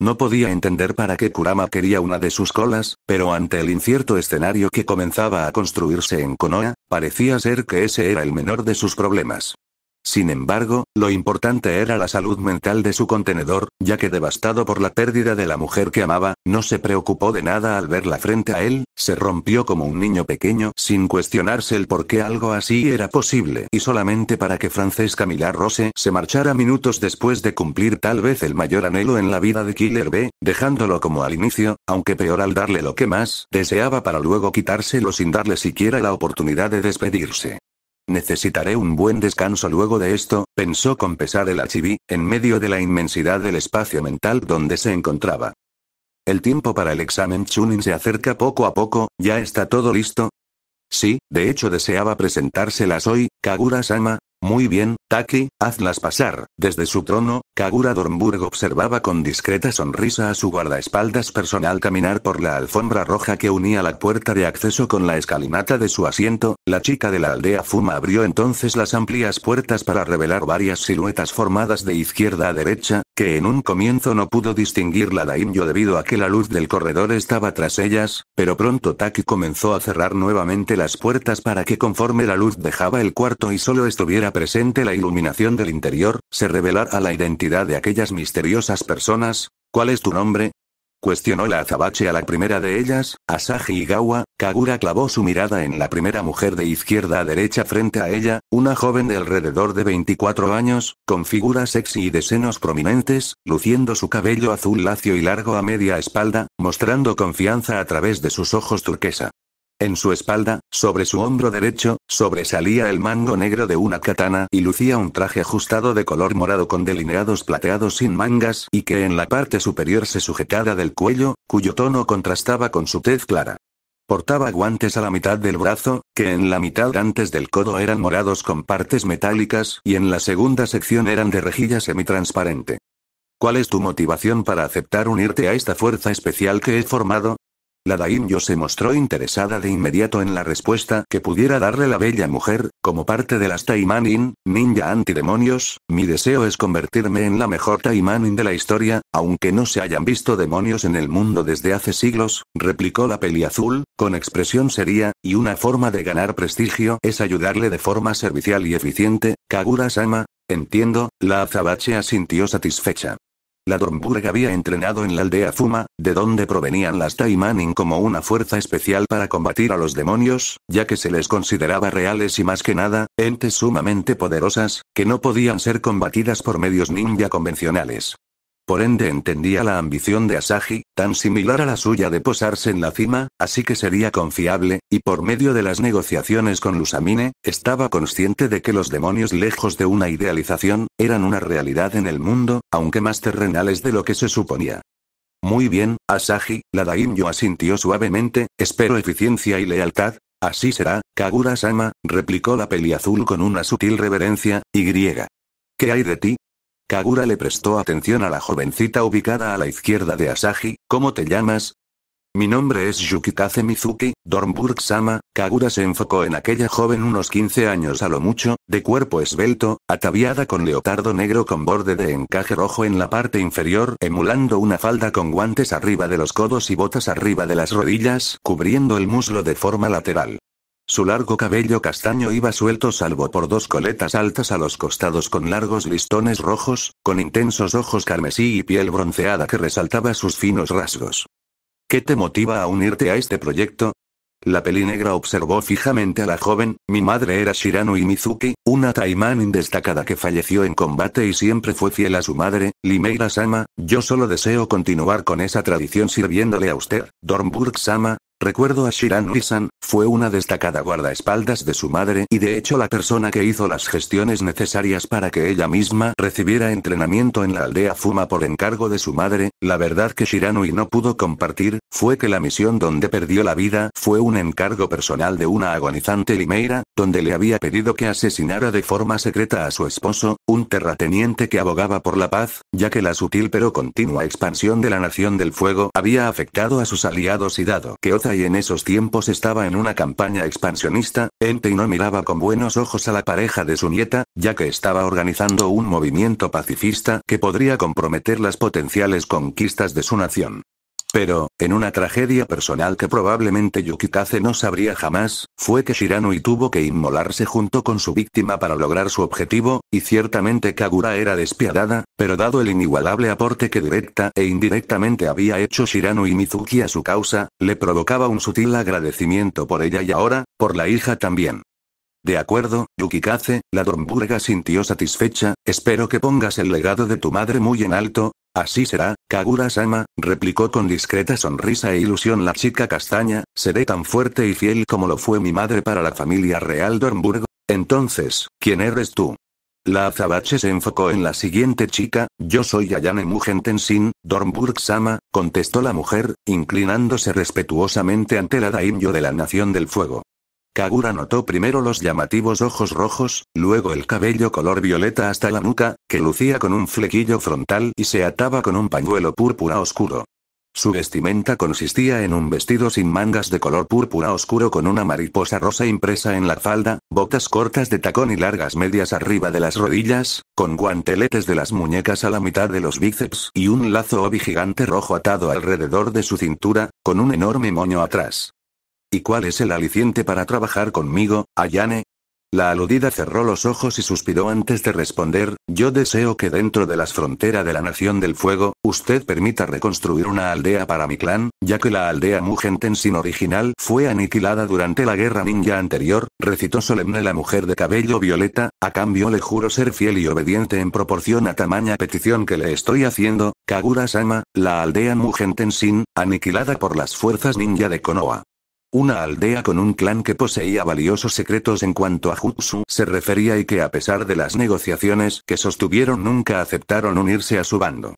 No podía entender para qué Kurama quería una de sus colas, pero ante el incierto escenario que comenzaba a construirse en Konoha, parecía ser que ese era el menor de sus problemas. Sin embargo, lo importante era la salud mental de su contenedor, ya que devastado por la pérdida de la mujer que amaba, no se preocupó de nada al verla frente a él, se rompió como un niño pequeño sin cuestionarse el por qué algo así era posible y solamente para que Francesca Milar Rose se marchara minutos después de cumplir tal vez el mayor anhelo en la vida de Killer B, dejándolo como al inicio, aunque peor al darle lo que más deseaba para luego quitárselo sin darle siquiera la oportunidad de despedirse. Necesitaré un buen descanso luego de esto, pensó con pesar el archiví, en medio de la inmensidad del espacio mental donde se encontraba. El tiempo para el examen Chunin se acerca poco a poco, ¿ya está todo listo? Sí, de hecho deseaba presentárselas hoy, Kagura-sama, muy bien, Taki, hazlas pasar. Desde su trono, Kagura Dornburg observaba con discreta sonrisa a su guardaespaldas personal caminar por la alfombra roja que unía la puerta de acceso con la escalinata de su asiento. La chica de la aldea Fuma abrió entonces las amplias puertas para revelar varias siluetas formadas de izquierda a derecha, que en un comienzo no pudo distinguirla la daimyo debido a que la luz del corredor estaba tras ellas, pero pronto Taki comenzó a cerrar nuevamente las puertas para que conforme la luz dejaba el cuarto y solo estuviera presente la iluminación del interior, se revelara la identidad de aquellas misteriosas personas. ¿Cuál es tu nombre? Cuestionó la azabache a la primera de ellas, Asahi Igawa, Kagura clavó su mirada en la primera mujer de izquierda a derecha frente a ella, una joven de alrededor de 24 años, con figura sexy y de senos prominentes, luciendo su cabello azul lacio y largo a media espalda, mostrando confianza a través de sus ojos turquesa. En su espalda, sobre su hombro derecho, sobresalía el mango negro de una katana y lucía un traje ajustado de color morado con delineados plateados sin mangas y que en la parte superior se sujetaba del cuello, cuyo tono contrastaba con su tez clara. Portaba guantes a la mitad del brazo, que en la mitad antes del codo eran morados con partes metálicas y en la segunda sección eran de rejilla semitransparente. ¿Cuál es tu motivación para aceptar unirte a esta fuerza especial que he formado? La Daimyo se mostró interesada de inmediato en la respuesta que pudiera darle la bella mujer, como parte de las Taimanin, ninja antidemonios, mi deseo es convertirme en la mejor Taimanin de la historia, aunque no se hayan visto demonios en el mundo desde hace siglos, replicó la peli azul, con expresión seria, y una forma de ganar prestigio es ayudarle de forma servicial y eficiente, Kagura-sama, Entiendo, la azabachea asintió satisfecha. La Dornburg había entrenado en la aldea Fuma, de donde provenían las Taimanin como una fuerza especial para combatir a los demonios, ya que se les consideraba reales y más que nada, entes sumamente poderosas, que no podían ser combatidas por medios ninja convencionales. Por ende entendía la ambición de Asahi, tan similar a la suya de posarse en la cima, así que sería confiable, y por medio de las negociaciones con Lusamine, estaba consciente de que los demonios lejos de una idealización, eran una realidad en el mundo, aunque más terrenales de lo que se suponía. Muy bien, Asahi, la Daimyo asintió suavemente, espero eficiencia y lealtad. Así será, Kagura-sama, replicó la peli azul con una sutil reverencia, y griega. ¿Qué hay de ti, Kagura le prestó atención a la jovencita ubicada a la izquierda de Asahi, ¿cómo te llamas? Mi nombre es Yukikaze Mizuki, Dornburg-sama. Kagura se enfocó en aquella joven unos 15 años a lo mucho, de cuerpo esbelto, ataviada con leotardo negro con borde de encaje rojo en la parte inferior, emulando una falda con guantes arriba de los codos y botas arriba de las rodillas, cubriendo el muslo de forma lateral. Su largo cabello castaño iba suelto salvo por dos coletas altas a los costados con largos listones rojos, con intensos ojos carmesí y piel bronceada que resaltaba sus finos rasgos. ¿Qué te motiva a unirte a este proyecto? La negra observó fijamente a la joven, mi madre era Shirano Imizuki, una Taimán indestacada que falleció en combate y siempre fue fiel a su madre, Limeira-sama, yo solo deseo continuar con esa tradición sirviéndole a usted, Dornburg-sama, Recuerdo a Shiranui-san, fue una destacada guardaespaldas de su madre y de hecho la persona que hizo las gestiones necesarias para que ella misma recibiera entrenamiento en la aldea Fuma por encargo de su madre, la verdad que Shiranui no pudo compartir, fue que la misión donde perdió la vida fue un encargo personal de una agonizante limeira, donde le había pedido que asesinara de forma secreta a su esposo, un terrateniente que abogaba por la paz, ya que la sutil pero continua expansión de la Nación del Fuego había afectado a sus aliados y dado que y en esos tiempos estaba en una campaña expansionista, Ente y no miraba con buenos ojos a la pareja de su nieta, ya que estaba organizando un movimiento pacifista que podría comprometer las potenciales conquistas de su nación. Pero, en una tragedia personal que probablemente Yukikaze no sabría jamás, fue que Shiranui tuvo que inmolarse junto con su víctima para lograr su objetivo, y ciertamente Kagura era despiadada, pero dado el inigualable aporte que directa e indirectamente había hecho Shiranui Mizuki a su causa, le provocaba un sutil agradecimiento por ella y ahora, por la hija también. De acuerdo, Yukikaze, la Dornburga sintió satisfecha, espero que pongas el legado de tu madre muy en alto, Así será, Kagura-sama, replicó con discreta sonrisa e ilusión la chica castaña, seré tan fuerte y fiel como lo fue mi madre para la familia real d'Ornburg. Entonces, ¿quién eres tú? La azabache se enfocó en la siguiente chica, yo soy Ayane Mujentensin, Dornburg-sama, contestó la mujer, inclinándose respetuosamente ante la daimyo de la Nación del Fuego. Kagura notó primero los llamativos ojos rojos, luego el cabello color violeta hasta la nuca, que lucía con un flequillo frontal y se ataba con un pañuelo púrpura oscuro. Su vestimenta consistía en un vestido sin mangas de color púrpura oscuro con una mariposa rosa impresa en la falda, botas cortas de tacón y largas medias arriba de las rodillas, con guanteletes de las muñecas a la mitad de los bíceps y un lazo obi gigante rojo atado alrededor de su cintura, con un enorme moño atrás. ¿Y cuál es el aliciente para trabajar conmigo, Ayane? La aludida cerró los ojos y suspiró antes de responder, yo deseo que dentro de las fronteras de la Nación del Fuego, usted permita reconstruir una aldea para mi clan, ya que la aldea Mugentensin original fue aniquilada durante la guerra ninja anterior, recitó solemne la mujer de cabello violeta, a cambio le juro ser fiel y obediente en proporción a tamaña petición que le estoy haciendo, Kagura-sama, la aldea Mugentensin, aniquilada por las fuerzas ninja de Konoha. Una aldea con un clan que poseía valiosos secretos en cuanto a Jutsu se refería y que a pesar de las negociaciones que sostuvieron nunca aceptaron unirse a su bando.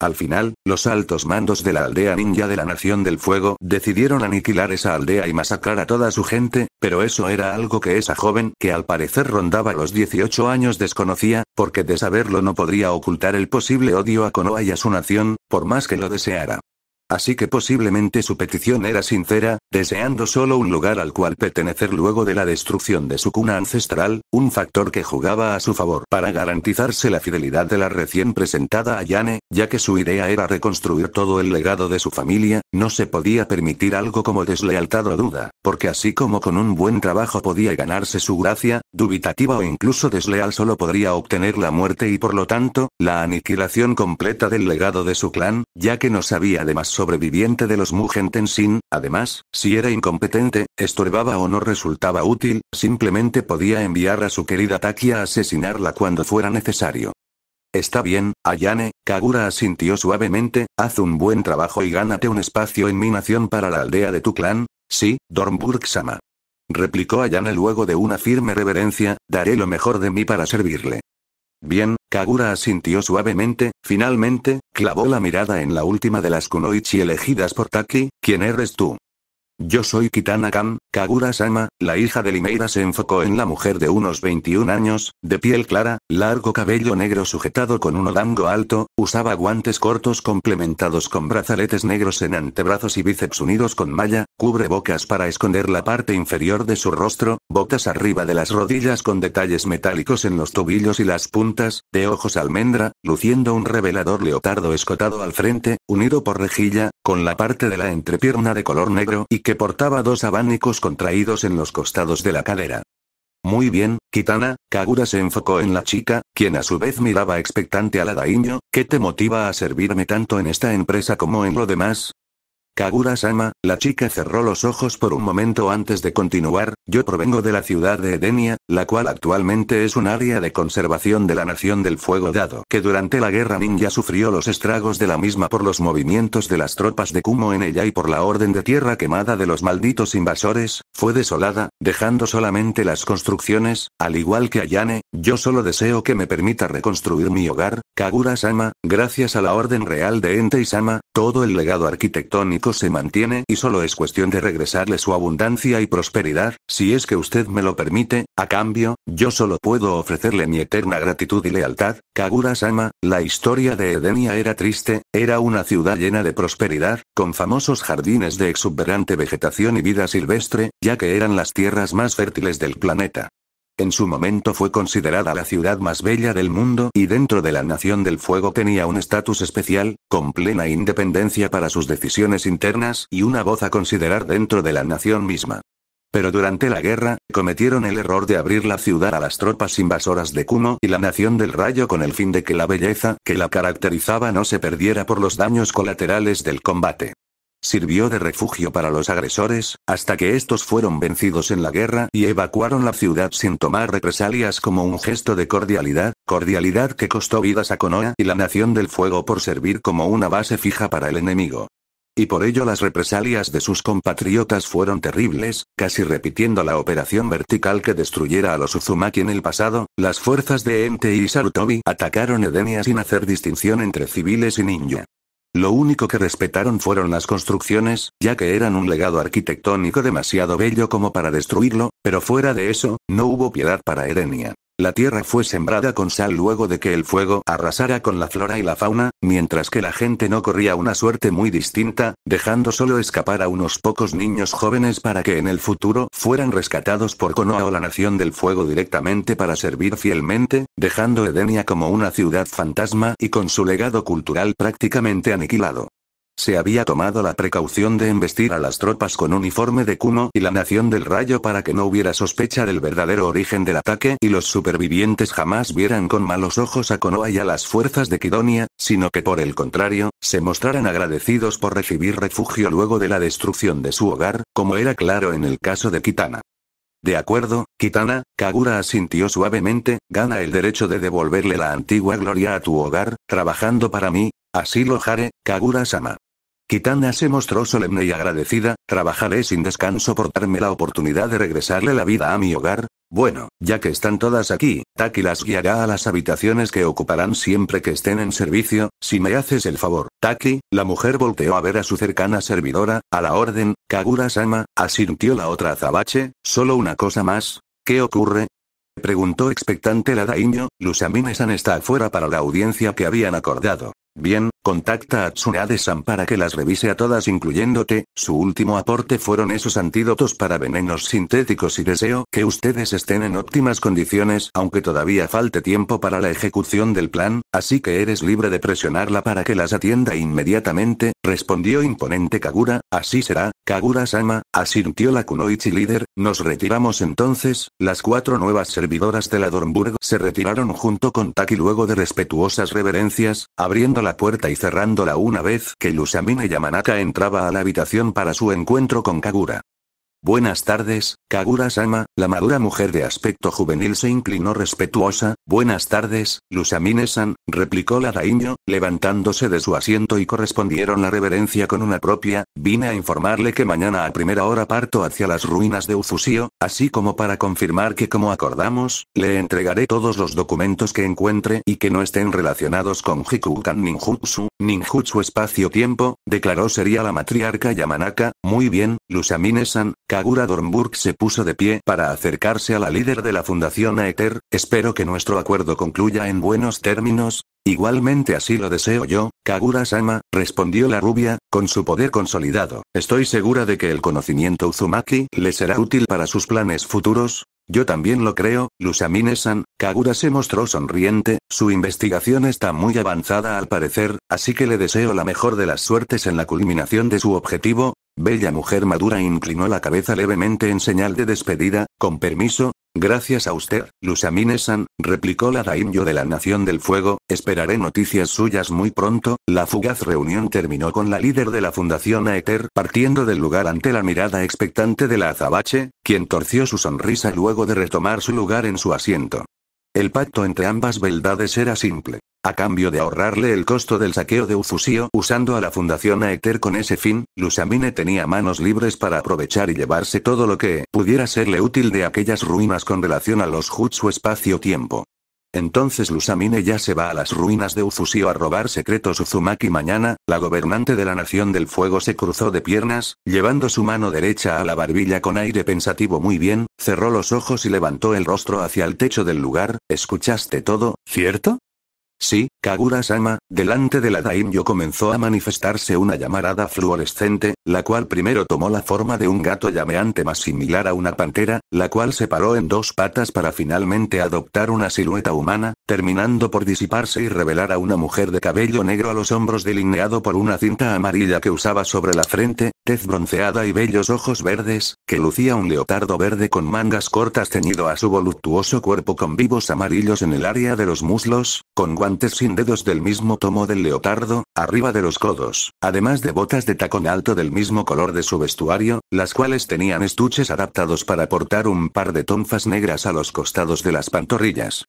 Al final, los altos mandos de la aldea ninja de la Nación del Fuego decidieron aniquilar esa aldea y masacrar a toda su gente, pero eso era algo que esa joven, que al parecer rondaba los 18 años, desconocía, porque de saberlo no podría ocultar el posible odio a Konoha y a su nación, por más que lo deseara. Así que posiblemente su petición era sincera, deseando solo un lugar al cual pertenecer luego de la destrucción de su cuna ancestral, un factor que jugaba a su favor para garantizarse la fidelidad de la recién presentada Ayane, ya que su idea era reconstruir todo el legado de su familia, no se podía permitir algo como deslealtad o duda, porque así como con un buen trabajo podía ganarse su gracia, dubitativa o incluso desleal solo podría obtener la muerte y por lo tanto, la aniquilación completa del legado de su clan, ya que no sabía de sobreviviente de los Mugen sin, además, si era incompetente, estorbaba o no resultaba útil, simplemente podía enviar a su querida Taki a asesinarla cuando fuera necesario. Está bien, Ayane, Kagura asintió suavemente, haz un buen trabajo y gánate un espacio en mi nación para la aldea de tu clan, sí, Dornburg-sama. Replicó Ayane luego de una firme reverencia, daré lo mejor de mí para servirle. Bien, Kagura asintió suavemente, finalmente, Clavó la mirada en la última de las kunoichi elegidas por Taki, ¿quién eres tú? Yo soy Kitana Kan, Kagura-sama, la hija de Limeira se enfocó en la mujer de unos 21 años, de piel clara, largo cabello negro sujetado con un odango alto, usaba guantes cortos complementados con brazaletes negros en antebrazos y bíceps unidos con malla, cubre bocas para esconder la parte inferior de su rostro, botas arriba de las rodillas con detalles metálicos en los tobillos y las puntas, de ojos almendra, luciendo un revelador leotardo escotado al frente, unido por rejilla, con la parte de la entrepierna de color negro y que portaba dos abanicos contraídos en los costados de la cadera. Muy bien, Kitana, Kagura se enfocó en la chica, quien a su vez miraba expectante a la ¿qué te motiva a servirme tanto en esta empresa como en lo demás? Kagura-sama, la chica cerró los ojos por un momento antes de continuar, yo provengo de la ciudad de Edenia, la cual actualmente es un área de conservación de la Nación del Fuego dado que durante la Guerra Ninja sufrió los estragos de la misma por los movimientos de las tropas de Kumo en ella y por la Orden de Tierra Quemada de los malditos invasores, fue desolada, dejando solamente las construcciones, al igual que Ayane, yo solo deseo que me permita reconstruir mi hogar, Kagura-sama, gracias a la Orden Real de Entei-sama, todo el legado arquitectónico se mantiene y solo es cuestión de regresarle su abundancia y prosperidad, si es que usted me lo permite, a cambio, yo solo puedo ofrecerle mi eterna gratitud y lealtad, Kagura-sama, la historia de Edenia era triste, era una ciudad llena de prosperidad, con famosos jardines de exuberante vegetación y vida silvestre, ya que eran las tierras más fértiles del planeta. En su momento fue considerada la ciudad más bella del mundo y dentro de la Nación del Fuego tenía un estatus especial, con plena independencia para sus decisiones internas y una voz a considerar dentro de la nación misma. Pero durante la guerra, cometieron el error de abrir la ciudad a las tropas invasoras de Kumo y la Nación del Rayo con el fin de que la belleza que la caracterizaba no se perdiera por los daños colaterales del combate. Sirvió de refugio para los agresores, hasta que estos fueron vencidos en la guerra y evacuaron la ciudad sin tomar represalias como un gesto de cordialidad, cordialidad que costó vidas a Konoha y la Nación del Fuego por servir como una base fija para el enemigo. Y por ello las represalias de sus compatriotas fueron terribles, casi repitiendo la operación vertical que destruyera a los Uzumaki en el pasado, las fuerzas de Entei y Sarutobi atacaron Edenia sin hacer distinción entre civiles y ninja. Lo único que respetaron fueron las construcciones, ya que eran un legado arquitectónico demasiado bello como para destruirlo, pero fuera de eso, no hubo piedad para Erenia. La tierra fue sembrada con sal luego de que el fuego arrasara con la flora y la fauna, mientras que la gente no corría una suerte muy distinta, dejando solo escapar a unos pocos niños jóvenes para que en el futuro fueran rescatados por Konoha o la Nación del Fuego directamente para servir fielmente, dejando Edenia como una ciudad fantasma y con su legado cultural prácticamente aniquilado. Se había tomado la precaución de embestir a las tropas con uniforme de Kuno y la Nación del Rayo para que no hubiera sospecha del verdadero origen del ataque y los supervivientes jamás vieran con malos ojos a Konoha y a las fuerzas de Kidonia, sino que por el contrario, se mostraran agradecidos por recibir refugio luego de la destrucción de su hogar, como era claro en el caso de Kitana. De acuerdo, Kitana, Kagura asintió suavemente, gana el derecho de devolverle la antigua gloria a tu hogar, trabajando para mí, así lo haré, Kagura-sama. Kitana se mostró solemne y agradecida, trabajaré sin descanso por darme la oportunidad de regresarle la vida a mi hogar. Bueno, ya que están todas aquí, Taki las guiará a las habitaciones que ocuparán siempre que estén en servicio, si me haces el favor. Taki, la mujer volteó a ver a su cercana servidora, a la orden, Kagura-sama, asintió la otra azabache, solo una cosa más, ¿qué ocurre? Preguntó expectante la daño. Lusamine-san está afuera para la audiencia que habían acordado. Bien, Contacta a Tsunade-san para que las revise a todas incluyéndote, su último aporte fueron esos antídotos para venenos sintéticos y deseo que ustedes estén en óptimas condiciones aunque todavía falte tiempo para la ejecución del plan, así que eres libre de presionarla para que las atienda inmediatamente, respondió imponente Kagura, así será, Kagura-sama, asintió la kunoichi líder, nos retiramos entonces, las cuatro nuevas servidoras de la Dornburg se retiraron junto con Taki luego de respetuosas reverencias, abriendo la puerta y cerrándola una vez que Lusamine Yamanaka entraba a la habitación para su encuentro con Kagura. Buenas tardes, Kagura-sama, la madura mujer de aspecto juvenil se inclinó respetuosa. Buenas tardes, Lusamine-san, replicó la Daimyo, levantándose de su asiento y correspondieron la reverencia con una propia. Vine a informarle que mañana a primera hora parto hacia las ruinas de Ufusio, así como para confirmar que como acordamos, le entregaré todos los documentos que encuentre y que no estén relacionados con Hikukan Ninjutsu, Ninjutsu espacio-tiempo, declaró sería la matriarca Yamanaka. Muy bien, Lusamine-san, Kagura Dornburg se puso de pie para acercarse a la líder de la Fundación Aether, espero que nuestro acuerdo concluya en buenos términos. Igualmente así lo deseo yo, Kagura-sama, respondió la rubia, con su poder consolidado. Estoy segura de que el conocimiento Uzumaki le será útil para sus planes futuros, yo también lo creo, Lusamine-san, Kagura se mostró sonriente, su investigación está muy avanzada al parecer, así que le deseo la mejor de las suertes en la culminación de su objetivo, Bella mujer madura inclinó la cabeza levemente en señal de despedida, con permiso, gracias a usted, Lusamine-san, replicó la daimyo de la Nación del Fuego, esperaré noticias suyas muy pronto, la fugaz reunión terminó con la líder de la Fundación Aether partiendo del lugar ante la mirada expectante de la azabache, quien torció su sonrisa luego de retomar su lugar en su asiento. El pacto entre ambas beldades era simple. A cambio de ahorrarle el costo del saqueo de Ufusio usando a la Fundación Aether con ese fin, Lusamine tenía manos libres para aprovechar y llevarse todo lo que pudiera serle útil de aquellas ruinas con relación a los Jutsu espacio-tiempo. Entonces Lusamine ya se va a las ruinas de Ufusio a robar secretos Uzumaki mañana, la gobernante de la Nación del Fuego se cruzó de piernas, llevando su mano derecha a la barbilla con aire pensativo muy bien, cerró los ojos y levantó el rostro hacia el techo del lugar, ¿escuchaste todo, cierto? Sí, Kagura-sama, delante de la Daimyo comenzó a manifestarse una llamarada fluorescente, la cual primero tomó la forma de un gato llameante más similar a una pantera, la cual se paró en dos patas para finalmente adoptar una silueta humana, terminando por disiparse y revelar a una mujer de cabello negro a los hombros delineado por una cinta amarilla que usaba sobre la frente, tez bronceada y bellos ojos verdes, que lucía un leotardo verde con mangas cortas teñido a su voluptuoso cuerpo con vivos amarillos en el área de los muslos, con guantes sin dedos del mismo tomo del leotardo, arriba de los codos, además de botas de tacón alto del mismo color de su vestuario, las cuales tenían estuches adaptados para portar un par de tonfas negras a los costados de las pantorrillas.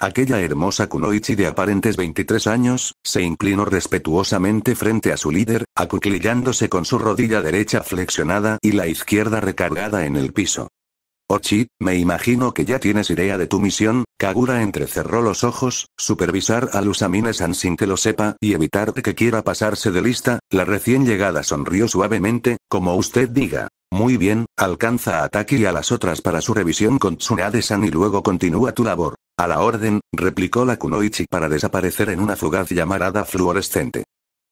Aquella hermosa Kunoichi de aparentes 23 años, se inclinó respetuosamente frente a su líder, acuclillándose con su rodilla derecha flexionada y la izquierda recargada en el piso. Ochi, me imagino que ya tienes idea de tu misión, Kagura entrecerró los ojos, supervisar a Lusamine-san sin que lo sepa y evitar que quiera pasarse de lista, la recién llegada sonrió suavemente, como usted diga. Muy bien, alcanza a Taki y a las otras para su revisión con Tsunade-san y luego continúa tu labor. A la orden, replicó la Kunoichi para desaparecer en una fugaz llamarada fluorescente.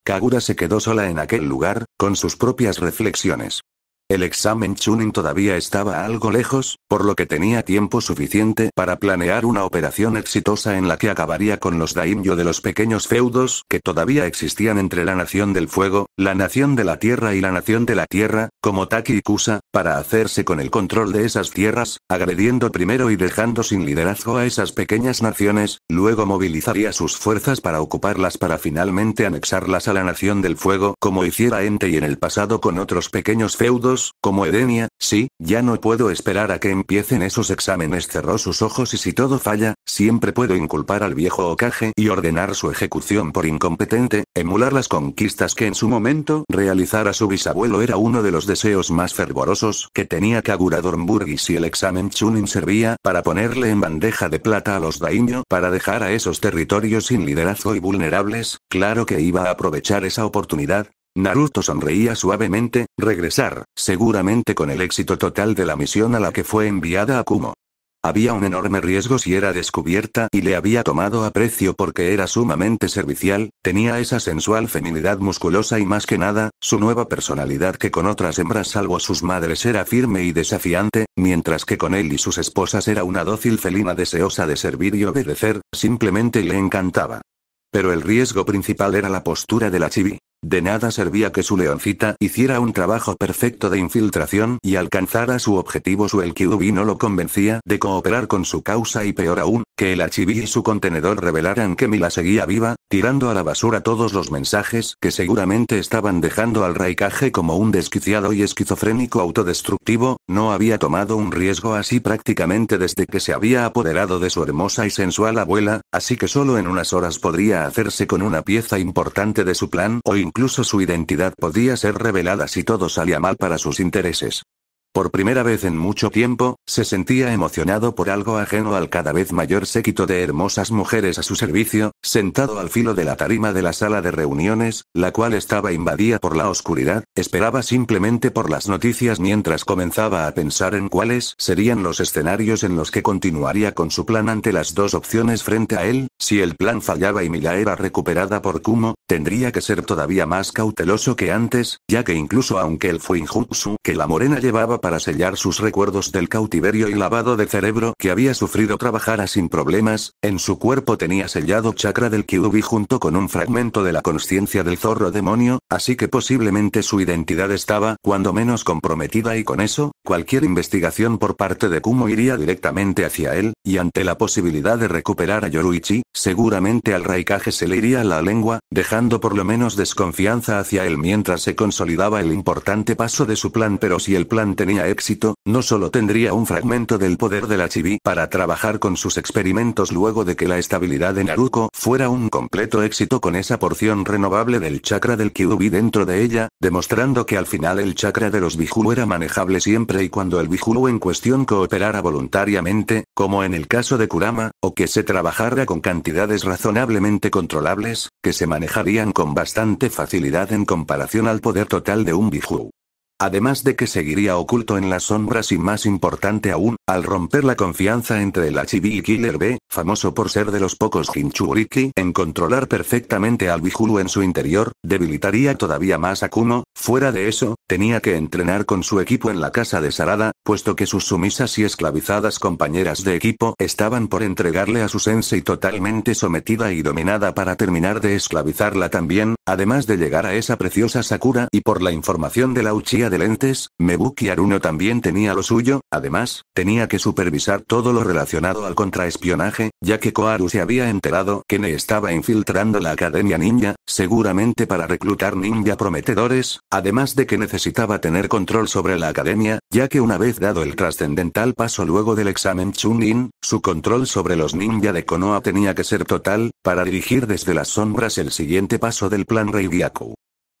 Kagura se quedó sola en aquel lugar, con sus propias reflexiones. El examen Chunin todavía estaba algo lejos, por lo que tenía tiempo suficiente para planear una operación exitosa en la que acabaría con los daimyo de los pequeños feudos que todavía existían entre la Nación del Fuego, la Nación de la Tierra y la Nación de la Tierra, como Taki y Kusa, para hacerse con el control de esas tierras, agrediendo primero y dejando sin liderazgo a esas pequeñas naciones, luego movilizaría sus fuerzas para ocuparlas para finalmente anexarlas a la Nación del Fuego como hiciera Ente y en el pasado con otros pequeños feudos, como Edenia, sí, ya no puedo esperar a que empiecen esos exámenes cerró sus ojos y si todo falla, siempre puedo inculpar al viejo Okage y ordenar su ejecución por incompetente, emular las conquistas que en su momento realizara su bisabuelo era uno de los deseos más fervorosos que tenía Kagura Dornburg y si el examen Chunin servía para ponerle en bandeja de plata a los Daimyo para dejar a esos territorios sin liderazgo y vulnerables, claro que iba a aprovechar esa oportunidad. Naruto sonreía suavemente, regresar, seguramente con el éxito total de la misión a la que fue enviada Akumo. Había un enorme riesgo si era descubierta y le había tomado aprecio porque era sumamente servicial, tenía esa sensual feminidad musculosa y más que nada, su nueva personalidad que con otras hembras salvo sus madres era firme y desafiante, mientras que con él y sus esposas era una dócil felina deseosa de servir y obedecer, simplemente le encantaba. Pero el riesgo principal era la postura de la chibi. De nada servía que su leoncita hiciera un trabajo perfecto de infiltración y alcanzara su objetivo. Su Elkyubi no lo convencía de cooperar con su causa y peor aún, que el HB y su contenedor revelaran que Mila seguía viva, tirando a la basura todos los mensajes que seguramente estaban dejando al Raikage como un desquiciado y esquizofrénico autodestructivo, no había tomado un riesgo así prácticamente desde que se había apoderado de su hermosa y sensual abuela, así que solo en unas horas podría hacerse con una pieza importante de su plan o incluso su identidad podía ser revelada si todo salía mal para sus intereses. Por primera vez en mucho tiempo, se sentía emocionado por algo ajeno al cada vez mayor séquito de hermosas mujeres a su servicio, sentado al filo de la tarima de la sala de reuniones, la cual estaba invadida por la oscuridad, esperaba simplemente por las noticias mientras comenzaba a pensar en cuáles serían los escenarios en los que continuaría con su plan ante las dos opciones frente a él, si el plan fallaba y Mila era recuperada por Kumo, tendría que ser todavía más cauteloso que antes, ya que incluso aunque el Fuinjutsu que la morena llevaba para sellar sus recuerdos del cautiverio y lavado de cerebro que había sufrido trabajara sin problemas, en su cuerpo tenía sellado chakra del Kyubi junto con un fragmento de la conciencia del zorro demonio, así que posiblemente su identidad estaba cuando menos comprometida y con eso, cualquier investigación por parte de Kumo iría directamente hacia él, y ante la posibilidad de recuperar a Yoruichi, seguramente al Raikage se le iría la lengua, dejando por lo menos desconfianza hacia él mientras se consolidaba el importante paso de su plan pero si el plan tenía éxito, no solo tendría un fragmento del poder de la chibi para trabajar con sus experimentos luego de que la estabilidad de Naruko fuera un completo éxito con esa porción renovable del chakra del Kyubi dentro de ella, demostrando que al final el chakra de los bijuu era manejable siempre y cuando el Bijulu en cuestión cooperara voluntariamente, como en el caso de Kurama, o que se trabajara con cantidades razonablemente controlables, que se manejarían con bastante facilidad en comparación al poder total de un Bijuu. Además de que seguiría oculto en las sombras y más importante aún, al romper la confianza entre el HB y Killer B, famoso por ser de los pocos Hinchuriki en controlar perfectamente al Bijulu en su interior, debilitaría todavía más a Kumo, fuera de eso, tenía que entrenar con su equipo en la casa de Sarada, puesto que sus sumisas y esclavizadas compañeras de equipo estaban por entregarle a su sensei totalmente sometida y dominada para terminar de esclavizarla también, además de llegar a esa preciosa Sakura y por la información de la Uchiha de lentes, Mebuki Aruno también tenía lo suyo, además, tenía que supervisar todo lo relacionado al contraespionaje, ya que Koaru se había enterado que Ne estaba infiltrando la Academia Ninja, seguramente para reclutar ninja prometedores, además de que necesitaba tener control sobre la Academia, ya que una vez dado el trascendental paso luego del examen Chunin, su control sobre los ninja de Konoha tenía que ser total, para dirigir desde las sombras el siguiente paso del plan Reigaku.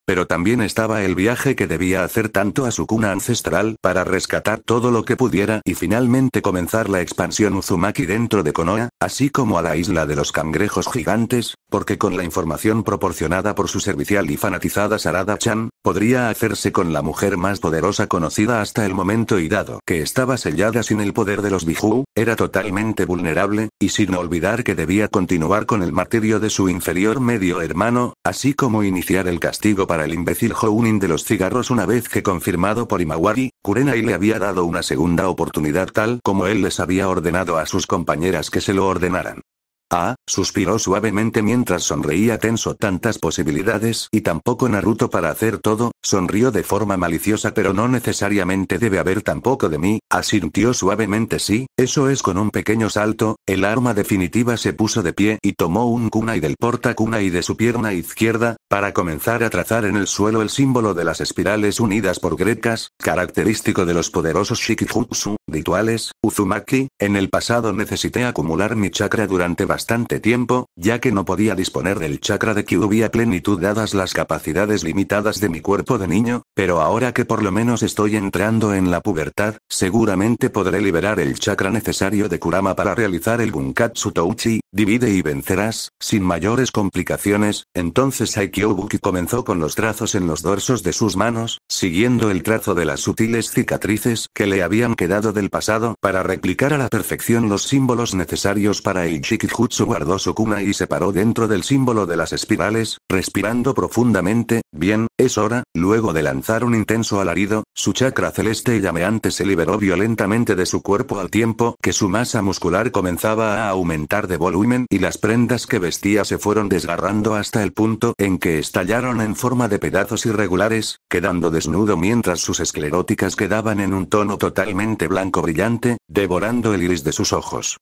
Pero también estaba el viaje que debía hacer tanto a su cuna ancestral para rescatar todo lo que pudiera y finalmente comenzar la expansión Uzumaki dentro de Konoha, así como a la isla de los cangrejos gigantes, porque con la información proporcionada por su servicial y fanatizada Sarada-chan, podría hacerse con la mujer más poderosa conocida hasta el momento y dado que estaba sellada sin el poder de los Biju, era totalmente vulnerable, y sin olvidar que debía continuar con el martirio de su inferior medio hermano, así como iniciar el castigo para el imbécil Hounin de los cigarros una vez que confirmado por Imawari, Kurenai le había dado una segunda oportunidad tal como él les había ordenado a sus compañeras que se lo ordenaran. Ah, suspiró suavemente mientras sonreía tenso tantas posibilidades y tampoco Naruto para hacer todo, sonrió de forma maliciosa pero no necesariamente debe haber tampoco de mí, asintió suavemente sí, eso es con un pequeño salto, el arma definitiva se puso de pie y tomó un kunai del porta kunai de su pierna izquierda, para comenzar a trazar en el suelo el símbolo de las espirales unidas por grecas, característico de los poderosos Shikijutsu, rituales, Uzumaki, en el pasado necesité acumular mi chakra durante bastante tiempo, ya que no podía disponer del chakra de Kyuubi a plenitud dadas las capacidades limitadas de mi cuerpo de niño, pero ahora que por lo menos estoy entrando en la pubertad, seguramente podré liberar el chakra necesario de Kurama para realizar el Gunkatsu Touchi, divide y vencerás, sin mayores complicaciones, entonces Aikyobuki comenzó con los trazos en los dorsos de sus manos, siguiendo el trazo de las sutiles cicatrices que le habían quedado del pasado para replicar a la perfección los símbolos necesarios para el Jikiju. Su guardó su cuna y se paró dentro del símbolo de las espirales, respirando profundamente, bien, es hora, luego de lanzar un intenso alarido, su chakra celeste y llameante se liberó violentamente de su cuerpo al tiempo que su masa muscular comenzaba a aumentar de volumen y las prendas que vestía se fueron desgarrando hasta el punto en que estallaron en forma de pedazos irregulares, quedando desnudo mientras sus escleróticas quedaban en un tono totalmente blanco brillante, devorando el iris de sus ojos.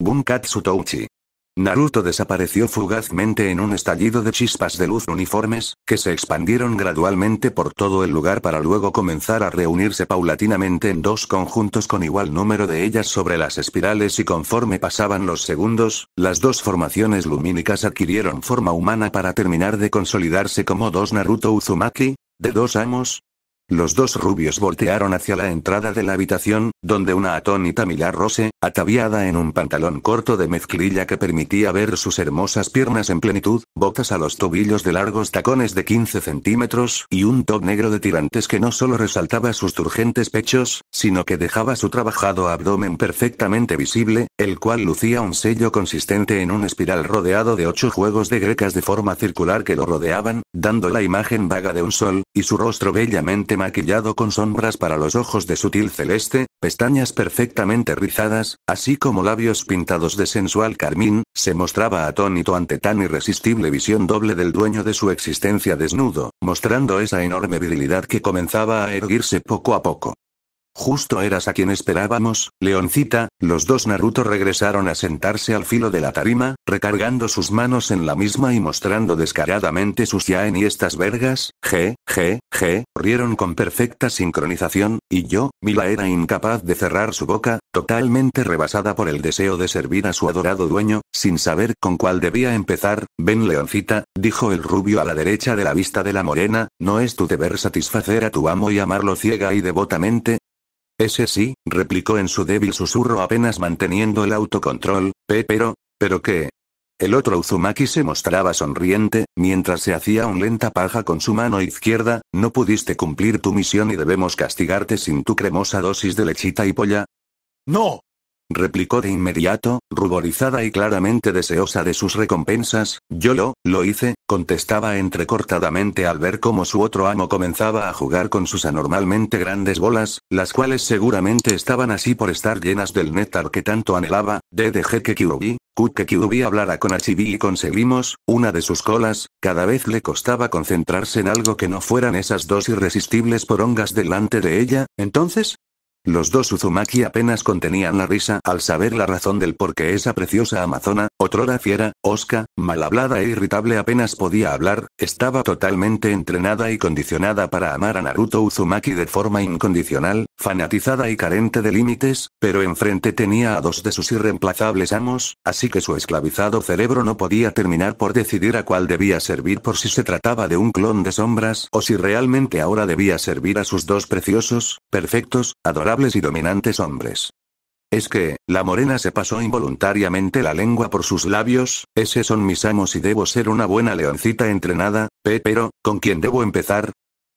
Bunkatsu Touchi. Naruto desapareció fugazmente en un estallido de chispas de luz uniformes, que se expandieron gradualmente por todo el lugar para luego comenzar a reunirse paulatinamente en dos conjuntos con igual número de ellas sobre las espirales y conforme pasaban los segundos, las dos formaciones lumínicas adquirieron forma humana para terminar de consolidarse como dos Naruto Uzumaki, de dos amos, los dos rubios voltearon hacia la entrada de la habitación, donde una atónita Milar Rose, ataviada en un pantalón corto de mezclilla que permitía ver sus hermosas piernas en plenitud, botas a los tobillos de largos tacones de 15 centímetros y un top negro de tirantes que no solo resaltaba sus turgentes pechos, sino que dejaba su trabajado abdomen perfectamente visible, el cual lucía un sello consistente en un espiral rodeado de ocho juegos de grecas de forma circular que lo rodeaban, dando la imagen vaga de un sol, y su rostro bellamente maquillado con sombras para los ojos de sutil celeste, pestañas perfectamente rizadas, así como labios pintados de sensual carmín, se mostraba atónito ante tan irresistible visión doble del dueño de su existencia desnudo, mostrando esa enorme virilidad que comenzaba a erguirse poco a poco. Justo eras a quien esperábamos, Leoncita, los dos Naruto regresaron a sentarse al filo de la tarima, recargando sus manos en la misma y mostrando descaradamente sus yaen y estas vergas, je, je, je, rieron con perfecta sincronización, y yo, Mila era incapaz de cerrar su boca, totalmente rebasada por el deseo de servir a su adorado dueño, sin saber con cuál debía empezar, ven Leoncita, dijo el rubio a la derecha de la vista de la morena, no es tu deber satisfacer a tu amo y amarlo ciega y devotamente, ese sí, replicó en su débil susurro apenas manteniendo el autocontrol, pepero, pero, ¿pero qué? El otro Uzumaki se mostraba sonriente, mientras se hacía un lenta paja con su mano izquierda, no pudiste cumplir tu misión y debemos castigarte sin tu cremosa dosis de lechita y polla. No, replicó de inmediato, ruborizada y claramente deseosa de sus recompensas, yo lo, lo hice, contestaba entrecortadamente al ver cómo su otro amo comenzaba a jugar con sus anormalmente grandes bolas, las cuales seguramente estaban así por estar llenas del néctar que tanto anhelaba, de dejé que Kyubi, que hablara con Achibi y conseguimos, una de sus colas, cada vez le costaba concentrarse en algo que no fueran esas dos irresistibles porongas delante de ella, entonces, los dos Uzumaki apenas contenían la risa al saber la razón del por qué esa preciosa amazona, otrora fiera, osca, malhablada e irritable apenas podía hablar, estaba totalmente entrenada y condicionada para amar a Naruto Uzumaki de forma incondicional, fanatizada y carente de límites, pero enfrente tenía a dos de sus irreemplazables amos, así que su esclavizado cerebro no podía terminar por decidir a cuál debía servir por si se trataba de un clon de sombras o si realmente ahora debía servir a sus dos preciosos, perfectos, adorables y dominantes hombres. Es que, la morena se pasó involuntariamente la lengua por sus labios, ese son mis amos y debo ser una buena leoncita entrenada, pero, ¿con quién debo empezar?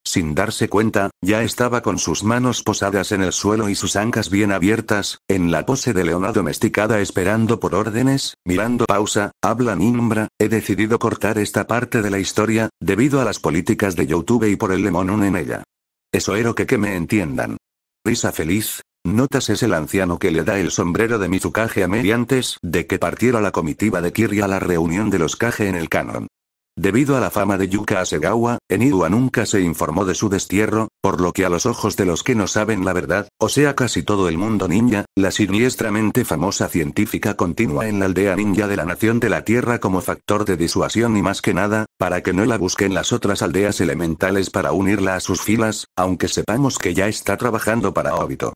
Sin darse cuenta, ya estaba con sus manos posadas en el suelo y sus ancas bien abiertas, en la pose de leona domesticada esperando por órdenes, mirando pausa, habla Nimbra, he decidido cortar esta parte de la historia, debido a las políticas de YouTube y por el lemonón en ella. Eso era que que me entiendan risa feliz. Notas es el anciano que le da el sombrero de Mizukage a Mei antes de que partiera la comitiva de Kirri a la reunión de los caje en el canon. Debido a la fama de Yuka Asegawa, Enidua nunca se informó de su destierro, por lo que a los ojos de los que no saben la verdad, o sea casi todo el mundo ninja, la siniestramente famosa científica continúa en la aldea ninja de la nación de la Tierra como factor de disuasión y más que nada, para que no la busquen las otras aldeas elementales para unirla a sus filas, aunque sepamos que ya está trabajando para Obito.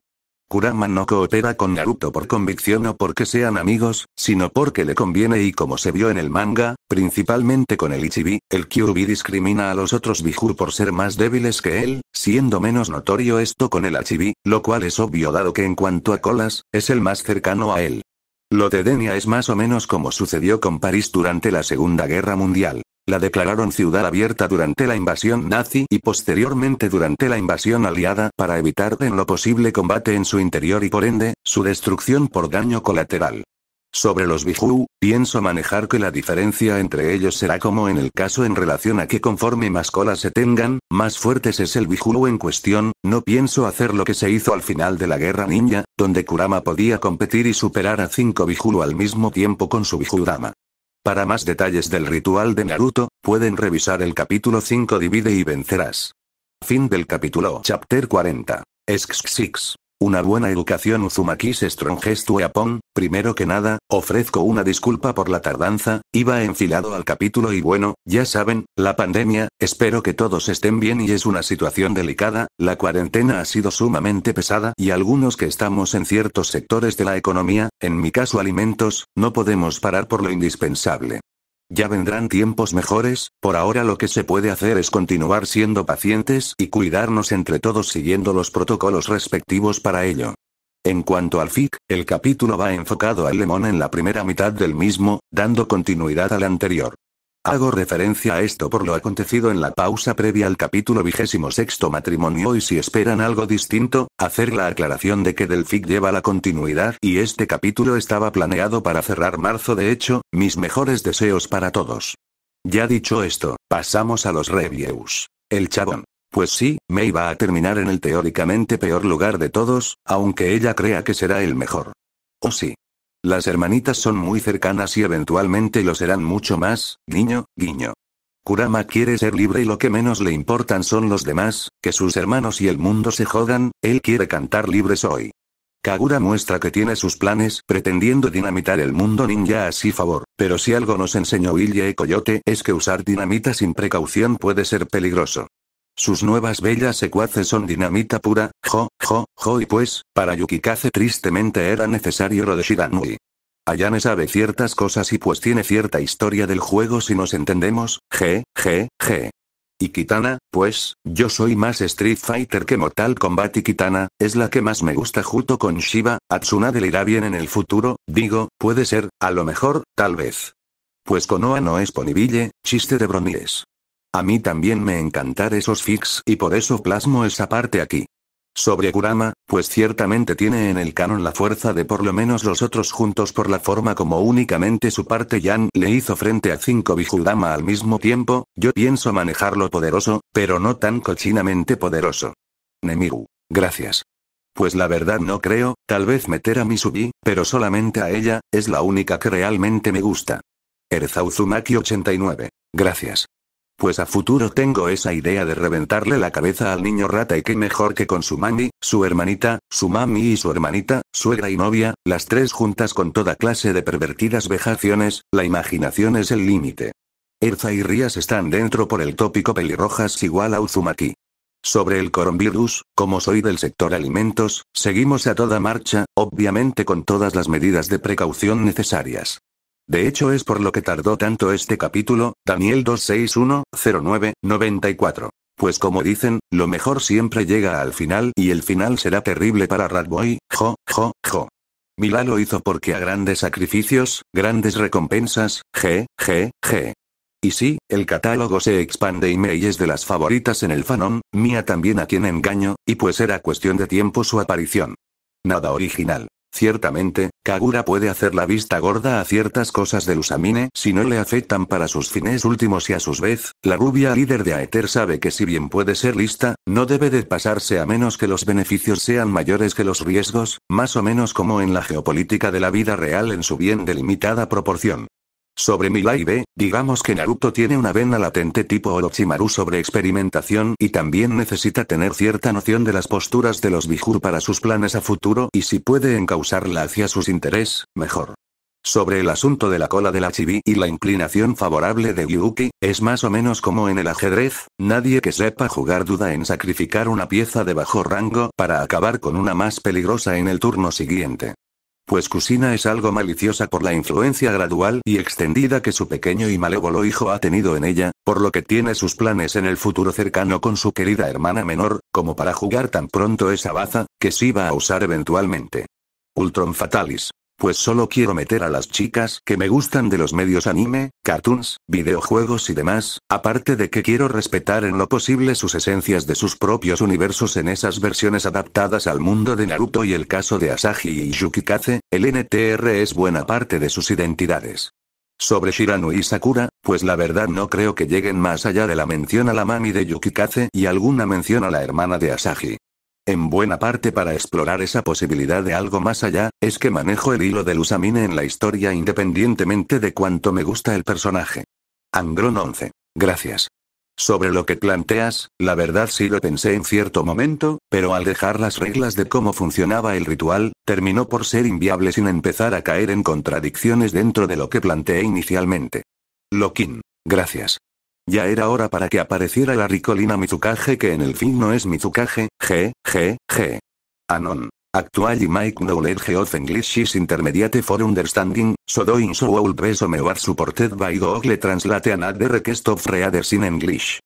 Kurama no coopera con Naruto por convicción o porque sean amigos, sino porque le conviene y como se vio en el manga, principalmente con el Ichibi, el Kyubi discrimina a los otros bijur por ser más débiles que él, siendo menos notorio esto con el Achibi, lo cual es obvio dado que en cuanto a colas, es el más cercano a él. Lo de Denia es más o menos como sucedió con París durante la Segunda Guerra Mundial. La declararon ciudad abierta durante la invasión nazi y posteriormente durante la invasión aliada para evitar en lo posible combate en su interior y por ende, su destrucción por daño colateral. Sobre los Biju, pienso manejar que la diferencia entre ellos será como en el caso en relación a que conforme más colas se tengan, más fuertes es el Biju en cuestión, no pienso hacer lo que se hizo al final de la Guerra Ninja, donde Kurama podía competir y superar a 5 Biju al mismo tiempo con su Biju Dama. Para más detalles del ritual de Naruto, pueden revisar el capítulo 5 Divide y vencerás. Fin del capítulo Chapter 40. ex6. Una buena educación Uzumakis Strongest Weapon, primero que nada, ofrezco una disculpa por la tardanza, iba enfilado al capítulo y bueno, ya saben, la pandemia, espero que todos estén bien y es una situación delicada, la cuarentena ha sido sumamente pesada y algunos que estamos en ciertos sectores de la economía, en mi caso alimentos, no podemos parar por lo indispensable. Ya vendrán tiempos mejores, por ahora lo que se puede hacer es continuar siendo pacientes y cuidarnos entre todos siguiendo los protocolos respectivos para ello. En cuanto al FIC, el capítulo va enfocado al Lemón en la primera mitad del mismo, dando continuidad al anterior. Hago referencia a esto por lo acontecido en la pausa previa al capítulo vigésimo sexto matrimonio y si esperan algo distinto, hacer la aclaración de que Delphic lleva la continuidad y este capítulo estaba planeado para cerrar marzo de hecho, mis mejores deseos para todos. Ya dicho esto, pasamos a los reviews. El chabón. Pues sí, me va a terminar en el teóricamente peor lugar de todos, aunque ella crea que será el mejor. O sí, las hermanitas son muy cercanas y eventualmente lo serán mucho más, guiño, guiño. Kurama quiere ser libre y lo que menos le importan son los demás, que sus hermanos y el mundo se jodan, él quiere cantar libres hoy. Kagura muestra que tiene sus planes pretendiendo dinamitar el mundo ninja a así favor, pero si algo nos enseñó Ilya y Coyote es que usar dinamita sin precaución puede ser peligroso. Sus nuevas bellas secuaces son dinamita pura, jo, jo, jo y pues, para Yukikaze tristemente era necesario lo de Shiranui. Ayane sabe ciertas cosas y pues tiene cierta historia del juego si nos entendemos, je, je, je. Y Kitana, pues, yo soy más Street Fighter que Mortal Kombat y Kitana, es la que más me gusta junto con Shiva, Atsuna le irá bien en el futuro, digo, puede ser, a lo mejor, tal vez. Pues Konoha no es ponibille, chiste de bromiles. A mí también me encantar esos fix y por eso plasmo esa parte aquí. Sobre Kurama, pues ciertamente tiene en el canon la fuerza de por lo menos los otros juntos por la forma como únicamente su parte Yan le hizo frente a cinco Bijudama al mismo tiempo, yo pienso manejarlo poderoso, pero no tan cochinamente poderoso. Nemiru. Gracias. Pues la verdad no creo, tal vez meter a Misubi, pero solamente a ella, es la única que realmente me gusta. Erzauzumaki 89. Gracias. Pues a futuro tengo esa idea de reventarle la cabeza al niño rata y qué mejor que con su mami, su hermanita, su mami y su hermanita, suegra y novia, las tres juntas con toda clase de pervertidas vejaciones, la imaginación es el límite. Erza y Rías están dentro por el tópico pelirrojas igual a Uzumaki. Sobre el coronavirus, como soy del sector alimentos, seguimos a toda marcha, obviamente con todas las medidas de precaución necesarias. De hecho es por lo que tardó tanto este capítulo, Daniel 261-09-94. Pues como dicen, lo mejor siempre llega al final y el final será terrible para Ratboy, jo, jo, jo. Mila lo hizo porque a grandes sacrificios, grandes recompensas, je, je, je. Y sí, el catálogo se expande y Mei es de las favoritas en el fanon, Mia también a quien engaño, y pues era cuestión de tiempo su aparición. Nada original. Ciertamente, Kagura puede hacer la vista gorda a ciertas cosas de Usamine si no le afectan para sus fines últimos y a su vez, la rubia líder de Aether sabe que si bien puede ser lista, no debe de pasarse a menos que los beneficios sean mayores que los riesgos, más o menos como en la geopolítica de la vida real en su bien delimitada proporción. Sobre Milai B, digamos que Naruto tiene una vena latente tipo Orochimaru sobre experimentación y también necesita tener cierta noción de las posturas de los Bijur para sus planes a futuro y si puede encausarla hacia sus interés, mejor. Sobre el asunto de la cola de la chibi y la inclinación favorable de Yuki, es más o menos como en el ajedrez, nadie que sepa jugar duda en sacrificar una pieza de bajo rango para acabar con una más peligrosa en el turno siguiente pues Cusina es algo maliciosa por la influencia gradual y extendida que su pequeño y malévolo hijo ha tenido en ella, por lo que tiene sus planes en el futuro cercano con su querida hermana menor, como para jugar tan pronto esa baza, que se va a usar eventualmente. Ultron Fatalis. Pues solo quiero meter a las chicas que me gustan de los medios anime, cartoons, videojuegos y demás, aparte de que quiero respetar en lo posible sus esencias de sus propios universos en esas versiones adaptadas al mundo de Naruto y el caso de Asahi y Yukikaze, el NTR es buena parte de sus identidades. Sobre Shirano y Sakura, pues la verdad no creo que lleguen más allá de la mención a la mami de Yukikaze y alguna mención a la hermana de Asahi en buena parte para explorar esa posibilidad de algo más allá, es que manejo el hilo de Lusamine en la historia independientemente de cuánto me gusta el personaje. Angron 11. Gracias. Sobre lo que planteas, la verdad sí lo pensé en cierto momento, pero al dejar las reglas de cómo funcionaba el ritual, terminó por ser inviable sin empezar a caer en contradicciones dentro de lo que planteé inicialmente. Lokin. Gracias. Ya era hora para que apareciera la ricolina Mitsukage que en el fin no es Mitsukage, G, G, G. Anon. y Mike knowledge of English is intermediate for understanding, so doing so old me are supported by Google Translate and de request of reader in English.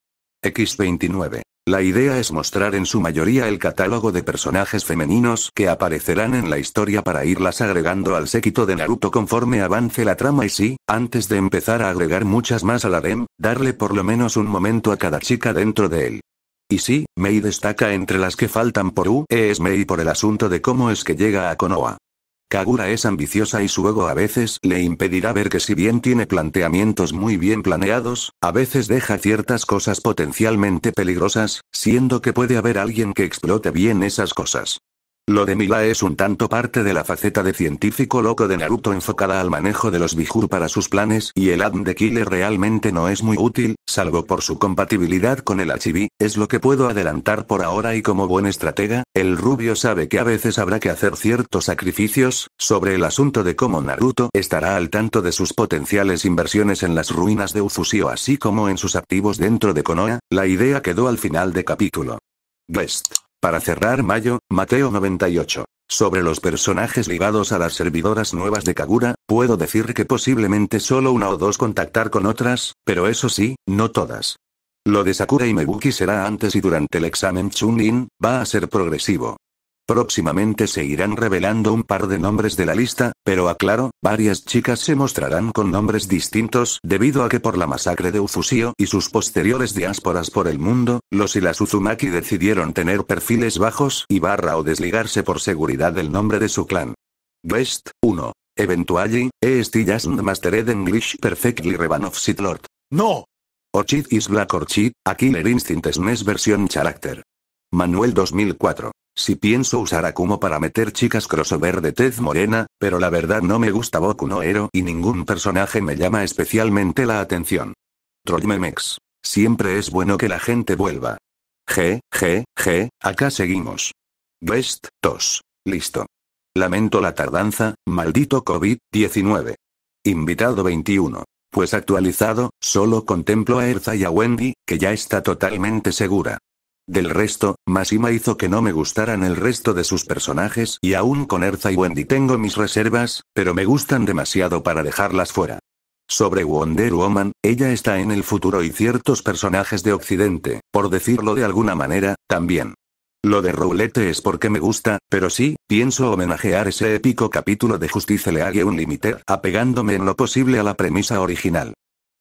X29. La idea es mostrar en su mayoría el catálogo de personajes femeninos que aparecerán en la historia para irlas agregando al séquito de Naruto conforme avance la trama y sí, antes de empezar a agregar muchas más a la DEM, darle por lo menos un momento a cada chica dentro de él. Y sí, Mei destaca entre las que faltan por es Mei por el asunto de cómo es que llega a Konoha. Kagura es ambiciosa y su ego a veces le impedirá ver que si bien tiene planteamientos muy bien planeados, a veces deja ciertas cosas potencialmente peligrosas, siendo que puede haber alguien que explote bien esas cosas. Lo de Mila es un tanto parte de la faceta de científico loco de Naruto enfocada al manejo de los Bijur para sus planes y el ADN de Killer realmente no es muy útil, salvo por su compatibilidad con el HIV es lo que puedo adelantar por ahora y como buen estratega, el rubio sabe que a veces habrá que hacer ciertos sacrificios, sobre el asunto de cómo Naruto estará al tanto de sus potenciales inversiones en las ruinas de Ufusio así como en sus activos dentro de Konoha, la idea quedó al final de capítulo. Best. Para cerrar mayo, Mateo 98. Sobre los personajes ligados a las servidoras nuevas de Kagura, puedo decir que posiblemente solo una o dos contactar con otras, pero eso sí, no todas. Lo de Sakura y Mebuki será antes y durante el examen Chunin, va a ser progresivo. Próximamente se irán revelando un par de nombres de la lista, pero aclaro, varias chicas se mostrarán con nombres distintos debido a que por la masacre de Ufusio y sus posteriores diásporas por el mundo, los y las Uzumaki decidieron tener perfiles bajos y barra o desligarse por seguridad del nombre de su clan. West, 1. Eventually, estillas still mastered English perfectly Revan Sitlord. No. Orchid is Black Orchid, a Killer Instinct versión Character. Manuel 2004. Si pienso usar a Kumo para meter chicas crossover de tez morena, pero la verdad no me gusta Boku no Hero y ningún personaje me llama especialmente la atención. Trollmemex. Siempre es bueno que la gente vuelva. G, G, G, acá seguimos. West 2. Listo. Lamento la tardanza, maldito COVID-19. Invitado 21. Pues actualizado, solo contemplo a Erza y a Wendy, que ya está totalmente segura. Del resto, Masima hizo que no me gustaran el resto de sus personajes y aún con Erza y Wendy tengo mis reservas, pero me gustan demasiado para dejarlas fuera. Sobre Wonder Woman, ella está en el futuro y ciertos personajes de Occidente, por decirlo de alguna manera, también. Lo de Roulette es porque me gusta, pero sí, pienso homenajear ese épico capítulo de Justice League Unlimited, apegándome en lo posible a la premisa original.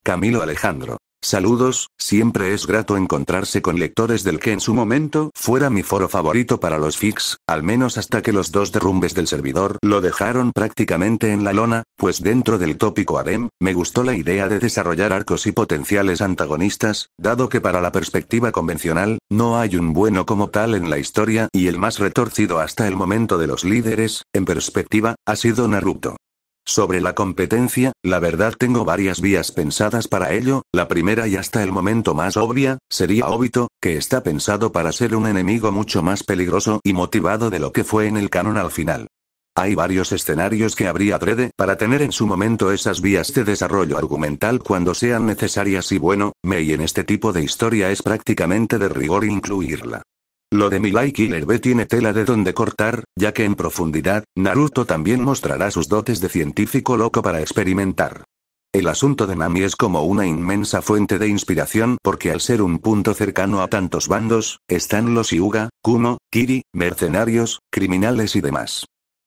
Camilo Alejandro. Saludos, siempre es grato encontrarse con lectores del que en su momento fuera mi foro favorito para los fix, al menos hasta que los dos derrumbes del servidor lo dejaron prácticamente en la lona, pues dentro del tópico ADEM, me gustó la idea de desarrollar arcos y potenciales antagonistas, dado que para la perspectiva convencional, no hay un bueno como tal en la historia y el más retorcido hasta el momento de los líderes, en perspectiva, ha sido Naruto. Sobre la competencia, la verdad tengo varias vías pensadas para ello, la primera y hasta el momento más obvia, sería Obito, que está pensado para ser un enemigo mucho más peligroso y motivado de lo que fue en el canon al final. Hay varios escenarios que habría Drede para tener en su momento esas vías de desarrollo argumental cuando sean necesarias y bueno, Mei en este tipo de historia es prácticamente de rigor incluirla. Lo de Milai Killer B tiene tela de donde cortar, ya que en profundidad, Naruto también mostrará sus dotes de científico loco para experimentar. El asunto de Nami es como una inmensa fuente de inspiración porque al ser un punto cercano a tantos bandos, están los Yuga, Kuno, Kiri, mercenarios, criminales y demás.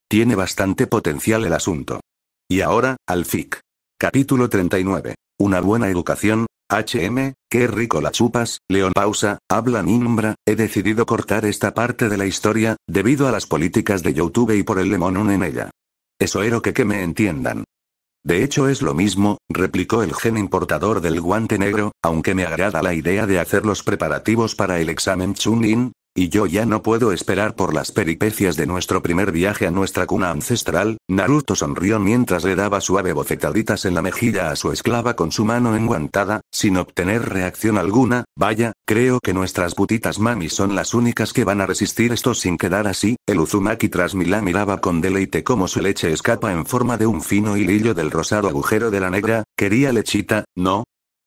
Tiene bastante potencial el asunto. Y ahora, al FIC. Capítulo 39. Una buena educación, HM, qué rico la chupas, León pausa, hablan Nimbra, he decidido cortar esta parte de la historia, debido a las políticas de YouTube y por el lemonon en ella. Eso era que que me entiendan. De hecho es lo mismo, replicó el gen importador del guante negro, aunque me agrada la idea de hacer los preparativos para el examen Chunin, y yo ya no puedo esperar por las peripecias de nuestro primer viaje a nuestra cuna ancestral, Naruto sonrió mientras le daba suave bofetaditas en la mejilla a su esclava con su mano enguantada, sin obtener reacción alguna, vaya, creo que nuestras putitas mami son las únicas que van a resistir esto sin quedar así, el Uzumaki tras Mila miraba con deleite cómo su leche escapa en forma de un fino hilillo del rosado agujero de la negra, quería lechita, no,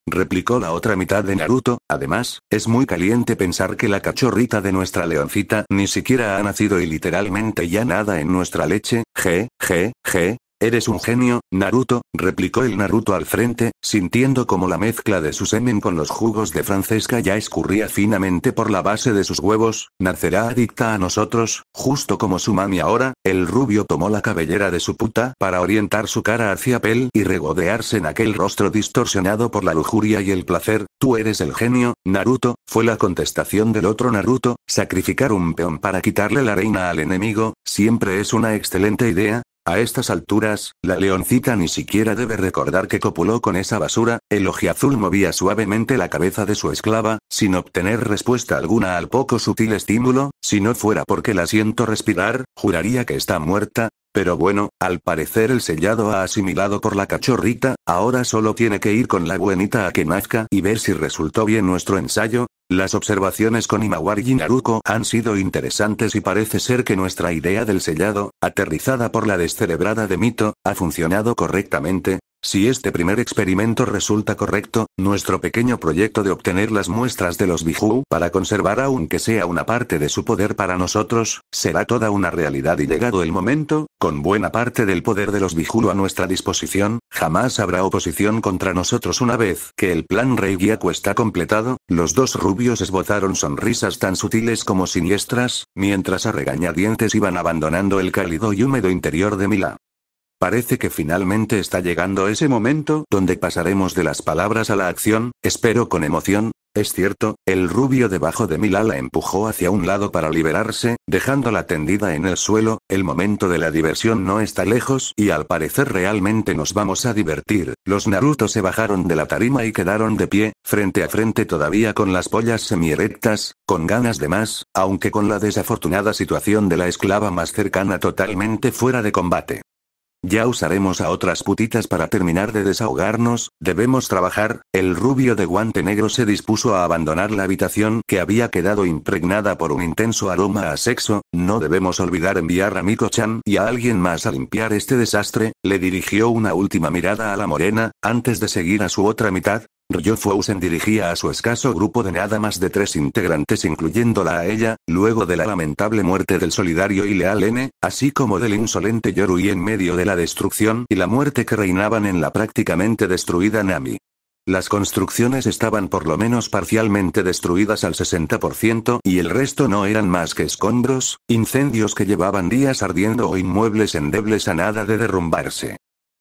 replicó la otra mitad de Naruto, además, es muy caliente pensar que la cachorrita de nuestra leoncita ni siquiera ha nacido y literalmente ya nada en nuestra leche, je, je, je. Eres un genio, Naruto, replicó el Naruto al frente, sintiendo como la mezcla de su semen con los jugos de Francesca ya escurría finamente por la base de sus huevos, nacerá adicta a nosotros, justo como su mami ahora, el rubio tomó la cabellera de su puta para orientar su cara hacia Pel y regodearse en aquel rostro distorsionado por la lujuria y el placer, tú eres el genio, Naruto, fue la contestación del otro Naruto, sacrificar un peón para quitarle la reina al enemigo, siempre es una excelente idea, a estas alturas, la leoncita ni siquiera debe recordar que copuló con esa basura, el ojiazul movía suavemente la cabeza de su esclava, sin obtener respuesta alguna al poco sutil estímulo, si no fuera porque la siento respirar, juraría que está muerta, pero bueno, al parecer el sellado ha asimilado por la cachorrita, ahora solo tiene que ir con la buenita a que nazca y ver si resultó bien nuestro ensayo. Las observaciones con Imawari y Naruko han sido interesantes y parece ser que nuestra idea del sellado, aterrizada por la descerebrada de Mito, ha funcionado correctamente, si este primer experimento resulta correcto, nuestro pequeño proyecto de obtener las muestras de los bijú para conservar aunque sea una parte de su poder para nosotros, será toda una realidad y llegado el momento, con buena parte del poder de los Biju a nuestra disposición, jamás habrá oposición contra nosotros una vez que el plan Rey Gyaku está completado, los dos rubios esbozaron sonrisas tan sutiles como siniestras, mientras a regañadientes iban abandonando el cálido y húmedo interior de Mila. Parece que finalmente está llegando ese momento donde pasaremos de las palabras a la acción, espero con emoción. Es cierto, el rubio debajo de Mila la empujó hacia un lado para liberarse, dejándola tendida en el suelo, el momento de la diversión no está lejos y al parecer realmente nos vamos a divertir. Los Naruto se bajaron de la tarima y quedaron de pie, frente a frente todavía con las pollas semi erectas, con ganas de más, aunque con la desafortunada situación de la esclava más cercana totalmente fuera de combate. Ya usaremos a otras putitas para terminar de desahogarnos, debemos trabajar. El rubio de guante negro se dispuso a abandonar la habitación que había quedado impregnada por un intenso aroma a sexo. No debemos olvidar enviar a Miko-chan y a alguien más a limpiar este desastre. Le dirigió una última mirada a la morena, antes de seguir a su otra mitad, Ryo dirigía a su escaso grupo de nada más de tres integrantes incluyéndola a ella, luego de la lamentable muerte del solidario y leal N, así como del insolente Yorui en medio de la destrucción y la muerte que reinaban en la prácticamente destruida Nami. Las construcciones estaban por lo menos parcialmente destruidas al 60% y el resto no eran más que escombros, incendios que llevaban días ardiendo o inmuebles endebles a nada de derrumbarse.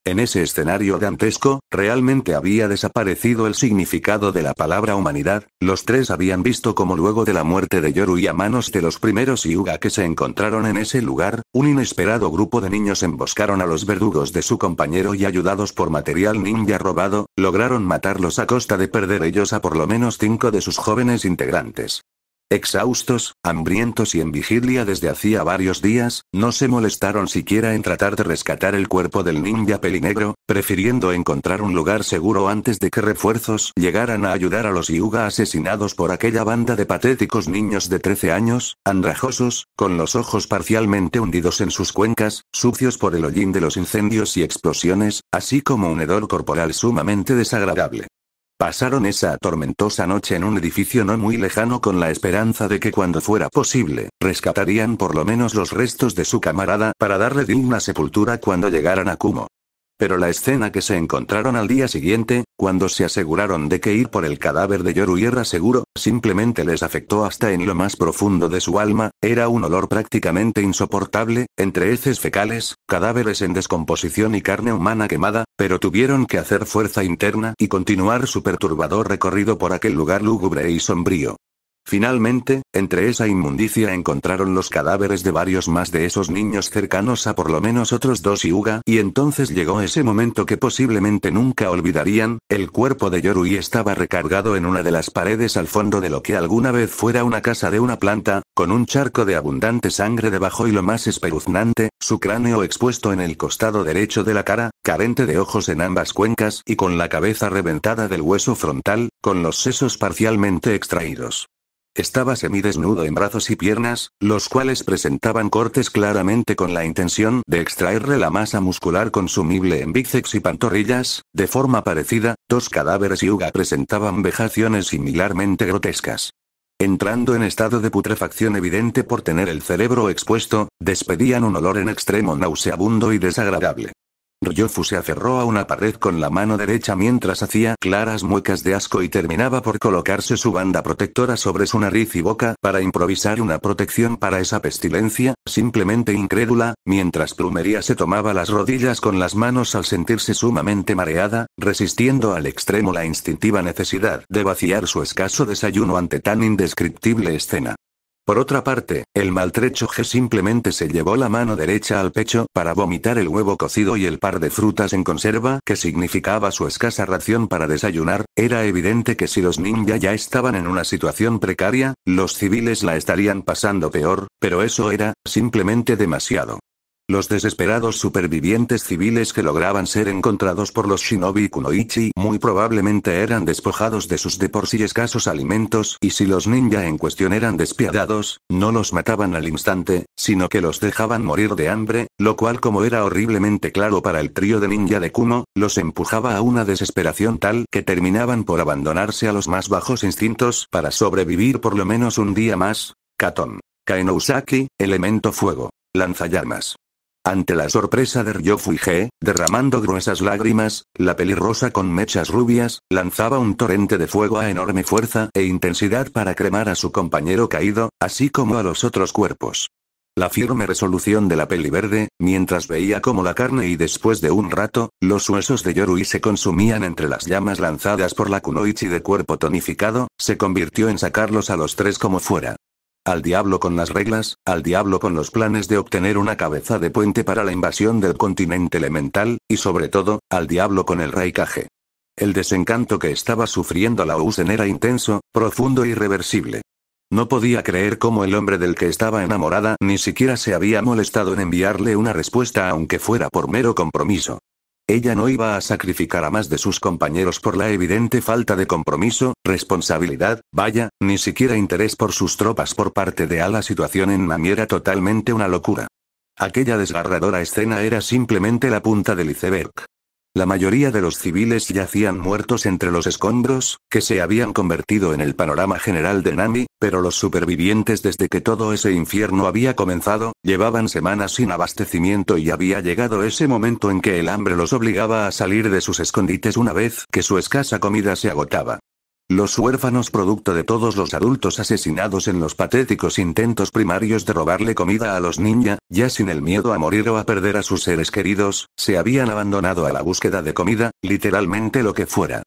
En ese escenario dantesco, realmente había desaparecido el significado de la palabra humanidad, los tres habían visto como luego de la muerte de Yoru y a manos de los primeros Yuga que se encontraron en ese lugar, un inesperado grupo de niños emboscaron a los verdugos de su compañero y ayudados por material ninja robado, lograron matarlos a costa de perder ellos a por lo menos cinco de sus jóvenes integrantes. Exhaustos, hambrientos y en vigilia desde hacía varios días, no se molestaron siquiera en tratar de rescatar el cuerpo del ninja pelinegro, prefiriendo encontrar un lugar seguro antes de que refuerzos llegaran a ayudar a los Yuga asesinados por aquella banda de patéticos niños de 13 años, andrajosos, con los ojos parcialmente hundidos en sus cuencas, sucios por el hollín de los incendios y explosiones, así como un hedor corporal sumamente desagradable. Pasaron esa tormentosa noche en un edificio no muy lejano con la esperanza de que cuando fuera posible, rescatarían por lo menos los restos de su camarada para darle digna sepultura cuando llegaran a Kumo. Pero la escena que se encontraron al día siguiente, cuando se aseguraron de que ir por el cadáver de Yoru y era seguro, simplemente les afectó hasta en lo más profundo de su alma, era un olor prácticamente insoportable, entre heces fecales, cadáveres en descomposición y carne humana quemada, pero tuvieron que hacer fuerza interna y continuar su perturbador recorrido por aquel lugar lúgubre y sombrío. Finalmente, entre esa inmundicia encontraron los cadáveres de varios más de esos niños cercanos a por lo menos otros dos y Uga, y entonces llegó ese momento que posiblemente nunca olvidarían, el cuerpo de Yorui estaba recargado en una de las paredes al fondo de lo que alguna vez fuera una casa de una planta, con un charco de abundante sangre debajo y lo más espeluznante, su cráneo expuesto en el costado derecho de la cara, carente de ojos en ambas cuencas y con la cabeza reventada del hueso frontal, con los sesos parcialmente extraídos. Estaba semidesnudo en brazos y piernas, los cuales presentaban cortes claramente con la intención de extraerle la masa muscular consumible en bíceps y pantorrillas, de forma parecida, dos cadáveres y Uga presentaban vejaciones similarmente grotescas. Entrando en estado de putrefacción evidente por tener el cerebro expuesto, despedían un olor en extremo nauseabundo y desagradable. Ryofu se aferró a una pared con la mano derecha mientras hacía claras muecas de asco y terminaba por colocarse su banda protectora sobre su nariz y boca para improvisar una protección para esa pestilencia, simplemente incrédula, mientras Plumería se tomaba las rodillas con las manos al sentirse sumamente mareada, resistiendo al extremo la instintiva necesidad de vaciar su escaso desayuno ante tan indescriptible escena. Por otra parte, el maltrecho G simplemente se llevó la mano derecha al pecho para vomitar el huevo cocido y el par de frutas en conserva que significaba su escasa ración para desayunar, era evidente que si los ninja ya estaban en una situación precaria, los civiles la estarían pasando peor, pero eso era, simplemente demasiado. Los desesperados supervivientes civiles que lograban ser encontrados por los shinobi kunoichi muy probablemente eran despojados de sus de por sí escasos alimentos, y si los ninja en cuestión eran despiadados, no los mataban al instante, sino que los dejaban morir de hambre, lo cual como era horriblemente claro para el trío de ninja de Kuno, los empujaba a una desesperación tal que terminaban por abandonarse a los más bajos instintos para sobrevivir por lo menos un día más. Katon. Kainousaki, elemento fuego. Lanzallamas. Ante la sorpresa de Ryo G, derramando gruesas lágrimas, la pelirrosa con mechas rubias, lanzaba un torrente de fuego a enorme fuerza e intensidad para cremar a su compañero caído, así como a los otros cuerpos. La firme resolución de la peli verde, mientras veía cómo la carne y después de un rato, los huesos de Yorui se consumían entre las llamas lanzadas por la kunoichi de cuerpo tonificado, se convirtió en sacarlos a los tres como fuera. Al diablo con las reglas, al diablo con los planes de obtener una cabeza de puente para la invasión del continente elemental, y sobre todo, al diablo con el raicaje. El desencanto que estaba sufriendo la Usen era intenso, profundo e irreversible. No podía creer cómo el hombre del que estaba enamorada ni siquiera se había molestado en enviarle una respuesta aunque fuera por mero compromiso. Ella no iba a sacrificar a más de sus compañeros por la evidente falta de compromiso, responsabilidad, vaya, ni siquiera interés por sus tropas por parte de A. La situación en Mami era totalmente una locura. Aquella desgarradora escena era simplemente la punta del iceberg. La mayoría de los civiles yacían muertos entre los escombros, que se habían convertido en el panorama general de Nami, pero los supervivientes desde que todo ese infierno había comenzado, llevaban semanas sin abastecimiento y había llegado ese momento en que el hambre los obligaba a salir de sus escondites una vez que su escasa comida se agotaba. Los huérfanos producto de todos los adultos asesinados en los patéticos intentos primarios de robarle comida a los niña, ya sin el miedo a morir o a perder a sus seres queridos, se habían abandonado a la búsqueda de comida, literalmente lo que fuera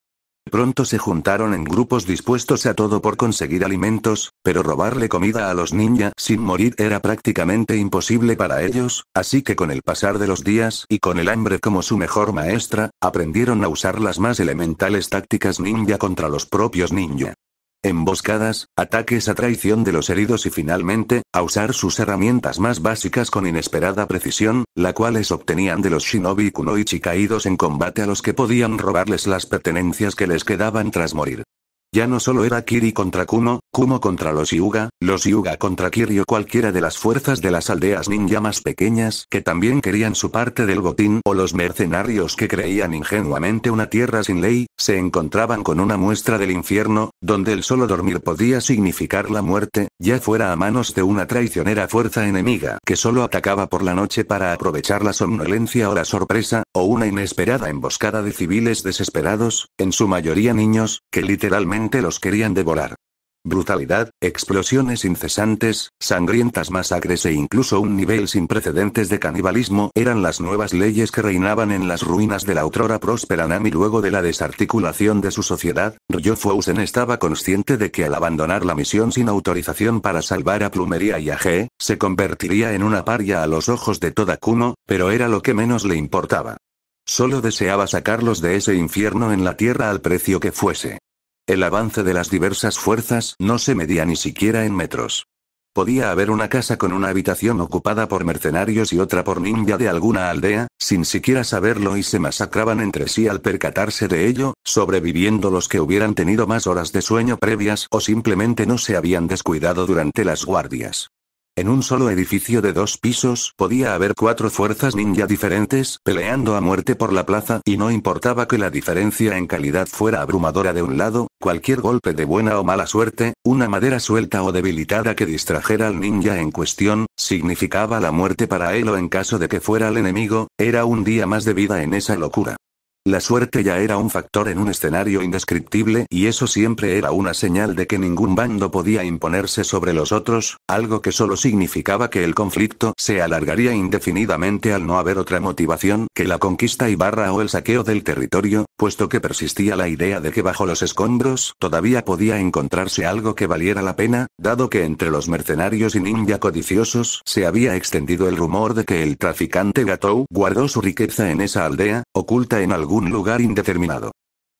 pronto se juntaron en grupos dispuestos a todo por conseguir alimentos, pero robarle comida a los ninja sin morir era prácticamente imposible para ellos, así que con el pasar de los días y con el hambre como su mejor maestra, aprendieron a usar las más elementales tácticas ninja contra los propios ninja emboscadas, ataques a traición de los heridos y finalmente, a usar sus herramientas más básicas con inesperada precisión, la cuales obtenían de los shinobi kunoichi caídos en combate a los que podían robarles las pertenencias que les quedaban tras morir. Ya no solo era Kiri contra Kumo, Kumo contra los Yuga, los Yuga contra Kiri o cualquiera de las fuerzas de las aldeas ninja más pequeñas que también querían su parte del botín o los mercenarios que creían ingenuamente una tierra sin ley, se encontraban con una muestra del infierno, donde el solo dormir podía significar la muerte, ya fuera a manos de una traicionera fuerza enemiga que solo atacaba por la noche para aprovechar la somnolencia o la sorpresa, o una inesperada emboscada de civiles desesperados, en su mayoría niños, que literalmente los querían devorar. Brutalidad, explosiones incesantes, sangrientas masacres e incluso un nivel sin precedentes de canibalismo eran las nuevas leyes que reinaban en las ruinas de la otrora próspera Nami luego de la desarticulación de su sociedad, Ryo Fousen estaba consciente de que al abandonar la misión sin autorización para salvar a Plumería y a G, se convertiría en una paria a los ojos de toda Kuno, pero era lo que menos le importaba. Solo deseaba sacarlos de ese infierno en la tierra al precio que fuese. El avance de las diversas fuerzas no se medía ni siquiera en metros. Podía haber una casa con una habitación ocupada por mercenarios y otra por ninja de alguna aldea, sin siquiera saberlo y se masacraban entre sí al percatarse de ello, sobreviviendo los que hubieran tenido más horas de sueño previas o simplemente no se habían descuidado durante las guardias. En un solo edificio de dos pisos podía haber cuatro fuerzas ninja diferentes, peleando a muerte por la plaza, y no importaba que la diferencia en calidad fuera abrumadora de un lado, cualquier golpe de buena o mala suerte, una madera suelta o debilitada que distrajera al ninja en cuestión, significaba la muerte para él o en caso de que fuera el enemigo, era un día más de vida en esa locura. La suerte ya era un factor en un escenario indescriptible y eso siempre era una señal de que ningún bando podía imponerse sobre los otros, algo que solo significaba que el conflicto se alargaría indefinidamente al no haber otra motivación que la conquista y barra o el saqueo del territorio, puesto que persistía la idea de que bajo los escombros todavía podía encontrarse algo que valiera la pena, dado que entre los mercenarios y ninja codiciosos se había extendido el rumor de que el traficante Gatou guardó su riqueza en esa aldea, oculta en algún un lugar indeterminado.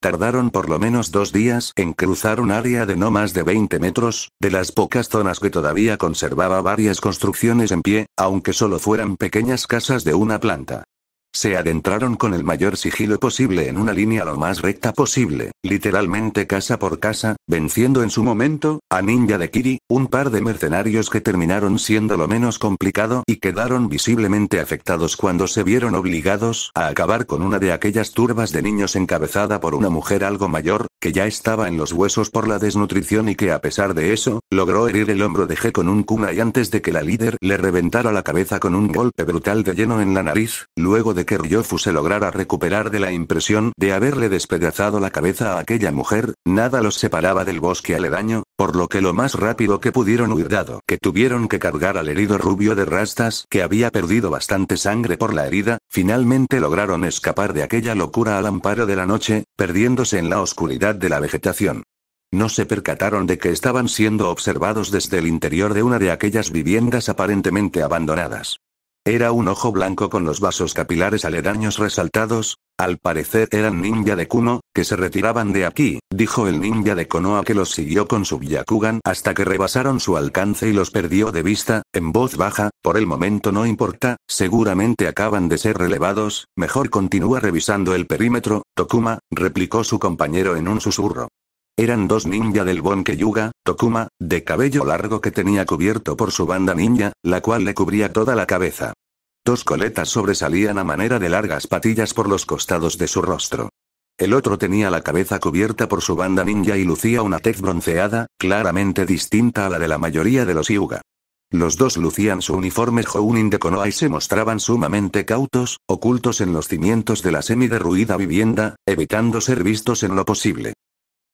Tardaron por lo menos dos días en cruzar un área de no más de 20 metros, de las pocas zonas que todavía conservaba varias construcciones en pie, aunque solo fueran pequeñas casas de una planta. Se adentraron con el mayor sigilo posible en una línea lo más recta posible, literalmente casa por casa, venciendo en su momento, a Ninja de Kiri, un par de mercenarios que terminaron siendo lo menos complicado y quedaron visiblemente afectados cuando se vieron obligados a acabar con una de aquellas turbas de niños encabezada por una mujer algo mayor, que ya estaba en los huesos por la desnutrición y que a pesar de eso, logró herir el hombro de G con un y antes de que la líder le reventara la cabeza con un golpe brutal de lleno en la nariz, luego de que Ryofu se lograra recuperar de la impresión de haberle despedazado la cabeza a aquella mujer, nada los separaba del bosque aledaño, por lo que lo más rápido que pudieron huir dado que tuvieron que cargar al herido rubio de rastas que había perdido bastante sangre por la herida, finalmente lograron escapar de aquella locura al amparo de la noche, perdiéndose en la oscuridad de la vegetación. No se percataron de que estaban siendo observados desde el interior de una de aquellas viviendas aparentemente abandonadas. Era un ojo blanco con los vasos capilares aledaños resaltados, al parecer eran ninja de Kuno, que se retiraban de aquí, dijo el ninja de Konoha que los siguió con su Byakugan hasta que rebasaron su alcance y los perdió de vista, en voz baja, por el momento no importa, seguramente acaban de ser relevados, mejor continúa revisando el perímetro, Tokuma, replicó su compañero en un susurro. Eran dos ninja del Bonke Yuga, Tokuma, de cabello largo que tenía cubierto por su banda ninja, la cual le cubría toda la cabeza. Dos coletas sobresalían a manera de largas patillas por los costados de su rostro. El otro tenía la cabeza cubierta por su banda ninja y lucía una tez bronceada, claramente distinta a la de la mayoría de los yuga. Los dos lucían su uniforme Jounin de Konoha y se mostraban sumamente cautos, ocultos en los cimientos de la semi-derruida vivienda, evitando ser vistos en lo posible.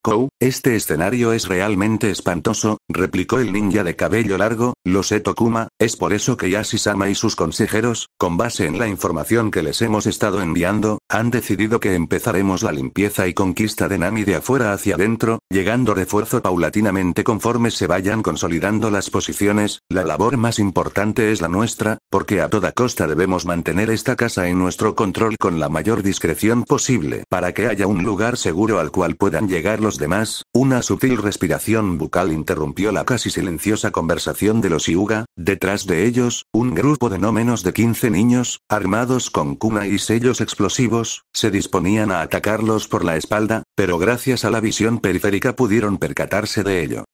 Kou, este escenario es realmente espantoso, replicó el ninja de cabello largo, lo sé Tokuma, es por eso que yashi y sus consejeros, con base en la información que les hemos estado enviando, han decidido que empezaremos la limpieza y conquista de Nami de afuera hacia adentro, llegando refuerzo paulatinamente conforme se vayan consolidando las posiciones, la labor más importante es la nuestra, porque a toda costa debemos mantener esta casa en nuestro control con la mayor discreción posible para que haya un lugar seguro al cual puedan llegar los demás, una sutil respiración bucal interrumpió la casi silenciosa conversación de los Yuga. detrás de ellos, un grupo de no menos de 15 niños, armados con cuna y sellos explosivos, se disponían a atacarlos por la espalda, pero gracias a la visión periférica pudieron percatarse de ello.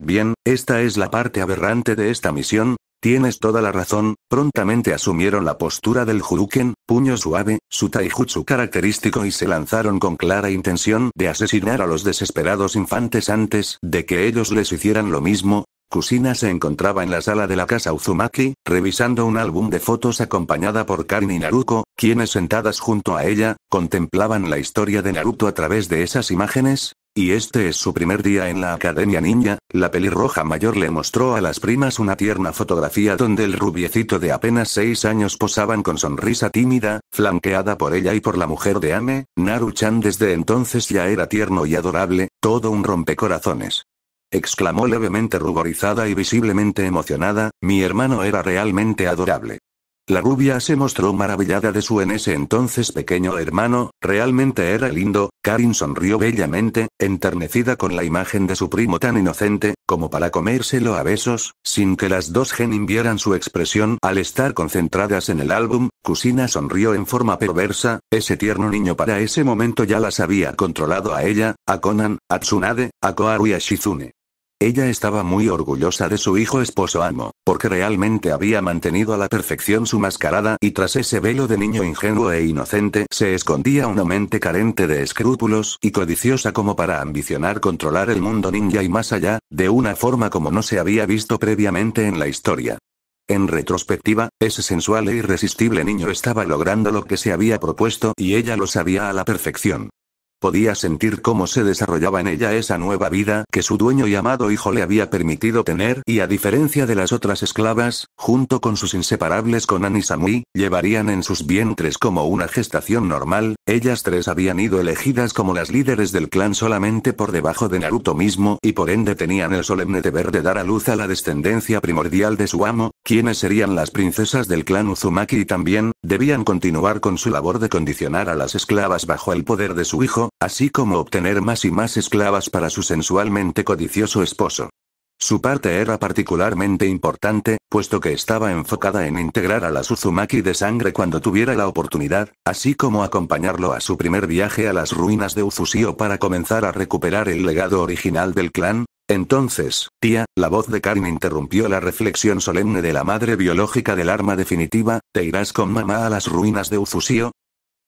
Bien, esta es la parte aberrante de esta misión, Tienes toda la razón, prontamente asumieron la postura del Juruken, puño suave, su taijutsu característico y se lanzaron con clara intención de asesinar a los desesperados infantes antes de que ellos les hicieran lo mismo. Kusina se encontraba en la sala de la casa Uzumaki, revisando un álbum de fotos acompañada por Karin y Naruko, quienes sentadas junto a ella, contemplaban la historia de Naruto a través de esas imágenes, y este es su primer día en la Academia Ninja, la pelirroja mayor le mostró a las primas una tierna fotografía donde el rubiecito de apenas seis años posaban con sonrisa tímida, flanqueada por ella y por la mujer de Ame, Naru-chan desde entonces ya era tierno y adorable, todo un rompecorazones exclamó levemente ruborizada y visiblemente emocionada, mi hermano era realmente adorable. La rubia se mostró maravillada de su en ese entonces pequeño hermano, realmente era lindo, Karin sonrió bellamente, enternecida con la imagen de su primo tan inocente, como para comérselo a besos, sin que las dos Genin vieran su expresión al estar concentradas en el álbum, Kusina sonrió en forma perversa, ese tierno niño para ese momento ya las había controlado a ella, a Conan, a Tsunade, a Koharu y a Shizune. Ella estaba muy orgullosa de su hijo esposo amo, porque realmente había mantenido a la perfección su mascarada y tras ese velo de niño ingenuo e inocente se escondía una mente carente de escrúpulos y codiciosa como para ambicionar controlar el mundo ninja y más allá, de una forma como no se había visto previamente en la historia. En retrospectiva, ese sensual e irresistible niño estaba logrando lo que se había propuesto y ella lo sabía a la perfección. Podía sentir cómo se desarrollaba en ella esa nueva vida que su dueño y amado hijo le había permitido tener y a diferencia de las otras esclavas, junto con sus inseparables Konan y Samui, llevarían en sus vientres como una gestación normal, ellas tres habían ido elegidas como las líderes del clan solamente por debajo de Naruto mismo y por ende tenían el solemne deber de dar a luz a la descendencia primordial de su amo, quienes serían las princesas del clan Uzumaki y también, debían continuar con su labor de condicionar a las esclavas bajo el poder de su hijo, así como obtener más y más esclavas para su sensualmente codicioso esposo. Su parte era particularmente importante, puesto que estaba enfocada en integrar a las Uzumaki de sangre cuando tuviera la oportunidad, así como acompañarlo a su primer viaje a las ruinas de Uzushio para comenzar a recuperar el legado original del clan, entonces, tía, la voz de Karin interrumpió la reflexión solemne de la madre biológica del arma definitiva, ¿te irás con mamá a las ruinas de Ufusio?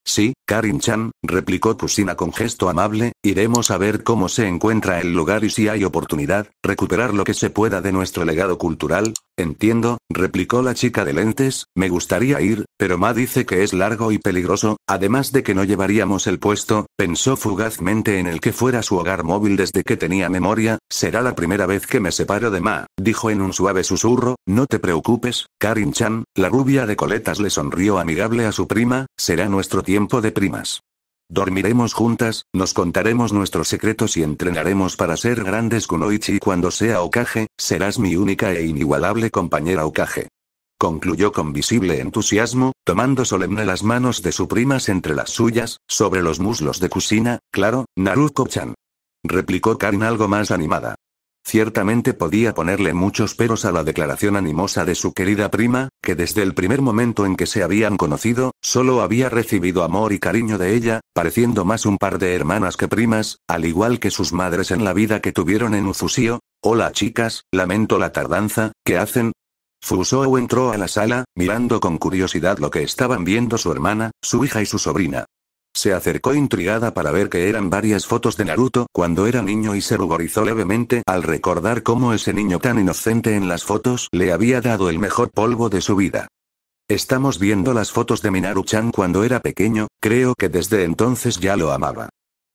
Sí, Karin-chan, replicó Kusina con gesto amable, iremos a ver cómo se encuentra el lugar y si hay oportunidad, recuperar lo que se pueda de nuestro legado cultural, Entiendo, replicó la chica de lentes, me gustaría ir, pero Ma dice que es largo y peligroso, además de que no llevaríamos el puesto, pensó fugazmente en el que fuera su hogar móvil desde que tenía memoria, será la primera vez que me separo de Ma, dijo en un suave susurro, no te preocupes, Karin-chan, la rubia de coletas le sonrió amigable a su prima, será nuestro tiempo de primas. Dormiremos juntas, nos contaremos nuestros secretos y entrenaremos para ser grandes Kunoichi cuando sea Okage, serás mi única e inigualable compañera Okage. Concluyó con visible entusiasmo, tomando solemne las manos de su primas entre las suyas, sobre los muslos de Kusina, claro, naruto chan Replicó Karin algo más animada. Ciertamente podía ponerle muchos peros a la declaración animosa de su querida prima, que desde el primer momento en que se habían conocido, solo había recibido amor y cariño de ella, pareciendo más un par de hermanas que primas, al igual que sus madres en la vida que tuvieron en Uzusio. Hola chicas, lamento la tardanza, ¿qué hacen? Fusou entró a la sala, mirando con curiosidad lo que estaban viendo su hermana, su hija y su sobrina. Se acercó intrigada para ver que eran varias fotos de Naruto cuando era niño y se ruborizó levemente al recordar cómo ese niño tan inocente en las fotos le había dado el mejor polvo de su vida. Estamos viendo las fotos de Minaru-chan cuando era pequeño, creo que desde entonces ya lo amaba.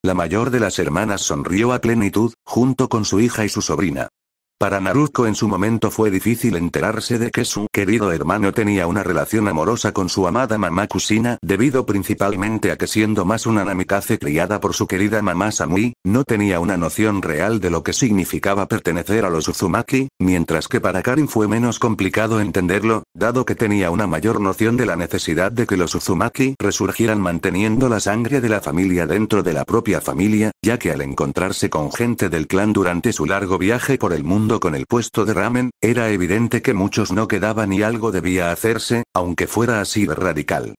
La mayor de las hermanas sonrió a plenitud, junto con su hija y su sobrina. Para Naruto en su momento fue difícil enterarse de que su querido hermano tenía una relación amorosa con su amada mamá Kusina debido principalmente a que siendo más una namikaze criada por su querida mamá Samui, no tenía una noción real de lo que significaba pertenecer a los Uzumaki, mientras que para Karin fue menos complicado entenderlo, dado que tenía una mayor noción de la necesidad de que los Uzumaki resurgieran manteniendo la sangre de la familia dentro de la propia familia, ya que al encontrarse con gente del clan durante su largo viaje por el mundo con el puesto de ramen, era evidente que muchos no quedaban y algo debía hacerse, aunque fuera así de radical.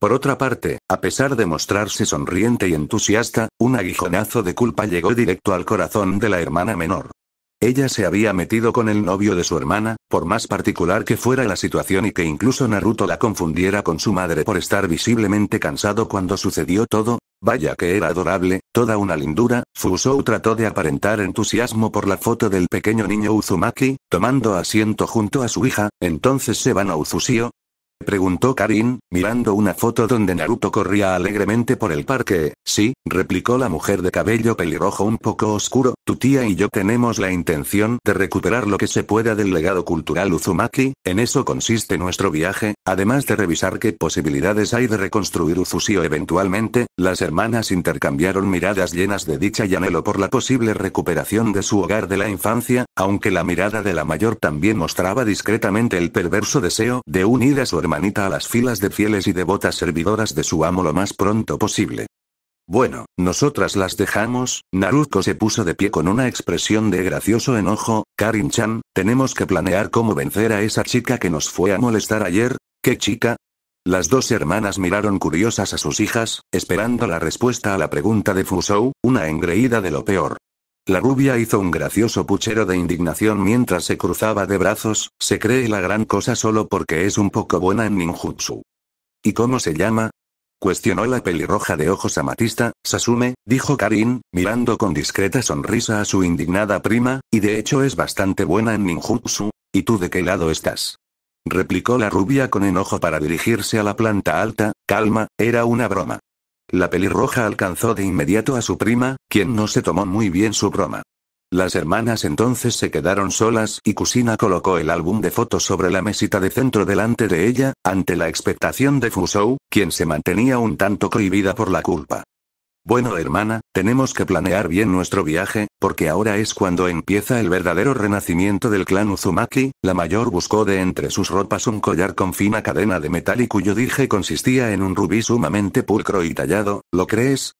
Por otra parte, a pesar de mostrarse sonriente y entusiasta, un aguijonazo de culpa llegó directo al corazón de la hermana menor. Ella se había metido con el novio de su hermana, por más particular que fuera la situación y que incluso Naruto la confundiera con su madre por estar visiblemente cansado cuando sucedió todo, Vaya que era adorable, toda una lindura, Fusou trató de aparentar entusiasmo por la foto del pequeño niño Uzumaki, tomando asiento junto a su hija, entonces se van a Uzusio, preguntó Karin, mirando una foto donde Naruto corría alegremente por el parque. Sí, replicó la mujer de cabello pelirrojo un poco oscuro, tu tía y yo tenemos la intención de recuperar lo que se pueda del legado cultural Uzumaki, en eso consiste nuestro viaje, además de revisar qué posibilidades hay de reconstruir Uzusio eventualmente, las hermanas intercambiaron miradas llenas de dicha y anhelo por la posible recuperación de su hogar de la infancia, aunque la mirada de la mayor también mostraba discretamente el perverso deseo de unir a su hermana manita a las filas de fieles y devotas servidoras de su amo lo más pronto posible. Bueno, nosotras las dejamos, Naruto se puso de pie con una expresión de gracioso enojo, Karin-chan, tenemos que planear cómo vencer a esa chica que nos fue a molestar ayer, ¿qué chica? Las dos hermanas miraron curiosas a sus hijas, esperando la respuesta a la pregunta de Fusou, una engreída de lo peor. La rubia hizo un gracioso puchero de indignación mientras se cruzaba de brazos, se cree la gran cosa solo porque es un poco buena en ninjutsu. ¿Y cómo se llama? Cuestionó la pelirroja de ojos amatista, Sasume, dijo Karin, mirando con discreta sonrisa a su indignada prima, y de hecho es bastante buena en ninjutsu, ¿y tú de qué lado estás? replicó la rubia con enojo para dirigirse a la planta alta, calma, era una broma. La pelirroja alcanzó de inmediato a su prima, quien no se tomó muy bien su broma. Las hermanas entonces se quedaron solas y Cusina colocó el álbum de fotos sobre la mesita de centro delante de ella, ante la expectación de Fusou, quien se mantenía un tanto prohibida por la culpa. Bueno hermana, tenemos que planear bien nuestro viaje, porque ahora es cuando empieza el verdadero renacimiento del clan Uzumaki, la mayor buscó de entre sus ropas un collar con fina cadena de metal y cuyo dije consistía en un rubí sumamente pulcro y tallado, ¿lo crees?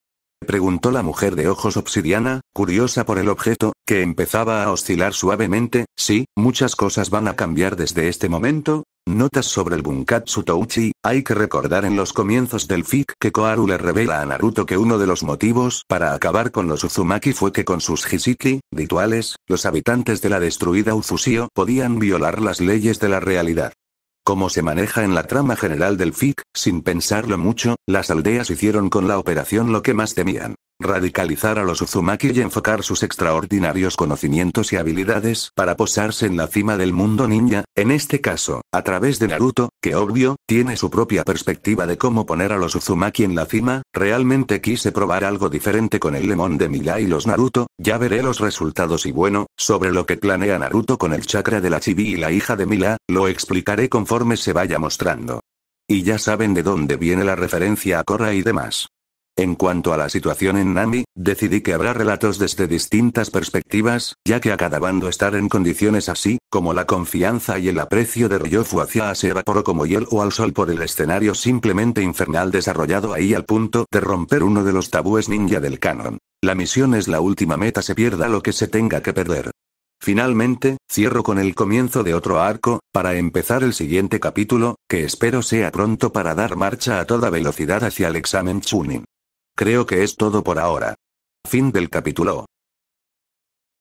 Preguntó la mujer de ojos obsidiana, curiosa por el objeto, que empezaba a oscilar suavemente, sí, muchas cosas van a cambiar desde este momento, Notas sobre el Bunkatsu Touchi, hay que recordar en los comienzos del fic que Koaru le revela a Naruto que uno de los motivos para acabar con los Uzumaki fue que con sus Hisiki, rituales, los habitantes de la destruida Uzushio podían violar las leyes de la realidad. Como se maneja en la trama general del fic, sin pensarlo mucho, las aldeas hicieron con la operación lo que más temían radicalizar a los Uzumaki y enfocar sus extraordinarios conocimientos y habilidades para posarse en la cima del mundo ninja, en este caso, a través de Naruto, que obvio, tiene su propia perspectiva de cómo poner a los Uzumaki en la cima, realmente quise probar algo diferente con el lemon de Mila y los Naruto, ya veré los resultados y bueno, sobre lo que planea Naruto con el chakra de la Chibi y la hija de Mila, lo explicaré conforme se vaya mostrando. Y ya saben de dónde viene la referencia a Korra y demás. En cuanto a la situación en Nami, decidí que habrá relatos desde distintas perspectivas, ya que a cada bando estar en condiciones así, como la confianza y el aprecio de Ryofu hacia se evaporó como o al sol por el escenario simplemente infernal desarrollado ahí al punto de romper uno de los tabúes ninja del canon. La misión es la última meta se pierda lo que se tenga que perder. Finalmente, cierro con el comienzo de otro arco, para empezar el siguiente capítulo, que espero sea pronto para dar marcha a toda velocidad hacia el examen Chunin. Creo que es todo por ahora. Fin del capítulo.